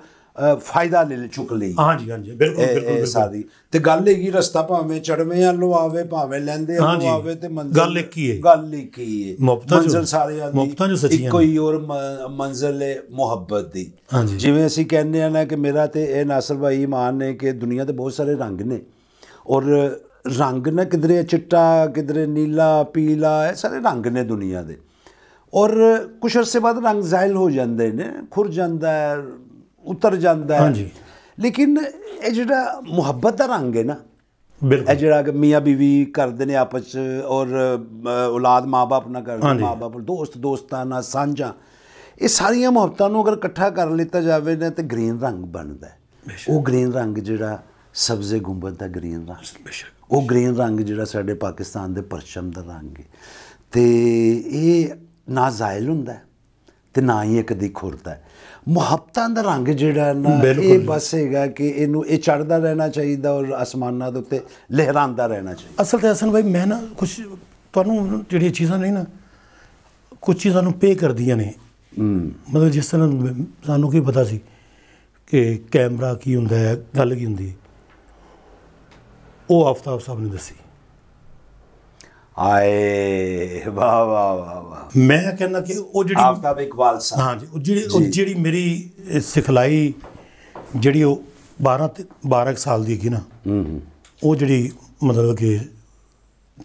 ਫਾਇਦਾ ਲੈ ਲੈ ਚੁੱਕ ਲਈ ਹਾਂਜੀ ਹਾਂਜੀ ਬਿਲਕੁਲ ਬਿਲਕੁਲ ਸਾਦੀ ਤੇ ਗੱਲ ਇਹ ਕੀ ਰਸਤਾ ਭਾਵੇਂ ਚੜਵੇਂ ਵੱਲੋਂ ਆਵੇ ਭਾਵੇਂ ਲੈਂਦੇ ਵੱਲੋਂ ਆਵੇ ਤੇ ਮੰਜ਼ਿਲ ਗੱਲ ਇਹ ਕੀ ਹੈ ਗੱਲ ਇੱਕ ਹੀ ਹੈ ਮੰਜ਼ਿਲ ਸਾਰੇ ਆਦੀ ਮੁਫਤਾਂ ਜੋ ਸੱਚੀਆਂ ਇੱਕੋ ਹੀ ਔਰ ਮੰਜ਼ਿਲ ਹੈ ਮੁਹੱਬਤ ਦੀ ਹਾਂਜੀ ਜਿਵੇਂ ਅਸੀਂ ਕਹਿੰਦੇ ਆ ਨਾ ਕਿ ਮੇਰਾ ਤੇ ਇਹ ਨਾਸਰ ਭਾਈ ਇਮਾਨ ਨੇ ਕਿ ਦੁਨੀਆ ਤੇ ਬਹੁਤ ਸਾਰੇ ਰੰਗ ਨੇ ਔਰ ਰੰਗ ਨਾ ਕਿਧਰੇ ਚਿੱਟਾ ਕਿਧਰੇ ਨੀਲਾ ਪੀਲਾ ਇਹ ਸਾਰੇ ਰੰਗ ਨੇ ਦੁਨੀਆ ਦੇ ਔਰ ਕੁਛ ਅਰਸੇ ਬਾਅਦ ਰੰਗ ਜ਼ਾਇਲ ਹੋ ਜਾਂਦੇ ਨੇ ਖੁਰ ਜਾਂਦਾ ਹੈ ਉਤਰ ਜਾਂਦਾ ਹੈ ਹਾਂਜੀ ਲੇਕਿਨ ਇਹ ਜਿਹੜਾ ਮੁਹੱਬਤ ਦਾ ਰੰਗ ਹੈ ਨਾ ਬਿਲਕੁਲ ਇਹ ਜਿਹੜਾ ਕਿ ਮੀਆਂ ਬੀਵੀ ਕਰਦੇ ਨੇ ਆਪਸ ਚ ਔਰ ਔਲਾਦ ਮਾਪੇ ਆਪਣਾ ਕਰਦੇ ਮਾਪੇ ਦੋਸਤ ਦੋਸਤਾਂ ਨਾਲ ਸਾਂਝਾ ਇਹ ਸਾਰੀਆਂ ਮੁਹੱਬਤਾਂ ਨੂੰ ਅਗਰ ਇਕੱਠਾ ਕਰ ਲਿੱਤਾ ਜਾਵੇ ਨਾ ਤੇ ਗ੍ਰੀਨ ਰੰਗ ਬਣਦਾ ਉਹ ਗ੍ਰੀਨ ਰੰਗ ਜਿਹੜਾ ਸਬਜ਼ੇ ਗੁੰਬਦ ਦਾ ਗ੍ਰੀਨ ਰੰਗ ਉਹ ਗ੍ਰੀਨ ਰੰਗ ਜਿਹੜਾ ਸਾਡੇ ਪਾਕਿਸਤਾਨ ਦੇ ਪਰਚਮ ਦਾ ਰੰਗ ਹੈ ਤੇ ਇਹ ਨਾ ਜ਼ਾਇਲ ਹੁੰਦਾ ਤੇ ਨਾ ਹੀ ਇੱਕ ਦੀ ਖੁਰਦਾ ਹੈ ਮੁਹੱਬਤਾਂ ਦਾ ਰੰਗ ਜਿਹੜਾ ਨਾ ਇਹ ਬਸ ਹੈਗਾ ਕਿ ਇਹਨੂੰ ਇਹ ਚੜਦਾ ਰਹਿਣਾ ਚਾਹੀਦਾ ਔਰ ਅਸਮਾਨਾਂ ਦੇ ਉੱਤੇ ਲਹਿਰਾਂਦਾ ਰਹਿਣਾ ਚਾਹੀਦਾ ਅਸਲ ਤੇ ਹਸਨ ਭਾਈ ਮੈਂ ਨਾ ਕੁਝ ਤੁਹਾਨੂੰ ਜਿਹੜੀਆਂ ਚੀਜ਼ਾਂ ਨਹੀਂ ਨਾ ਕੁਝ ਚੀਜ਼ਾਂ ਨੂੰ ਪੇ ਕਰਦੀਆਂ ਨੇ ਮਤਲਬ ਜਿਸ ਤਰ੍ਹਾਂ ਸਾਨੂੰ ਕੀ ਪਤਾ ਸੀ ਕਿ ਕੈਮਰਾ ਕੀ ਹੁੰਦਾ ਹੈ ਗੱਲ ਕੀ ਹੁੰਦੀ ਉਹ ਆਫਤਾਬ ਸਾਹਿਬ ਨੇ ਦੱਸੀ ਆਏ ਵਾ ਵਾ ਵਾ ਵਾ ਮੈਂ ਕਹਿੰਦਾ ਕਿ ਉਹ ਜਿਹੜੀ ਆਪਕਾ ਇਕਬਾਲ ਸਾਹਿਬ ਹਾਂਜੀ ਉਹ ਜਿਹੜੀ ਉਹ ਜਿਹੜੀ ਮੇਰੀ ਸਿਖਲਾਈ ਜਿਹੜੀ ਉਹ 12 12 ਸਾਲ ਦੀ ਕੀ ਨਾ ਹੂੰ ਉਹ ਜਿਹੜੀ ਮਤਲਬ ਕਿ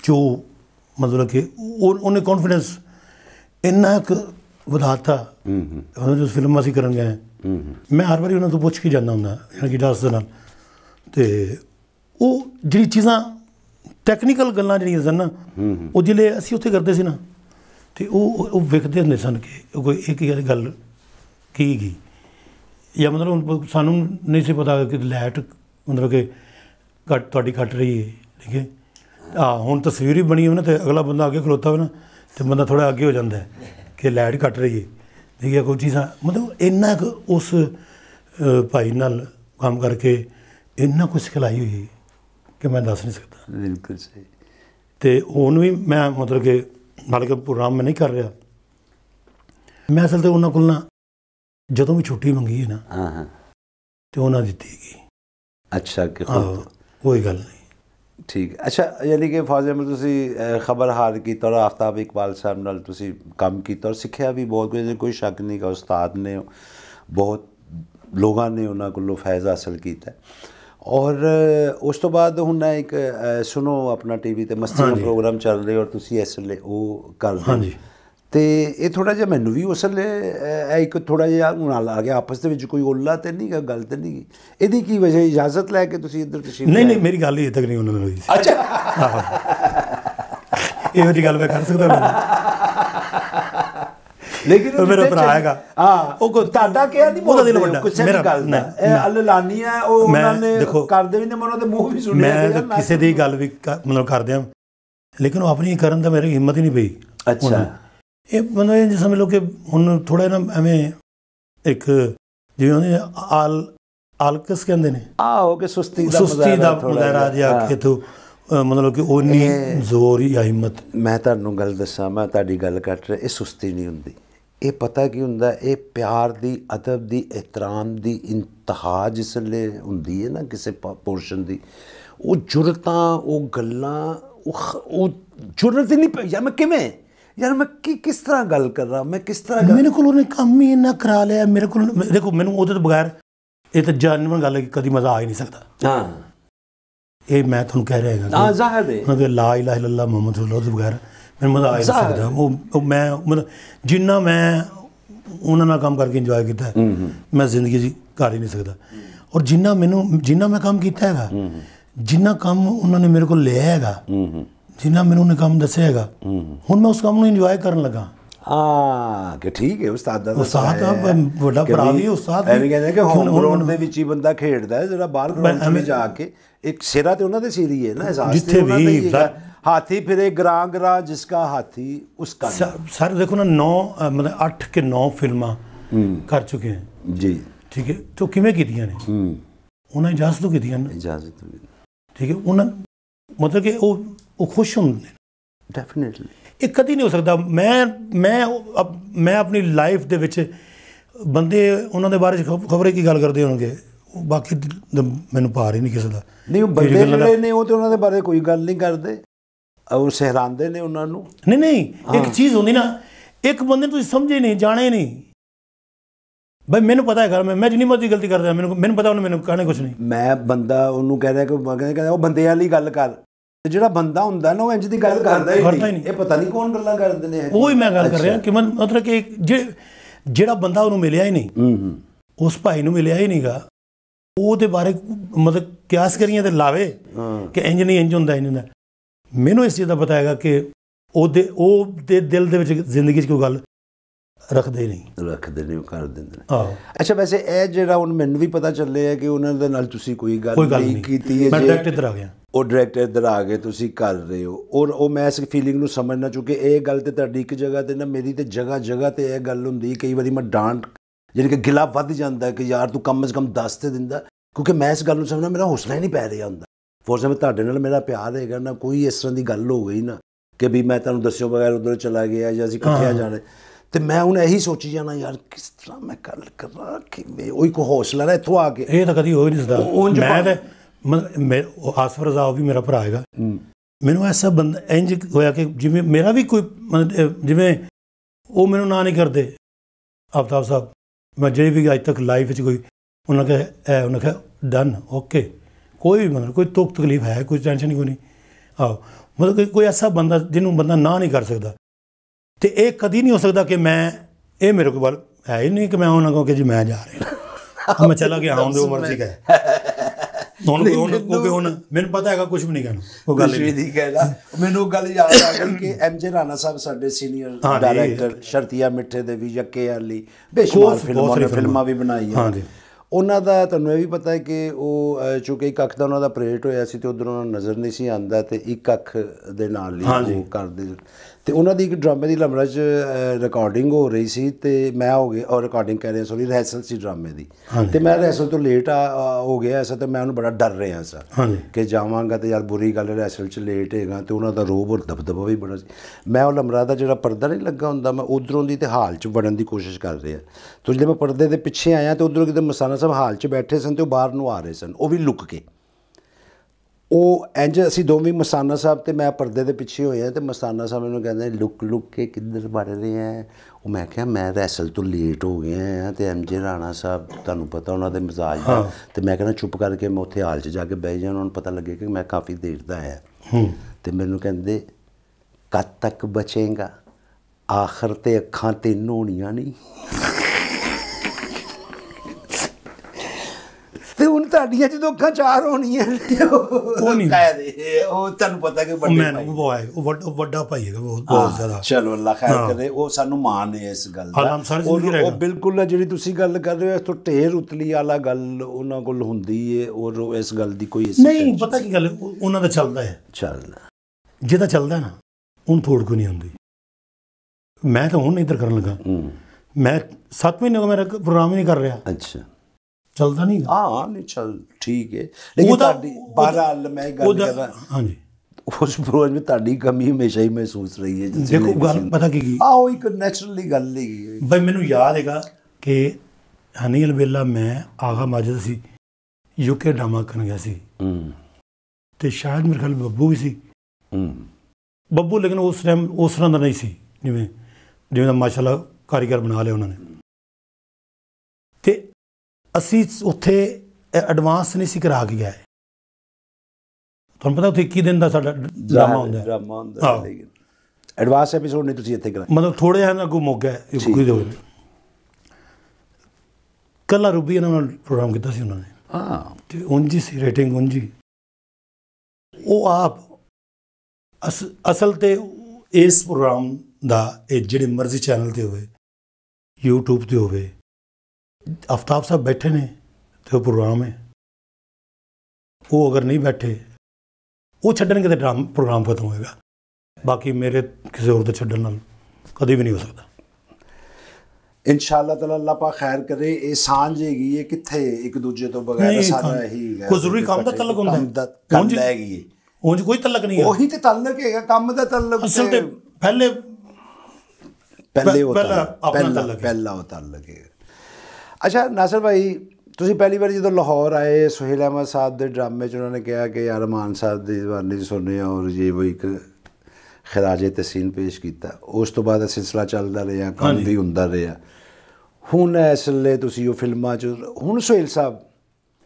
ਜੋ ਮਤਲਬ ਕਿ ਉਹਨੇ ਕੌਨਫੀਡੈਂਸ ਇੰਨਾ ਕੁ ਵਧਾਤਾ ਹੂੰ ਹੂੰ ਉਹਨਾਂ ਜੋ ਫਿਲਮ ਅਸੀਂ ਕਰਨ ਗਏ ਹੂੰ ਮੈਂ ਹਰ ਵਾਰੀ ਉਹਨਾਂ ਤੋਂ ਪੁੱਛ ਕੇ ਜਾਂਦਾ ਹੁੰਦਾ ਯਾਨੀ ਕਿ ਦੱਸ ਦੇ ਨਾਲ ਤੇ ਉਹ ਜਿਹੜੀ ਚੀਜ਼ਾਂ ਟੈਕਨੀਕਲ ਗੱਲਾਂ ਜਿਹੜੀਆਂ ਸਨ ਨਾ ਉਹ ਜਿਹੜੇ ਅਸੀਂ ਉੱਥੇ ਕਰਦੇ ਸੀ ਨਾ ਤੇ ਉਹ ਉਹ ਵਿਖਦੇ ਹੁੰਦੇ ਸਨ ਕਿ ਕੋਈ ਇੱਕ ਗੱਲ ਕੀ ਗਈ ਜਾਂ ਮਤਲਬ ਸਾਨੂੰ ਨਹੀਂ ਸੀ ਪਤਾ ਕਿ ਲਾਈਟ ਮਤਲਬ ਕਿ ਘਟ ਤੁਹਾਡੀ ਘਟ ਰਹੀ ਹੈ ਠੀਕ ਹੈ ਆ ਹੁਣ ਤਸਵੀਰ ਹੀ ਬਣੀ ਹੋਵੇ ਨਾ ਤੇ ਅਗਲਾ ਬੰਦਾ ਅੱਗੇ ਖਲੋਤਾ ਹੋਵੇ ਨਾ ਤੇ ਬੰਦਾ ਥੋੜਾ ਅੱਗੇ ਹੋ ਜਾਂਦਾ ਹੈ ਕਿ ਲਾਈਟ ਘਟ ਰਹੀ ਹੈ ਠੀਕ ਹੈ ਕੋਈ ਚੀਜ਼ਾਂ ਮਤਲਬ ਇੰਨਾ ਕੁ ਉਸ ਭਾਈ ਨਾਲ ਕੰਮ ਕਰਕੇ ਇੰਨਾ ਕੁਝ ਸਿਖਲਾਈ ਹੋਈ ਕਿ ਮੈਂ ਦੱਸ ਨਹੀਂ ਸਕਦਾ ਬਿਲਕੁਲ ਸਹੀ ਤੇ ਉਹਨੂੰ ਵੀ ਮੈਂ ਮਤਲਬ ਕਿ ਨਾਲ ਕੇ ਪ੍ਰੋਗਰਾਮ ਮੈਂ ਨਹੀਂ ਕਰ ਰਿਹਾ ਮੈਂ ਅਸਲ ਤੇ ਉਹਨਾਂ ਕੋਲ ਨਾ ਜਦੋਂ ਵੀ ਛੁੱਟੀ ਮੰਗੀ ਹੈ ਨਾ ਹਾਂ ਹਾਂ ਤੇ ਉਹਨਾਂ ਦਿੱਤੀ ਗਈ ਅੱਛਾ ਕਿ ਕੋਈ ਗੱਲ ਨਹੀਂ ਠੀਕ ਅੱਛਾ ਯਾਨੀ ਕਿ ਫਾਜ਼ਲ ਮਲ ਤੁਸੀਂ ਖਬਰ ਹਾਲ ਕੀ ਤਰ੍ਹਾਂ ਆਫਤਾਬ ਇਕਬਾਲ ਸਾਹਿਬ ਨਾਲ ਤੁਸੀਂ ਕੰਮ ਕੀਤਾ ਔਰ ਸਿੱਖਿਆ ਵੀ ਬਹੁਤ ਕੁਝ ਕੋਈ ਸ਼ੱਕ ਨਹੀਂ ਕਿ ਉਸਤਾਦ ਨੇ ਬਹੁਤ ਲੋਕਾਂ ਨੇ ਉਹਨਾਂ ਕੋਲੋਂ ਫੈਜ਼ ਹਾਸਲ ਕੀਤਾ ਔਰ ਉਸ ਤੋਂ ਬਾਅਦ ਹੁਣ ਨਾ ਇੱਕ ਸੁਣੋ ਆਪਣਾ ਟੀਵੀ ਤੇ ਮਸਤੀ ਦਾ ਪ੍ਰੋਗਰਾਮ ਚੱਲ ਰਿਹਾ ਔਰ ਤੁਸੀਂ ਇਸ ਲਈ ਉਹ ਕਰਦੇ ਹਾਂਜੀ ਤੇ ਇਹ ਥੋੜਾ ਜਿਹਾ ਮੈਨੂੰ ਵੀ ਉਸ ਇਹ ਇੱਕ ਥੋੜਾ ਜਿਹਾ ਹੁਣ ਆ ਗਿਆ ਆਪਸ ਦੇ ਵਿੱਚ ਕੋਈ ਉੱਲਾ ਤੇ ਨਹੀਂ ਗੱਲ ਤੇ ਨਹੀਂ ਇਹਦੀ ਕੀ ਵਜ੍ਹਾ ਇਜਾਜ਼ਤ ਲੈ ਕੇ ਤੁਸੀਂ ਇੱਧਰ ਤਸ਼ਰੀਫ ਨਹੀਂ ਨਹੀਂ ਮੇਰੀ ਗੱਲ ਹੀ ਤੱਕ ਨਹੀਂ ਉਹਨਾਂ ਨੇ ਹੋਈ ਅੱਛਾ ਇਹੋ ਜੀ ਗੱਲ ਮੈਂ ਕਰ ਸਕਦਾ ਮੈਂ ਲੇਕਿਨ ਉਹ ਮੇਰਾ ਭਰਾ ਹੈਗਾ ਹਾਂ ਉਹ ਤੁਹਾਡਾ ਕਿਹਾ ਨਹੀਂ ਉਹਦਾ ਦਿਲ ਵੱਡਾ ਮੇਰਾ ਗੱਲ ਨਾ ਇਹ ਲਾਨੀ ਆ ਉਹ ਉਹਨਾਂ ਨੇ ਕਰਦੇ ਵੀ ਨੇ ਮਨ ਉਹਦੇ ਮੂੰਹ ਵੀ ਸੁਣਿਆ ਮੈਂ ਕਿਸੇ ਦੀ ਗੱਲ ਵੀ ਮਨ ਕਰਦੇ ਆ ਲੇਕਿਨ ਉਹ ਆਪਣੀ ਕਰਨ ਦਾ ਮੇਰੇ ਹਿੰਮਤ ਹੀ ਨਹੀਂ ਪਈ ਅੱਛਾ ਇਹ ਮਨੋਂ ਇਹ ਸਮਝ ਲਓ ਕਿ ਹੁਣ ਥੋੜਾ ਨਾ ਐਵੇਂ ਇੱਕ ਜਿਵੇਂ ਉਹਨੇ ਆਲ ਆਲਕਸ ਕਹਿੰਦੇ ਨੇ ਆ ਹੋ ਕੇ ਸੁਸਤੀ ਦਾ ਸੁਸਤੀ ਦਾ ਵਗੈਰਾ ਜਿਹਾ ਤੋਂ ਮਤਲਬ ਕਿ ਉਹ ਨਹੀਂ ਜ਼ੋਰ ਹੀ ਹਿੰਮਤ ਮੈਂ ਤੁਹਾਨੂੰ ਗੱਲ ਦੱਸਾਂ ਮੈਂ ਤੁਹਾਡੀ ਗੱਲ ਕੱਟ ਰਿਹਾ ਇਹ ਸੁਸਤੀ ਨਹੀਂ ਹੁੰਦੀ ਇਹ ਪਤਾ ਕੀ ਹੁੰਦਾ ਇਹ ਪਿਆਰ ਦੀ ਅਦਬ ਦੀ ਇਤਰਾਮ ਦੀ ਇੰਤਹਾ ਜਿਸ ਲਈ ਹੁੰਦੀ ਹੈ ਨਾ ਕਿਸੇ ਪੋਰਸ਼ਨ ਦੀ ਉਹ ਜੁਰਤਾਂ ਉਹ ਗੱਲਾਂ ਉਹ ਉਹ ਜੁਰਤ ਨਹੀਂ ਪਈ ਯਾਰ ਮੈਂ ਕਿਵੇਂ ਯਾਰ ਮੈਂ ਕੀ ਕਿਸ ਤਰ੍ਹਾਂ ਗੱਲ ਕਰ ਰਹਾ ਮੈਂ ਕਿਸ ਤਰ੍ਹਾਂ ਮੇਰੇ ਕੋਲ ਉਹਨੇ ਕੰਮ ਹੀ ਇੰਨਾ ਕਰਾ ਲਿਆ ਮੇਰੇ ਕੋਲ ਦੇਖੋ ਮੈਨੂੰ ਉਹਦੇ ਤੋਂ ਬਗੈਰ ਇਹ ਤਾਂ ਜਾਨਵਰ ਗੱਲ ਹੈ ਕਿ ਕਦੀ ਮਜ਼ਾ ਆ ਹੀ ਨਹੀਂ ਸਕਦਾ ਹਾਂ ਇਹ ਮੈਂ ਤੁਹਾਨੂੰ ਕਹਿ ਰਿਹਾ ਹਾਂ ਜ਼ਾਹਿਰ ਹੈ ਉਹਨਾਂ ਦੇ ਲਾ ਇਲਾਹ ਇਲੱਲਾ ਮੁਹੰਮਦ ਅੱਲਾਹ ਦੇ ਬਗੈਰ ਮੈਂ ਮਜ਼ਾ ਆਇਆ ਸਕਦਾ ਉਹ ਮੈਂ ਮਤਲਬ ਜਿੰਨਾ ਮੈਂ ਉਹਨਾਂ ਨਾਲ ਕੰਮ ਕਰਕੇ ਇੰਜੋਏ ਕੀਤਾ ਮੈਂ ਜ਼ਿੰਦਗੀ ਜੀ ਕਰ ਹੀ ਨਹੀਂ ਸਕਦਾ ਔਰ ਜਿੰਨਾ ਮੈਨੂੰ ਜਿੰਨਾ ਮੈਂ ਕੰਮ ਕੀਤਾ ਹੈਗਾ ਜਿੰਨਾ ਕੰਮ ਉਹਨਾਂ ਨੇ ਮੇਰੇ ਕੋਲ ਲਿਆ ਹੈਗਾ ਜਿੰਨਾ ਮੈਨੂੰ ਉਹਨੇ ਕੰਮ ਦੱਸਿਆ ਹੈਗਾ ਹੁਣ ਮੈਂ ਉਸ ਕੰਮ ਨੂੰ ਇੰਜੋਏ ਕਰਨ ਲੱਗਾ ਹਾਂ ਕਿ ਠੀਕ ਹੈ ਉਸਤਾਦ ਦਾ ਉਸਤਾਦ ਆ ਵੱਡਾ ਭਰਾ ਵੀ ਉਸਤਾਦ ਐਵੇਂ ਕਹਿੰਦੇ ਕਿ ਹੋਮ ਗਰਾਊਂਡ ਦੇ ਵਿੱਚ ਹੀ ਬੰਦਾ ਖੇਡਦਾ ਹੈ ਜਿਹੜਾ ਬਾਹਰ ਗਰਾਊਂਡ ਵਿੱਚ ਜਾ ਕੇ ਇੱਕ ਸਿਰਾ ਤੇ ਉਹਨਾਂ ਦੇ ਸਿਰ ਹੀ ਹੈ ਨਾ ਅਹਿਸਾਸ ਤੇ ਜਿੱਥੇ ਵੀ ਹਾਥੀ ਫਿਰੇ ਗਰਾ ਜਿਸ ਦਾ ਹਾਥੀ ਉਸ ਕਾ ਸਰ ਦੇਖੋ ਨਾ 9 ਮਤਲਬ 8 ਕੇ 9 ਫਿਲਮਾਂ ਕਰ ਚੁੱਕੇ ਹਨ ਜੀ ਠੀਕ ਹੈ ਤੋ ਕਿਵੇਂ ਕੀਤੀਆਂ ਨੇ ਹੂੰ ਉਹਨਾਂ ਇਜਾਜ਼ਤ ਤੋਂ ਕੀਤੀਆਂ ਨੇ ਇਜਾਜ਼ਤ ਤੋਂ ਠੀਕ ਹੈ ਉਹਨਾਂ ਮਤਲਬ ਕਿ ਉਹ ਉਹ ਖੁਸ਼ ਹੁੰਦੇ ਨੇ ਡੈਫੀਨਿਟਲੀ ਇਹ ਕਦੀ ਨਹੀਂ ਹੋ ਸਕਦਾ ਮੈਂ ਮੈਂ ਮੈਂ ਆਪਣੀ ਲਾਈਫ ਦੇ ਵਿੱਚ ਬੰਦੇ ਉਹਨਾਂ ਦੇ ਬਾਰੇ ਖਬਰੇ ਕੀ ਗੱਲ ਕਰਦੇ ਹੋਣਗੇ ਬਾਕੀ ਮੈਨੂੰ ਪਾਰ ਹੀ ਨਹੀਂ ਕਿਸੇ ਦਾ ਨਹੀਂ ਉਹ ਬੰਦੇ ਜਿਹੜੇ ਨੇ ਉਹ ਤੇ ਉਹਨਾਂ ਦੇ ਬਾਰੇ ਕੋਈ ਗੱਲ ਨਹੀਂ ਕਰਦੇ ਉਹ ਸਹਰਾਂਦੇ ਨੇ ਉਹਨਾਂ ਨੂੰ ਨਹੀਂ ਨਹੀਂ ਇੱਕ ਚੀਜ਼ ਹੁੰਦੀ ਨਾ ਇੱਕ ਬੰਦੇ ਨੂੰ ਤੁਸੀਂ ਸਮਝੇ ਨਹੀਂ ਜਾਣੇ ਨਹੀਂ ਬਈ ਮੈਨੂੰ ਪਤਾ ਹੈ ਘਰ ਮੈਂ ਮੈਂ ਜਿੰਨੀ ਮਰਜ਼ੀ ਗਲਤੀ ਕਰਦਾ ਮੈਨੂੰ ਮੈਨੂੰ ਪਤਾ ਉਹਨੇ ਮੈਨੂੰ ਕਹਣੇ ਕੁਝ ਨਹੀਂ ਮੈਂ ਬੰਦਾ ਉਹਨੂੰ ਕਹਿ ਰਿਹਾ ਕਿ ਕਹਿੰਦਾ ਉਹ ਬੰਦੇ ਵਾਲੀ ਗੱਲ ਕਰ ਜਿਹੜਾ ਬੰਦਾ ਹੁੰਦਾ ਨਾ ਉਹ ਇੰਜ ਦੀ ਗੱਲ ਕਰਦਾ ਹੀ ਨਹੀਂ ਇਹ ਪਤਾ ਨਹੀਂ ਕੌਣ ਗੱਲਾਂ ਕਰਦੇ ਨੇ ਉਹ ਹੀ ਮੈਂ ਗੱਲ ਕਰ ਰਿਹਾ ਕਿ ਮਤਲਬ ਕਿ ਜਿਹੜਾ ਬੰਦਾ ਉਹਨੂੰ ਮਿਲਿਆ ਹੀ ਨਹੀਂ ਹੂੰ ਉਸ ਭਾਈ ਨੂੰ ਮਿਲਿਆ ਹੀ ਨਹੀਂਗਾ ਉਹਦੇ ਬਾਰੇ ਮਤਲਬ ਕਿਆਸ ਕਰੀਏ ਤੇ ਲਾਵੇ ਕਿ ਇੰਜ ਨਹੀਂ ਇੰਜ ਹੁੰਦਾ ਇਹਨਾਂ ਦਾ ਮੈਨੂੰ ਇਸ ਚੀਜ਼ ਦਾ ਪਤਾ ਹੈਗਾ ਕਿ ਉਹਦੇ ਉਹ ਦੇ ਦਿਲ ਦੇ ਵਿੱਚ ਜ਼ਿੰਦਗੀ 'ਚ ਕੋਈ ਗੱਲ ਰੱਖਦੇ ਨਹੀਂ ਰੱਖਦੇ ਨਹੀਂ ਉਹ ਕਰ ਦਿੰਦੇ ਨੇ ਆਹ ਅੱਛਾ ਵੈਸੇ ਇਹ ਜਿਹੜਾ ਹੁਣ ਮੈਨੂੰ ਵੀ ਪਤਾ ਚੱਲੇ ਹੈ ਕਿ ਉਹਨਾਂ ਦੇ ਨਾਲ ਤੁਸੀਂ ਕੋਈ ਗੱਲ ਨਹੀਂ ਕੀਤੀ ਹੈ ਮੈਂ ਡਾਇਰੈਕਟ ਇੱਧਰ ਆ ਗਿਆ ਉਹ ਡਾਇਰੈਕਟ ਇੱਧਰ ਆ ਗਏ ਤੁਸੀਂ ਕਰ ਰਹੇ ਹੋ ਔਰ ਉਹ ਮੈਂ ਇਸ ਫੀਲਿੰਗ ਨੂੰ ਸਮਝਣਾ ਚੁੱਕੇ ਇਹ ਗੱਲ ਤੇ ਤੁਹਾਡੀ ਇੱਕ ਜਗ੍ਹਾ ਤੇ ਨਾ ਮੇਰੀ ਤੇ ਜਗ੍ਹਾ ਜਗ੍ਹਾ ਤੇ ਇਹ ਗੱਲ ਹੁੰਦੀ ਕਈ ਵਾਰੀ ਮੈਂ ਡਾਂਟ ਜਿਹਨੇ ਕਿ ਗਿਲਾ ਵੱਧ ਜਾਂਦਾ ਕਿ ਯਾਰ ਤੂੰ ਕਮ ਸੇ ਕਮ ਦੱਸ ਤੇ ਦਿੰਦਾ ਕਿਉਂਕਿ ਮੈਂ ਇਸ ਗੱਲ ਨੂੰ ਸਮਝਣਾ ਮੇਰਾ ਹੌਸਲਾ ਹੀ ਨਹੀਂ ਪੈ ਰਿਹਾ ਹੁੰਦਾ ਫੋਰ ਫੋਰਸਮੈਂਟ ਤੁਹਾਡੇ ਨਾਲ ਮੇਰਾ ਪਿਆਰ ਹੈਗਾ ਨਾ ਕੋਈ ਇਸ ਤਰ੍ਹਾਂ ਦੀ ਗੱਲ ਹੋ ਗਈ ਨਾ ਕਿ ਵੀ ਮੈਂ ਤੁਹਾਨੂੰ ਦੱਸਿਓ ਬਗੈਰ ਉਧਰ ਚਲਾ ਗਿਆ ਜਾਂ ਅਸੀਂ ਆ ਜਾਣਾ ਤੇ ਮੈਂ ਹੁਣ ਇਹੀ ਸੋਚੀ ਜਾਣਾ ਯਾਰ ਕਿਸ ਤਰ੍ਹਾਂ ਮੈਂ ਕੱਲ ਕਰਾਂ ਮੈਂ ਉਹ ਕੋ ਹੌਸਲਾ ਰਹਿ ਇਥੋਂ ਆ ਕੇ ਇਹ ਤਾਂ ਕਦੀ ਹੋ ਹੀ ਨਹੀਂ ਸਕਦਾ ਮੈਂ ਤੇ ਮਤਲਬ ਆਸਫ ਰਜ਼ਾ ਵੀ ਮੇਰਾ ਭਰਾ ਹੈਗਾ ਮੈਨੂੰ ਐਸਾ ਬੰਦਾ ਇੰਜ ਹੋਇਆ ਕਿ ਜਿਵੇਂ ਮੇਰਾ ਵੀ ਕੋਈ ਜਿਵੇਂ ਉਹ ਮੈਨੂੰ ਨਾ ਨਹੀਂ ਕਰਦੇ ਆਫਤਾਬ ਸਾਹਿਬ ਮੈਂ ਜੇ ਵੀ ਅੱਜ ਤੱਕ ਲਾਈਫ ਵਿੱਚ ਕੋਈ ਉਹਨਾਂ ਕਹੇ ਉਹਨਾਂ ਕਹੇ ਡਨ ਓਕੇ ਕੋਈ ਵੀ ਮਤਲਬ ਕੋਈ ਦੁੱਖ ਤਕਲੀਫ ਹੈ ਕੋਈ ਟੈਨਸ਼ਨ ਨਹੀਂ ਕੋਈ ਨਹੀਂ ਆਓ ਮਤਲਬ ਕੋਈ ਐਸਾ ਬੰਦਾ ਜਿਹਨੂੰ ਬੰਦਾ ਨਾ ਨਹੀਂ ਕਰ ਸਕਦਾ ਤੇ ਇਹ ਕਦੀ ਨਹੀਂ ਹੋ ਸਕਦਾ ਕਿ ਮੈਂ ਇਹ ਮੇਰੇ ਕੋਲ ਹੈ ਹੀ ਨਹੀਂ ਕਿ ਮੈਂ ਉਹਨਾਂ ਕੋਲ ਕਿ ਜੀ ਮੈਂ ਜਾ ਰਿਹਾ ਮੈਂ ਚਲਾ ਗਿਆ ਆਉਂਦੇ ਉਮਰ ਸੀ ਕਹੇ ਹੁਣ ਕੋ ਕਿਉਂਕਿ ਹੁਣ ਮੈਨੂੰ ਪਤਾ ਹੈਗਾ ਕੁਝ ਵੀ ਨਹੀਂ ਕਹਿਣਾ ਉਹ ਗੱਲ ਵੀ ਦੀ ਕਹਿਦਾ ਮੈਨੂੰ ਗੱਲ ਯਾਦ ਆ ਗਈ ਕਿ ਐਮ ਜੇ ਰਾਣਾ ਸਾਹਿਬ ਸਾਡੇ ਸੀਨੀਅਰ ਡਾਇਰੈਕਟਰ ਸ਼ਰਤੀਆ ਮਿੱਠੇ ਦੇ ਵੀ ਯੱਕੇ ਵਾਲੀ ਬੇਸ਼ੁਮਾਰ ਫਿਲਮਾਂ ਵੀ ਬਣਾਈਆਂ ਹਾਂ ਜੀ ਉਹਨਾਂ ਦਾ ਤੁਹਾਨੂੰ ਇਹ ਵੀ ਪਤਾ ਹੈ ਕਿ ਉਹ ਚੁੱਕੇ ਇੱਕ ਅੱਖ ਦਾ ਉਹਨਾਂ ਦਾ ਪ੍ਰੇਟ ਹੋਇਆ ਸੀ ਤੇ ਉਧਰੋਂ ਨਜ਼ਰ ਨਹੀਂ ਸੀ ਆਂਦਾ ਤੇ ਇੱਕ ਅੱਖ ਦੇ ਨਾਲ ਹੀ ਉਹ ਕਰਦੇ ਤੇ ਉਹਨਾਂ ਦੀ ਇੱਕ ਡਰਾਮੇ ਦੀ ਲਮੜਾ 'ਚ ਰਿਕਾਰਡਿੰਗ ਹੋ ਰਹੀ ਸੀ ਤੇ ਮੈਂ ਹੋ ਗਿਆ ਔਰ ਰਿਕਾਰਡਿੰਗ ਕਰ ਰਿਹਾ ਸੋਰੀ ਰਹਿਸਲ ਸੀ ਡਰਾਮੇ ਦੀ ਤੇ ਮੈਂ ਰਹਿਸਲ ਤੋਂ ਲੇਟ ਆ ਹੋ ਗਿਆ ਐਸਾ ਤੇ ਮੈਂ ਉਹਨੂੰ ਬੜਾ ਡਰ ਰਿਹਾ ਸਰ ਕਿ ਜਾਵਾਂਗਾ ਤੇ ਯਾਰ ਬੁਰੀ ਗੱਲ ਰਹਿਸਲ 'ਚ ਲੇਟ ਹੈਗਾ ਤੇ ਉਹਨਾਂ ਦਾ ਰੋਬ ਔਰ ਦਬਦਬਾ ਵੀ ਬੜਾ ਸੀ ਮੈਂ ਉਹ ਲਮੜਾ ਦਾ ਜਿਹੜਾ ਪਰਦਾ ਨਹੀਂ ਲੱਗਾ ਹੁੰਦਾ ਮੈਂ ਉਧਰੋਂ ਦੀ ਤੇ ਹਾਲ 'ਚ ਵੜਨ ਦੀ ਕੋਸ਼ਿਸ਼ ਕਰ ਰਿਹਾ ਤੇ ਜਦੋਂ ਮੈਂ ਪਰਦੇ ਦੇ ਪਿੱਛੇ ਆਇਆ ਤੇ ਉਧਰੋਂ ਕਿਤੇ ਮਸਾਨਾ ਸਾਹਿਬ ਹਾਲ 'ਚ ਬੈਠੇ ਸਨ ਤੇ ਉਹ ਬਾਹਰ ਨੂੰ ਆ ਰਹੇ ਸਨ ਉਹ ਵੀ ਲੁੱਕ ਕੇ ਉਹ ਇੰਜ ਅਸੀਂ ਦੋਵੇਂ ਮਸਾਨਾ ਸਾਹਿਬ ਤੇ ਮੈਂ ਪਰਦੇ ਦੇ ਪਿੱਛੇ ਹੋਏ ਆ ਤੇ ਮਸਾਨਾ ਸਾਹਿਬ ਮੈਨੂੰ ਕਹਿੰਦੇ ਲੁੱਕ ਲੁੱਕ ਕੇ ਕਿੱਧਰ ਵੜ ਰਹੇ ਆ ਉਹ ਮੈਂ ਕਿਹਾ ਮੈਂ ਰੈਸਲ ਤੋਂ ਲੇਟ ਹੋ ਗਿਆ ਆ ਤੇ ਐਮ ਜੇ ਰਾਣਾ ਸਾਹਿਬ ਤੁਹਾਨੂੰ ਪਤਾ ਉਹਨਾਂ ਦੇ ਮਜ਼ਾਜ ਦਾ ਤੇ ਮੈਂ ਕਹਿੰਦਾ ਚੁੱਪ ਕਰਕੇ ਮੈਂ ਉੱਥੇ ਹਾਲ 'ਚ ਜਾ ਕੇ ਬਹਿ ਜਾ ਉਹਨਾਂ ਨੂੰ ਪਤਾ ਲੱਗੇ ਕਿ ਮੈਂ ਕਾਫੀ ਦੇਰ ਦਾ ਆਇਆ ਤੇ ਮੈਨੂੰ ਕਹਿੰਦੇ ਕਦ ਤੱਕ ਬਚੇਗਾ ਆਖਰ ਤੇ ਅੱਖਾਂ ਤੈਨੂੰ ਹੋਣੀਆਂ ਨਹੀਂ ਹੁਣ ਤੁਹਾਡੀਆਂ ਜਦੋਂ ਅੱਖਾਂ ਚਾਰ ਹੋਣੀਆਂ ਉਹ ਨਹੀਂ ਉਹ ਤੁਹਾਨੂੰ ਪਤਾ ਕਿ ਵੱਡੇ ਭਾਈ ਉਹ ਹੈ ਉਹ ਵੱਡਾ ਭਾਈ ਹੈ ਬਹੁਤ ਬਹੁਤ ਜ਼ਿਆਦਾ ਚਲੋ ਅੱਲਾ ਖੈਰ ਕਰੇ ਉਹ ਸਾਨੂੰ ਮਾਨ ਹੈ ਇਸ ਗੱਲ ਦਾ ਉਹ ਬਿਲਕੁਲ ਨਾ ਜਿਹੜੀ ਤੁਸੀਂ ਗੱਲ ਕਰ ਰਹੇ ਹੋ ਇਸ ਤੋਂ ਢੇਰ ਉਤਲੀ ਵਾਲਾ ਗੱਲ ਉਹਨਾਂ ਕੋਲ ਹੁੰਦੀ ਹੈ ਔਰ ਇਸ ਗੱਲ ਦੀ ਕੋਈ ਨਹੀਂ ਪਤਾ ਕੀ ਗੱਲ ਉਹਨਾਂ ਦਾ ਚੱਲਦਾ ਹੈ ਚੱਲਦਾ ਜਿਹਦਾ ਚੱਲਦਾ ਨਾ ਉਹਨ ਫੋੜ ਕੋ ਨਹੀਂ ਹੁੰਦੀ ਮੈਂ ਤਾਂ ਹੁਣ ਇਧਰ ਕਰਨ ਲੱਗਾ ਮੈਂ 7 ਮਹੀਨੇ ਤੋਂ ਮੇਰਾ ਪ੍ਰੋਗਰਾਮ ਹੀ ਨਹੀਂ ਕਰ ਰਿਹਾ ਅੱਛਾ ਚੱਲਦਾ ਨਹੀਂ ਹਾਂ ਨਹੀਂ ਚੱਲ ਠੀਕ ਹੈ ਲੇਕਿਨ ਤੁਹਾਡੀ ਬਹਰਾਲ ਮੈਂ ਗੱਲ ਕਰਦਾ ਰਿਹਾ ਹਾਂਜੀ ਉਸ ਬਰੋਜ ਵਿੱਚ ਤੁਹਾਡੀ ਕਮੀ ਹਮੇਸ਼ਾ ਹੀ ਮਹਿਸੂਸ ਰਹੀ ਹੈ ਦੇਖੋ ਗੱਲ ਪਤਾ ਕੀ ਕੀ ਆ ਉਹ ਇੱਕ ਨੈਚੁਰਲੀ ਗੱਲ ਹੈ ਬਈ ਮੈਨੂੰ ਯਾਦ ਹੈਗਾ ਕਿ ਹਨੀਲ ਵੇਲਾ ਮੈਂ ਆਗਾ ਮਾਜਦ ਸੀ ਯੂਕੇ ਡਰਾਮਾ ਕਰਨ ਗਿਆ ਸੀ ਹੂੰ ਤੇ ਸ਼ਾਇਦ ਮੇਰੇ ਖਿਆਲ ਬੱਬੂ ਵੀ ਸੀ ਹੂੰ ਬੱਬੂ ਲੇਕਿਨ ਉਸ ਟਾਈਮ ਉਸ ਤਰ੍ਹਾਂ ਦਾ ਨਹੀਂ ਸੀ ਜਿਵੇਂ ਜਿਵੇਂ ਮਾਸ਼ਾਅੱਲਾ ਕਾਰੀਗਰ ਬਣਾ ਲਿਆ ਉਹਨਾਂ ਨੇ ਅਸੀਂ ਉੱਥੇ ਐਡਵਾਂਸ ਨਹੀਂ ਸੀ ਕਰਾ ਕੇ ਗਏ ਤੁਹਾਨੂੰ ਪਤਾ ਉੱਥੇ 21 ਦਿਨ ਦਾ ਸਾਡਾ ਡਰਾਮਾ ਹੁੰਦਾ ਹੈ ਡਰਾਮਾ ਹੁੰਦਾ ਹੈ ਐਡਵਾਂਸ ਐਪੀਸੋਡ ਨਹੀਂ ਤੁਸੀਂ ਇੱਥੇ ਕਰਾ ਮਤਲਬ ਥੋੜੇ ਹਨ ਅੱਗੋਂ ਮੁੱਕ ਗਿਆ ਇਹ ਕੋਈ ਦੋ ਕੱਲਾ ਰੂਬੀ ਨਾਲ ਪ੍ਰੋਗਰਾਮ ਕੀਤਾ ਸੀ ਉਹਨਾਂ ਨੇ ਹਾਂ ਤੇ ਦੀ ਸੀ ਰੇਟਿੰਗ ਉਂਝੀ ਉਹ ਆਪ ਅਸਲ ਤੇ ਇਸ ਪ੍ਰੋਗਰਾਮ ਦਾ ਇਹ ਜਿਹੜੇ ਮਰਜ਼ੀ ਚੈਨਲ ਤੇ ਹੋਵੇ YouTube ਤੇ ਹੋਵੇ ਆਫਤਾਬ ਸਾਹਿਬ ਬੈਠੇ ਨੇ ਤੇ ਉਹ ਪ੍ਰੋਗਰਾਮ ਹੈ ਉਹ ਅਗਰ ਨਹੀਂ ਬੈਠੇ ਉਹ ਛੱਡਣਗੇ ਤੇ ਡਰਾਮ ਪ੍ਰੋਗਰਾਮ ਖਤਮ ਹੋਏਗਾ ਬਾਕੀ ਮੇਰੇ ਕਿਸੇ ਹੋਰ ਦੇ ਛੱਡਣ ਨਾਲ ਕਦੇ ਵੀ ਨਹੀਂ ਹੋ ਸਕਦਾ ਇਨਸ਼ਾਅੱਲਾ ਤਾਲਾ ਅੱਲਾਹ ਪਾ ਖੈਰ ਕਰੇ ਇਹ ਸਾਂਝ ਹੈਗੀ ਇਹ ਕਿੱਥੇ ਇੱਕ ਦੂਜੇ ਤੋਂ ਬਗੈਰ ਸਾਰਾ ਹੀ ਹੈ ਕੋਈ ਜ਼ਰੂਰੀ ਕੰਮ ਦਾ ਤਲਕ ਹੁੰਦਾ ਕੰਮ ਦਾ ਗਈ ਉਂਝ ਕੋਈ ਤਲਕ ਨਹੀਂ ਹੈ ਉਹੀ ਤੇ ਤਲਕ ਹੈਗਾ ਕੰਮ ਦਾ ਤਲਕ ਅਸਲ ਤੇ ਪਹਿਲੇ ਪਹਿਲੇ ਹੁੰਦਾ ਪਹਿਲਾ ਪਹਿਲਾ ਤਲਕ ਹੈ ਅੱਛਾ ਨਾਸਰ ਭਾਈ ਤੁਸੀਂ ਪਹਿਲੀ ਵਾਰ ਜਦੋਂ ਲਾਹੌਰ ਆਏ ਸੁਹੇਲ ਅਹਿਮਦ ਸਾਹਿਬ ਦੇ ਡਰਾਮੇ 'ਚ ਉਹਨਾਂ ਨੇ ਕਿਹਾ ਕਿ ਯਾਰ ਮਾਨ ਸਾਹਿਬ ਦੀ ਜ਼ਬਾਨੀ ਸੁਣਨੇ ਔਰ ਜੇ ਉਹ ਇੱਕ ਖਰਾਜੇ ਤਸੀਨ ਪੇਸ਼ ਕੀਤਾ ਉਸ ਤੋਂ ਬਾਅਦ ਇਹ ਸਿਲਸਿਲਾ ਚੱਲਦਾ ਰਿਹਾ ਕੰਮ ਵੀ ਹੁੰਦਾ ਰਿਹਾ ਹੁਣ ਇਸ ਤੁਸੀਂ ਉਹ ਫਿਲਮਾਂ 'ਚ ਹੁਣ ਸੁਹੇਲ ਸਾਹਿਬ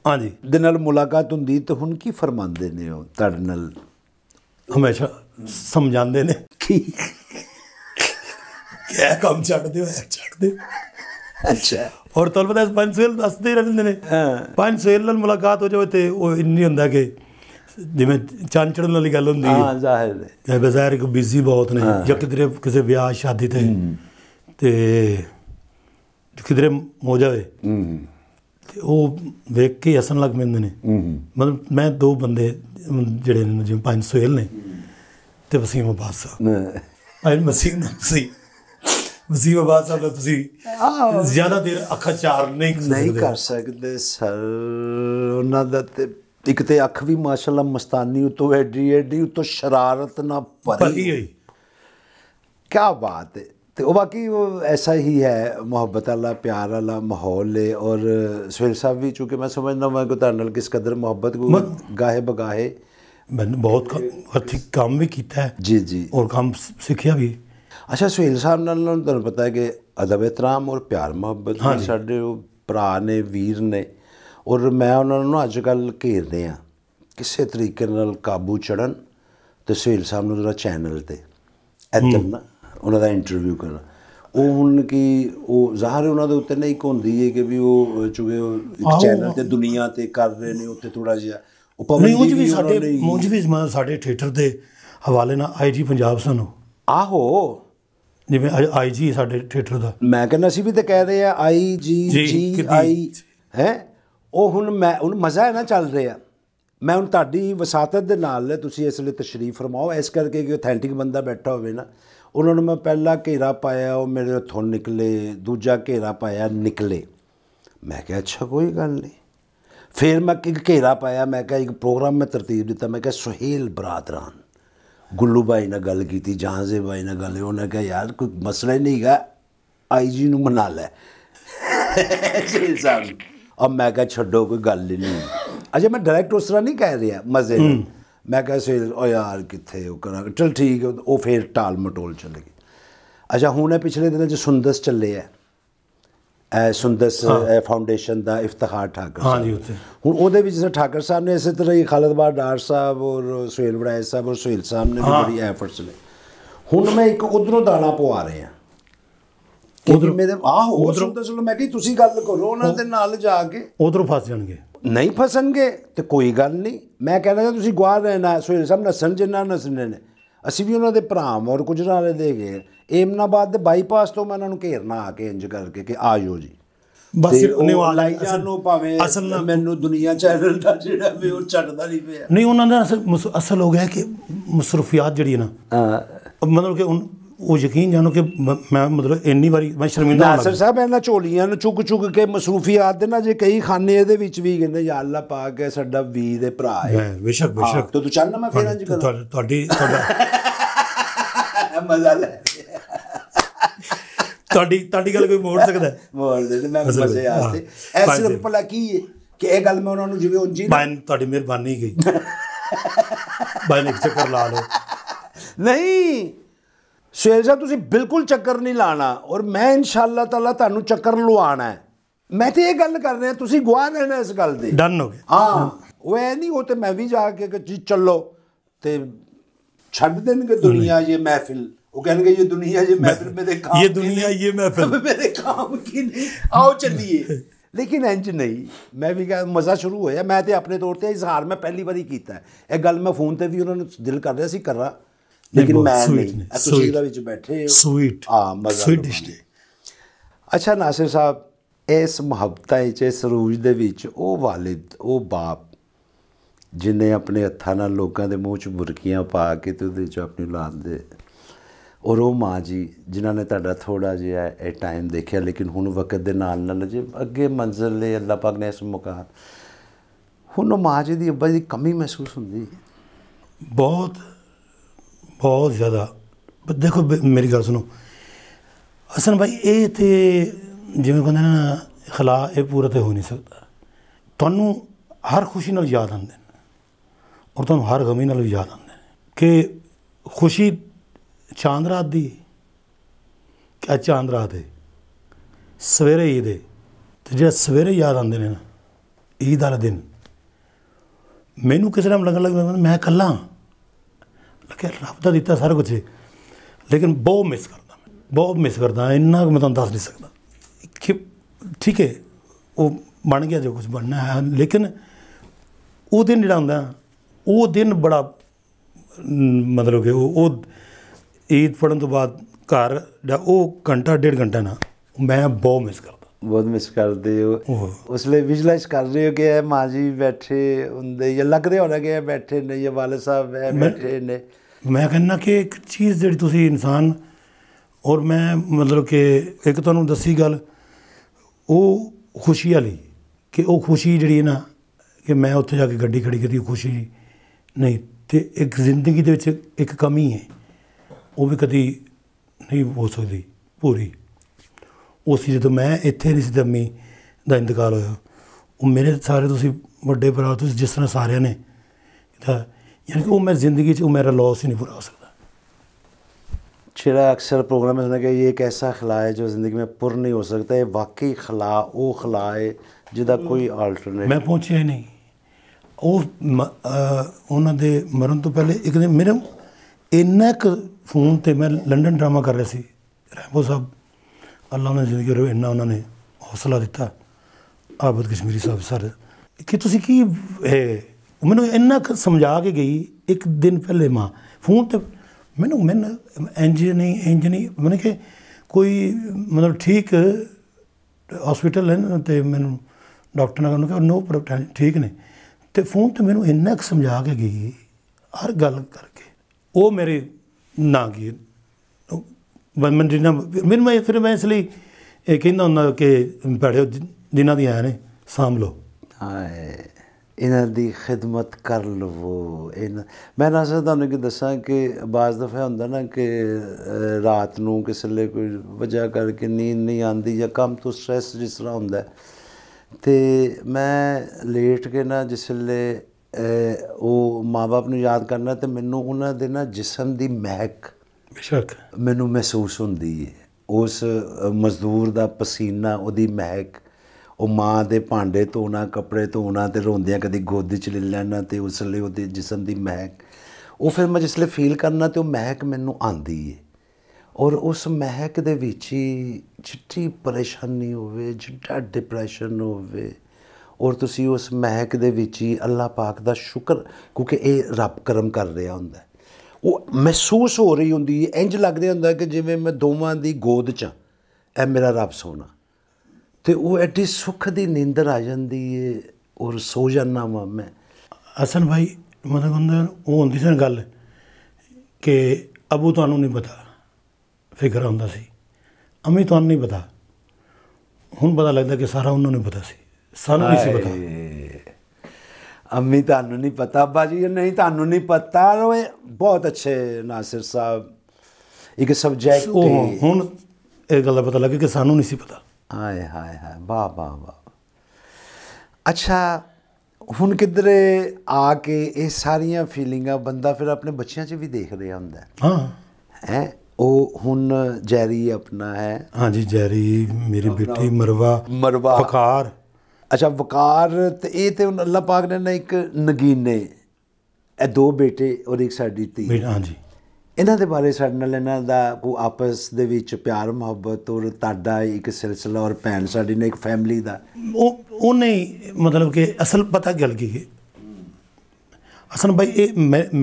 ਹਾਂਜੀ ਦੇ ਨਾਲ ਮੁਲਾਕਾਤ ਹੁੰਦੀ ਤਾਂ ਹੁਣ ਕੀ ਫਰਮਾਉਂਦੇ ਨੇ ਉਹ ਤੁਹਾਡੇ ਨਾਲ ਹਮੇਸ਼ਾ ਸਮਝਾਉਂਦੇ ਨੇ ਕੀ ਕਿਆ ਕੰਮ ਚੱਕਦੇ ਹੋ ਹੋ ਅੱਛਾ ਔਰ ਤਲਬਾ ਦਾ ਪੰਜ ਸੇਲ ਦੱਸਦੇ ਰਹਿੰਦੇ ਨੇ ਹਾਂ ਪੰਜ ਸੇਲ ਨਾਲ ਮੁਲਾਕਾਤ ਹੋ ਜਾਵੇ ਤੇ ਉਹ ਇੰਨੀ ਹੁੰਦਾ ਕਿ ਜਿਵੇਂ ਚੰਨ ਚੜਨ ਵਾਲੀ ਗੱਲ ਹੁੰਦੀ ਹੈ ਹਾਂ ਜ਼ਾਹਿਰ ਹੈ ਤੇ ਬਜ਼ਾਰ ਕੋ ਬਿਜ਼ੀ ਬਹੁਤ ਨੇ ਜਾਂ ਕਿਧਰੇ ਕਿਸੇ ਵਿਆਹ ਸ਼ਾਦੀ ਤੇ ਤੇ ਕਿਧਰੇ ਹੋ ਜਾਵੇ ਹੂੰ ਤੇ ਉਹ ਵੇਖ ਕੇ ਹਸਣ ਲੱਗ ਪੈਂਦੇ ਨੇ ਮਤਲਬ ਮੈਂ ਦੋ ਬੰਦੇ ਜਿਹੜੇ ਨੇ ਜਿਵੇਂ ਪੰਜ ਸੇਲ ਨੇ ਤੇ ਵਸੀਮ ਬਾਸਾ ਸਾਹਿਬ ਮੈਂ ਮਸੀਨ ਸੀ ਵਸੀਮ ਆਬਾਦ ਸਾਹਿਬ ਦਾ ਤੁਸੀਂ ਜ਼ਿਆਦਾ ਦੇਰ ਅੱਖਾਂ ਚਾਰ ਨਹੀਂ ਕਰ ਸਕਦੇ ਨਹੀਂ ਕਰ ਸਕਦੇ ਸਰ ਉਹਨਾਂ ਦਾ ਤੇ ਇੱਕ ਤੇ ਅੱਖ ਵੀ ਮਾਸ਼ਾਅੱਲਾ ਮਸਤਾਨੀ ਉਤੋਂ ਐਡੀ ਐਡੀ ਉਤੋਂ ਸ਼ਰਾਰਤ ਨਾ ਭਰੀ ਹੋਈ ਕੀ ਬਾਤ ਹੈ ਤੇ ਉਹ ਬਾਕੀ ਉਹ ਐਸਾ ਹੀ ਹੈ ਮੁਹੱਬਤ ਵਾਲਾ ਪਿਆਰ ਵਾਲਾ ਮਾਹੌਲ ਹੈ ਔਰ ਸੁਹੇਲ ਸਾਹਿਬ ਵੀ ਕਿਉਂਕਿ ਮੈਂ ਸਮਝਦਾ ਮੈਂ ਕੋ ਤੁਹਾਡੇ ਨਾਲ ਕਿਸ ਕਦਰ ਮੁਹੱਬਤ ਕੋ ਗਾਹੇ ਬਗਾਹੇ ਮੈਂ ਬਹੁਤ ਹੱਥੀ ਕੰਮ ਵੀ ਕੀਤਾ ਹੈ ਜੀ ਜੀ ਔਰ ਕੰਮ ਸਿੱਖਿਆ ਵੀ ਅੱਛਾ ਸੁਹੇਲ ਸਾਹਿਬ ਨਾਲ ਤੁਹਾਨੂੰ ਪਤਾ ਹੈ ਕਿ ਅਦਬ ਇਤਰਾਮ ਔਰ ਪਿਆਰ ਮੁਹੱਬਤ ਸਾਡੇ ਭਰਾ ਨੇ ਵੀਰ ਨੇ ਔਰ ਮੈਂ ਉਹਨਾਂ ਨੂੰ ਅੱਜ ਕੱਲ ਘੇਰਦੇ ਆ ਕਿਸੇ ਤਰੀਕੇ ਨਾਲ ਕਾਬੂ ਚੜਨ ਤੇ ਸੁਹੇਲ ਸਾਹਿਬ ਨੂੰ ਜਰਾ ਚੈਨਲ ਤੇ ਐਤਰ ਨਾ ਉਹਨਾਂ ਦਾ ਇੰਟਰਵਿਊ ਕਰਨਾ ਉਹ ਹੁਣ ਕੀ ਉਹ ਜ਼ਾਹਰ ਉਹਨਾਂ ਦੇ ਉੱਤੇ ਨਹੀਂ ਹੁੰਦੀ ਹੈ ਕਿ ਵੀ ਉਹ ਚੁਗੇ ਇੱਕ ਚੈਨਲ ਤੇ ਦੁਨੀਆ ਤੇ ਕਰ ਰਹੇ ਨੇ ਉੱਤੇ ਥੋੜਾ ਜਿਹਾ ਉਹ ਪਬਲਿਕ ਵੀ ਸਾਡੇ ਮੂੰਜ ਵੀ ਸਾਡੇ ਥੀਏਟਰ ਦੇ ਹਵਾਲੇ ਨਾਲ ਆਈਜੀ ਪੰਜਾਬ ਸਾਨੂੰ ਆਹੋ ਜਿਵੇਂ ਆਈਜੀ ਸਾਡੇ ਥੀਏਟਰ ਦਾ ਮੈਂ ਕਹਿੰਦਾ ਸੀ ਵੀ ਤੇ ਕਹਦੇ ਆ ਆਈ ਜੀ ਜੀ ਆਈ ਹੈ ਉਹ ਹੁਣ ਮੈਂ ਹੁਣ ਮਜ਼ਾ ਹੈ ਨਾ ਚੱਲ ਰਿਹਾ ਮੈਂ ਹੁਣ ਤੁਹਾਡੀ ਵਸਾਤਤ ਦੇ ਨਾਲ ਤੁਸੀਂ ਇਸ ਲਈ ਤਸ਼ਰੀਫ ਫਰਮਾਓ ਇਸ ਕਰਕੇ ਕਿ ਅਥੈਂਟਿਕ ਬੰਦਾ ਬੈਠਾ ਹੋਵੇ ਨਾ ਉਹਨਾਂ ਨੂੰ ਮੈਂ ਪਹਿਲਾ ਘੇਰਾ ਪਾਇਆ ਉਹ ਮੇਰੇ ਹੱਥੋਂ ਨਿਕਲੇ ਦੂਜਾ ਘੇਰਾ ਪਾਇਆ ਨਿਕਲੇ ਮੈਂ ਕਿਹਾ ਅੱਛਾ ਕੋਈ ਗੱਲ ਨਹੀਂ ਫਿਰ ਮੈਂ ਇੱਕ ਘੇਰਾ ਪਾਇਆ ਮੈਂ ਕਿਹਾ ਇੱਕ ਪ੍ਰੋਗਰਾਮ ਮੈਂ ਤਰਤੀਬ ਦਿੱਤਾ ਮੈਂ ਕਿਹਾ ਸੁਹੇਲ ਬਰਾਦਰਾਨ ਗੁੱਲੂ ਭਾਈ ਨਾਲ ਗੱਲ ਕੀਤੀ ਜਹਾਂਜ਼ੇ ਭਾਈ ਨਾਲ ਗੱਲ ਉਹਨੇ ਕਿਹਾ ਯਾਰ ਕੋਈ ਮਸਲਾ ਹੀ ਨਹੀਂਗਾ ਆਈਜੀ ਨੂੰ ਮਨਾ ਲੈ ਜੀ ਸਾਹਿਬ ਅਬ ਮੈਂ ਕਿਹਾ ਛੱਡੋ ਕੋਈ ਗੱਲ ਹੀ ਨਹੀਂ ਅਜੇ ਮੈਂ ਡਾਇਰੈਕਟ ਉਸ ਤਰ੍ਹਾਂ ਨਹੀਂ ਕਹਿ ਰਿਹਾ ਮਜ਼ੇ ਮੈਂ ਕਿਹਾ ਸੇ ਓ ਯਾਰ ਕਿੱਥੇ ਉਹ ਕਰਾਂ ਚਲ ਠੀਕ ਉਹ ਫੇਰ ਟਾਲ ਮਟੋਲ ਚੱਲ ਗਈ ਅੱਛਾ ਹੁਣ ਇਹ ਪਿਛਲੇ ਦਿਨਾਂ ਚ ਸੁੰਦਸ ਚੱਲੇ ਆ ਸੁੰਦਸ ਫਾਊਂਡੇਸ਼ਨ ਦਾ ਇਫਤਖਾਰ ਠਾਕਰ ਸਾਹਿਬ ਹਾਂਜੀ ਉੱਤੇ ਹੁਣ ਉਹਦੇ ਵਿੱਚ ਜਿਹੜਾ ਠਾਕਰ ਸਾਹਿਬ ਨੇ ਇਸੇ ਤਰ੍ਹਾਂ ਹੀ ਖਾਲਦ ਬਾਦ ਡਾਰ ਸਾਹਿਬ ਔਰ ਸੁਹੇਲ ਵੜਾਇ ਸਾਹਿਬ ਔਰ ਸੁਹੇਲ ਸਾਹਿਬ ਨੇ ਵੀ ਬੜੀ ਐਫਰਟਸ ਲਈ ਹੁਣ ਮੈਂ ਇੱਕ ਉਧਰੋਂ ਦਾਣਾ ਪਵਾ ਰਹੇ ਹਾਂ ਉਧਰ ਮੇਰੇ ਆਹ ਉਧਰ ਤਾਂ ਚਲੋ ਮੈਂ ਕਹੀ ਤੁਸੀਂ ਗੱਲ ਕਰੋ ਉਹਨਾਂ ਦੇ ਨਾਲ ਜਾ ਕੇ ਉਧਰੋਂ ਫਸ ਜਾਣਗੇ ਨਹੀਂ ਫਸਣਗੇ ਤੇ ਕੋਈ ਗੱਲ ਨਹੀਂ ਮੈਂ ਕਹਿੰਦਾ ਤੁਸੀਂ ਗਵਾਹ ਰਹਿਣਾ ਸੁਹੇਲ ਸਾਹਿਬ ਨਸਣ ਜਿੰਨਾ ਨਾ ਸੁਣਨੇ ਅਸੀਂ ਵੀ ਉਹਨਾਂ ਦੇ ਭਰਾ ਔਰ ਗੁਜਰਾਲੇ ਦੇ ਗਏ ਏਮਨਾਬਾਦ ਦੇ ਬਾਈਪਾਸ ਤੋਂ ਮੈਂ ਉਹਨਾਂ ਨੂੰ ਘੇਰਨਾ ਆ ਕੇ ਇੰਜ ਕਰਕੇ ਕਿ ਆ ਜਾਓ ਜੀ ਬਸ ਉਹਨੇ ਲਾਈ ਜਾਨੋ ਭਾਵੇਂ ਅਸਲ ਮੈਨੂੰ ਦੁਨੀਆ ਚੈਨਲ ਦਾ ਜਿਹੜਾ ਵੀ ਉਹ ਛੱਡਦਾ ਨਹੀਂ ਪਿਆ ਨਹੀਂ ਉਹਨਾਂ ਦਾ ਅਸਲ ਹੋ ਗਿਆ ਕਿ ਮਸਰੂਫੀਅਤ ਜਿਹੜੀ ਹੈ ਨਾ ਮਤਲਬ ਕਿ ਉਹ ਯਕੀਨ ਜਾਨੋ ਕਿ ਮੈਂ ਮਤਲਬ ਇੰਨੀ ਵਾਰੀ ਮੈਂ ਸ਼ਰਮਿੰਦਾ ਹਾਂ ਨਾਸਰ ਸਾਹਿਬ ਇਹਨਾਂ ਝੋਲੀਆਂ ਨੂੰ ਚੁੱਕ ਚੁੱਕ ਕੇ ਮਸਰੂਫੀਅਤ ਦੇ ਨਾਲ ਜੇ ਕਈ ਖਾਨੇ ਇਹਦੇ ਵਿੱਚ ਵੀ ਕਹਿੰਦੇ ਯਾ ਅੱਲਾ ਪਾਕ ਕੇ ਸਾਡਾ ਵੀ ਦੇ ਭਰਾ ਹੈ ਬੇਸ਼ੱਕ ਬੇਸ਼ੱਕ ਤੂੰ ਤੂੰ ਮੈਂ ਫੇਰ ਅੰਜ ਕਰਾਂ ਤੁਹਾਡੀ ਤੁਹਾਡਾ ਮਜ਼ਾ ਲੈ ਤੁਹਾਡੀ ਤੁਹਾਡੀ ਗੱਲ ਕੋਈ ਮੋੜ ਸਕਦਾ ਮੋੜ ਦੇ ਮੈਂ ਮਜ਼ੇ ਆਸਤੇ ਐਸੀ ਨੂੰ ਭਲਾ ਕੀ ਕਿ ਇਹ ਗੱਲ ਮੈਂ ਉਹਨਾਂ ਨੂੰ ਜਿਵੇਂ ਉਂਜੀ ਮੈਂ ਤੁਹਾਡੀ ਮਿਹਰਬਾਨੀ ਗਈ ਬਾਈ ਇੱਕ ਚੱਕਰ ਲਾ ਲੋ ਨਹੀਂ ਸੁਹੇਲ ਜੀ ਤੁਸੀਂ ਬਿਲਕੁਲ ਚੱਕਰ ਨਹੀਂ ਲਾਣਾ ਔਰ ਮੈਂ ਇਨਸ਼ਾਅੱਲਾ ਤਾਲਾ ਤੁਹਾਨੂੰ ਚੱਕਰ ਲਵਾਣਾ ਹੈ ਮੈਂ ਤੇ ਇਹ ਗੱਲ ਕਰ ਰਿਹਾ ਤੁਸੀਂ ਗਵਾਹ ਰਹਿਣਾ ਇਸ ਗੱਲ ਦੇ ਡਨ ਹੋ ਗਿਆ ਹਾਂ ਉਹ ਐ ਨਹੀਂ ਉਹ ਤੇ ਮੈਂ ਵੀ ਜਾ ਕੇ ਕਿ ਚੱਲੋ ਤੇ ਛੱਡ ਦੇਣਗੇ ਦੁਨੀਆ ਇਹ ਮਹਿਫਿਲ वो ਇਹ ਦੁਨੀਆ ਜੇ ये महफिल ਮੇਰੇ काम ਇਹ ਦੁਨੀਆ ਇਹ महफिल मेरे काम की नहीं आओ ਲੇਕਿਨ ਇੰਜ ਨਹੀਂ ਮੈਂ ਵੀ ਕਹਾਂ ਮਜ਼ਾ ਸ਼ੁਰੂ ਹੋਇਆ ਮੈਂ ਤੇ ਆਪਣੇ ਤੌਰ ਤੇ ਇਜ਼ਹਾਰ ਮੈਂ ਪਹਿਲੀ ਵਾਰੀ ਕੀਤਾ ਇਹ ਗੱਲ ਮੈਂ ਫੋਨ ਤੇ ਵੀ ਉਹਨਾਂ ਨੂੰ ਦਿਲ ਕਰ ਰਿਹਾ ਸੀ ਕਰਾਂ ਲੇਕਿਨ ਮੈਂ ਨਹੀਂ ਤੁਸੀਂ ਦਾ ਵਿੱਚ ਬੈਠੇ ਸਵੀਟ ਹਾਂ ਮਜ਼ਾ ਸਵੀਟ ਡਿਸ਼ ਅੱਛਾ ਨਾਸਿਰ ਸਾਹਿਬ ਇਸ ਮੁਹੱਬਤਾਂ ਵਿੱਚ ਇਸ ਰੂਜ ਦੇ ਵਿੱਚ ਉਹ ਵਾਲਿਦ ਉਹ ਬਾਪ ਜਿਨੇ ਆਪਣੇ ਹੱਥਾਂ ਨਾਲ ਲੋਕਾਂ ਦੇ ਮੂੰਹ 'ਚ ਬੁਰਕੀਆਂ ਪਾ ਕੇ ਤੇ ਉਹਦੇ 'ਚ ਆਪਣੀ ਔਲਾਦ ਦੇ ਔਰ ਉਹ ਮਾਂ ਜੀ ਜਿਨ੍ਹਾਂ ਨੇ ਤੁਹਾਡਾ ਥੋੜਾ ਜਿਹਾ ਇਹ ਟਾਈਮ ਦੇਖਿਆ ਲੇਕਿਨ ਹੁਣ ਵਕਤ ਦੇ ਨਾਲ ਨਾਲ ਜੇ ਅੱਗੇ ਮੰਜ਼ਿਲ ਲਈ ਅੱਲਾਹ ਪਾਕ ਨੇ ਇਸ ਮੁਕਾਮ ਹੁਣ ਉਹ ਮਾਂ ਜੀ ਦੀ ਅੱਬਾ ਦੀ ਕਮੀ ਮਹਿਸੂਸ ਹੁੰਦੀ ਬਹੁਤ ਬਹੁਤ ਜ਼ਿਆਦਾ ਦੇਖੋ ਮੇਰੀ ਗੱਲ ਸੁਣੋ ਅਸਨ ਭਾਈ ਇਹ ਤੇ ਜਿਵੇਂ ਕਹਿੰਦੇ ਨਾ ਖਲਾ ਇਹ ਪੂਰਾ ਤੇ ਹੋ ਨਹੀਂ ਸਕਦਾ ਤੁਹਾਨੂੰ ਹਰ ਖੁਸ਼ੀ ਨਾਲ ਯਾਦ ਆਉਂਦੇ ਨੇ ਔਰ ਤੁਹਾਨੂੰ ਹਰ ਗਮੀ ਨਾਲ ਯਾਦ ਆਉਂਦੇ ਨੇ ਕਿ ਖੁਸ਼ੀ ਚਾਂਦ ਰਾਤ ਦੀ ਕਿਆ ਚਾਂਦ ਰਾਤ ਹੈ ਸਵੇਰੇ ਹੀ ਦੇ ਤੇ ਜਿਹੜਾ ਸਵੇਰੇ ਯਾਦ ਆਉਂਦੇ ਨੇ ਨਾ ਈਦ ਵਾਲਾ ਦਿਨ ਮੈਨੂੰ ਕਿਸੇ ਨਾਲ ਲੱਗਣ ਲੱਗਦਾ ਮੈਂ ਇਕੱਲਾ ਲੱਗਿਆ ਰੱਬ ਦਾ ਦਿੱਤਾ ਸਾਰਾ ਕੁਝ ਲੇਕਿਨ ਬਹੁਤ ਮਿਸ ਕਰਦਾ ਮੈਂ ਬਹੁਤ ਮਿਸ ਕਰਦਾ ਇੰਨਾ ਮੈਂ ਤੁਹਾਨੂੰ ਦੱਸ ਨਹੀਂ ਸਕਦਾ ਕਿ ਠੀਕ ਹੈ ਉਹ ਬਣ ਗਿਆ ਜੋ ਕੁਝ ਬਣਨਾ ਹੈ ਲੇਕਿਨ ਉਹ ਦਿਨ ਜਿਹੜਾ ਹੁੰਦਾ ਉਹ ਦਿਨ ਬੜਾ ਮਤਲਬ ਕਿ ਉਹ ਈਦ ਪੜਨ ਤੋਂ ਬਾਅਦ ਘਰ ਦਾ ਉਹ ਘੰਟਾ ਡੇਢ ਘੰਟਾ ਨਾ ਮੈਂ ਬਹੁਤ ਮਿਸ ਕਰਦਾ ਬਹੁਤ ਮਿਸ ਕਰਦੇ ਹੋ ਉਸ ਲਈ ਵਿਜ਼ੁਅਲਾਈਜ਼ ਕਰ ਰਹੇ ਹੋ ਕਿ ਇਹ ਮਾਂ ਜੀ ਬੈਠੇ ਹੁੰਦੇ ਜਾਂ ਲੱਗਦੇ ਹੋਣਾ ਕਿ ਇਹ ਬੈਠੇ ਨੇ ਜਾਂ ਵਾਲੇ ਸਾਹਿਬ ਇਹ ਬੈਠੇ ਨੇ ਮੈਂ ਕਹਿੰਨਾ ਕਿ ਇੱਕ ਚੀਜ਼ ਜਿਹੜੀ ਤੁਸੀਂ ਇਨਸਾਨ ਔਰ ਮੈਂ ਮਤਲਬ ਕਿ ਇੱਕ ਤੁਹਾਨੂੰ ਦੱਸੀ ਗੱਲ ਉਹ ਖੁਸ਼ੀ ਵਾਲੀ ਕਿ ਉਹ ਖੁਸ਼ੀ ਜਿਹੜੀ ਹੈ ਨਾ ਕਿ ਮੈਂ ਉੱਥੇ ਜਾ ਕੇ ਗੱਡੀ ਖੜੀ ਕੀਤੀ ਖੁਸ਼ੀ ਨਹੀਂ ਤੇ ਇੱਕ ਜ਼ਿੰਦਗੀ ਦੇ ਵਿੱਚ ਇੱਕ ਕਮੀ ਹੈ ਉਹ ਵੀ ਕਦੀ ਨਹੀਂ ਹੋ ਸਕਦੀ ਪੂਰੀ ਉਸ ਜਦੋਂ ਮੈਂ ਇੱਥੇ ਦਮੀ ਦਾ ਇੰਤਕਾਲ ਹੋਇਆ ਉਹ ਮੇਰੇ ਸਾਰੇ ਤੁਸੀਂ ਵੱਡੇ ਭਰਾ ਤੁਸੀਂ ਜਿਸ ਤਰ੍ਹਾਂ ਸਾਰਿਆਂ ਨੇ ਤਾਂ ਯਾਨੀ ਕਿ ਉਹ ਮੈਂ ਜ਼ਿੰਦਗੀ 'ਚ ਉਹ ਮੇਰਾ ਲਾਸ ਹੀ ਨਹੀਂ ਹੋ ਸਕਦਾ मेरा ਅਕਸਰ ਪ੍ਰੋਗਰਾਮ में सुना ਕਿ ਇਹ ਇੱਕ ਐਸਾ खिला ਹੈ ਜੋ ਜ਼ਿੰਦਗੀ में ਪੂਰ ਨਹੀਂ ਹੋ ਸਕਦਾ ਇਹ ਵਾਕਈ खिला ਉਹ खिला ਹੈ ਜਿਹਦਾ ਕੋਈ ਆਲਟਰਨੇਟ ਮੈਂ ਪਹੁੰਚਿਆ ਹੀ ਨਹੀਂ ਉਹ ਉਹਨਾਂ ਦੇ ਮਰਨ ਤੋਂ ਪਹਿਲੇ ਇੱਕ ਦਿਨ ਮੇਰੇ ਇੰਨਾ ਕੁ ਫੋਨ ਤੇ ਮੈਂ ਲੰਡਨ ਡਰਾਮਾ ਕਰ ਰਿਹਾ ਸੀ ਰਹਿਬੋ ਸਾਹਿਬ ਅੱਲਾ ਨੇ ਜ਼ਿੰਦਗੀ ਰੋ ਇੰਨਾ ਉਹਨਾਂ ਨੇ ਹੌਸਲਾ ਦਿੱਤਾ ਆਬਦ ਕਸ਼ਮੀਰੀ ਸਾਹਿਬ ਸਰ ਕਿ ਤੁਸੀਂ ਕੀ ਮੈਨੂੰ ਇੰਨਾ ਕੁ ਸਮਝਾ ਕੇ ਗਈ ਇੱਕ ਦਿਨ ਪਹਿਲੇ ਮਾਂ ਫੋਨ ਤੇ ਮੈਨੂੰ ਮੈਂ ਇੰਜ ਨਹੀਂ ਇੰਜ ਮੈਨੂੰ ਕਿ ਕੋਈ ਮਤਲਬ ਠੀਕ ਹਸਪੀਟਲ ਹੈ ਤੇ ਮੈਨੂੰ ਡਾਕਟਰ ਨੇ ਕਿਹਾ ਨੋ ਪ੍ਰੋਬਲਮ ਠੀਕ ਨੇ ਤੇ ਫੋਨ ਤੇ ਮੈਨੂੰ ਇੰਨਾ ਕੁ ਸਮਝਾ ਕੇ ਗਈ ਹਰ ਗੱਲ ਕਰ ਉਹ ਮੇਰੇ ਨਾ ਕੀ ਮੰਡੀ ਨਾ ਮੈਂ ਮੈਂ ਫਿਰ ਮੈਂ ਇਸ ਲਈ ਇਹ ਕਹਿੰਦਾ ਹੁੰਦਾ ਕਿ ਬੜੇ ਦਿਨਾਂ ਦੀ ਆਇਆ ਨੇ ਸਾਂਭ ਲਓ ਹਾਏ ਇਹਨਾਂ ਦੀ ਖidmat ਕਰ ਲਵੋ ਇਹ ਮੈਂ ਨਾ ਸਦਾ ਤੁਹਾਨੂੰ ਕਿ ਦੱਸਾਂ ਕਿ ਬਾਜ਼ ਦਫਾ ਹੁੰਦਾ ਨਾ ਕਿ ਰਾਤ ਨੂੰ ਕਿਸੇ ਲਈ ਕੋਈ ਵਜ੍ਹਾ ਕਰਕੇ ਨੀਂਦ ਨਹੀਂ ਆਂਦੀ ਜਾਂ ਕੰਮ ਤੋਂ ਸਟ्रेस ਜਿਸ ਤਰ੍ਹਾਂ ਹੁੰਦਾ ਤੇ ਮੈਂ ਲੇਟ ਕੇ ਨਾ ਜਿਸ ਲਈ ਉਹ ਮਾਪੇ ਨੂੰ ਯਾਦ ਕਰਨਾ ਤੇ ਮੈਨੂੰ ਉਹਨਾਂ ਦੇ ਨਾ ਜਿਸਮ ਦੀ ਮਹਿਕ ਬੇਸ਼ੱਕ ਮੈਨੂੰ ਮਹਿਸੂਸ ਹੁੰਦੀ ਹੈ ਉਸ ਮਜ਼ਦੂਰ ਦਾ ਪਸੀਨਾ ਉਹਦੀ ਮਹਿਕ ਉਹ ਮਾਂ ਦੇ ਭਾਂਡੇ ਧੋਣਾ ਕੱਪੜੇ ਧੋਣਾ ਤੇ ਰੋਂਦਿਆਂ ਕਦੀ ਗੋਦੀ ਚ ਲੈ ਲੈਣਾ ਤੇ ਉਸ ਲਈ ਉਹਦੇ ਜਿਸਮ ਦੀ ਮਹਿਕ ਉਹ ਫਿਰ ਮੈਂ ਜਿਸ ਲਈ ਫੀਲ ਕਰਨਾ ਤੇ ਉਹ ਮਹਿਕ ਮੈਨੂੰ ਆਂਦੀ ਹੈ ਔਰ ਉਸ ਮਹਿਕ ਦੇ ਵਿੱਚ ਹੀ ਚਿੱਟੀ ਪਰੇਸ਼ਾਨੀ ਹੋਵੇ ਜਿੱਡਾ ਡਿਪਰੈਸ਼ਨ ਹੋਵੇ ਔਰ ਤੁਸੀਂ ਉਸ ਮਹਿਕ ਦੇ ਵਿੱਚ ਹੀ ਅੱਲਾਹ ਪਾਕ ਦਾ ਸ਼ੁਕਰ ਕਿਉਂਕਿ ਇਹ ਰੱਬ ਕਰਮ ਕਰ ਰਿਹਾ ਹੁੰਦਾ ਉਹ ਮਹਿਸੂਸ ਹੋ ਰਹੀ ਹੁੰਦੀ ਹੈ ਇੰਜ ਲੱਗਦੇ ਹੁੰਦਾ ਕਿ ਜਿਵੇਂ ਮੈਂ ਦੋਵਾਂ ਦੀ ਗੋਦ 'ਚ ਐ ਮੇਰਾ ਰੱਬ ਸੋਣਾ ਤੇ ਉਹ ਐਡੀ ਸੁੱਖ ਦੀ ਨੀਂਦਰ ਆ ਜਾਂਦੀ ਏ ਔਰ ਸੋ ਜਾਣਾ ਮੈਂ ਅਸਨ ਭਾਈ ਮਤਲਬ ਹੁੰਦਾ ਉਹ ਹੁੰਦੀ ਸਨ ਗੱਲ ਕਿ ਅਬੂ ਤੁਹਾਨੂੰ ਨਹੀਂ ਪਤਾ ਫਿਕਰ ਆਉਂਦਾ ਸੀ ਅਮੀ ਤੁਹਾਨੂੰ ਨਹੀਂ ਪਤਾ ਹੁਣ ਪਤਾ ਲੱਗਦਾ ਕਿ ਸਾਰਾ ਉਹਨਾਂ ਨੂੰ ਪਤਾ ਸੀ ਸਾਨੂੰ ਨਹੀਂ ਸੀ ਪਤਾ ਅੰਮੀ ਤੁਹਾਨੂੰ ਨਹੀਂ ਪਤਾ ਬਾਜੀ ਨਹੀਂ ਤੁਹਾਨੂੰ ਨਹੀਂ ਪਤਾ ਰੋਏ ਬਹੁਤ ਅੱਛੇ ਨਾਸਿਰ ਸਾਹਿਬ ਇੱਕ ਸਬਜੈਕਟ ਉਹ ਹੁਣ ਇਹ ਗੱਲ ਪਤਾ ਲੱਗੀ ਕਿ ਸਾਨੂੰ ਨਹੀਂ ਸੀ ਪਤਾ ਹਾਏ ਹਾਏ ਹਾਏ ਵਾ ਵਾ ਵਾ ਅੱਛਾ ਹੁਣ ਕਿਧਰੇ ਆ ਕੇ ਇਹ ਸਾਰੀਆਂ ਫੀਲਿੰਗਾਂ ਬੰਦਾ ਫਿਰ ਆਪਣੇ ਬੱਚਿਆਂ 'ਚ ਵੀ ਦੇਖ ਰਿਹਾ ਹੁੰਦਾ ਹਾਂ ਹੈ ਉਹ ਹੁਣ ਜੈਰੀ ਆਪਣਾ ਹੈ ਹਾਂਜੀ ਜੈਰੀ ਮੇਰੀ ਬੇਟੀ ਮਰਵਾ ਮਰਵਾ ਫਕਾਰ ਅੱਛਾ ਵਕਾਰ ਤੇ ਇਹ ਤੇ ਹੁਣ ਅੱਲਾਹ ਪਾਕ ਨੇ ਨਾ ਇੱਕ ਨਗੀਨੇ ਇਹ ਦੋ ਬੇਟੇ ਔਰ ਇੱਕ ਸਾਡੀ ਧੀ ਹਾਂਜੀ ਇਹਨਾਂ ਦੇ ਬਾਰੇ ਸਾਡੇ ਨਾਲ ਇਹਨਾਂ ਦਾ ਕੋ ਆਪਸ ਦੇ ਵਿੱਚ ਪਿਆਰ ਮੁਹੱਬਤ ਔਰ ਤੁਹਾਡਾ ਇੱਕ ਸਿਲਸਿਲਾ ਔਰ ਭੈਣ ਸਾਡੀ ਨੇ ਇੱਕ ਫੈਮਿਲੀ ਦਾ ਉਹ ਉਹਨੇ ਮਤਲਬ ਕਿ ਅਸਲ ਪਤਾ ਗੱਲ ਕੀ ਹੈ ਅਸਲ ਭਾਈ ਇਹ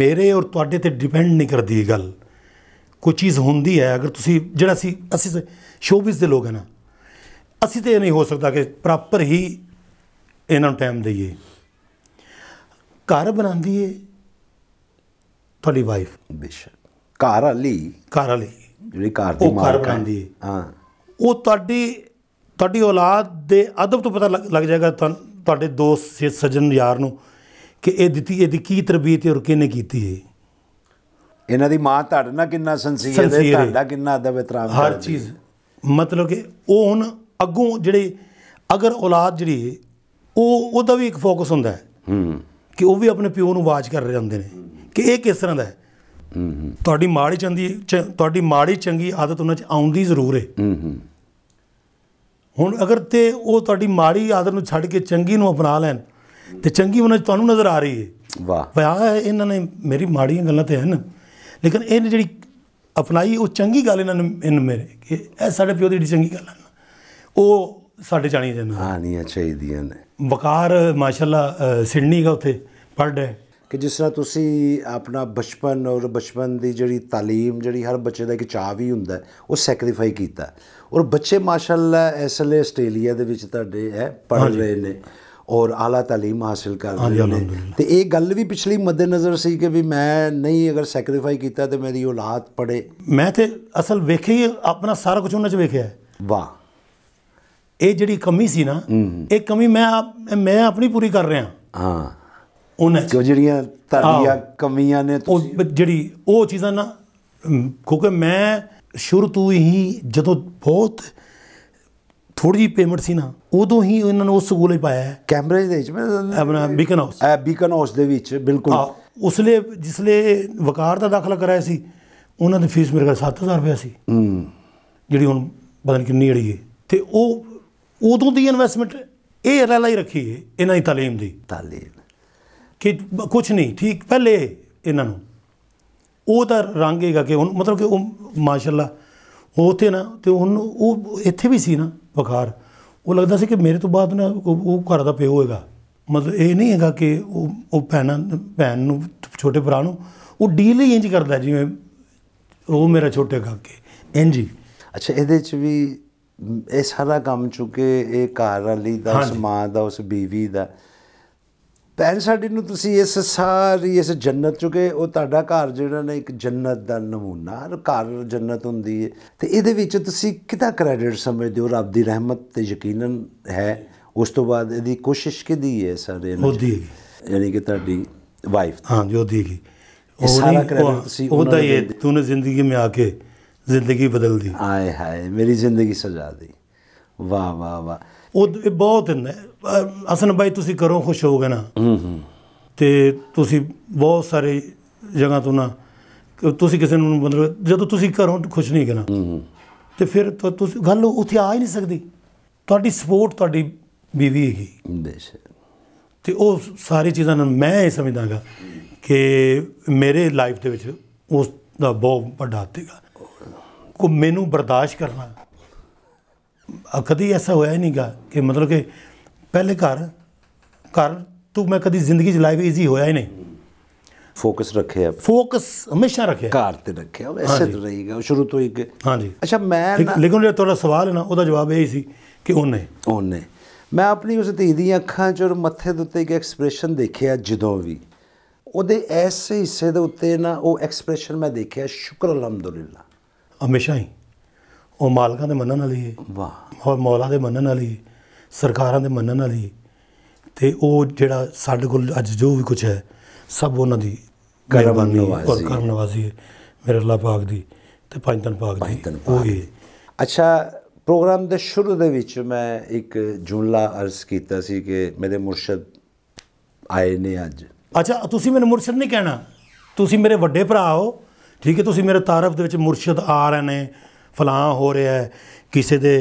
ਮੇਰੇ ਔਰ ਤੁਹਾਡੇ ਤੇ ਡਿਪੈਂਡ ਨਹੀਂ ਕਰਦੀ ਇਹ ਗੱਲ ਕੋਈ ਚੀਜ਼ ਹੁੰਦੀ ਹੈ ਅਗਰ ਤੁਸੀਂ ਜਿਹੜਾ ਸੀ ਅਸੀਂ ਸ਼ੋਬਿਸ ਦੇ ਲੋਕ ਹਨ ਅਸੀਂ ਤੇ ਨਹੀਂ ਹੋ ਸਕਦਾ ਕਿ ਪ੍ਰੋਪਰ ਹੀ ਇਹਨਾਂ ਨੂੰ ਟਾਈਮ ਦਈਏ ਘਰ ਬਣਾਉਂਦੀ ਏ ਤੁਹਾਡੀ ਵਾਈਫ ਬੇਸ਼ੱਕ ਘਰ ਵਾਲੀ ਘਰ ਵਾਲੀ ਜਿਹੜੀ ਘਰ ਦੀ ਮਾਲਕ ਉਹ ਘਰ ਬਣਾਉਂਦੀ ਏ ਹਾਂ ਉਹ ਤੁਹਾਡੀ ਤੁਹਾਡੀ ਔਲਾਦ ਦੇ ਅਦਬ ਤੋਂ ਪਤਾ ਲੱਗ ਜਾਏਗਾ ਤੁਹਾਡੇ ਦੋਸਤ ਸੱਜਣ ਯਾਰ ਨੂੰ ਕਿ ਇਹ ਦਿੱਤੀ ਇਹਦੀ ਕੀ ਤਰਬੀਅਤ ਔਰ ਕਿਹਨੇ ਕੀਤੀ ਏ ਇਹਨਾਂ ਦੀ ਮਾਂ ਤੁਹਾਡੇ ਨਾਲ ਕਿੰਨਾ ਸੰਸੀਅਤ ਹੈ ਤੁਹਾਡਾ ਕਿੰਨਾ ਅਦਬ ਇਤਰਾਮ ਹਰ ਚੀਜ਼ ਮਤਲਬ ਕਿ ਉਹ ਹੁਣ ਅੱਗੋਂ ਜਿਹੜੇ ਅਗਰ ਔਲਾਦ ਜਿਹੜੀ ਉਹ ਉਹਦਾ ਵੀ ਇੱਕ ਫੋਕਸ ਹੁੰਦਾ ਹੈ ਹੂੰ ਕਿ ਉਹ ਵੀ ਆਪਣੇ ਪਿਓ ਨੂੰ ਆਵਾਜ਼ ਕਰ ਰਹੇ ਹੁੰਦੇ ਨੇ ਕਿ ਇਹ ਕਿਸ ਤਰ੍ਹਾਂ ਦਾ ਹੈ ਹੂੰ ਤੁਹਾਡੀ ਮਾੜੀ ਚੰਗੀ ਤੁਹਾਡੀ ਮਾੜੀ ਚੰਗੀ ਆਦਤ ਉਹਨਾਂ 'ਚ ਆਉਂਦੀ ਜ਼ਰੂਰ ਹੈ ਹੂੰ ਹੁਣ ਅਗਰ ਤੇ ਉਹ ਤੁਹਾਡੀ ਮਾੜੀ ਆਦਤ ਨੂੰ ਛੱਡ ਕੇ ਚੰਗੀ ਨੂੰ ਅਪਣਾ ਲੈਣ ਤੇ ਚੰਗੀ ਉਹਨਾਂ 'ਚ ਤੁਹਾਨੂੰ ਨਜ਼ਰ ਆ ਰਹੀ ਹੈ ਵਾਹ ਵਾਹ ਇਹਨਾਂ ਨੇ ਮੇਰੀ ਮਾੜੀਆਂ ਗੱਲਾਂ ਤੇ ਹਨ ਲੇਕਿਨ ਇਹ ਜਿਹੜੀ ਅਪਣਾਈ ਉਹ ਚੰਗੀ ਗੱਲ ਇਹਨਾਂ ਨੇ ਇਹਨ ਮੇਰੇ ਕਿ ਇਹ ਸਾਡੇ ਪਿਓ ਦੀ ਚੰਗੀ ਗੱਲ ਹੈ ਉਹ ਸਾਡੇ ਚਾਣੀ ਦੇ ਨਾਲ ਹਾਂ ਨਹੀਂ ਚਾਹੀਦੀਆਂ ਨੇ ਵਕਾਰ ਮਾਸ਼ਾਅੱਲਾ ਸਿਡਨੀ ਦਾ ਉੱਥੇ ਪਰ ਡੇ ਕਿ ਜਿਸ ਤਰ੍ਹਾਂ ਤੁਸੀਂ ਆਪਣਾ ਬਚਪਨ ਔਰ ਬਚਪਨ ਦੀ ਜਿਹੜੀ تعلیم ਜਿਹੜੀ ਹਰ ਬੱਚੇ ਦਾ ਇੱਕ ਚਾਹ ਵੀ ਹੁੰਦਾ ਉਹ ਸੈਕਰੀਫਾਈ ਕੀਤਾ ਔਰ ਬੱਚੇ ਮਾਸ਼ਾਅੱਲਾ ਇਸ ਲਈ ਆਸਟ੍ਰੇਲੀਆ ਦੇ ਵਿੱਚ ਤੁਹਾਡੇ ਹੈ ਪੜ੍ਹ ਰਹੇ ਨੇ ਔਰ ਆਲਾ تعلیم ਹਾਸਲ ਕਰ ਰਹੇ ਨੇ ਤੇ ਇਹ ਗੱਲ ਵੀ ਪਿਛਲੀ ਮੱਦੇ ਨਜ਼ਰ ਸੀ ਕਿ ਵੀ ਮੈਂ ਨਹੀਂ ਅਗਰ ਸੈਕਰੀਫਾਈ ਕੀਤਾ ਤੇ ਮੇਰੀ ਔਲਾਦ ਪੜੇ ਮੈਂ ਤੇ ਅਸਲ ਵੇਖੀ ਆਪਣਾ ਸਾਰਾ ਕੁਝ ਉਹਨਾਂ 'ਚ ਵੇਖਿਆ ਵਾਹ ਇਹ ਜਿਹੜੀ ਕਮੀ ਸੀ ਨਾ ਇਹ ਕਮੀ ਮੈਂ ਮੈਂ ਆਪਣੀ ਪੂਰੀ ਕਰ ਰਿਹਾ ਹਾਂ ਉਹਨਾਂ ਜਿਹੜੀਆਂ ਤੁਹਾਡੀਆਂ ਕਮੀਆਂ ਨੇ ਤੁਸੀਂ ਜਿਹੜੀ ਉਹ ਚੀਜ਼ਾਂ ਨਾ ਕਿਉਂਕਿ ਮੈਂ ਸ਼ੁਰੂ ਤੋਂ ਹੀ ਜਦੋਂ ਬਹੁਤ ਥੋੜੀ ਪੇਮੈਂਟ ਸੀ ਨਾ ਉਦੋਂ ਹੀ ਇਹਨਾਂ ਨੂੰ ਉਸ ਸਕੂਲ ਹੀ ਪਾਇਆ ਕੈਂਬਰੇਜ ਦੇ ਵਿੱਚ ਆਪਣਾ ਬੀਕਨ ਹਾਊਸ ਐ ਬੀਕਨ ਹਾਊਸ ਦੇ ਵਿੱਚ ਬਿਲਕੁਲ ਉਸਲੇ ਜਿਸਲੇ ਵਕਾਰ ਦਾ ਦਾਖਲਾ ਕਰਾਇਆ ਸੀ ਉਹਨਾਂ ਦੀ ਫੀਸ ਮੇਰੇ ਕੋਲ 7000 ਰੁਪਏ ਸੀ ਹੂੰ ਜਿਹੜੀ ਹੁਣ ਪਤਾ ਨਹੀਂ ਕਿੰਨੀ ਅੜੀ ਹੈ ਤੇ ਉਹ ਉਦੋਂ ਦੀ ਇਨਵੈਸਟਮੈਂਟ ਇਹ ਐਰਐਲਆਈ ਰੱਖੀ ਹੈ ਇਹਨਾਂ ਦੀ تعلیم ਦੀ تعلیم ਕਿ ਕੁਝ ਨਹੀਂ ਠੀਕ ਪਹਿਲੇ ਇਹਨਾਂ ਨੂੰ ਉਹ ਤਾਂ ਰੰਗੇਗਾ ਕਿ ਹੁਣ ਮਤਲਬ ਕਿ ਉਹ ਮਾਸ਼ਾਅੱਲਾ ਉਥੇ ਨਾ ਤੇ ਉਹਨੂੰ ਉਹ ਇੱਥੇ ਵੀ ਸੀ ਨਾ ਵਕਾਰ ਉਹ ਲੱਗਦਾ ਸੀ ਕਿ ਮੇਰੇ ਤੋਂ ਬਾਅਦ ਨਾ ਉਹ ਘਰ ਦਾ ਪਿਓ ਹੋਏਗਾ ਮਤਲਬ ਇਹ ਨਹੀਂ ਹੈਗਾ ਕਿ ਉਹ ਉਹ ਭੈਣਾਂ ਭੈਣ ਨੂੰ ਛੋਟੇ ਭਰਾ ਨੂੰ ਉਹ ਡੀਲ ਹੀ ਇੰਜ ਕਰਦਾ ਜਿਵੇਂ ਉਹ ਮੇਰਾ ਛੋਟੇ ਕਾਕੇ ਇੰਜ ਹੀ ਅੱਛਾ ਇਹਦੇ ਚ ਵੀ ਇਹ ਸਾਰਾ ਕੰਮ ਚੁੱਕੇ ਇਹ ਘਰ ਵਾਲੀ ਦਾ ਉਸ ਮਾਂ ਦਾ ਉਸ ਬੀਵੀ ਦਾ ਭੈਣ ਸਾਡੀ ਨੂੰ ਤੁਸੀਂ ਇਸ ਸਾਰੀ ਇਸ ਜੰਨਤ ਚੁਕੇ ਉਹ ਤੁਹਾਡਾ ਘਰ ਜਿਹੜਾ ਨੇ ਇੱਕ ਜੰਨਤ ਦਾ ਨਮੂਨਾ ਘਰ ਜੰਨਤ ਹੁੰਦੀ ਹੈ ਤੇ ਇਹਦੇ ਵਿੱਚ ਤੁਸੀਂ ਕਿਹਦਾ ਕ੍ਰੈਡਿਟ ਸਮਝਦੇ ਹੋ ਰੱਬ ਦੀ ਰਹਿਮਤ ਤੇ ਯਕੀਨਨ ਹੈ ਉਸ ਤੋਂ ਬਾਅਦ ਇਹਦੀ ਕੋਸ਼ਿਸ਼ ਕਿਦੀ ਹੈ ਸਾਰੇ ਨੇ ਉਹਦੀ ਯਾਨੀ ਕਿ ਤੁਹਾਡੀ ਵਾਈਫ ਹਾਂ ਜੋ ਦੀ ਉਹ ਸਾਰਾ ਕ੍ਰੈਡਿਟ ਤੁਸੀਂ ਉਹਦਾ ਹੀ ਤੂੰ ਨੇ ਜ਼ਿੰਦਗੀ ਮੇ ਆ ਕੇ ਜ਼ਿੰਦਗੀ ਬਦਲ ਦੀ ਆਏ ਹਾਏ ਮੇਰੀ ਜ਼ਿੰਦਗੀ ਸਜਾ ਦੀ ਵਾਹ ਵਾਹ ਵਾਹ ਉਹ ਬਹੁਤ ਅਸਨ ਬਾਈ ਤੁਸੀਂ ਕਰੋ ਖੁਸ਼ ਹੋਗੇ ਨਾ ਹੂੰ ਹੂੰ ਤੇ ਤੁਸੀਂ ਬਹੁਤ ਸਾਰੇ ਜਗ੍ਹਾ ਤੋਂ ਨਾ ਤੁਸੀਂ ਕਿਸੇ ਨੂੰ ਮਤਲਬ ਜਦੋਂ ਤੁਸੀਂ ਘਰੋਂ ਖੁਸ਼ ਨਹੀਂ ਕਰਨਾ ਤੇ ਫਿਰ ਤੁਸੀਂ ਗੱਲ ਉੱਥੇ ਆ ਹੀ ਨਹੀਂ ਸਕਦੀ ਤੁਹਾਡੀ ਸਪੋਰਟ ਤੁਹਾਡੀ ਬੀਵੀ ਹੀ ਬੇਸ਼ੱਕ ਤੇ ਉਹ ਸਾਰੀ ਚੀਜ਼ਾਂ ਨੂੰ ਮੈਂ ਇਹ ਸਮਝਦਾਗਾ ਕਿ ਮੇਰੇ ਲਾਈਫ ਦੇ ਵਿੱਚ ਉਸ ਦਾ ਬਹੁਤ ਵੱਡਾ ਹੱਥ ਹੈਗਾ ਘੁੰਮੇ ਨੂੰ ਬਰਦਾਸ਼ਤ ਕਰਨਾ ਕਦੀ ਐਸਾ ਹੋਇਆ ਨਹੀਂਗਾ ਕਿ ਮਤਲਬ ਕਿ ਪਹਿਲੇ ਘਰ ਘਰ ਤੂੰ ਮੈਂ ਕਦੀ ਜ਼ਿੰਦਗੀ ਚ ਲਾਈਵ ਈਜ਼ੀ ਹੋਇਆ ਹੀ ਨਹੀਂ ਫੋਕਸ ਰੱਖਿਆ ਫੋਕਸ ਹਮੇਸ਼ਾ ਰੱਖਿਆ ਘਰ ਤੇ ਰੱਖਿਆ ਐਸੇ ਤੇ ਰਹੀਗਾ ਸ਼ੁਰੂ ਤੋਂ ਹੀ ਹਾਂਜੀ ਅੱਛਾ ਮੈਂ ਲੇਕਿਨ ਜੇ ਤੁਹਾਡਾ ਸਵਾਲ ਹੈ ਨਾ ਉਹਦਾ ਜਵਾਬ ਇਹ ਸੀ ਕਿ ਉਹਨੇ ਉਹਨੇ ਮੈਂ ਆਪਣੀ ਉਸ ਧੀ ਦੀਆਂ ਅੱਖਾਂ 'ਚ ਔਰ ਮੱਥੇ ਦੇ ਉੱਤੇ ਇੱਕ ਐਕਸਪ੍ਰੈਸ਼ਨ ਦੇਖਿਆ ਜਦੋਂ ਵੀ ਉਹਦੇ ਐਸੇ ਹਿੱਸੇ ਦੇ ਉੱਤੇ ਨਾ ਉਹ ਐਕਸਪ੍ਰੈਸ਼ਨ ਮੈਂ ਦੇਖਿਆ ਸ਼ੁਕਰ ਅਲਹਮਦੁਲਿਲਾ ਹਮੇਸ਼ਾ ਹੀ ਉਹ ਮਾਲਕਾਂ ਦੇ ਮੰਨਣ ਵਾਲੀ ਹੈ ਵਾਹ ਹੋਰ ਮੌਲਾ ਦੇ ਮੰਨਣ ਵਾਲੀ ਸਰਕਾਰਾਂ ਦੇ ਮੰਨਣ ਵਾਲੀ ਤੇ ਉਹ ਜਿਹੜਾ ਸਾਡੇ ਕੋਲ ਅੱਜ ਜੋ ਵੀ ਕੁਝ ਹੈ ਸਭ ਉਹਨਾਂ ਦੀ ਮਿਹਰਬਾਨੀ ਔਰ ਕਰਨਵਾਜ਼ੀ ਹੈ ਮੇਰੇ ਅੱਲਾਹ ਪਾਕ ਦੀ ਤੇ ਪੰਜ ਤਨ ਪਾਕ ਦੀ ਉਹ ਹੀ ਅੱਛਾ ਪ੍ਰੋਗਰਾਮ ਦੇ ਸ਼ੁਰੂ ਦੇ ਵਿੱਚ ਮੈਂ ਇੱਕ ਜੁਮਲਾ ਅਰਜ਼ ਕੀਤਾ ਸੀ ਕਿ ਮੇਰੇ ਮੁਰਸ਼ਿਦ ਆਏ ਨੇ ਅੱਜ ਅੱਛਾ ਤੁਸੀਂ ਮੈਨੂੰ ਮੁਰਸ਼ਿਦ ਨਹੀਂ ਕਹਿਣਾ ਤੁਸੀਂ ਮੇਰੇ ਵੱਡੇ ਭਰਾ ਹੋ ਠੀਕ ਹੈ ਤੁਸੀਂ ਮੇਰੇ ਤਾਰਫ ਦੇ ਵਿੱਚ ਮੁਰਸ਼ਿਦ ਆ ਰਹੇ ਨੇ ਫਲਾਂ ਹੋ ਰਿਹਾ ਹੈ ਕਿਸੇ ਦੇ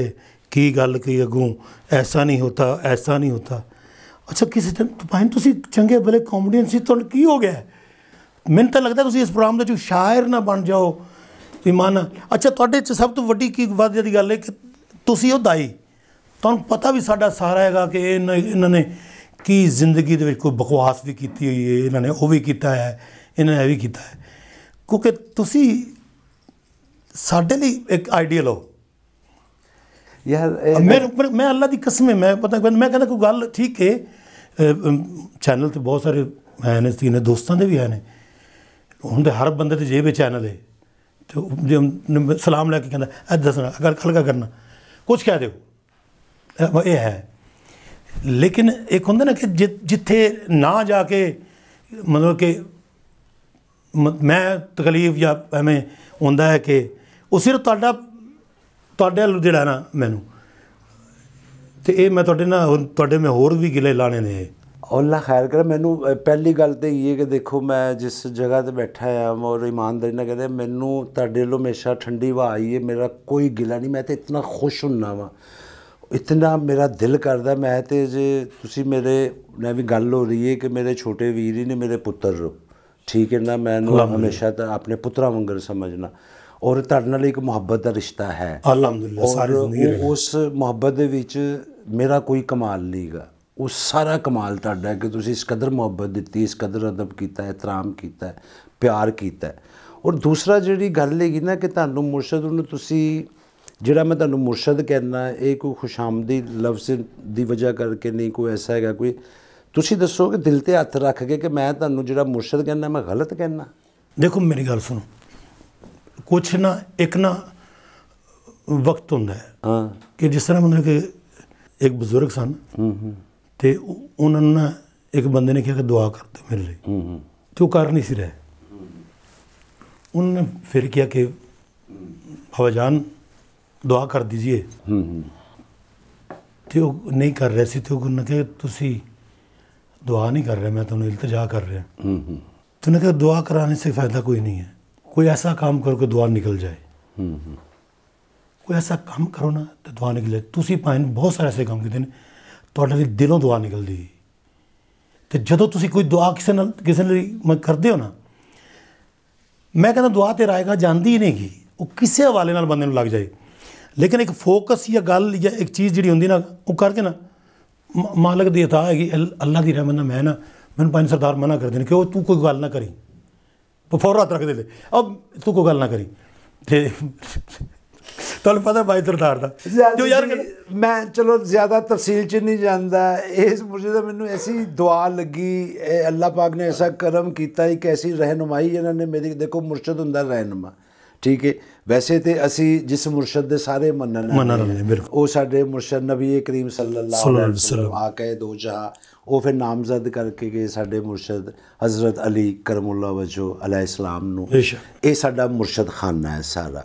ਕੀ ਗੱਲ ਕੀ ਅਗੂ ਐਸਾ ਨਹੀਂ ਹੁੰਦਾ ਐਸਾ ਨਹੀਂ ਹੁੰਦਾ ਅੱਛਾ ਕਿਸੇ ਤਨ ਪਾਇਨ ਤੁਸੀਂ ਚੰਗੇ ਬਲੇ ਕਾਮੇਡੀਅਨ ਸੀ ਤੁਹਾਨੂੰ ਕੀ ਹੋ ਗਿਆ ਮੈਨੂੰ ਤਾਂ ਲੱਗਦਾ ਤੁਸੀਂ ਇਸ ਪ੍ਰੋਗਰਾਮ ਦੇ ਵਿੱਚ ਸ਼ਾਇਰ ਨਾ ਬਣ ਜਾਓ ਮਨ ਅੱਛਾ ਤੁਹਾਡੇ ਚ ਸਭ ਤੋਂ ਵੱਡੀ ਕੀ ਵਾਦਿਆ ਦੀ ਗੱਲ ਹੈ ਕਿ ਤੁਸੀਂ ਉਹ ਦਾਈ ਤੁਹਾਨੂੰ ਪਤਾ ਵੀ ਸਾਡਾ ਸਾਰਾ ਹੈਗਾ ਕਿ ਇਹਨਾਂ ਨੇ ਕੀ ਜ਼ਿੰਦਗੀ ਦੇ ਵਿੱਚ ਕੋਈ ਬਕਵਾਸ ਵੀ ਕੀਤੀ ਹੋਈ ਹੈ ਇਹਨਾਂ ਨੇ ਉਹ ਵੀ ਕੀਤਾ ਹੈ ਇਹਨਾਂ ਨੇ ਵੀ ਕੀਤਾ ਹੈ ਕਿਉਂਕਿ ਤੁਸੀਂ ਸਾਡੇ ਲਈ ਇੱਕ ਆਈਡੀਅਲ ਹੋ ਯਾਰ ਮੈਂ ਮੈਂ ਅੱਲਾ ਦੀ ਕਸਮ ਹੈ ਮੈਂ ਪਤਾ ਮੈਂ ਕਹਿੰਦਾ ਕੋਈ ਗੱਲ ਠੀਕ ਹੈ ਚੈਨਲ ਤੇ ਬਹੁਤ ਸਾਰੇ ਮੈਂ ਨੇ ਤੀਨੇ ਦੋਸਤਾਂ ਦੇ ਵੀ ਆਏ ਨੇ ਹੁਣ ਤੇ ਹਰ ਬੰਦੇ ਤੇ ਜੇਬੇ ਚੈਨਲ ਹੈ ਤੇ ਜੇ ਸਲਾਮ ਲੈ ਕੇ ਕਹਿੰਦਾ ਐ ਦੱਸਣਾ ਅਗਰ ਹਲਕਾ ਕਰਨਾ ਕੁਝ ਕਹਿ ਦਿਓ ਇਹ ਹੈ ਲੇਕਿਨ ਇੱਕ ਹੁੰਦਾ ਨਾ ਕਿ ਜਿੱਥੇ ਨਾ ਜਾ ਕੇ ਮਤਲਬ ਕਿ ਮੈਂ ਤਕਲੀਫ ਜਾਂ ਐਵੇਂ ਹੁੰਦਾ ਹੈ ਕਿ ਉਹ ਸਿਰ ਤੁਹਾਡਾ ਤੁਹਾਡੇ ਵੱਲ ਜਿਹੜਾ ਨਾ ਮੈਨੂੰ ਤੇ ਇਹ ਮੈਂ ਤੁਹਾਡੇ ਨਾਲ ਤੁਹਾਡੇ ਮੈਂ ਹੋਰ ਵੀ ਗਿਲੇ ਲਾਣੇ ਨੇ ਅੱਲਾ ਖੈਰ ਕਰ ਮੈਨੂੰ ਪਹਿਲੀ ਗੱਲ ਤੇ ਇਹ ਕਿ ਦੇਖੋ ਮੈਂ ਜਿਸ ਜਗ੍ਹਾ ਤੇ ਬੈਠਾ ਆ ਮੋਰ ਇਮਾਨਦਾਰੀ ਨਾਲ ਕਹਿੰਦੇ ਮੈਨੂੰ ਤੁਹਾਡੇ ਵੱਲੋਂ ਹਮੇਸ਼ਾ ਠੰਡੀ ਹਵਾ ਆਈ ਏ ਮੇਰਾ ਕੋਈ ਗਿਲਾ ਨਹੀਂ ਮੈਂ ਤੇ ਇਤਨਾ ਖੁਸ਼ ਹੁੰਨਾ ਵਾਂ ਇਤਨਾ ਮੇਰਾ ਦਿਲ ਕਰਦਾ ਮੈਂ ਤੇ ਜੇ ਤੁਸੀਂ ਮੇਰੇ ਨਾਲ ਵੀ ਗੱਲ ਹੋ ਰਹੀ ਏ ਕਿ ਮੇਰੇ ਛੋਟੇ ਵੀਰ ਹੀ ਨੇ ਮੇਰੇ ਪੁੱਤਰ ਠੀਕ ਹੈ ਨਾ ਮੈਂ ਨੂੰ ਹਮੇਸ਼ਾ ਤਾਂ ਆਪਣੇ ਪੁੱਤਰਾ ਵਾਂਗਰ ਸਮਝਣਾ ਔਰ ਤੁਹਾਡੇ ਨਾਲ ਇੱਕ ਮੁਹੱਬਤ ਦਾ ਰਿਸ਼ਤਾ ਹੈ ਅਲਹਮਦੁਲਿਲਾ ਸਾਰੀ ਜ਼ਿੰਦਗੀ ਉਸ ਮੁਹੱਬਤ ਦੇ ਵਿੱਚ ਮੇਰਾ ਕੋਈ ਕਮਾਲ ਨਹੀਂਗਾ ਉਹ ਸਾਰਾ ਕਮਾਲ ਤੁਹਾਡਾ ਹੈ ਕਿ ਤੁਸੀਂ ਇਸ ਕਦਰ ਮੁਹੱਬਤ ਦਿੱਤੀ ਇਸ ਕਦਰ ਅਦਬ ਕੀਤਾ ਇਤਰਾਮ ਕੀਤਾ ਪਿਆਰ ਕੀਤਾ ਔਰ ਦੂਸਰਾ ਜਿਹੜੀ ਗੱਲ ਲੇਗੀ ਨਾ ਕਿ ਤੁਹਾਨੂੰ ਮੁਰਸ਼ਦ ਨੂੰ ਤੁਸੀਂ ਜਿਹੜਾ ਮੈਂ ਤੁਹਾਨੂੰ ਮੁਰਸ਼ਦ ਕਹਿੰਦਾ ਇਹ ਕੋਈ ਖੁਸ਼ਾਮਦੀ ਲਫ਼ਜ਼ ਦੀ ਵਜ੍ਹਾ ਕਰਕੇ ਨਹੀਂ ਕੋਈ ਐਸਾ ਹੈਗਾ ਕੋਈ ਤੁਸੀਂ ਦੱਸੋ ਕਿ ਦਿਲ ਤੇ ਹੱਥ ਰੱਖ ਕੇ ਕਿ ਮੈਂ ਤੁਹਾਨੂੰ ਜਿਹੜਾ ਮੁਰਸ਼ਿਦ ਕਹਿੰਦਾ ਮੈਂ ਗਲਤ ਕਹਿੰਦਾ ਦੇਖੋ ਮੇਰੀ ਗੱਲ ਸੁਣੋ ਕੁਛ ਨਾ ਇੱਕ ਨਾ ਵਕਤ ਹੁੰਦਾ ਹੈ ਹਾਂ ਕਿ ਜਿਸ ਤਰ੍ਹਾਂ ਮਤਲਬ ਕਿ ਇੱਕ ਬਜ਼ੁਰਗ ਸਨ ਹੂੰ ਹੂੰ ਤੇ ਉਹਨਾਂ ਨੇ ਇੱਕ ਬੰਦੇ ਨੇ ਕਿਹਾ ਕਿ ਦੁਆ ਕਰ ਦਿਓ ਮੇਰੇ ਲਈ ਹੂੰ ਹੂੰ ਤੇ ਉਹ ਕਰ ਨਹੀਂ ਸੀ ਰਿਹਾ ਉਹਨਾਂ ਫਿਰ ਕਿਹਾ ਕਿ ਭਾਵਾ ਜਾਨ ਦੁਆ ਕਰ ਦਿਜੀਏ ਹੂੰ ਹੂੰ ਤੇ ਉਹ ਨਹੀਂ ਕਰ ਰਿਹਾ ਸੀ ਤੇ ਉਹਨਾਂ ਨੇ ਕਿਹਾ ਤੁਸੀਂ ਦੁਆ ਨਹੀਂ ਕਰ ਰਿਹਾ ਮੈਂ ਤੁਹਾਨੂੰ ਇਲਤਜਾ ਕਰ ਰਿਹਾ ਹੂੰ ਹੂੰ ਤੁਨੇ ਕਿ ਦੁਆ ਕਰਾਣੇ ਸੇ ਫਾਇਦਾ ਕੋਈ ਨਹੀਂ ਹੈ ਕੋਈ ਐਸਾ ਕੰਮ ऐसा काम ਦੁਆ ਨਿਕਲ ਜਾਏ ਹੂੰ ਹੂੰ ਕੋਈ ਐਸਾ ਕੰਮ ਕਰੋ ਨਾ ਤੇ ਦੁਆ ਨਿਕਲੇ ਤੁਸੀਂ ਭਾਵੇਂ ਬਹੁਤ ਸਾਰੇ ਐਸੇ ਕੰਮ ਕੀਤੇ ਨੇ ਤੁਹਾਡੇ ਲਈ ਦਿਲੋਂ ਦੁਆ ਨਿਕਲਦੀ ਤੇ ਜਦੋਂ ਤੁਸੀਂ ਕੋਈ ਦੁਆ ਕਿਸੇ ਨਾਲ ਕਿਸੇ ਲਈ ਮੈਂ ਕਰਦੇ ਹੋ ਨਾ ਮੈਂ ਕਹਿੰਦਾ ਦੁਆ ਤੇ ਰਾਇਗਾ ਜਾਂਦੀ ਹੀ ਨਹੀਂਗੀ ਉਹ ਕਿਸੇ ਹਵਾਲੇ ਨਾਲ ਬੰਦੇ ਨੂੰ ਲੱਗ ਜਾਏ ਲੇਕਿਨ ਇੱਕ ਫੋਕਸ ਜਾਂ ਗੱਲ ਜਾਂ ਇੱਕ ਚੀਜ਼ ਜਿਹੜੀ ਹੁੰਦੀ ਨਾ ਉਹ ਕਰਕੇ ਨਾ ਮਾਲਕ ਦੀ ਅਤਾ ਹੈਗੀ ਅੱਲਾ ਦੀ ਰਹਿਮਤ ਨਾਲ ਮੈਂ ਨਾ ਮੈਨੂੰ ਪੰਜ ਸਰਦਾਰ ਮਨਾ ਕਰਦੇ ਨੇ ਕਿ ਉਹ ਤੂੰ ਕੋਈ ਗੱਲ ਨਾ ਕਰੀ ਫੌਰ ਰਾਤ ਰੱਖ ਦੇ ਦੇ ਅਬ ਤੂੰ ਕੋਈ ਗੱਲ ਨਾ ਕਰੀ ਤੇ ਤੁਹਾਨੂੰ ਪਤਾ ਬਾਈ ਸਰਦਾਰ ਦਾ ਜੋ ਯਾਰ ਮੈਂ ਚਲੋ ਜ਼ਿਆਦਾ ਤਫਸੀਲ ਚ ਨਹੀਂ ਜਾਂਦਾ ਇਸ ਮੁਝੇ ਤਾਂ ਮੈਨੂੰ ਐਸੀ ਦੁਆ ਲੱਗੀ ਅੱਲਾਹ ਪਾਕ ਨੇ ਐਸਾ ਕਰਮ ਕੀਤਾ ਇੱਕ ਐਸੀ ਰਹਿਨਮਾਈ ਇਹਨਾਂ ਨੇ ਮੇਰੀ ਦੇਖੋ ਮੁਰਸ਼ਦ ਹੁੰਦਾ ਰਹਿਨਮਾ ਠੀਕ ਹੈ ਵੈਸੇ ਤੇ ਅਸੀਂ ਜਿਸ ਮੁਰਸ਼ਦ ਦੇ ਸਾਰੇ ਮੰਨਣ ਮੰਨਣ ਬਿਲਕੁਲ ਉਹ ਸਾਡੇ ਮੁਰਸ਼ਦ ਨਬੀ ਕਰੀਮ ਸੱਲੱਲਾਹੁ ਅਲੈਹਿ ਵਸੱਲਮ ਆ ਕੇ ਦੋ ਜਹਾਂ ਉਹ ਫਿਰ ਨਾਮਜ਼ਦ ਕਰਕੇ ਗਏ ਸਾਡੇ ਮੁਰਸ਼ਦ ਹਜ਼ਰਤ ਅਲੀ ਕਰਮੁੱਲਾ ਵਜੋ ਅਲੈਹਿ ਸਲਾਮ ਨੂੰ ਇਹ ਸਾਡਾ ਮੁਰਸ਼ਦ ਖਾਨਾ ਹੈ ਸਾਰਾ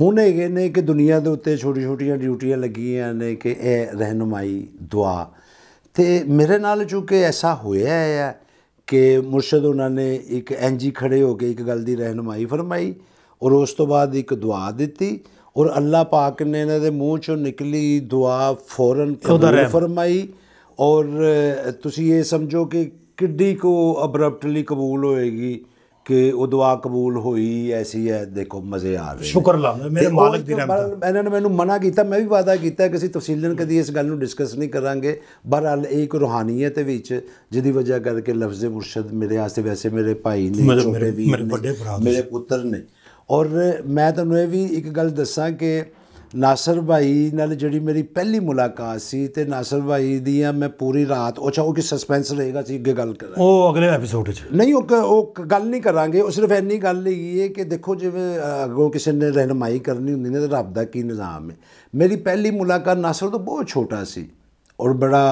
ਹੁਣ ਇਹ ਨੇ ਕਿ ਦੁਨੀਆ ਦੇ ਉੱਤੇ ਛੋਟੀ ਛੋਟੀਆਂ ਡਿਊਟੀਆਂ ਲੱਗੀਆਂ ਨੇ ਕਿ ਇਹ ਰਹਿਨਮਾਈ ਦੁਆ ਤੇ ਮੇਰੇ ਨਾਲ ਜੋ ਕਿ ਐਸਾ ਹੋਇਆ ਹੈ ਕਿ ਮੁਰਸ਼ਦ ਉਹਨਾਂ ਨੇ ਇੱਕ ਐਨਜੀ ਖੜੇ ਹੋ ਕੇ ਇੱਕ ਗੱਲ ਦੀ ਰਹਿਨਮਾਈ ਫਰਮਾਈ ਔਰ ਉਸ ਤੋਂ ਬਾਅਦ ਇੱਕ ਦੁਆ ਦਿੱਤੀ ਔਰ ਅੱਲਾਹ ਪਾਕ ਨੇ ਇਹਨਾਂ ਦੇ ਮੂੰਹ ਚੋਂ ਨਿਕਲੀ ਦੁਆ ਫੌਰਨ ਕਬੂਲ ਫਰਮਾਈ ਔਰ ਤੁਸੀਂ ਇਹ ਸਮਝੋ ਕਿ ਕਿੱਡੀ ਕੋ ਅਬਰਪਟਲੀ ਕਬੂਲ ਹੋਏਗੀ ਕਿ ਉਹ ਦੁਆ ਕਬੂਲ ਹੋਈ ਐਸੀ ਹੈ ਦੇਖੋ ਮਜ਼ੇ ਆ ਰਹੇ ਸ਼ੁਕਰ ਲਾ ਮੇਰੇ ਮਾਲਕ ਦੀ ਰਹਿਮਤ ਇਹਨਾਂ ਨੇ ਮੈਨੂੰ ਮਨਾ ਕੀਤਾ ਮੈਂ ਵੀ ਵਾਦਾ ਕੀਤਾ ਕਿ ਅਸੀਂ ਤਫਸੀਲਨ ਕਦੀ ਇਸ ਗੱਲ ਨੂੰ ਡਿਸਕਸ ਨਹੀਂ ਕਰਾਂਗੇ ਬਹਰਾਲ ਇੱਕ ਰੋਹਾਨੀਅਤ ਵਿੱਚ ਜਿਹਦੀ ਵਜ੍ਹਾ ਕਰਕੇ ਲਫ਼ਜ਼ ਮੁਰਸ਼ਦ ਮੇਰੇ ਆਸਤੇ ਵੈਸੇ ਮੇਰੇ ਭਾਈ ਨੇ ਛੋਟੇ ਵੀ ਮੇਰੇ ਵੱਡੇ ਭਰਾ ਮੇਰੇ ਪੁੱਤਰ ਨੇ ਔਰ ਮੈਂ ਤੁਹਾਨੂੰ ਇਹ ਵੀ ਇੱਕ ਗੱਲ ਦੱਸਾਂ ਕਿ ਨਾਸਰ ਭਾਈ ਨਾਲ ਜਿਹੜੀ ਮੇਰੀ ਪਹਿਲੀ ਮੁਲਾਕਾਤ ਸੀ ਤੇ ਨਾਸਰ ਭਾਈ ਦੀਆਂ ਮੈਂ ਪੂਰੀ ਰਾਤ ਉਹ ਚਾਹੋ ਕਿ ਸਸਪੈਂਸ ਰਹੇਗਾ ਸੀ ਅੱਗੇ ਗੱਲ ਕਰਾਂ ਉਹ ਅਗਲੇ ਐਪੀਸੋਡ 'ਚ ਨਹੀਂ ਉਹ ਉਹ ਗੱਲ ਨਹੀਂ ਕਰਾਂਗੇ ਉਹ ਸਿਰਫ ਇੰਨੀ ਗੱਲ ਹੀ ਹੈ ਕਿ ਦੇਖੋ ਜਿਵੇਂ ਅਗੋ ਕਿਸੇ ਨੇ ਰਹਿਨਮਾਈ ਕਰਨੀ ਹੁੰਦੀ ਨੇ ਤਾਂ ਰੱਬ ਦਾ ਕੀ ਨਿਜ਼ਾਮ ਹੈ ਮੇਰੀ ਪਹਿਲੀ ਮੁਲਾਕਾਤ ਨਾਸਰ ਤੋਂ ਬਹੁਤ ਛੋਟਾ ਸੀ ਔਰ ਬੜਾ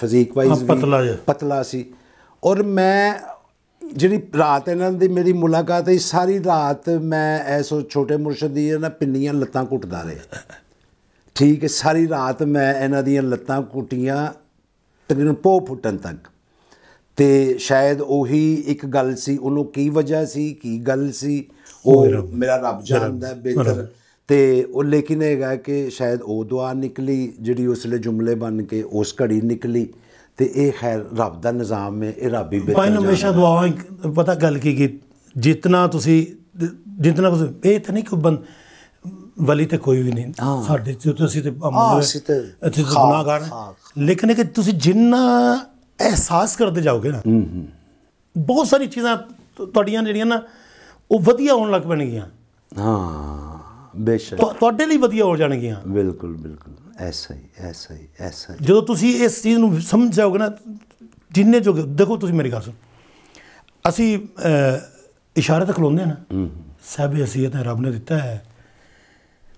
ਫਿਜ਼ੀਕ ਵਾਈਜ਼ ਵੀ ਪਤਲਾ ਸੀ ਔਰ ਮੈਂ ਜਿਹੜੀ ਰਾਤ ਇਹਨਾਂ ਦੀ ਮੇਰੀ ਮੁਲਾਕਾਤ ਹੈ ਸਾਰੀ ਰਾਤ ਮੈਂ ਐਸੋ ਛੋਟੇ ਮੁਰਸ਼ਦ ਦੀ ਇਹਨਾਂ ਪਿੰਨੀਆਂ ਲੱਤਾਂ ਘੁੱਟਦਾ ਰਿਹਾ ਠੀਕ ਹੈ ਸਾਰੀ ਰਾਤ ਮੈਂ ਇਹਨਾਂ ਦੀਆਂ ਲੱਤਾਂ ਘੁੱਟੀਆਂ ਤਕਰੀਬਨ ਪੋ ਫੁੱਟਣ ਤੱਕ ਤੇ ਸ਼ਾਇਦ ਉਹੀ ਇੱਕ ਗੱਲ ਸੀ ਉਹਨੂੰ ਕੀ ਵਜ੍ਹਾ ਸੀ ਕੀ ਗੱਲ ਸੀ ਉਹ ਮੇਰਾ ਰੱਬ ਜਾਣਦਾ ਬਿਹਤਰ ਤੇ ਉਹ ਲੇਕਿਨ ਇਹ ਹੈਗਾ ਕਿ ਸ਼ਾਇਦ ਉਹ ਦੁਆ ਨਿਕਲੀ ਜਿਹੜੀ ਉਸਲੇ ਜੁਮਲੇ ਬਣ ਕੇ ਉਸ ਘੜੀ ਨਿਕਲੀ ਤੇ ਇਹ ਖੈਰ ਰੱਬ ਦਾ ਨਿਜ਼ਾਮ ਹੈ ਇਹ ਰੱਬ ਹੀ ਬੇਚਾਰਾ ਮੈਂ ਹਮੇਸ਼ਾ ਦੁਆਵਾਂ ਪਤਾ ਗੱਲ ਕੀ ਕੀ ਜਿੰਨਾ ਤੁਸੀਂ ਜਿੰਨਾ ਕੁਝ ਇਹ ਤਾਂ ਨਹੀਂ ਕੋਈ ਬੰਦ ਵਲੀ ਤੇ ਕੋਈ ਵੀ ਨਹੀਂ ਸਾਡੇ ਤੇ ਤੁਸੀਂ ਤੇ ਅਸੀਂ ਗੁਨਾਹਗਾਰ ਲੇਕਿਨ ਕਿ ਤੁਸੀਂ ਜਿੰਨਾ ਅਹਿਸਾਸ ਕਰਦੇ ਜਾਓਗੇ ਨਾ ਬਹੁਤ ਸਾਰੀ ਚੀਜ਼ਾਂ ਤੁਹਾਡੀਆਂ ਜਿਹੜੀਆਂ ਨਾ ਉਹ ਵਧੀਆ ਹੋਣ ਲੱਗ ਪੈਣਗੀਆਂ ਹਾਂ ਬੇਸ਼ੱਕ ਤੁਹਾਡੇ ਲਈ ਵਧੀਆ ਹੋ ਜਾਣਗੀਆਂ ਬਿਲਕੁਲ ਬਿਲਕੁਲ ਐਸਾ ਹੀ ਐਸਾ ਹੀ ਐਸਾ ਹੀ ਜਦੋਂ ਤੁਸੀਂ ਇਸ ਚੀਜ਼ ਨੂੰ ਸਮਝ ਜਾਓਗੇ ਨਾ ਜਿੰਨੇ ਜੋ ਦੇਖੋ ਤੁਸੀਂ ਮੇਰੀ ਗੱਲ ਸੁਣ ਅਸੀਂ ਇਸ਼ਾਰੇ ਤੇ ਖਲੋਂਦੇ ਨਾ ਸਭ ਅਸੀਅਤ ਰੱਬ ਨੇ ਦਿੱਤਾ ਹੈ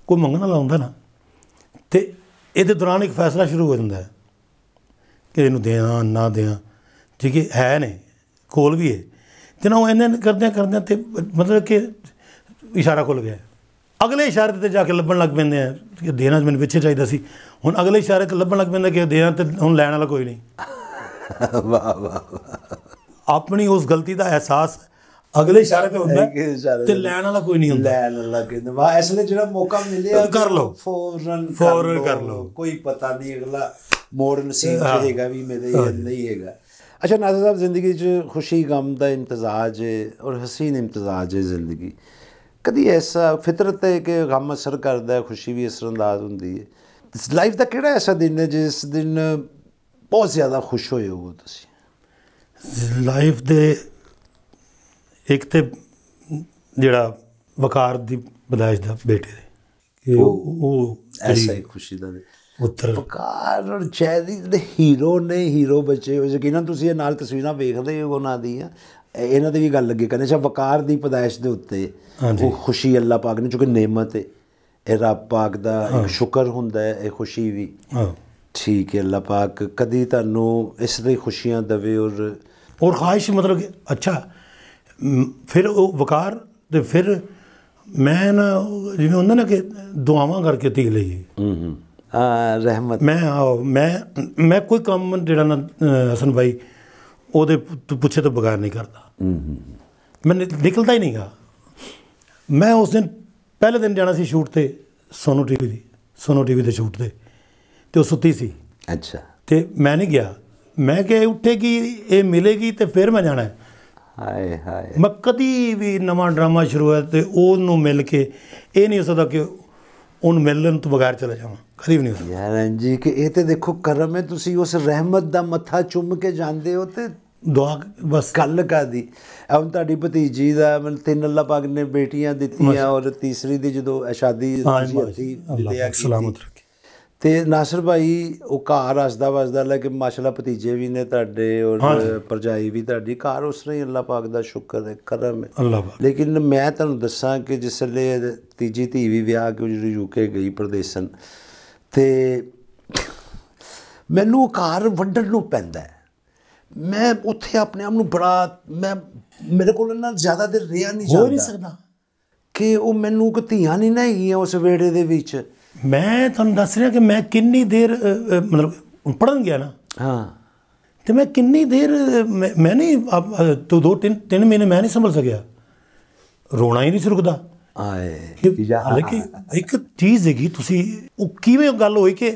ਕੋਈ ਮੰਗਣਾ ਲਾਉਂਦਾ ਨਾ ਤੇ ਇਹਦੇ ਦੌਰਾਨ ਇੱਕ ਫੈਸਲਾ ਸ਼ੁਰੂ ਹੋ ਜਾਂਦਾ ਹੈ ਕਿ ਇਹਨੂੰ ਦੇਣਾ ਨਾ ਦੇਣਾ ਠੀਕ ਹੈ ਹੈ ਨੇ ਕੋਲ ਵੀ ਹੈ ਤੇ ਨਾ ਉਹ ਇਹਨਾਂ ਕਰਦੇ ਕਰਦੇ ਤੇ ਮਤਲਬ ਕਿ ਇਸ਼ਾਰਾ ਖੁੱਲ ਗਿਆ ਅਗਲੇ ਇਸ਼ਾਰੇ ਤੇ ਜਾ ਕੇ ਲੱਭਣ ਲੱਗ ਪੈਂਦੇ ਆ ਕਿ ਦੇਣਾ ਮੈਨੂੰ ਪਿੱਛੇ ਚਾਹੀਦਾ ਸੀ ਹੁਣ ਅਗਲੇ ਇਸ਼ਾਰੇ ਤੇ ਲੱਭਣ ਲੱਗ ਪੈਂਦਾ ਕਿ ਦੇਣਾ ਤੇ ਹੁਣ ਲੈਣ ਵਾਲਾ ਕੋਈ ਨਹੀਂ ਵਾਹ ਵਾਹ ਆਪਣੀ ਉਸ ਗਲਤੀ ਦਾ ਅਹਿਸਾਸ ਅਗਲੇ ਇਸ਼ਾਰੇ ਤੇ ਹੁੰਦਾ ਤੇ ਲੈਣ ਵਾਲਾ ਕੋਈ ਨਹੀਂ ਹੁੰਦਾ ਲੈਣ ਵਾਲਾ ਕਹਿੰਦਾ ਵਾਹ ਇਸ ਲਈ ਜਿਹੜਾ ਮੌਕਾ ਮਿਲਿਆ ਕਰ ਲਓ ਫੌਰਨ ਫੌਰਨ ਕਰ ਲਓ ਕੋਈ ਪਤਾ ਨਹੀਂ ਅਗਲਾ ਮੋੜ ਨਸੀਬ ਹੈਗਾ ਵੀ ਮੇਰੇ ਨਹੀਂ ਹੈਗਾ ਅੱਛਾ ਨਾਜ਼ਰ ਸਾਹਿਬ ਜ਼ਿੰਦਗੀ 'ਚ ਖੁਸ਼ੀ ਗਮ ਦਾ ਇਮਤਜ਼ਾਜ ਹੈ ਔਰ ਹਸੀਨ ਇਮਤਜ਼ਾਜ ਹੈ ਜ਼ਿੰਦਗੀ ਕਦੀ ਐਸਾ ਫਿਤਰਤ ਹੈ ਕਿ ਗਮ ਅਸਰ ਕਰਦਾ ਹੈ ਖੁਸ਼ੀ ਵੀ ਅਸਰੰਦਾਜ਼ ਹੁੰਦੀ ਹੈ ਲਾਈਫ ਦਾ ਕਿਹੜਾ ਐਸਾ ਦਿਨ ਹੈ ਜਿਸ ਦਿਨ ਬਹੁਤ ਜ਼ਿਆਦਾ ਖੁਸ਼ ਹੋਏ ਹੋ ਤੁਸੀਂ ਲਾਈਫ ਦੇ ਇੱਕ ਤੇ ਜਿਹੜਾ ਵਕਾਰ ਦੀ ਬਦਾਇਸ਼ ਦਾ ਬੇਟੇ ਦੇ ਕਿ ਉਹ ਐਸਾ ਹੀ ਖੁਸ਼ੀ ਦਾ ਉੱਤਰ ਵਕਾਰ ਔਰ ਜੈਦੀ ਦੇ ਹੀਰੋ ਨੇ ਹੀਰੋ ਬਚੇ ਹੋ ਯਕੀਨਨ ਤੁਸੀਂ ਇਹ ਨਾਲ ਤਸਵੀਰਾਂ ਵੇਖਦੇ ਹੋ ਉਹਨਾਂ ਦੀਆਂ ਇਹਨਾਂ ਦੀ ਵੀ ਗੱਲ ਲੱਗੀ ਕਹਿੰਦੇ ਸ਼ਾ ਵਕਾਰ ਦੀ ਪਦਾਇਸ਼ ਦੇ ਉੱਤੇ ਉਹ ਖੁਸ਼ੀ ਅੱਲਾਹ ਪਾਕ ਨੇ ਕਿਉਂਕਿ ਨੇਮਤ ਹੈ ਇਹ ਰੱਬ ਪਾਕ ਦਾ ਇੱਕ ਸ਼ੁਕਰ ਹੁੰਦਾ ਹੈ ਇਹ ਖੁਸ਼ੀ ਵੀ ਹਾਂ ਠੀਕ ਹੈ ਅੱਲਾਹ ਪਾਕ ਕਦੀ ਤੁਹਾਨੂੰ ਇਸ ਦੀ ਖੁਸ਼ੀਆਂ ਦਵੇ ਔਰ ਔਰ ਖਾਹਿਸ਼ ਮਤਲਬ ਅੱਛਾ ਫਿਰ ਉਹ ਵਕਾਰ ਤੇ ਫਿਰ ਮੈਂ ਨਾ ਜਿਵੇਂ ਹੁੰਦਾ ਨਾ ਕਿ ਦੁਆਵਾਂ ਕਰਕੇ ਤੀ ਲਈ ਹੂੰ ਹੂੰ ਆ ਰਹਿਮਤ ਮੈਂ ਮੈਂ ਮੈਂ ਕੋਈ ਕੰਮ ਜਿਹੜਾ ਨਾ ਹਸਨ ਭਾਈ ਉਹਦੇ ਤੂੰ ਪੁੱਛੇ ਤੋਂ ਬਗਾਰ ਨਹੀਂ ਕਰਦਾ ਮੈਂ ਨਿਕਲਦਾ ਹੀ ਨਹੀਂਗਾ ਮੈਂ ਉਸ ਦਿਨ ਪਹਿਲੇ ਦਿਨ ਜਾਣਾ ਸੀ ਸ਼ੂਟ ਤੇ ਸੋਨੂ ਟੀਵੀ ਦੀ ਸੋਨੂ ਟੀਵੀ ਦੇ ਸ਼ੂਟ ਤੇ ਤੇ ਉਹ ਸੁੱਤੀ ਸੀ ਅੱਛਾ ਤੇ ਮੈਂ ਨਹੀਂ ਗਿਆ ਮੈਂ ਕਿ ਉੱਠੇਗੀ ਇਹ ਮਿਲੇਗੀ ਤੇ ਫਿਰ ਮੈਂ ਜਾਣਾ ਹਾਏ ਹਾਏ ਮੈਂ ਕਦੀ ਵੀ ਨਵਾਂ ਡਰਾਮਾ ਸ਼ੁਰੂ ਹੋਇਆ ਤੇ ਉਹਨੂੰ ਮਿਲ ਕੇ ਇਹ ਨਹੀਂ ਹੋ ਸਕਦਾ ਕਿ ਉਹਨੂੰ ਮਿਲਣ ਤੋਂ ਬਗੈਰ ਚਲਾ ਜਾਵਾਂ ਕਦੀ ਵੀ ਨਹੀਂ ਹੋ ਸਕਦਾ ਯਾਰ ਜੀ ਕਿ ਇਹ ਤੇ ਦੇਖੋ ਕਰਮ ਹੈ ਤੁਸੀਂ ਉਸ ਰਹਿਮਤ ਦਾ ਮੱਥਾ ਚੁੰਮ ਕੇ ਜਾਂਦੇ ਹੋ ਤੇ ਦੁਆ ਬਸ ਗੱਲ ਕਰਦੀ ਹੁਣ ਤੁਹਾਡੀ ਭਤੀਜੀ ਦਾ ਮਨ ਤਿੰਨ ਅੱਲਾ ਪਾਕ ਨੇ ਬੇਟੀਆਂ ਦਿੱਤੀਆਂ ਔਰ ਤੀਸਰੀ ਦੀ ਜਦੋਂ ਸ਼ਾਦੀ ਹੋਈ ਅੱਲਾ ਸਲਾਮਤ ਰੱਖੇ ਤੇ ਨਾਸਰ ਭਾਈ ਉਹ ਘਰ ਅਸਦਾ ਵਸਦਾ ਲੈ ਕਿ ਮਾਸ਼ਾਅੱਲਾ ਭਤੀਜੇ ਵੀ ਨੇ ਤੁਹਾਡੇ ਔਰ ਪਰਜਾਈ ਵੀ ਤੁਹਾਡੀ ਘਰ ਉਸ ਨੇ ਅੱਲਾ ਪਾਕ ਦਾ ਸ਼ੁਕਰ ਹੈ ਕਰਮ ਹੈ ਲੇਕਿਨ ਮੈਂ ਤੁਹਾਨੂੰ ਦੱਸਾਂ ਕਿ ਜਿਸ ਤੀਜੀ ਧੀ ਵੀ ਵਿਆਹ ਕੇ ਜਿਹੜੀ ਯੂਕੇ ਗਈ ਪਰਦੇਸਨ ਤੇ ਮੈਨੂੰ ਘਰ ਵੱਢਣ ਨੂੰ ਪੈਂਦਾ ਮੈਂ ਉੱਥੇ ਆਪਣੇ ਆਪ ਨੂੰ ਬੜਾ ਮੈਂ ਮੇਰੇ ਕੋਲ ਨਾ ਜ਼ਿਆਦਾ ਦੇਰ ਰਿਆ ਨਹੀਂ ਜਾਂਦਾ ਹੋ ਨਹੀਂ ਸਕਦਾ ਕਿ ਉਹ ਮੈਨੂੰ ਕਿ ਧੀਆਂ ਨਹੀਂ ਹੈਗੀਆਂ ਉਸ ਵੇੜੇ ਦੇ ਵਿੱਚ ਮੈਂ ਤੁਹਾਨੂੰ ਦੱਸ ਰਿਹਾ ਕਿ ਮੈਂ ਕਿੰਨੀ ਦੇਰ ਮਤਲਬ ਪੜਨ ਗਿਆ ਨਾ ਹਾਂ ਤੇ ਮੈਂ ਕਿੰਨੀ ਦੇਰ ਮੈਂ ਨਹੀਂ ਤੋ ਦੋ ਤਿੰਨ ਤਿੰਨ ਮਹੀਨੇ ਮੈਂ ਨਹੀਂ ਸੰਭਲ ਸਕਿਆ ਰੋਣਾ ਹੀ ਨਹੀਂ ਰੁਕਦਾ ਆਏ ਹਾਲਾਂਕਿ ਇੱਕ ਚੀਜ਼ ਹੈਗੀ ਤੁਸੀਂ ਉਹ ਕਿਵੇਂ ਗੱਲ ਹੋਈ ਕਿ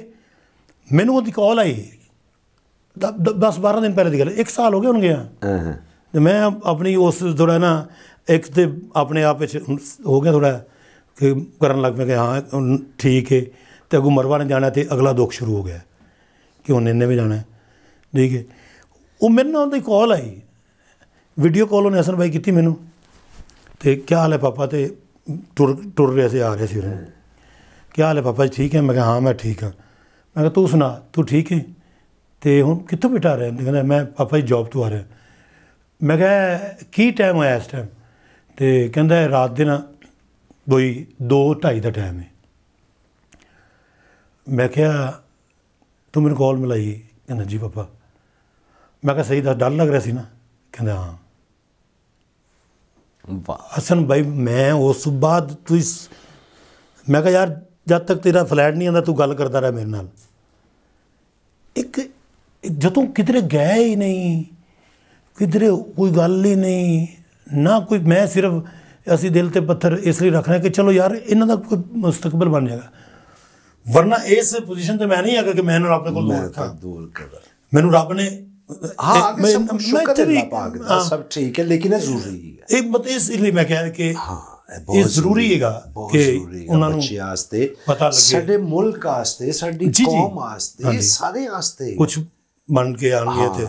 ਮੈਨੂੰ ਉਹਦੀ ਕਾਲ ਆਈ 10 12 ਪਹਿਲੇ पहले की गल एक साल हो ਗਿਆ ਹਾਂ ਹਾਂ ਤੇ ਮੈਂ ਆਪਣੀ ਉਸ ਥੋੜਾ ਨਾ ਇੱਕ ਤੇ ਆਪਣੇ ਆਪ ਵਿੱਚ ਹੋ ਗਿਆ ਥੋੜਾ ਕਿ ਕਰਨ ਲੱਗ ਪਿਆ ਕਿ ਹਾਂ ਠੀਕ ਹੈ ਤੇ ਅਗੂ ਮਰਵਾ ਨੇ ਜਾਣਾ ਤੇ ਅਗਲਾ ਦੁੱਖ ਸ਼ੁਰੂ ਹੋ ਗਿਆ ਕਿ ਉਹਨੇ ਨੇ ਵੀ ਜਾਣਾ ਠੀਕ ਹੈ ਉਹ ਮੈਨੂੰ ਉਹਦੀ ਕਾਲ ਆਈ ਵੀਡੀਓ ਕਾਲ ਉਹਨੇ ਹਸਨ ਭਾਈ ਕੀਤੀ ਮੈਨੂੰ ਤੇ ਕੀ ਹਾਲ ਹੈ ਪਾਪਾ ਤੇ ਟੁਰ ਟੁਰ ਰਿਹਾ ਸੀ ਆ ਰਿਹਾ ਸੀ ਉਹਨੇ ਕੀ ਹਾਲ ਹੈ ਪਾਪਾ ਠੀਕ ਹੈ ਮੈਂ ਕਿਹਾ ਹਾਂ ਮੈਂ ਠੀਕ ਹਾਂ ਮੈਂ ਕਿਹਾ ਤੂੰ ਸੁਣਾ ਤੂੰ ਠੀਕ ਹੈ ਤੇ ਹੁਣ ਕਿੱਥੋਂ ਬਿਠਾ ਰਹੇ ਨੇ ਕਹਿੰਦਾ ਮੈਂ ਪਾਪਾ ਜੀ ਜੌਬ ਤੋਂ ਆ ਰਿਹਾ ਮੈਂ ਕਿਹਾ ਕੀ ਟਾਈਮ ਹੋਇਆ ਇਸ ਟਾਈਮ ਤੇ ਕਹਿੰਦਾ ਰਾਤ ਦੇ ਨਾ ਕੋਈ 2 2:30 ਦਾ ਟਾਈਮ ਹੈ ਮੈਂ ਕਿਹਾ ਤੂੰ ਮੈਨੂੰ ਕਾਲ ਮਿਲਾਈ ਕਹਿੰਦਾ ਜੀ ਪਾਪਾ ਮੈਂ ਕਿਹਾ ਸਹੀ ਦਾ ਡਰ ਲੱਗ ਰਿਹਾ ਸੀ ਨਾ ਕਹਿੰਦਾ ਹਾਂ ਅਸਨ ਭਾਈ ਮੈਂ ਉਸ ਬਾਅਦ ਤੂੰ ਇਸ ਮੈਂ ਕਿਹਾ ਯਾਰ ਜਦ ਤੱਕ ਤੇਰਾ ਫਲੈਟ ਨਹੀਂ ਆਂਦਾ ਤੂੰ ਗੱਲ ਕਰਦਾ ਰਹਿ ਮੇਰੇ ਨਾਲ ਇੱਕ ਜਦੋਂ ਕਿਧਰੇ ਗਏ ਹੀ ਨਹੀਂ ਕਿਧਰੇ ਕੋਈ ਗੱਲ ਹੀ ਨਹੀਂ ਨਾ ਕੋਈ ਮੈਂ ਸਿਰਫ ਅਸੀਂ ਦਿਲ ਤੇ ਪੱਥਰ ਇਸ ਲਈ ਰੱਖਣਾ ਕਿ ਚਲੋ ਯਾਰ ਇਹਨਾਂ ਦਾ ਕੋਈ ਮਸਤਕਬਲ ਬਣ ਜਾਏਗਾ ਵਰਨਾ ਇਸ ਪੋਜੀਸ਼ਨ ਤੇ ਮੈਂ ਨਹੀਂ ਆਗਾ ਕਿ ਮੈਂ ਇਹਨਾਂ ਆਪਣੇ ਕੋਲ ਦੂਰ ਕਰ ਦੂਰ ਕਰ ਮੈਨੂੰ ਰੱਬ ਨੇ ਹਾਂ ਮੈਂ ਸ਼ੁਕਰ ਪਾਗਦਾ ਸਭ ਠੀਕ ਹੈ ਲੇਕਿਨ ਇਹ ਜ਼ਰੂਰੀ ਹੈ ਇਹ ਮਤ ਇਸ ਲਈ ਮੈਂ ਰਿਹਾ ਕਿ ਹਾਂ ਇਹ ਜ਼ਰੂਰੀ ਹੈਗਾ ਕਿ ਉਹਨਾਂ ਨੂੰ ਬੱਚਿਆਂ ਵਾਸਤੇ ਸਾਡੇ ਮੁਲਕ ਵਾਸਤੇ ਸਾਡੀ ਕੌਮ ਵਾਸਤੇ ਸਾਰੇ ਵਾਸਤੇ ਕੁਝ ਮੰਨ ਕੇ ਆਣਗੇ ਇੱਥੇ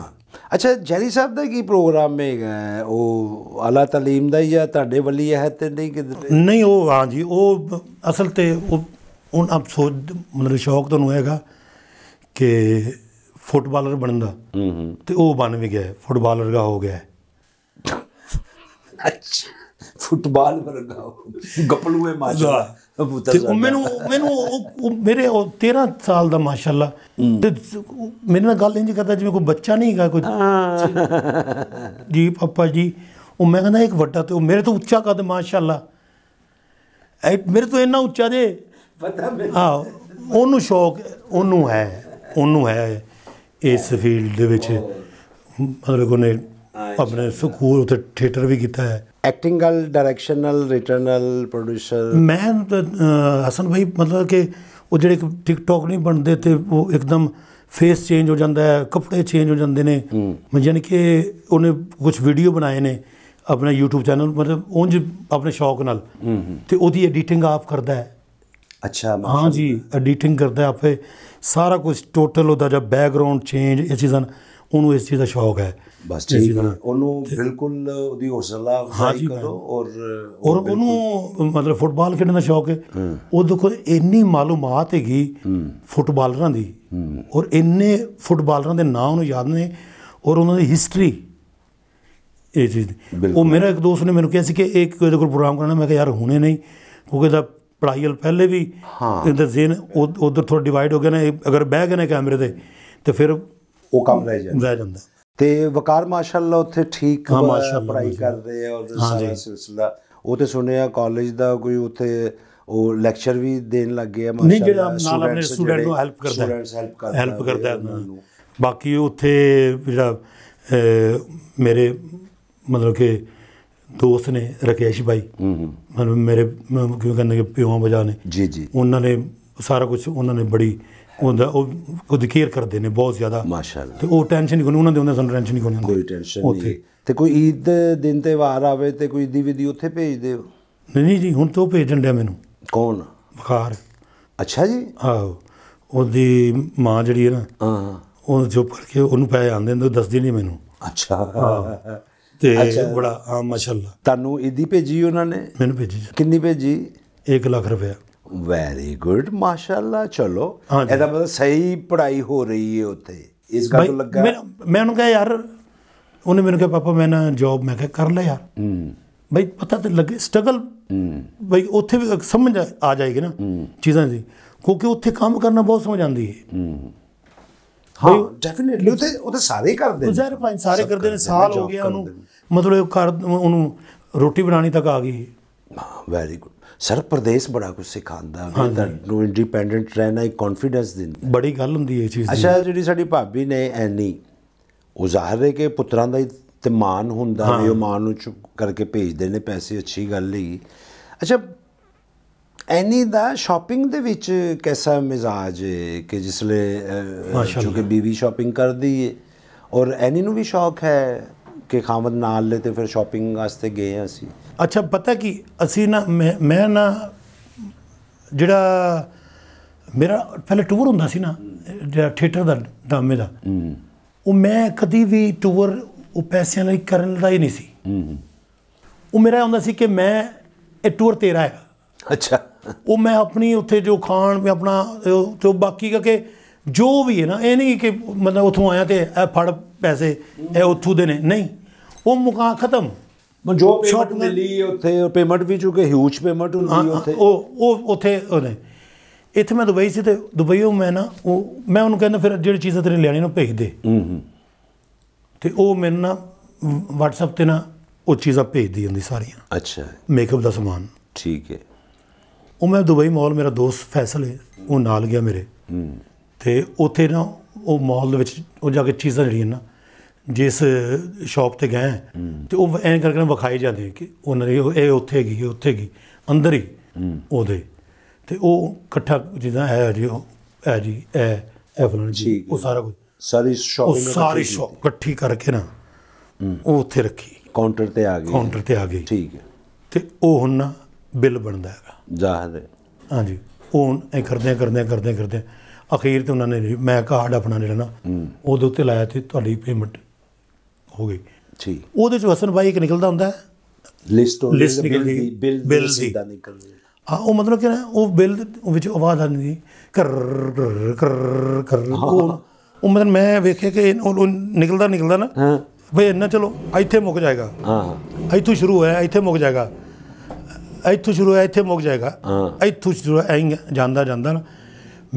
ਅੱਛਾ ਜੈਰੀ ਸਾਹਿਬ ਦਾ ਕੀ ਪ੍ਰੋਗਰਾਮ ਹੈ ਉਹ ਆਲਾ ਤਾਲੀਮ ਦਾ ਹੀ ਆ ਤੁਹਾਡੇ ਵੱਲੀ ਹੈ ਤੇ ਨਹੀਂ ਕਿਤੇ ਨਹੀਂ ਉਹ ਹਾਂ ਜੀ ਉਹ ਅਸਲ ਤੇ ਉਹ ਹੁਣ ਆਪ ਸੋਚ ਮਤਲਬ ਸ਼ੌਕ ਤੁਹਾਨੂੰ ਹੈਗਾ ਕਿ ਫੁੱਟਬਾਲਰ ਬਣਨ ਦਾ ਹੂੰ ਤੇ ਉਹ ਬਣ ਵੀ ਗਿਆ ਫੁੱਟਬਾਲਰ ਦਾ ਹੋ ਗਿਆ ਅੱਛਾ ਫੁੱਟਬਾਲ ਦਾ ਗੱਪਲੂਏ ਮਾਜਾ ਤੇ ਉਹ ਮੈਨੂੰ ਮੈਨੂੰ ਉਹ ਮੇਰੇ ਉਹ 13 ਸਾਲ ਦਾ ਮਾਸ਼ਾਅੱਲਾ ਤੇ ਮੇਰੇ ਨਾਲ ਗੱਲ ਇੰਜ ਕਰਦਾ ਜਿਵੇਂ ਕੋਈ ਬੱਚਾ ਨਹੀਂ ਹੈਗਾ ਕੋਈ ਜੀ ਪਾਪਾ ਜੀ ਉਹ ਮੈਂ ਕਹਿੰਦਾ ਇੱਕ ਵੱਡਾ ਤੇ ਉਹ ਮੇਰੇ ਤੋਂ ਉੱਚਾ ਕਦ ਮਾਸ਼ਾਅੱਲਾ ਮੇਰੇ ਤੋਂ ਇੰਨਾ ਉੱਚਾ ਜੇ ਪਤਾ ਮੈਨੂੰ ਹਾਂ ਉਹਨੂੰ ਸ਼ੌਕ ਉਹਨੂੰ ਹੈ ਉਹਨੂੰ ਹੈ ਇਸ ਫੀਲਡ ਦੇ ਵਿੱਚ ਮਤਲਬ ਉਹਨੇ ਆਪਣੇ ਸਕੂਲ ਉੱਤੇ ਥੀਏਟਰ ਵੀ ਕੀਤਾ ਹੈ ਗਲ ਡਾਇਰੈਕਸ਼ਨਲ ਰਿਟਰਨਲ ਪ੍ਰੋਡਿਊਸਰ ਮੈਂ ਹਸਨ ਭਾਈ ਮਤਲਬ ਕਿ ਉਹ ਜਿਹੜੇ ਟਿਕਟੌਕ ਨਹੀਂ ਬਣਦੇ ਤੇ ਉਹ ਇੱਕਦਮ ਫੇਸ ਚੇਂਜ ਹੋ ਜਾਂਦਾ ਹੈ ਕੱਪੜੇ ਚੇਂਜ ਹੋ ਜਾਂਦੇ ਨੇ ਯਾਨੀ ਕਿ ਉਹਨੇ ਕੁਝ ਵੀਡੀਓ ਬਣਾਏ ਨੇ ਆਪਣਾ YouTube ਚੈਨਲ ਮਤਲਬ ਉਂਝ ਆਪਣੇ ਸ਼ੌਕ ਨਾਲ ਤੇ ਉਹਦੀ ਐਡੀਟਿੰਗ ਆਪ ਕਰਦਾ ਹੈ ਅੱਛਾ ਹਾਂ ਜੀ ਐਡੀਟਿੰਗ ਕਰਦਾ ਆਪੇ ਸਾਰਾ ਕੁਝ ਟੋਟਲ ਉਹਦਾ ਜਬ ਬੈਕਗ੍ਰਾਉਂਡ ਚੇਂਜ ਇਹ ਚੀਜ਼ਾਂ ਉਹਨੂੰ ਇਸ ਚੀਜ਼ ਦਾ ਸ਼ੌਕ ਹੈ ਬਸ ਠੀਕ ਹੈ ਉਹਨੂੰ ਬਿਲਕੁਲ ਉਹਦੀ ਹੌਸਲਾ ਵਧਾਈ ਕਰੋ ਔਰ ਔਰ ਉਹਨੂੰ ਮਤਲਬ ਫੁੱਟਬਾਲ ਖੇਡਣ ਦਾ ਸ਼ੌਕ ਹੈ ਉਹ ਦੇਖੋ ਇੰਨੀ ਮਾਲੂਮਾਤ ਹੈਗੀ ਫੁੱਟਬਾਲਰਾਂ ਦੀ ਔਰ ਇੰਨੇ ਫੁੱਟਬਾਲਰਾਂ ਦੇ ਨਾਮ ਉਹਨੂੰ ਯਾਦ ਨੇ ਔਰ ਉਹਨਾਂ ਦੀ ਹਿਸਟਰੀ ਇਹ ਚੀਜ਼ ਉਹ ਮੇਰਾ ਇੱਕ ਦੋਸਤ ਨੇ ਮੈਨੂੰ ਕਿਹਾ ਸੀ ਕਿ ਇੱਕ ਇਹਦੇ ਕੋਲ ਪ੍ਰੋਗਰਾਮ ਕਰਨਾ ਮੈਂ ਕਿਹਾ ਯਾਰ ਹੁਣੇ ਨਹੀਂ ਕਿਉਂਕਿ ਦਾ ਪੜਾਈ ਹਲ ਪਹਿਲੇ ਵੀ ਹਾਂ ਇਹਦਾ ਜ਼ੇਨ ਉਧਰ ਥੋੜਾ ਡਿਵਾਈਡ ਹੋ ਗਿਆ ਨਾ ਅਗਰ ਬਹਿ ਗਏ ਨੇ ਕੈਮਰੇ ਤੇ ਤੇ ਫਿਰ ਉਹ ਕੰਮ ਰਹਿ ਜਾਂਦਾ ਰਹਿ ਜਾਂਦਾ ਤੇ ਵਕਾਰ ਮਾਸ਼ਾਅੱਲਾ ਉੱਥੇ ਠੀਕ ਪੜਾਈ ਕਰਦੇ ਆ ਔਰ ਸਾਰਾ ਸਿਲਸਿਲਾ ਉਹ ਤੇ ਸੁਣਿਆ ਕਾਲਜ ਦਾ ਕੋਈ ਉੱਥੇ ਉਹ ਲੈਕਚਰ ਵੀ ਦੇਣ ਲੱਗ ਗਿਆ ਮਾਸ਼ਾਅੱਲਾ ਨਹੀਂ ਜਿਹੜਾ ਨਾਲ ਆਪਣੇ ਸਟੂਡੈਂਟ ਨੂੰ ਹੈਲਪ ਕਰਦਾ ਸਟੂਡੈਂਟਸ ਹੈਲਪ ਕਰਦਾ ਹੈਲਪ ਕਰਦਾ ਬਾਕੀ ਉੱਥੇ ਜਿਹੜਾ ਮੇਰੇ ਮਤਲਬ ਕਿ ਦੋਸਤ ਨੇ ਰਕੇਸ਼ ਭਾਈ ਮਤਲਬ ਮੇਰੇ ਕਿਉਂ ਕਹਿੰਦੇ ਕਿ ਪਿਓਾਂ ਬਜਾ ਨੇ ਜੀ ਜੀ ਉਹਨਾਂ ਨੇ ਸਾਰਾ ਕੁਝ ਉਹਨਾਂ ਨੇ ਬੜੀ ਉਹਦਾ ਉਹ ਕੋ ਦਿਕੇਰ ਕਰਦੇ ਨੇ ਬਹੁਤ ਜ਼ਿਆਦਾ ਮਾਸ਼ਾਅੱਲਾ ਤੇ ਉਹ ਟੈਨਸ਼ਨ ਨਹੀਂ ਕੋਈ ਉਹਨਾਂ ਦੇ ਉਹਨਾਂ ਸਾਨੂੰ ਟੈਨਸ਼ਨ ਨਹੀਂ ਕੋਈ ਕੋਈ ਟੈਨਸ਼ਨ ਨਹੀਂ ਤੇ ਕੋਈ ਈਦ ਦੇ ਦਿਨ ਤੇ ਵਾਰ ਆਵੇ ਤੇ ਕੋਈ ਦੀ ਵਿਧੀ ਉੱਥੇ ਭੇਜ ਦਿਓ ਨਹੀਂ ਨਹੀਂ ਜੀ ਹੁਣ ਤੋਂ ਭੇਜਣ ਡਿਆ ਮੈਨੂੰ ਕੌਣ ਬੁਖਾਰ ਅੱਛਾ ਜੀ ਆਹ ਉਹਦੀ ਮਾਂ ਜਿਹੜੀ ਹੈ ਨਾ ਹਾਂ ਉਹ ਜੋ ਕਰਕੇ ਉਹਨੂੰ ਪੈ ਜਾਂਦੇ ਨੇ ਦੱਸਦੀ ਨਹੀਂ ਮੈਨੂੰ ਅੱਛਾ ਤੇ ਬੜਾ ਆ ਮਾਸ਼ਾਅੱਲਾ ਤੁਹਾਨੂੰ ਈਦੀ ਭੇਜੀ ਉਹਨਾਂ ਨੇ ਮੈਨੂੰ ਭੇਜੀ ਕਿੰਨੀ ਭੇਜੀ 1 ਲੱਖ ਰੁਪਏ ਵੈਰੀ ਗੁੱਡ ਮਾਸ਼ਾਅੱਲਾ ਚਲੋ ਇਹਦਾ ਮਤਲਬ ਸਹੀ ਪੜ੍ਹਾਈ ਹੋ ਰਹੀ ਹੈ ਉੱਥੇ ਇਸ ਗੱਲ ਤੋਂ ਲੱਗਾ ਮੈਂ ਮੈਂ ਉਹਨੂੰ ਕਿਹਾ ਯਾਰ ਉਹਨੇ ਮੈਨੂੰ ਕਿਹਾ ਪਾਪਾ ਮੈਂ ਨਾ ਜੌਬ ਮੈਂ ਕਿਹਾ ਕਰ ਲੈ ਯਾਰ ਹੂੰ ਬਈ ਪਤਾ ਤੇ ਲੱਗੇ ਸਟਰਗਲ ਹੂੰ ਬਈ ਉੱਥੇ ਵੀ ਸਮਝ ਆ ਜਾਏਗੀ ਨਾ ਚੀਜ਼ਾਂ ਦੀ ਕਿਉਂਕਿ ਉੱਥੇ ਕੰਮ ਕਰਨਾ ਬਹੁਤ ਸਮਝ ਆਉਂਦੀ ਹੈ ਹੂੰ ਹਾਂ ਡੈਫੀਨਿਟਲੀ ਉੱਥੇ ਉਹਦੇ ਸਾਰੇ ਕਰਦੇ ਨੇ ਜ਼ਰ ਪਾਈ ਸਾਰੇ ਕਰਦੇ ਨੇ ਸਾਲ ਹੋ ਗਿਆ ਉਹਨੂੰ ਮਤਲਬ ਉਹ ਕਰ ਉਹਨੂੰ ਰੋਟੀ ਬਣਾਣੀ ਤੱਕ ਆ ਗਈ ਵੈਰੀ ਗੁੱਡ ਸਰ ਪ੍ਰਦੇਸ਼ ਬੜਾ ਕੁਝ ਸਿਖਾਉਂਦਾ ਤੁਹਾਨੂੰ ਇੰਡੀਪੈਂਡੈਂਟ ਰਹਿਣਾ ਇੱਕ ਕੌਨਫੀਡੈਂਸ ਦਿੰਦਾ ਬੜੀ ਗੱਲ ਹੁੰਦੀ ਹੈ ਇਹ ਚੀਜ਼ ਅੱਛਾ ਜਿਹੜੀ ਸਾਡੀ ਭਾਬੀ ਨੇ ਐਨੀ ਉਹ ਜ਼ਾਹਰ ਹੈ ਕਿ ਪੁੱਤਰਾਂ ਦਾ ਇਤਮਾਨ ਹੁੰਦਾ ਹੈ ਉਹ ਮਾਨ ਨੂੰ ਚੁੱਕ ਕਰਕੇ ਭੇਜਦੇ ਨੇ ਪੈਸੇ ਅੱਛੀ ਗੱਲ ਹੀ ਅੱਛਾ ਐਨੀ ਦਾ ਸ਼ਾਪਿੰਗ ਦੇ ਵਿੱਚ ਕਿਹਦਾ ਮਿਜ਼ਾਜ ਹੈ ਕਿ ਜਿਸਲੇ ਕਿਉਂਕਿ ਬੀਵੀ ਸ਼ਾਪਿੰਗ ਕਰਦੀ ਹੈ ਔਰ ਐਨੀ ਨੂੰ ਵੀ ਸ਼ੌਕ ਹੈ ਕਿ ਖਾਮਦ ਨਾਲ ਲੈ ਤੇ ਫਿਰ ਸ਼ਾਪਿੰਗ ਵਾਸਤੇ ਗਏ ਅਸੀਂ ਅੱਛਾ ਪਤਾ ਕੀ ਅਸੀਂ ਨਾ ਮੈਂ ਨਾ ਜਿਹੜਾ ਮੇਰਾ ਪਹਿਲੇ ਟੂਰ ਹੁੰਦਾ ਸੀ ਨਾ ਜਿਹੜਾ ਥੀਏਟਰ ਦਾ ਦਾਮੇ ਦਾ ਉਹ ਮੈਂ ਕਦੀ ਵੀ ਟੂਰ ਉਹ ਪੈਸਿਆਂ ਲਈ ਕਰਨ ਦਾ ਹੀ ਨਹੀਂ ਸੀ ਉਹ ਮੇਰਾ ਹੁੰਦਾ ਸੀ ਕਿ ਮੈਂ ਇਹ ਟੂਰ ਤੇਰਾ ਹੈ ਅੱਛਾ ਉਹ ਮੈਂ ਆਪਣੀ ਉੱਥੇ ਜੋ ਖਾਣ ਵੀ ਆਪਣਾ ਤੇ ਬਾਕੀ ਕਾ ਕਿ ਜੋ ਵੀ ਹੈ ਨਾ ਇਹ ਨਹੀਂ ਕਿ ਮਤਲਬ ਉਥੋਂ ਆਇਆ ਤੇ ਇਹ ਫੜ ਪੈਸੇ ਇਹ ਉੱਥੋਂ ਦੇ ਨੇ ਨਹੀਂ ਉਹ ਮੁਕਾ ਖਤਮ ਮਨ ਜੋ ਪੇਮੈਂਟ ਮਿਲੀ ਉੱਥੇ ਪੇਮੈਂਟ ਵੀ ਚੁੱਕੇ ਹਿਊਜ ਪੇਮੈਂਟ ਹੁੰਦੀ ਉੱਥੇ ਉਹ ਉਹ ਉੱਥੇ ਉਹਨੇ ਇੱਥੇ ਮੈਂ ਦੁਬਈ ਸੀ ਤੇ ਦੁਬਈੋਂ ਮੈਂ ਨਾ ਉਹ ਮੈਂ ਉਹਨੂੰ ਕਹਿੰਦਾ ਫਿਰ ਜਿਹੜੀ ਚੀਜ਼ਾਂ ਤੇਰੇ ਲੈਣੀ ਨੂੰ ਭੇਜ ਦੇ ਹੂੰ ਹੂੰ ਤੇ ਉਹ ਮੈਨੂੰ ਨਾ WhatsApp ਤੇ ਨਾ ਉਹ ਚੀਜ਼ਾਂ ਭੇਜਦੀ ਹੁੰਦੀ ਸਾਰੀਆਂ ਅੱਛਾ ਮੇਕਅਪ ਦਾ ਸਮਾਨ ਠੀਕ ਹੈ ਉਹ ਮੈਂ ਦੁਬਈ ਮਾਲ ਮੇਰਾ ਦੋਸਤ ਫੈਸਲ ਹੈ ਉਹ ਨਾਲ ਗਿਆ ਮੇਰੇ ਹੂੰ ਤੇ ਉੱਥੇ ਨਾ ਉਹ ਮਾਲ ਦੇ ਵਿੱਚ ਉਹ ਜਾ ਕੇ ਚੀਜ਼ਾਂ ਜਿਹੜੀਆਂ ਨਾ ਜਿਸ ਸ਼ਾਪ ਤੇ ਗਏ ਤੇ ਉਹ ਐਂ ਕਰਕੇ ਵਿਖਾਈ ਜਾਂਦੇ ਕਿ ਉਹਨਾਂ ਨੇ ਇਹ ਉੱਥੇ ਗਈ ਉੱਥੇ ਗਈ ਅੰਦਰ ਹੀ ਉਹਦੇ ਤੇ ਉਹ ਇਕੱਠਾ ਜਿਦਾ ਹੈ ਜੀ ਉਹ ਹੈ ਜੀ ਇਹ ਐਵਲਨ ਜੀ ਉਹ ਸਾਰਾ ਕੁਝ ਸਾਰੀ ਸ਼ਾਪਿੰਗ ਸਾਰੀ ਸ਼ਾਪ ਇਕੱਠੀ ਕਰਕੇ ਨਾ ਉਹ ਉੱਥੇ ਰੱਖੀ ਕਾਊਂਟਰ ਤੇ ਆ ਗਈ ਕਾਊਂਟਰ ਤੇ ਆ ਗਈ ਠੀਕ ਹੈ ਤੇ ਉਹ ਹੁਣ ਬਿੱਲ ਬਣਦਾ ਹੈਗਾ ਜਾਹਦ ਹੈ ਹਾਂਜੀ ਉਹ ਐ ਕਰਦੇ ਕਰਦੇ ਕਰਦੇ ਕਰਦੇ ਅਖੀਰ ਤੇ ਉਹਨਾਂ ਨੇ ਮੈਂ ਕਾਰਡ ਆਪਣਾ ਲੈਣਾ ਉਹਦੇ ਉੱਤੇ ਲਾਇਆ ਤੇ ਤੁਹਾਡੀ ਪੇਮੈਂਟ ਹੋ ਗਈ ਜੀ ਉਹਦੇ ਚੋਂ ਹਸਨ ਬਾਈ ਇੱਕ ਨਿਕਲਦਾ ਹੁੰਦਾ ਲਿਸਟ ਉਹ ਬਿਲ ਨਿਕਲਦੀ ਬਿੱਲ ਬਿੱਲ ਸਿੱਧਾ ਨਿਕਲਦਾ ਆ ਉਹ ਮਤਲਬ ਕਿ ਉਹ ਬਿੱਲ ਵਿੱਚ ਆਵਾਜ਼ ਆਉਂਦੀ ਕਰ ਕਰ ਕਰ ਉਹ ਮਤਲਬ ਮੈਂ ਵੇਖਿਆ ਕਿ ਉਹ ਨਿਕਲਦਾ ਨਿਕਲਦਾ ਨਾ ਬਈ ਇੰਨਾ ਚਲੋ ਇੱਥੇ ਮੁੱਕ ਜਾਏਗਾ ਹਾਂ ਹਾਂ ਇੱਥੋਂ ਸ਼ੁਰੂ ਹੋਇਆ ਇੱਥੇ ਮੁੱਕ ਜਾਏਗਾ ਇੱਥੋਂ ਸ਼ੁਰੂ ਹੋਇਆ ਇੱਥੇ ਮੁੱਕ ਜਾਏਗਾ ਹਾਂ ਇੱਥੋਂ ਸ਼ੁਰੂ ਐਂ ਜਾਂਦਾ ਜਾਂਦਾ ਨਾ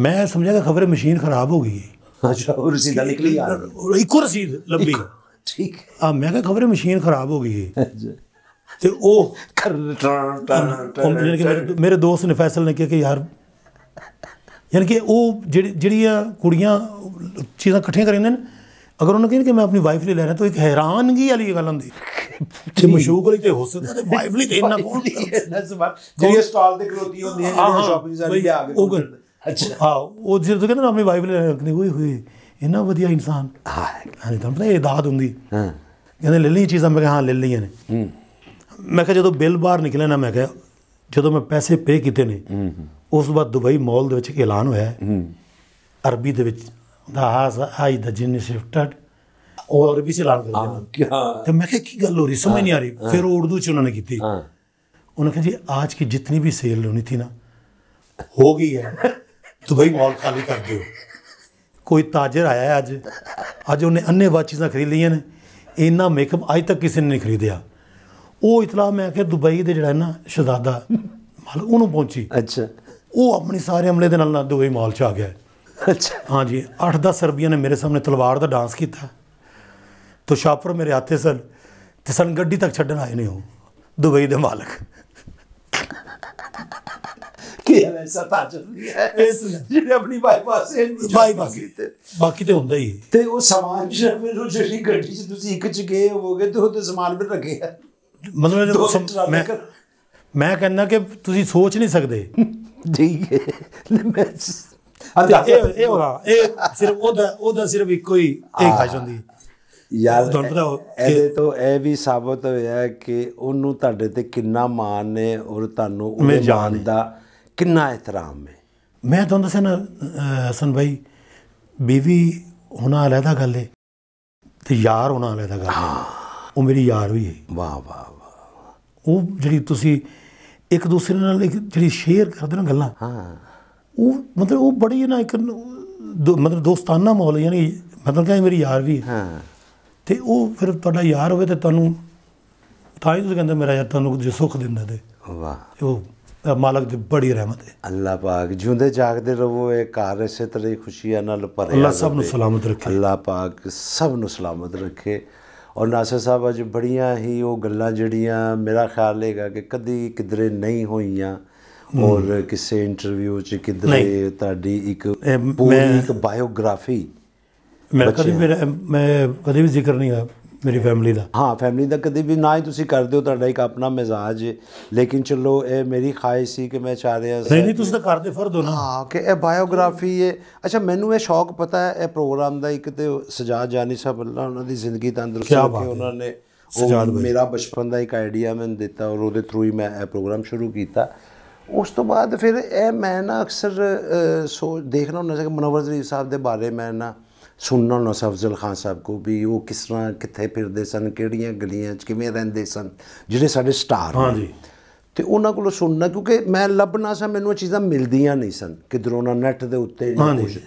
ਮੈਂ ਸਮਝਿਆ ਕਿ ਖਬਰ ਮਸ਼ੀਨ ਖਰਾਬ ਹੋ ਗਈ ਹੈ ਅੱਛਾ ਉਹ ਰਸੀਦ ਨਿਕਲੀ ਆ ਰਹੀ ਇੱਕੋ ਰਸੀਦ ਲੰਬੀ ਠੀਕ ਆ ਮੈਂ ਕਿਹਾ ਖਬਰੇ ਮਸ਼ੀਨ ਖਰਾਬ ਹੋ ਗਈ ਹੈ ਤੇ ਉਹ ਮੇਰੇ ਦੋਸਤ ਨੇ ਫੈਸਲ ਨੇ ਕਿਹਾ ਕਿ ਯਾਰ ਯਾਨੀ ਕਿ ਉਹ ਜਿਹੜੀ ਜਿਹੜੀਆਂ ਕੁੜੀਆਂ ਚੀਜ਼ਾਂ ਇਕੱਠੀਆਂ ਕਰੀਆਂ ਨੇ ਅਗਰ ਉਹਨਾਂ ਕਹਿੰਦੇ ਕਿ ਮੈਂ ਆਪਣੀ ਵਾਈਫ ਲਈ ਲੈ ਰਿਹਾ ਤਾਂ ਇੱਕ ਹੈਰਾਨਗੀ ਵਾਲੀ ਗੱਲ ਹੁੰਦੀ ਤੇ ਮਸ਼ੂਕ ਲਈ ਤੇ ਹੋ ਸਕਦਾ ਤੇ ਵਾਈਫ ਲਈ ਤੇ ਇੰਨਾ ਕੋਣ ਜਿਹੜੀ ਸਟਾਲ ਤੇ ਖਲੋਤੀ ਹੁੰਦੀ ਹੈ ਜਿਹੜੀ ਸ਼ਾਪਿੰਗ ਸਾਰੀ ਲਿਆ ਆ ਗਏ ਅੱਛਾ ਹਾਂ ਉਹ ਜਿਹੜਾ ਕਹਿੰਦਾ ਆਪਣੀ ਵਾਈਫ ਲਈ ਲੈ ਰੱਖਣੀ ਹੋਈ ਹੋਈ ਇੰਨਾ ਵਧੀਆ ਇਨਸਾਨ ਹਾਂ ਇਹ ਤਾਂ ਪਤਾ ਇਹ ਦਾਦ ਹੁੰਦੀ ਹਾਂ ਕਹਿੰਦੇ ਲੈ ਲਈ ਚੀਜ਼ਾਂ ਮੈਂ ਕਿਹਾ ਹਾਂ ਲੈ ਲਈਆਂ ਨੇ ਹੂੰ ਮੈਂ ਕਿਹਾ ਜਦੋਂ ਬਿੱਲ ਬਾਹਰ ਨਿਕਲੇ ਨਾ ਮੈਂ ਕਿਹਾ ਜਦੋਂ ਮੈਂ ਪੈਸੇ ਪੇ ਕੀਤੇ ਨੇ ਹੂੰ ਉਸ ਬਾਅਦ ਦੁਬਈ ਮਾਲ ਦੇ ਵਿੱਚ ਇੱਕ ਐਲਾਨ ਹੋਇਆ ਹੂੰ ਅਰਬੀ ਦੇ ਵਿੱਚ ਦਾ ਹਾਸ ਆਈ ਦਾ ਜਿੰਨ ਸ਼ਿਫਟਡ ਉਹ ਅਰਬੀ ਸੇ ਐਲਾਨ ਕਰਦੇ ਹਾਂ ਤੇ ਮੈਂ ਕਿਹਾ ਕੀ ਗੱਲ ਹੋ ਰਹੀ ਸਮਝ ਨਹੀਂ ਆ ਰਹੀ ਫਿਰ ਉਰਦੂ ਚ ਉਹਨਾਂ ਨੇ ਕੀਤੀ ਹਾਂ ਉਹਨਾਂ ਕਹਿੰਦੇ ਅੱਜ ਕੀ ਜਿੰਨੀ ਵੀ ਸੇਲ ਹੋਣੀ ਸੀ ਨਾ ਹੋ ਗਈ ਹੈ ਦੁਬਈ ਮਾਲ ਖਾਲੀ ਕਰ ਦਿਓ ਕੋਈ ਤਾਜਰ ਆਇਆ ਅੱਜ ਅੱਜ ਉਹਨੇ ਅੰਨੇਵਾਹ ਚੀਜ਼ਾਂ ਖਰੀਦ ਲਈਆਂ ਨੇ ਇੰਨਾ ਮੇਕਅਪ ਅੱਜ ਤੱਕ ਕਿਸੇ ਨੇ ਨਹੀਂ ਖਰੀਦਿਆ ਉਹ ਇਤਲਾ ਮੈਂ ਕਿ ਦੁਬਈ ਦੇ ਜਿਹੜਾ ਨਾ ਸ਼ਹਜ਼ਾਦਾ ਮਾਲ ਉਹਨੂੰ ਪਹੁੰਚੀ ਅੱਛਾ ਉਹ ਆਪਣੀ ਸਾਰੇ ਹਮਲੇ ਦੇ ਨਾਲ ਨਾ ਦੁਬਈ ਮਾਲ ਚ ਆ ਗਿਆ ਅੱਛਾ ਹਾਂਜੀ 8-10 ਸਰਬੀਆਂ ਨੇ ਮੇਰੇ ਸਾਹਮਣੇ ਤਲਵਾਰ ਦਾ ਡਾਂਸ ਕੀਤਾ ਤੋ ਸ਼ਾਪਰ ਮੇਰੇ ਹੱਥੇ ਸਨ ਤੇ ਸਨ ਗੱਡੀ ਤੱਕ ਛੱਡਣ ਆਏ ਨੇ ਉਹ ਦੁਬਈ ਦੇ ਮਾਲਕ ਐਸਾ ਤਾਂ ਇਸ ਜਿਹੜੇ ਆਪਣੀ ਬਾਈਪਾਸ ਬਾਈਪਾਸ ਬਾਕੀ ਤੇ ਹੁੰਦਾ ਹੀ ਤੇ ਉਹ ਸਮਾਨ ਜਿਹੜਾ ਜਿਹੜੀ ਗੱਡੀ 'ਚ ਤੁਸੀਂ ਇੱਕ 'ਚ ਗਏ ਹੋਗੇ ਤੇ ਉਹ ਤੇ ਸਮਾਨ ਵੀ ਰੱਖੇ ਮਤਲਬ ਮੈਂ ਮੈਂ ਕਹਿੰਦਾ ਕਿ ਤੁਸੀਂ ਸੋਚ ਨਹੀਂ ਸਕਦੇ ਠੀਕ ਹੈ ਮੈਂ ਇਹ ਇਹ ਹੋਣਾ ਇਹ ਸਿਰਫ ਉਹਦਾ ਉਹਦਾ ਸਿਰਫ ਇੱਕੋ ਹੀ ਇੱਕ ਖਾਸ਼ ਹੁੰਦੀ ਯਾਰ ਇਹ ਤੋਂ ਇਹ ਵੀ ਸਾਬਤ ਹੋਇਆ ਕਿ ਉਹਨੂੰ ਤੁਹਾਡੇ ਤੇ ਕਿੰਨਾ ਮਾਣ ਨੇ ਔਰ ਤੁਹਾਨੂੰ ਉਹ ਮਾਣ ਕਿੰਨਾ ਇਤਰਾਮ ਹੈ ਮੈਂ ਤੁਹਾਨੂੰ ਦੱਸਿਆ ਨਾ ਹਸਨ ਭਾਈ ਬੀਵੀ ਹੋਣਾ ਅਲੱਗਾ ਗੱਲ ਹੈ ਤੇ ਯਾਰ ਹੁਣਾ ਅਲੈਦਾ ਗੱਲ ਹੈ ਉਹ ਮੇਰੀ ਯਾਰ ਵੀ ਹੈ ਵਾਹ ਵਾਹ ਵਾਹ ਉਹ ਜਿਹੜੀ ਤੁਸੀਂ ਇੱਕ ਦੂਸਰੇ ਨਾਲ ਜਿਹੜੀ ਸ਼ੇਅਰ ਕਰਦੇ ਨਾ ਗੱਲਾਂ ਹਾਂ ਉਹ ਮਤਲਬ ਉਹ ਬੜੀ ਨਾ ਇੱਕ ਮਤਲਬ ਦੋਸਤਾਨਾ ਮਾਹੌਲ ਯਾਨੀ ਮਤਲਬ ਕਹਿੰਦੇ ਮੇਰੀ ਯਾਰ ਵੀ ਹੈ ਹਾਂ ਤੇ ਉਹ ਫਿਰ ਤੁਹਾਡਾ ਯਾਰ ਹੋਵੇ ਤੇ ਤੁਹਾਨੂੰ ਤਾਂ ਹੀ ਤੁਸੀਂ ਕਹਿੰਦੇ ਮੇਰਾ ਯਾਰ ਤੁਹਾਨੂੰ ਜੇ ਸੁੱਖ ਦਿੰਦਾ ਤੇ ਵਾਹ ਉਹ ਮਾਲਕ ਦੀ ਬੜੀ ਰਹਿਮਤ ਹੈ ਅੱਲਾਹ ਪਾਕ ਜਿਉਂਦੇ ਜਾਗਦੇ ਰਹੋ ਇਹ ਘਰ ਇਸੇ ਤਰ੍ਹਾਂ ਖੁਸ਼ੀਆਂ ਨਾਲ ਭਰਿਆ ਅੱਲਾਹ ਸਭ ਨੂੰ ਸਲਾਮਤ ਰੱਖੇ ਅੱਲਾਹ ਪਾਕ ਸਭ ਨੂੰ ਸਲਾਮਤ ਰੱਖੇ ਔਰ ਨਾਸਰ ਸਾਹਿਬ ਅਜ ਬੜੀਆਂ ਹੀ ਉਹ ਗੱਲਾਂ ਜਿਹੜੀਆਂ ਮੇਰਾ ਖਿਆਲ ਹੈਗਾ ਕਿ ਕਦੀ ਕਿਧਰੇ ਨਹੀਂ ਹੋਈਆਂ ਔਰ ਕਿਸੇ ਇੰਟਰਵਿਊ 'ਚ ਕਿਧਰੇ ਤੁਹਾਡੀ ਇੱਕ ਪੂਰੀ ਇੱਕ ਬਾਇਓਗ੍ਰਾਫੀ ਮੈਂ ਕਦੀ ਮੈਂ ਕਦੀ ਵੀ ਜ਼ਿਕਰ ਨਹੀਂ ਆਇਆ ਮੇਰੀ ਫੈਮਿਲੀ ਦਾ ਹਾਂ ਫੈਮਿਲੀ ਦਾ ਕਦੇ ਵੀ ਨਾ ਹੀ ਤੁਸੀਂ ਕਰਦੇ ਹੋ ਤੁਹਾਡਾ ਇੱਕ ਆਪਣਾ ਮਿਜ਼ਾਜ ਹੈ ਲੇਕਿਨ ਚਲੋ ਇਹ ਮੇਰੀ ਖਾਇਸ਼ ਸੀ ਕਿ ਮੈਂ ਚਾਹ ਰਿਹਾ ਸੀ ਨਹੀਂ ਨਹੀਂ ਤੁਸੀਂ ਤਾਂ ਕਰਦੇ ਫਰਦ ਹੋ ਨਾ ਹਾਂ ਕਿ ਇਹ ਬਾਇਓਗ੍ਰਾਫੀ ਹੈ ਅੱਛਾ ਮੈਨੂੰ ਇਹ ਸ਼ੌਕ ਪਤਾ ਹੈ ਇਹ ਪ੍ਰੋਗਰਾਮ ਦਾ ਇੱਕ ਤੇ ਸਜਾਦ ਜਾਨੀ ਸਾਹਿਬ ਅੱਲਾ ਉਹਨਾਂ ਦੀ ਜ਼ਿੰਦਗੀ ਤੰਦਰੁਸਤ ਰੱਖੇ ਉਹਨਾਂ ਨੇ ਸਜਾਦ ਮੇਰਾ ਬਚਪਨ ਦਾ ਇੱਕ ਆਈਡੀਆ ਮੈਨੂੰ ਦਿੱਤਾ ਔਰ ਉਹਦੇ ਥਰੂ ਹੀ ਮੈਂ ਇਹ ਪ੍ਰੋਗਰਾਮ ਸ਼ੁਰੂ ਕੀਤਾ ਉਸ ਤੋਂ ਬਾਅਦ ਫਿਰ ਇਹ ਮੈਂ ਨਾ ਅਕਸਰ ਸੋਚ ਦੇਖਣਾ ਹੁੰਦਾ ਸੀ ਕਿ ਮਨਵਰ ਜੀ ਸਾਹਿਬ ਦੇ ਬਾਰੇ ਮੈਂ ਨਾ ਸੁਣਨਾ ਨਾ ਸਫਜ਼ਲ ਅਫਜ਼ਲ ਖਾਨ ਸਾਹਿਬ ਕੋ ਵੀ ਉਹ ਕਿਸ ਤਰ੍ਹਾਂ ਕਿੱਥੇ ਫਿਰਦੇ ਸਨ ਕਿਹੜੀਆਂ ਗਲੀਆਂ 'ਚ ਕਿਵੇਂ ਰਹਿੰਦੇ ਸਨ ਜਿਹੜੇ ਸਾਡੇ ਸਟਾਰ ਹਾਂਜੀ ਤੇ ਉਹਨਾਂ ਕੋਲੋਂ ਸੁਣਨਾ ਕਿਉਂਕਿ ਮੈਂ ਲੱਭਣਾ ਸੀ ਮੈਨੂੰ ਇਹ ਚੀਜ਼ਾਂ ਮਿਲਦੀਆਂ ਨਹੀਂ ਸਨ ਕਿਦਰੋਂ ਨਾ ਨੈਟ ਦੇ ਉੱਤੇ ਨਹੀਂ ਕੁਝ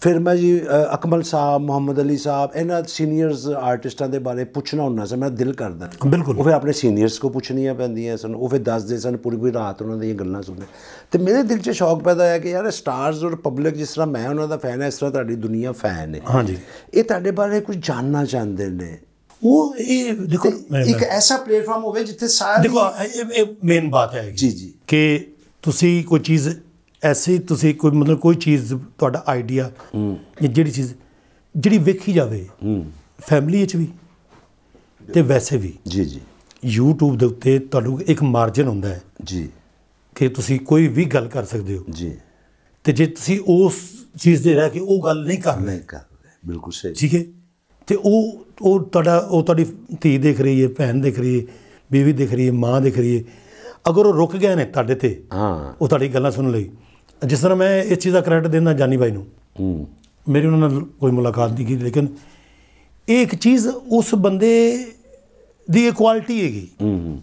ਫਿਰ ਮੈਂ ਜੀ ਅਕਮਲ ਸਾਹਿਬ ਮੁਹੰਮਦ ਅਲੀ ਸਾਹਿਬ ਇਹਨਾਂ ਸੀਨੀਅਰਸ ਆਰਟਿਸਟਾਂ ਦੇ ਬਾਰੇ ਪੁੱਛਣਾ ਹੁੰਦਾ ਸੀ ਮੇਰਾ ਦਿਲ ਕਰਦਾ ਬਿਲਕੁਲ ਉਹ ਫਿਰ ਆਪਣੇ ਸੀਨੀਅਰਸ ਕੋ ਪੁੱਛਣੀਆਂ ਪੈਂਦੀਆਂ ਸਨ ਉਹ ਫਿਰ ਦੱਸਦੇ ਸਨ ਪੂਰੀ ਪੂਰੀ ਰਾਤ ਉਹਨਾਂ ਦੀਆਂ ਗੱਲਾਂ ਸੁਣਦੇ ਤੇ ਮੇਰੇ ਦਿਲ 'ਚ ਸ਼ੌਕ ਪੈਦਾ ਹੋਇਆ ਕਿ ਯਾਰ ਸਟਾਰਸ ਔਰ ਪਬਲਿਕ ਜਿਸ ਤਰ੍ਹਾਂ ਮੈਂ ਉਹਨਾਂ ਦਾ ਫੈਨ ਹੈ ਇਸ ਤਰ੍ਹਾਂ ਤੁਹਾਡੀ ਦੁਨੀਆ ਫੈਨ ਹੈ ਹਾਂਜੀ ਇਹ ਤੁਹਾਡੇ ਬਾਰੇ ਕੁਝ ਜਾਨਣਾ ਚਾਹੁੰਦੇ ਨੇ ਉਹ ਇਹ ਦੇਖੋ ਇੱਕ ਐਸਾ ਪਲੇਟਫਾਰਮ ਹੋਵੇ ਜਿੱਥੇ ਸਾਰੇ ਦੇਖੋ ਇਹ ਮੇਨ ਬਾਤ ਹੈ ਜੀ ਜੀ ਕਿ ਤੁਸੀਂ ਕੋਈ ਚੀਜ਼ ਐਸੀ ਤੁਸੀਂ ਕੋਈ ਮਤਲਬ ਕੋਈ ਚੀਜ਼ ਤੁਹਾਡਾ ਆਈਡੀਆ ਜਾਂ ਜਿਹੜੀ ਚੀਜ਼ ਜਿਹੜੀ ਵੇਖੀ ਜਾਵੇ ਫੈਮਿਲੀ ਵਿੱਚ ਵੀ ਤੇ ਵੈਸੇ ਵੀ ਜੀ ਜੀ YouTube ਦੇ ਉੱਤੇ ਤੁਹਾਨੂੰ ਇੱਕ ਮਾਰਜਨ ਹੁੰਦਾ ਹੈ ਜੀ ਕਿ ਤੁਸੀਂ ਕੋਈ ਵੀ ਗੱਲ ਕਰ ਸਕਦੇ ਹੋ ਜੀ ਤੇ ਜੇ ਤੁਸੀਂ ਉਸ ਚੀਜ਼ ਦੇ ਰਹਿ ਕੇ ਉਹ ਗੱਲ ਨਹੀਂ ਕਰ ਰਹੇ ਕਰ ਬਿਲਕੁਲ ਸਹੀ ਠੀਕ ਹੈ ਤੇ ਉਹ ਉਹ ਤੁਹਾਡਾ ਉਹ ਤੁਹਾਡੀ ਧੀ ਦੇਖ ਰਹੀ ਹੈ ਭੈਣ ਦੇਖ ਰਹੀ ਹੈ ਬੀਵੀ ਦੇਖ ਰਹੀ ਹੈ ਮਾਂ ਦੇਖ ਰਹੀ ਹੈ ਅਗਰ ਉਹ ਰੁਕ ਗਏ ਨੇ ਤੁਹਾਡੇ ਤੇ ਹਾਂ ਉਹ ਤੁਹਾਡੀ ਗੱਲਾਂ ਸੁਣ ਲਈ ਜਿਸ ਤਰ੍ਹਾਂ ਮੈਂ ਇਸ ਚੀਜ਼ ਦਾ ਕ੍ਰੈਡਿਟ ਦੇਣਾ ਜਾਨੀ ਬਾਈ ਨੂੰ ਹੂੰ ਮੇਰੀ ਉਹਨਾਂ ਨਾਲ ਕੋਈ ਮੁਲਾਕਾਤ ਨਹੀਂ ਕੀਤੀ ਲੇਕਿਨ ਇਹ ਇੱਕ ਚੀਜ਼ ਉਸ ਬੰਦੇ ਦੀ ਕੁਆਲਿਟੀ ਹੈਗੀ ਹੂੰ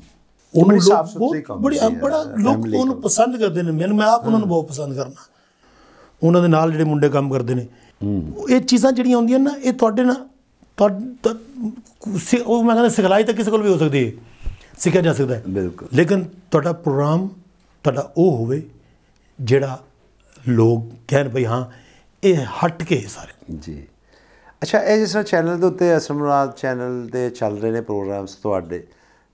ਉਹਨੂੰ ਲੋਕ ਬੜੀ ਬੜਾ ਲੋਕ ਉਹਨੂੰ ਪਸੰਦ ਕਰਦੇ ਨੇ ਮੈਨੂੰ ਮੈਂ ਆਪ ਉਹਨਾਂ ਨੂੰ ਬਹੁਤ ਪਸੰਦ ਕਰਨਾ ਉਹਨਾਂ ਦੇ ਨਾਲ ਜਿਹੜੇ ਮੁੰਡੇ ਕੰਮ ਕਰਦੇ ਨੇ ਹੂੰ ਇਹ ਚੀਜ਼ਾਂ ਜਿਹੜੀਆਂ ਹੁੰਦੀਆਂ ਨਾ ਇਹ ਤੁਹਾਡੇ ਨਾਲ ਤੁਹਾਡੇ ਉਹ ਮੈਂ ਕਹਿੰਦਾ ਸਿਖਲਾਈ ਤਾਂ ਕਿਸੇ ਕੋਲ ਵੀ ਹੋ ਸਕਦੀ ਹੈ ਸਿੱਖਿਆ ਜਾ ਸਕਦਾ ਹੈ ਬਿਲਕੁਲ ਲੇਕਿਨ ਤੁਹਾਡਾ ਪ੍ਰੋਗਰਾਮ ਤੁਹਾਡਾ ਉਹ ਹੋਵੇ ਜਿਹੜਾ ਲੋਕ ਕਹਿਣ ਭਈ ਹਾਂ ਇਹ ਹਟ ਕੇ ਸਾਰੇ ਜੀ ਅੱਛਾ ਇਹ ਜਿਸ ਤਰ੍ਹਾਂ ਚੈਨਲ ਦੇ ਉੱਤੇ ਅਸਮਰਾਜ ਚੈਨਲ ਤੇ ਚੱਲ ਰਹੇ ਨੇ ਪ੍ਰੋਗਰਾਮਸ ਤੁਹਾਡੇ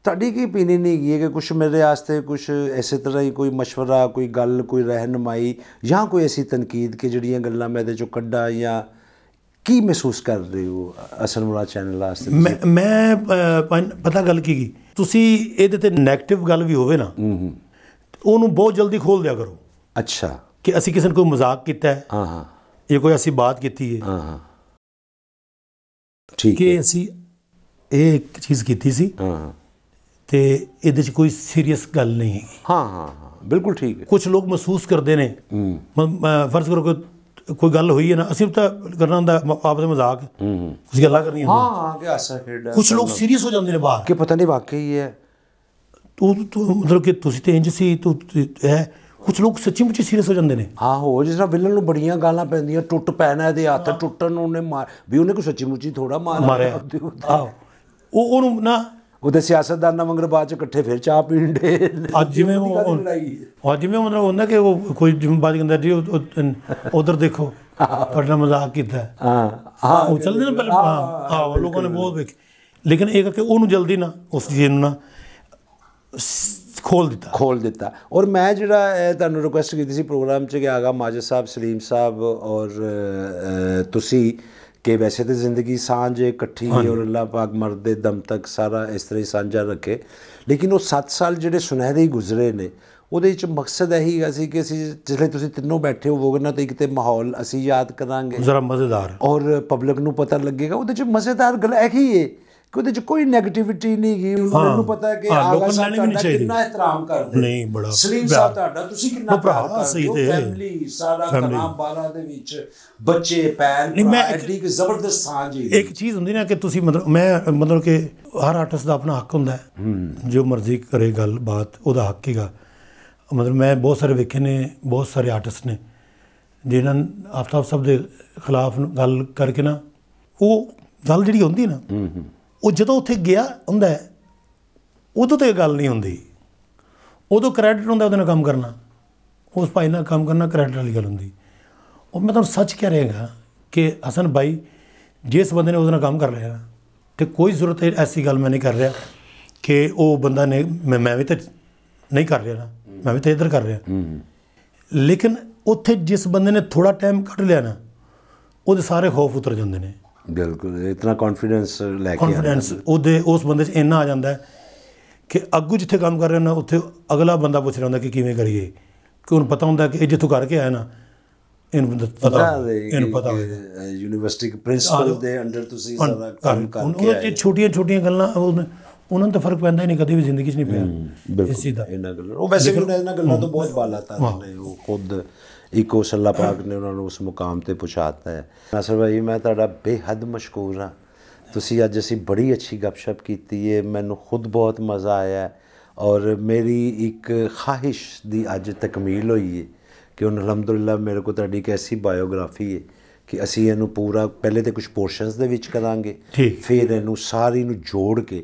ਤੁਹਾਡੀ ਕੀ ਓਪੀਨੀਅਨ ਨਹੀਂ ਹੈ ਕਿ ਕੁਝ ਮੇਰੇ ਆਸਤੇ ਕੁਝ ਐਸੇ ਤਰ੍ਹਾਂ ਹੀ ਕੋਈ مشورہ ਕੋਈ ਗੱਲ ਕੋਈ ਰਹਿਨਮਾਈ ਜਾਂ ਕੋਈ ਐਸੀ ਤਨਕੀਦ ਕਿ ਜਿਹੜੀਆਂ ਗੱਲਾਂ ਮੈਂ ਇਹਦੇ ਚੋਂ ਕੱਢਾ ਜਾਂ ਕੀ ਮਹਿਸੂਸ ਕਰ ਰਹੇ ਹੋ ਅਸਰਮੁਰਾ ਚੈਨਲ ਆਸਤੇ ਮੈਂ ਪਤਾ ਗੱਲ ਕੀ ਕੀ ਤੁਸੀਂ ਇਹਦੇ ਤੇ ਨੈਗੇਟਿਵ ਗੱਲ ਵੀ ਹੋਵੇ ਨਾ ਉਹਨੂੰ ਬਹੁਤ ਜਲਦੀ ਖੋਲ ਦਿਆ ਕਰੋ ਅੱਛਾ ਕਿ ਅਸੀਂ ਕਿਸੇ ਨੂੰ ਕੋਈ ਮਜ਼ਾਕ ਕੀਤਾ ਹੈ ਹਾਂ ਹਾਂ ਇਹ ਕੋਈ ਅਸੀਂ ਬਾਤ ਕੀਤੀ ਹੈ ਹਾਂ ਹਾਂ ਠੀਕ ਹੈ ਕਿ ਅਸੀਂ ਇਹ ਇੱਕ ਚੀਜ਼ ਕੀਤੀ ਸੀ ਹਾਂ ਤੇ ਇਹਦੇ 'ਚ ਕੋਈ ਸੀਰੀਅਸ ਗੱਲ ਨਹੀਂ ਹੈ ਹਾਂ ਹਾਂ ਹਾਂ ਬਿਲਕੁਲ ਠੀਕ ਹੈ ਕੁਝ ਲੋਕ ਮਹਿਸੂਸ ਕਰਦੇ ਨੇ ਫਰਜ਼ ਕਰੋ ਕੋਈ ਕੋਈ ਗੱਲ ਹੋਈ ਹੈ ਨਾ ਅਸੀਂ ਤਾਂ ਕਰਨਾ ਹੁੰਦਾ ਆਪਸ ਵਿੱਚ ਮਜ਼ਾਕ ਹੂੰ ਹੂੰ ਗੱਲਾਂ ਕਰਨੀਆਂ ਹਾਂ ਹਾਂ ਕਿ ਆਸਾ ਖੇਡਾ ਕੁਝ ਲੋਕ ਸੀਰੀਅਸ ਹੋ ਜਾਂਦੇ ਨੇ ਬਾਅਦ ਕਿ ਪਤਾ ਨਹੀਂ ਵਾਕਈ ਹੈ ਤੂੰ ਤੂੰ ਮਤਲਬ ਕਿ ਤੁਸੀਂ ਤੇ ਇੰਜ ਸੀ ਤੂੰ ਹੈ ਕੁਝ ਲੋਕ ਸੱਚੀ ਮੁੱਚੀ ਸੀਰੀਅਸ ਹੋ ਜਾਂਦੇ ਨੇ ਆਹੋ ਜਿਸ ਤਰ੍ਹਾਂ ਵਿਲਨ ਨੂੰ ਬੜੀਆਂ ਗਾਲਾਂ ਪੈਂਦੀਆਂ ਟੁੱਟ ਪੈਣਾ ਇਹਦੇ ਹੱਥ ਟੁੱਟਣ ਨੂੰ ਉਹਨੇ ਮਾਰ ਵੀ ਉਹਨੇ ਕੋ ਸੱਚੀ ਮੁੱਚੀ ਥੋੜਾ ਮਾਰਿਆ ਆਹੋ ਉਹ ਉਹਨੂੰ ਨਾ ਉਹਦੇ ਸਿਆਸਤਦਾਨਾਂ ਵਾਂਗਰ ਬਾਅਦ ਚ ਇਕੱਠੇ ਫਿਰ ਚਾਹ ਪੀਣ ਦੇ ਅੱਜ ਜਿਵੇਂ ਉਹ ਅੱਜ ਜਿਵੇਂ ਮਤਲਬ ਉਹਨਾਂ ਕਿ ਉਹ ਕੋਈ ਜਿੰਮੇਵਾਰੀ ਕਹਿੰਦਾ ਜੀ ਉਧਰ ਦੇਖੋ ਤੁਹਾਡਾ ਮਜ਼ਾਕ ਕੀਤਾ ਹਾਂ ਹਾਂ ਉਹ ਚੱਲਦੇ ਨੇ ਪਹਿਲਾਂ ਹਾਂ ਲੋਕਾਂ ਨੇ ਬਹੁਤ ਵੇਖ ਲੇਕਿਨ ਇਹ ਕਿ ਉਹਨੂੰ ਜਲਦੀ ਨਾ ਉਸ ਜੀ ਨੂੰ ਨਾ ਖੋਲ ਦਿੱਤਾ ਖੋਲ ਦਿੱਤਾ ਔਰ ਮੈਂ ਜਿਹੜਾ ਤੁਹਾਨੂੰ ਰਿਕੁਐਸਟ ਕੀਤੀ ਸੀ ਪ੍ਰੋਗਰਾਮ 'ਚ ਕਿ ਆਗਾ ਮਾਜਦ ਸਾਹਿਬ ਸਲੀਮ ਸਾਹਿਬ ਔਰ ਤੁਸੀਂ ਕਿ ਵੈਸੇ ਤੇ ਜ਼ਿੰਦਗੀ ਸਾਂਝ ਇਕੱਠੀ ਔਰ ਅੱਲਾਹ ਪਾਕ ਮਰਦੇ ਦਮ ਤੱਕ ਸਾਰਾ ਇਸ ਤਰ੍ਹਾਂ ਹੀ ਸਾਂਝਾ ਰੱਖੇ ਲੇਕਿਨ ਉਹ 7 ਸਾਲ ਜਿਹੜੇ ਸੁਨਹਿਰੇ ਹੀ ਗੁਜ਼ਰੇ ਨੇ ਉਹਦੇ ਵਿੱਚ ਮਕਸਦ ਇਹੀ ਹੀ ਸੀ ਕਿ ਅਸੀਂ ਜਿਹੜੇ ਤੁਸੀਂ ਤਿੰਨੋਂ ਬੈਠੇ ਹੋ ਵੋਗਨਾ ਤੇ ਕਿਤੇ ਮਾਹੌਲ ਅਸੀਂ ਯਾਦ ਕਰਾਂਗੇ ਜ਼ਰਾ ਮਜ਼ੇਦਾਰ ਔਰ ਪਬਲਿਕ ਨੂੰ ਪਤਾ ਲੱਗੇਗਾ ਉਹਦੇ ਵਿੱਚ ਮਜ਼ੇਦਾਰ ਗੱਲ ਇਹ ਹੈ ਕਿ ਉਹਦੇ ਚ ਕੋਈ ਨੈਗੇਟਿਵਿਟੀ ਨਹੀਂ ਗਈ ਉਹਨਾਂ ਨੂੰ ਪਤਾ ਹੈ ਕਿ ਆਗਾ ਨਹੀਂ ਚਾਹੀਦੀ ਕਿੰਨਾ ਇਤਰਾਮ ਕਰਦੇ ਨਹੀਂ ਬੜਾ ਸਲੀਮ ਸਾਹਿਬ ਤੁਹਾਡਾ ਤੁਸੀਂ ਕਿੰਨਾ ਪਿਆਰ ਕਰਦੇ ਹੋ ਫੈਮਿਲੀ ਸਾਰਾ ਕਲਾਮ ਬਾਲਾ ਦੇ ਵਿੱਚ ਬੱਚੇ ਪੈਰ ਨਹੀਂ ਮੈਂ ਇੱਕ ਜ਼ਬਰਦਸਤ ਥਾਂ ਜੀ ਇੱਕ ਚੀਜ਼ ਹੁੰਦੀ ਨਾ ਕਿ ਤੁਸੀਂ ਮਤਲਬ ਮੈਂ ਮਤਲਬ ਕਿ ਹਰ ਆਰਟਿਸਟ ਦਾ ਆਪਣਾ ਹੱਕ ਹੁੰਦਾ ਹੈ ਜੋ ਮਰਜ਼ੀ ਕਰੇ ਗੱਲ ਬਾਤ ਉਹਦਾ ਹੱਕ ਹੈਗਾ ਮਤਲਬ ਮੈਂ ਬਹੁਤ ਸਾਰੇ ਵੇਖੇ ਨੇ ਬਹੁਤ ਸਾਰੇ ਆਰਟਿਸਟ ਨੇ ਜਿਨ੍ਹਾਂ ਆਫਤਾਬ ਸਭ ਦੇ ਖਿਲਾਫ ਗੱਲ ਕਰਕੇ ਨਾ ਉਹ ਗੱਲ ਜਿਹੜੀ ਹੁੰਦੀ ਨਾ ਹੂੰ ਹੂੰ ਉਹ ਜਦੋਂ ਉੱਥੇ ਗਿਆ ਹੁੰਦਾ ਉਦੋਂ ਤੇ ਗੱਲ ਨਹੀਂ ਹੁੰਦੀ ਉਦੋਂ ਕ੍ਰੈਡਿਟ ਹੁੰਦਾ ਉਹਦੇ ਨਾਲ ਕੰਮ ਕਰਨਾ ਉਸ ਭਾਈ ਨਾਲ ਕੰਮ ਕਰਨਾ ਕ੍ਰੈਡਿਟ ਵਾਲੀ ਗੱਲ ਹੁੰਦੀ ਉਹ ਮੈਂ ਤੁਹਾਨੂੰ ਸੱਚ ਕਹਿ ਰਿਹਾ ਕਿ ਹਸਨ ਭਾਈ ਜਿਸ ਬੰਦੇ ਨੇ ਉਹਦੇ ਨਾਲ ਕੰਮ ਕਰ ਲਿਆ ਤੇ ਕੋਈ ਜ਼ਰੂਰਤ ਐਸੀ ਗੱਲ ਮੈਂ ਨਹੀਂ ਕਰ ਰਿਹਾ ਕਿ ਉਹ ਬੰਦਾ ਨੇ ਮੈਂ ਵੀ ਤਾਂ ਨਹੀਂ ਕਰ ਰਿਹਾ ਨਾ ਮੈਂ ਵੀ ਤਾਂ ਇਧਰ ਕਰ ਰਿਹਾ ਲੇਕਿਨ ਉੱਥੇ ਜਿਸ ਬੰਦੇ ਨੇ ਥੋੜਾ ਟਾਈਮ ਕੱਢ ਲਿਆ ਨਾ ਉਹਦੇ ਸਾਰੇ ਖੌਫ ਉਤਰ ਜਾਂਦੇ ਨੇ ਬਿਲਕੁਲ ਇਤਨਾ ਕੌਨਫੀਡੈਂਸ ਲੈ ਕੇ ਕੌਨਫੀਡੈਂਸ ਉਹਦੇ ਉਸ ਬੰਦੇ 'ਚ ਇੰਨਾ ਆ ਜਾਂਦਾ ਕਿ ਅੱਗੂ ਜਿੱਥੇ ਕੰਮ ਕਰ ਰਿਹਾ ਨਾ ਉੱਥੇ ਅਗਲਾ ਬੰਦਾ ਪੁੱਛ ਰਿਹਾ ਹੁੰਦਾ ਕਿ ਕਿਵੇਂ ਕਰੀਏ ਕਿ ਉਹਨੂੰ ਪਤਾ ਹੁੰਦਾ ਕਿ ਇਹ ਜਿੱਥੋਂ ਕਰਕੇ ਆਇਆ ਨਾ ਇਹਨੂੰ ਪਤਾ ਇਹਨੂੰ ਪਤਾ ਯੂਨੀਵਰਸਿਟੀ ਦੇ ਪ੍ਰਿੰਸੀਪਲ ਦੇ ਅੰਡਰ ਤੁਸੀਂ ਸਾਰਾ ਕੰਮ ਕਰਕੇ ਉਹਨਾਂ ਤੇ ਛੋਟੀਆਂ ਛੋਟੀਆਂ ਗੱਲਾਂ ਉਹਨਾਂ ਨੂੰ ਤਾਂ ਫਰਕ ਪੈਂਦਾ ਹੀ ਨਹੀਂ ਕਦੇ ਵੀ ਜ਼ਿੰਦਗੀ 'ਚ ਨਹੀਂ ਪਿਆ ਬਿਲਕੁਲ ਚੀਜ਼ ਦਾ ਇਹਨਾਂ ਗੱਲਾਂ ਉਹ ਵੈਸੇ ਵੀ ਇਹਨਾਂ ਗੱਲਾਂ ਤੋਂ ਬਹੁਤ ਬਾਲਾ ਤਾਂ ਨੇ ਉਹ ਖੁਦ ਇੱਕ ਉਸ ਅੱਲਾ ਪਾਕ ਨੇ ਉਹਨਾਂ ਨੂੰ ਉਸ ਮੁਕਾਮ ਤੇ ਪਹੁੰਚਾਤਾ ਹੈ ਨਸਰ ਭਾਈ ਮੈਂ ਤੁਹਾਡਾ ਬੇਹੱਦ ਮਸ਼ਕੂਰ ਹਾਂ ਤੁਸੀਂ ਅੱਜ ਅਸੀਂ ਬੜੀ ਅੱਛੀ ਗੱਪਸ਼ਪ ਕੀਤੀ ਹੈ ਮੈਨੂੰ ਖੁਦ ਬਹੁਤ ਮਜ਼ਾ ਆਇਆ ਔਰ ਮੇਰੀ ਇੱਕ ਖਾਹਿਸ਼ ਦੀ ਅੱਜ ਤਕਮੀਲ ਹੋਈ ਹੈ ਕਿ ਉਹਨਾਂ ਅਲਹਮਦੁਲਿਲਾ ਮੇਰੇ ਕੋ ਤੁਹਾਡੀ ਇੱਕ ਐਸੀ ਬਾਇਓਗ੍ਰਾਫੀ ਹੈ ਕਿ ਅਸੀਂ ਇਹਨੂੰ ਪੂਰਾ ਪਹਿਲੇ ਤੇ ਕੁਝ ਪੋਰਸ਼ਨਸ ਦੇ ਵਿੱਚ ਕਰਾਂਗੇ ਫਿਰ ਇਹਨੂੰ ਸਾਰੀ ਨੂੰ ਜੋੜ ਕੇ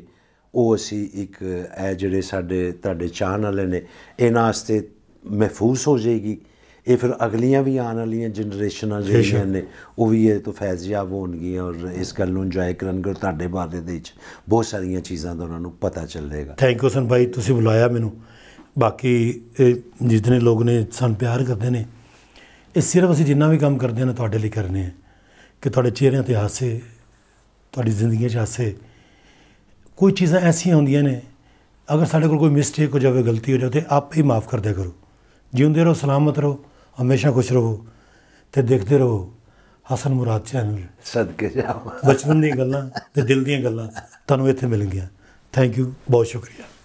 ਉਹ ਅਸੀਂ ਇੱਕ ਇਹ ਜਿਹੜੇ ਸਾਡੇ ਤੁਹਾਡੇ ਚਾਹਨ ਵਾਲੇ ਨੇ ਇਹਨਾਂ ਵਾਸਤੇ ਮਹਿਫੂਜ਼ ਹੋ ਜਾਏਗੀ ਇਹ ਫਿਰ ਅਗਲੀਆਂ ਵੀ ਆਉਣ ਵਾਲੀਆਂ ਜਨਰੇਸ਼ਨਾਂ ਜਿਹੜੀਆਂ ਨੇ ਉਹ ਵੀ ਇਹ ਤੋਂ ਫੈਜ਼ਯਾਬ ਹੋਣਗੀਆਂ ਔਰ ਇਸ ਗੱਲ ਨੂੰ ਇੰਜੋਏ ਕਰਨਗੇ ਤੁਹਾਡੇ ਬਾਰੇ ਦੇ ਵਿੱਚ ਬਹੁਤ ਸਾਰੀਆਂ ਚੀਜ਼ਾਂ ਦਾ ਉਹਨਾਂ ਨੂੰ ਪਤਾ ਚੱਲੇਗਾ ਥੈਂਕ ਯੂ ਸਨ ਭਾਈ ਤੁਸੀਂ ਬੁਲਾਇਆ ਮੈਨੂੰ ਬਾਕੀ ਜਿੰਨੇ ਲੋਕ ਨੇ ਸਨ ਪਿਆਰ ਕਰਦੇ ਨੇ ਇਹ ਸਿਰਫ ਅਸੀਂ ਜਿੰਨਾ ਵੀ ਕੰਮ ਕਰਦੇ ਹਾਂ ਤੁਹਾਡੇ ਲਈ ਕਰਨੇ ਆ ਕਿ ਤੁਹਾਡੇ ਚਿਹਰਿਆਂ ਤੇ ਹਾਸੇ ਤੁਹਾਡੀ ਜ਼ਿੰਦਗੀ 'ਚ ਹਾਸੇ ਕੋਈ ਚੀਜ਼ਾਂ ਐਸੀਆਂ ਹੁੰਦੀਆਂ ਨੇ ਅਗਰ ਸਾਡੇ ਕੋਲ ਕੋਈ ਮਿਸਟੇਕ ਹੋ ਜਾਵੇ ਗਲਤੀ ਹੋ ਜਾਵੇ ਤੇ ਆਪ ਹੀ ਮਾਫ ਕਰ ਦਿਆ ਕਰੋ ਜਿਉਂਦੇ ਰਹੋ ਸਲਾਮਤ ਰਹੋ ਹਮੇਸ਼ਾ ਖੁਸ਼ ਰਹੋ ਤੇ ਦੇਖਦੇ ਰਹੋ ਹਸਨ ਮੁਰਾਦ ਚੈਨਲ ਸਦਕੇ ਜਾਓ ਬਚਪਨ ਦੀਆਂ ਗੱਲਾਂ ਤੇ ਦਿਲ ਦੀਆਂ ਗੱਲਾਂ ਤੁਹਾਨੂੰ ਇੱਥੇ ਮਿਲ ਗਿਆ ਥੈਂਕ ਯੂ ਬਹੁਤ ਸ਼ੁਕਰੀਆ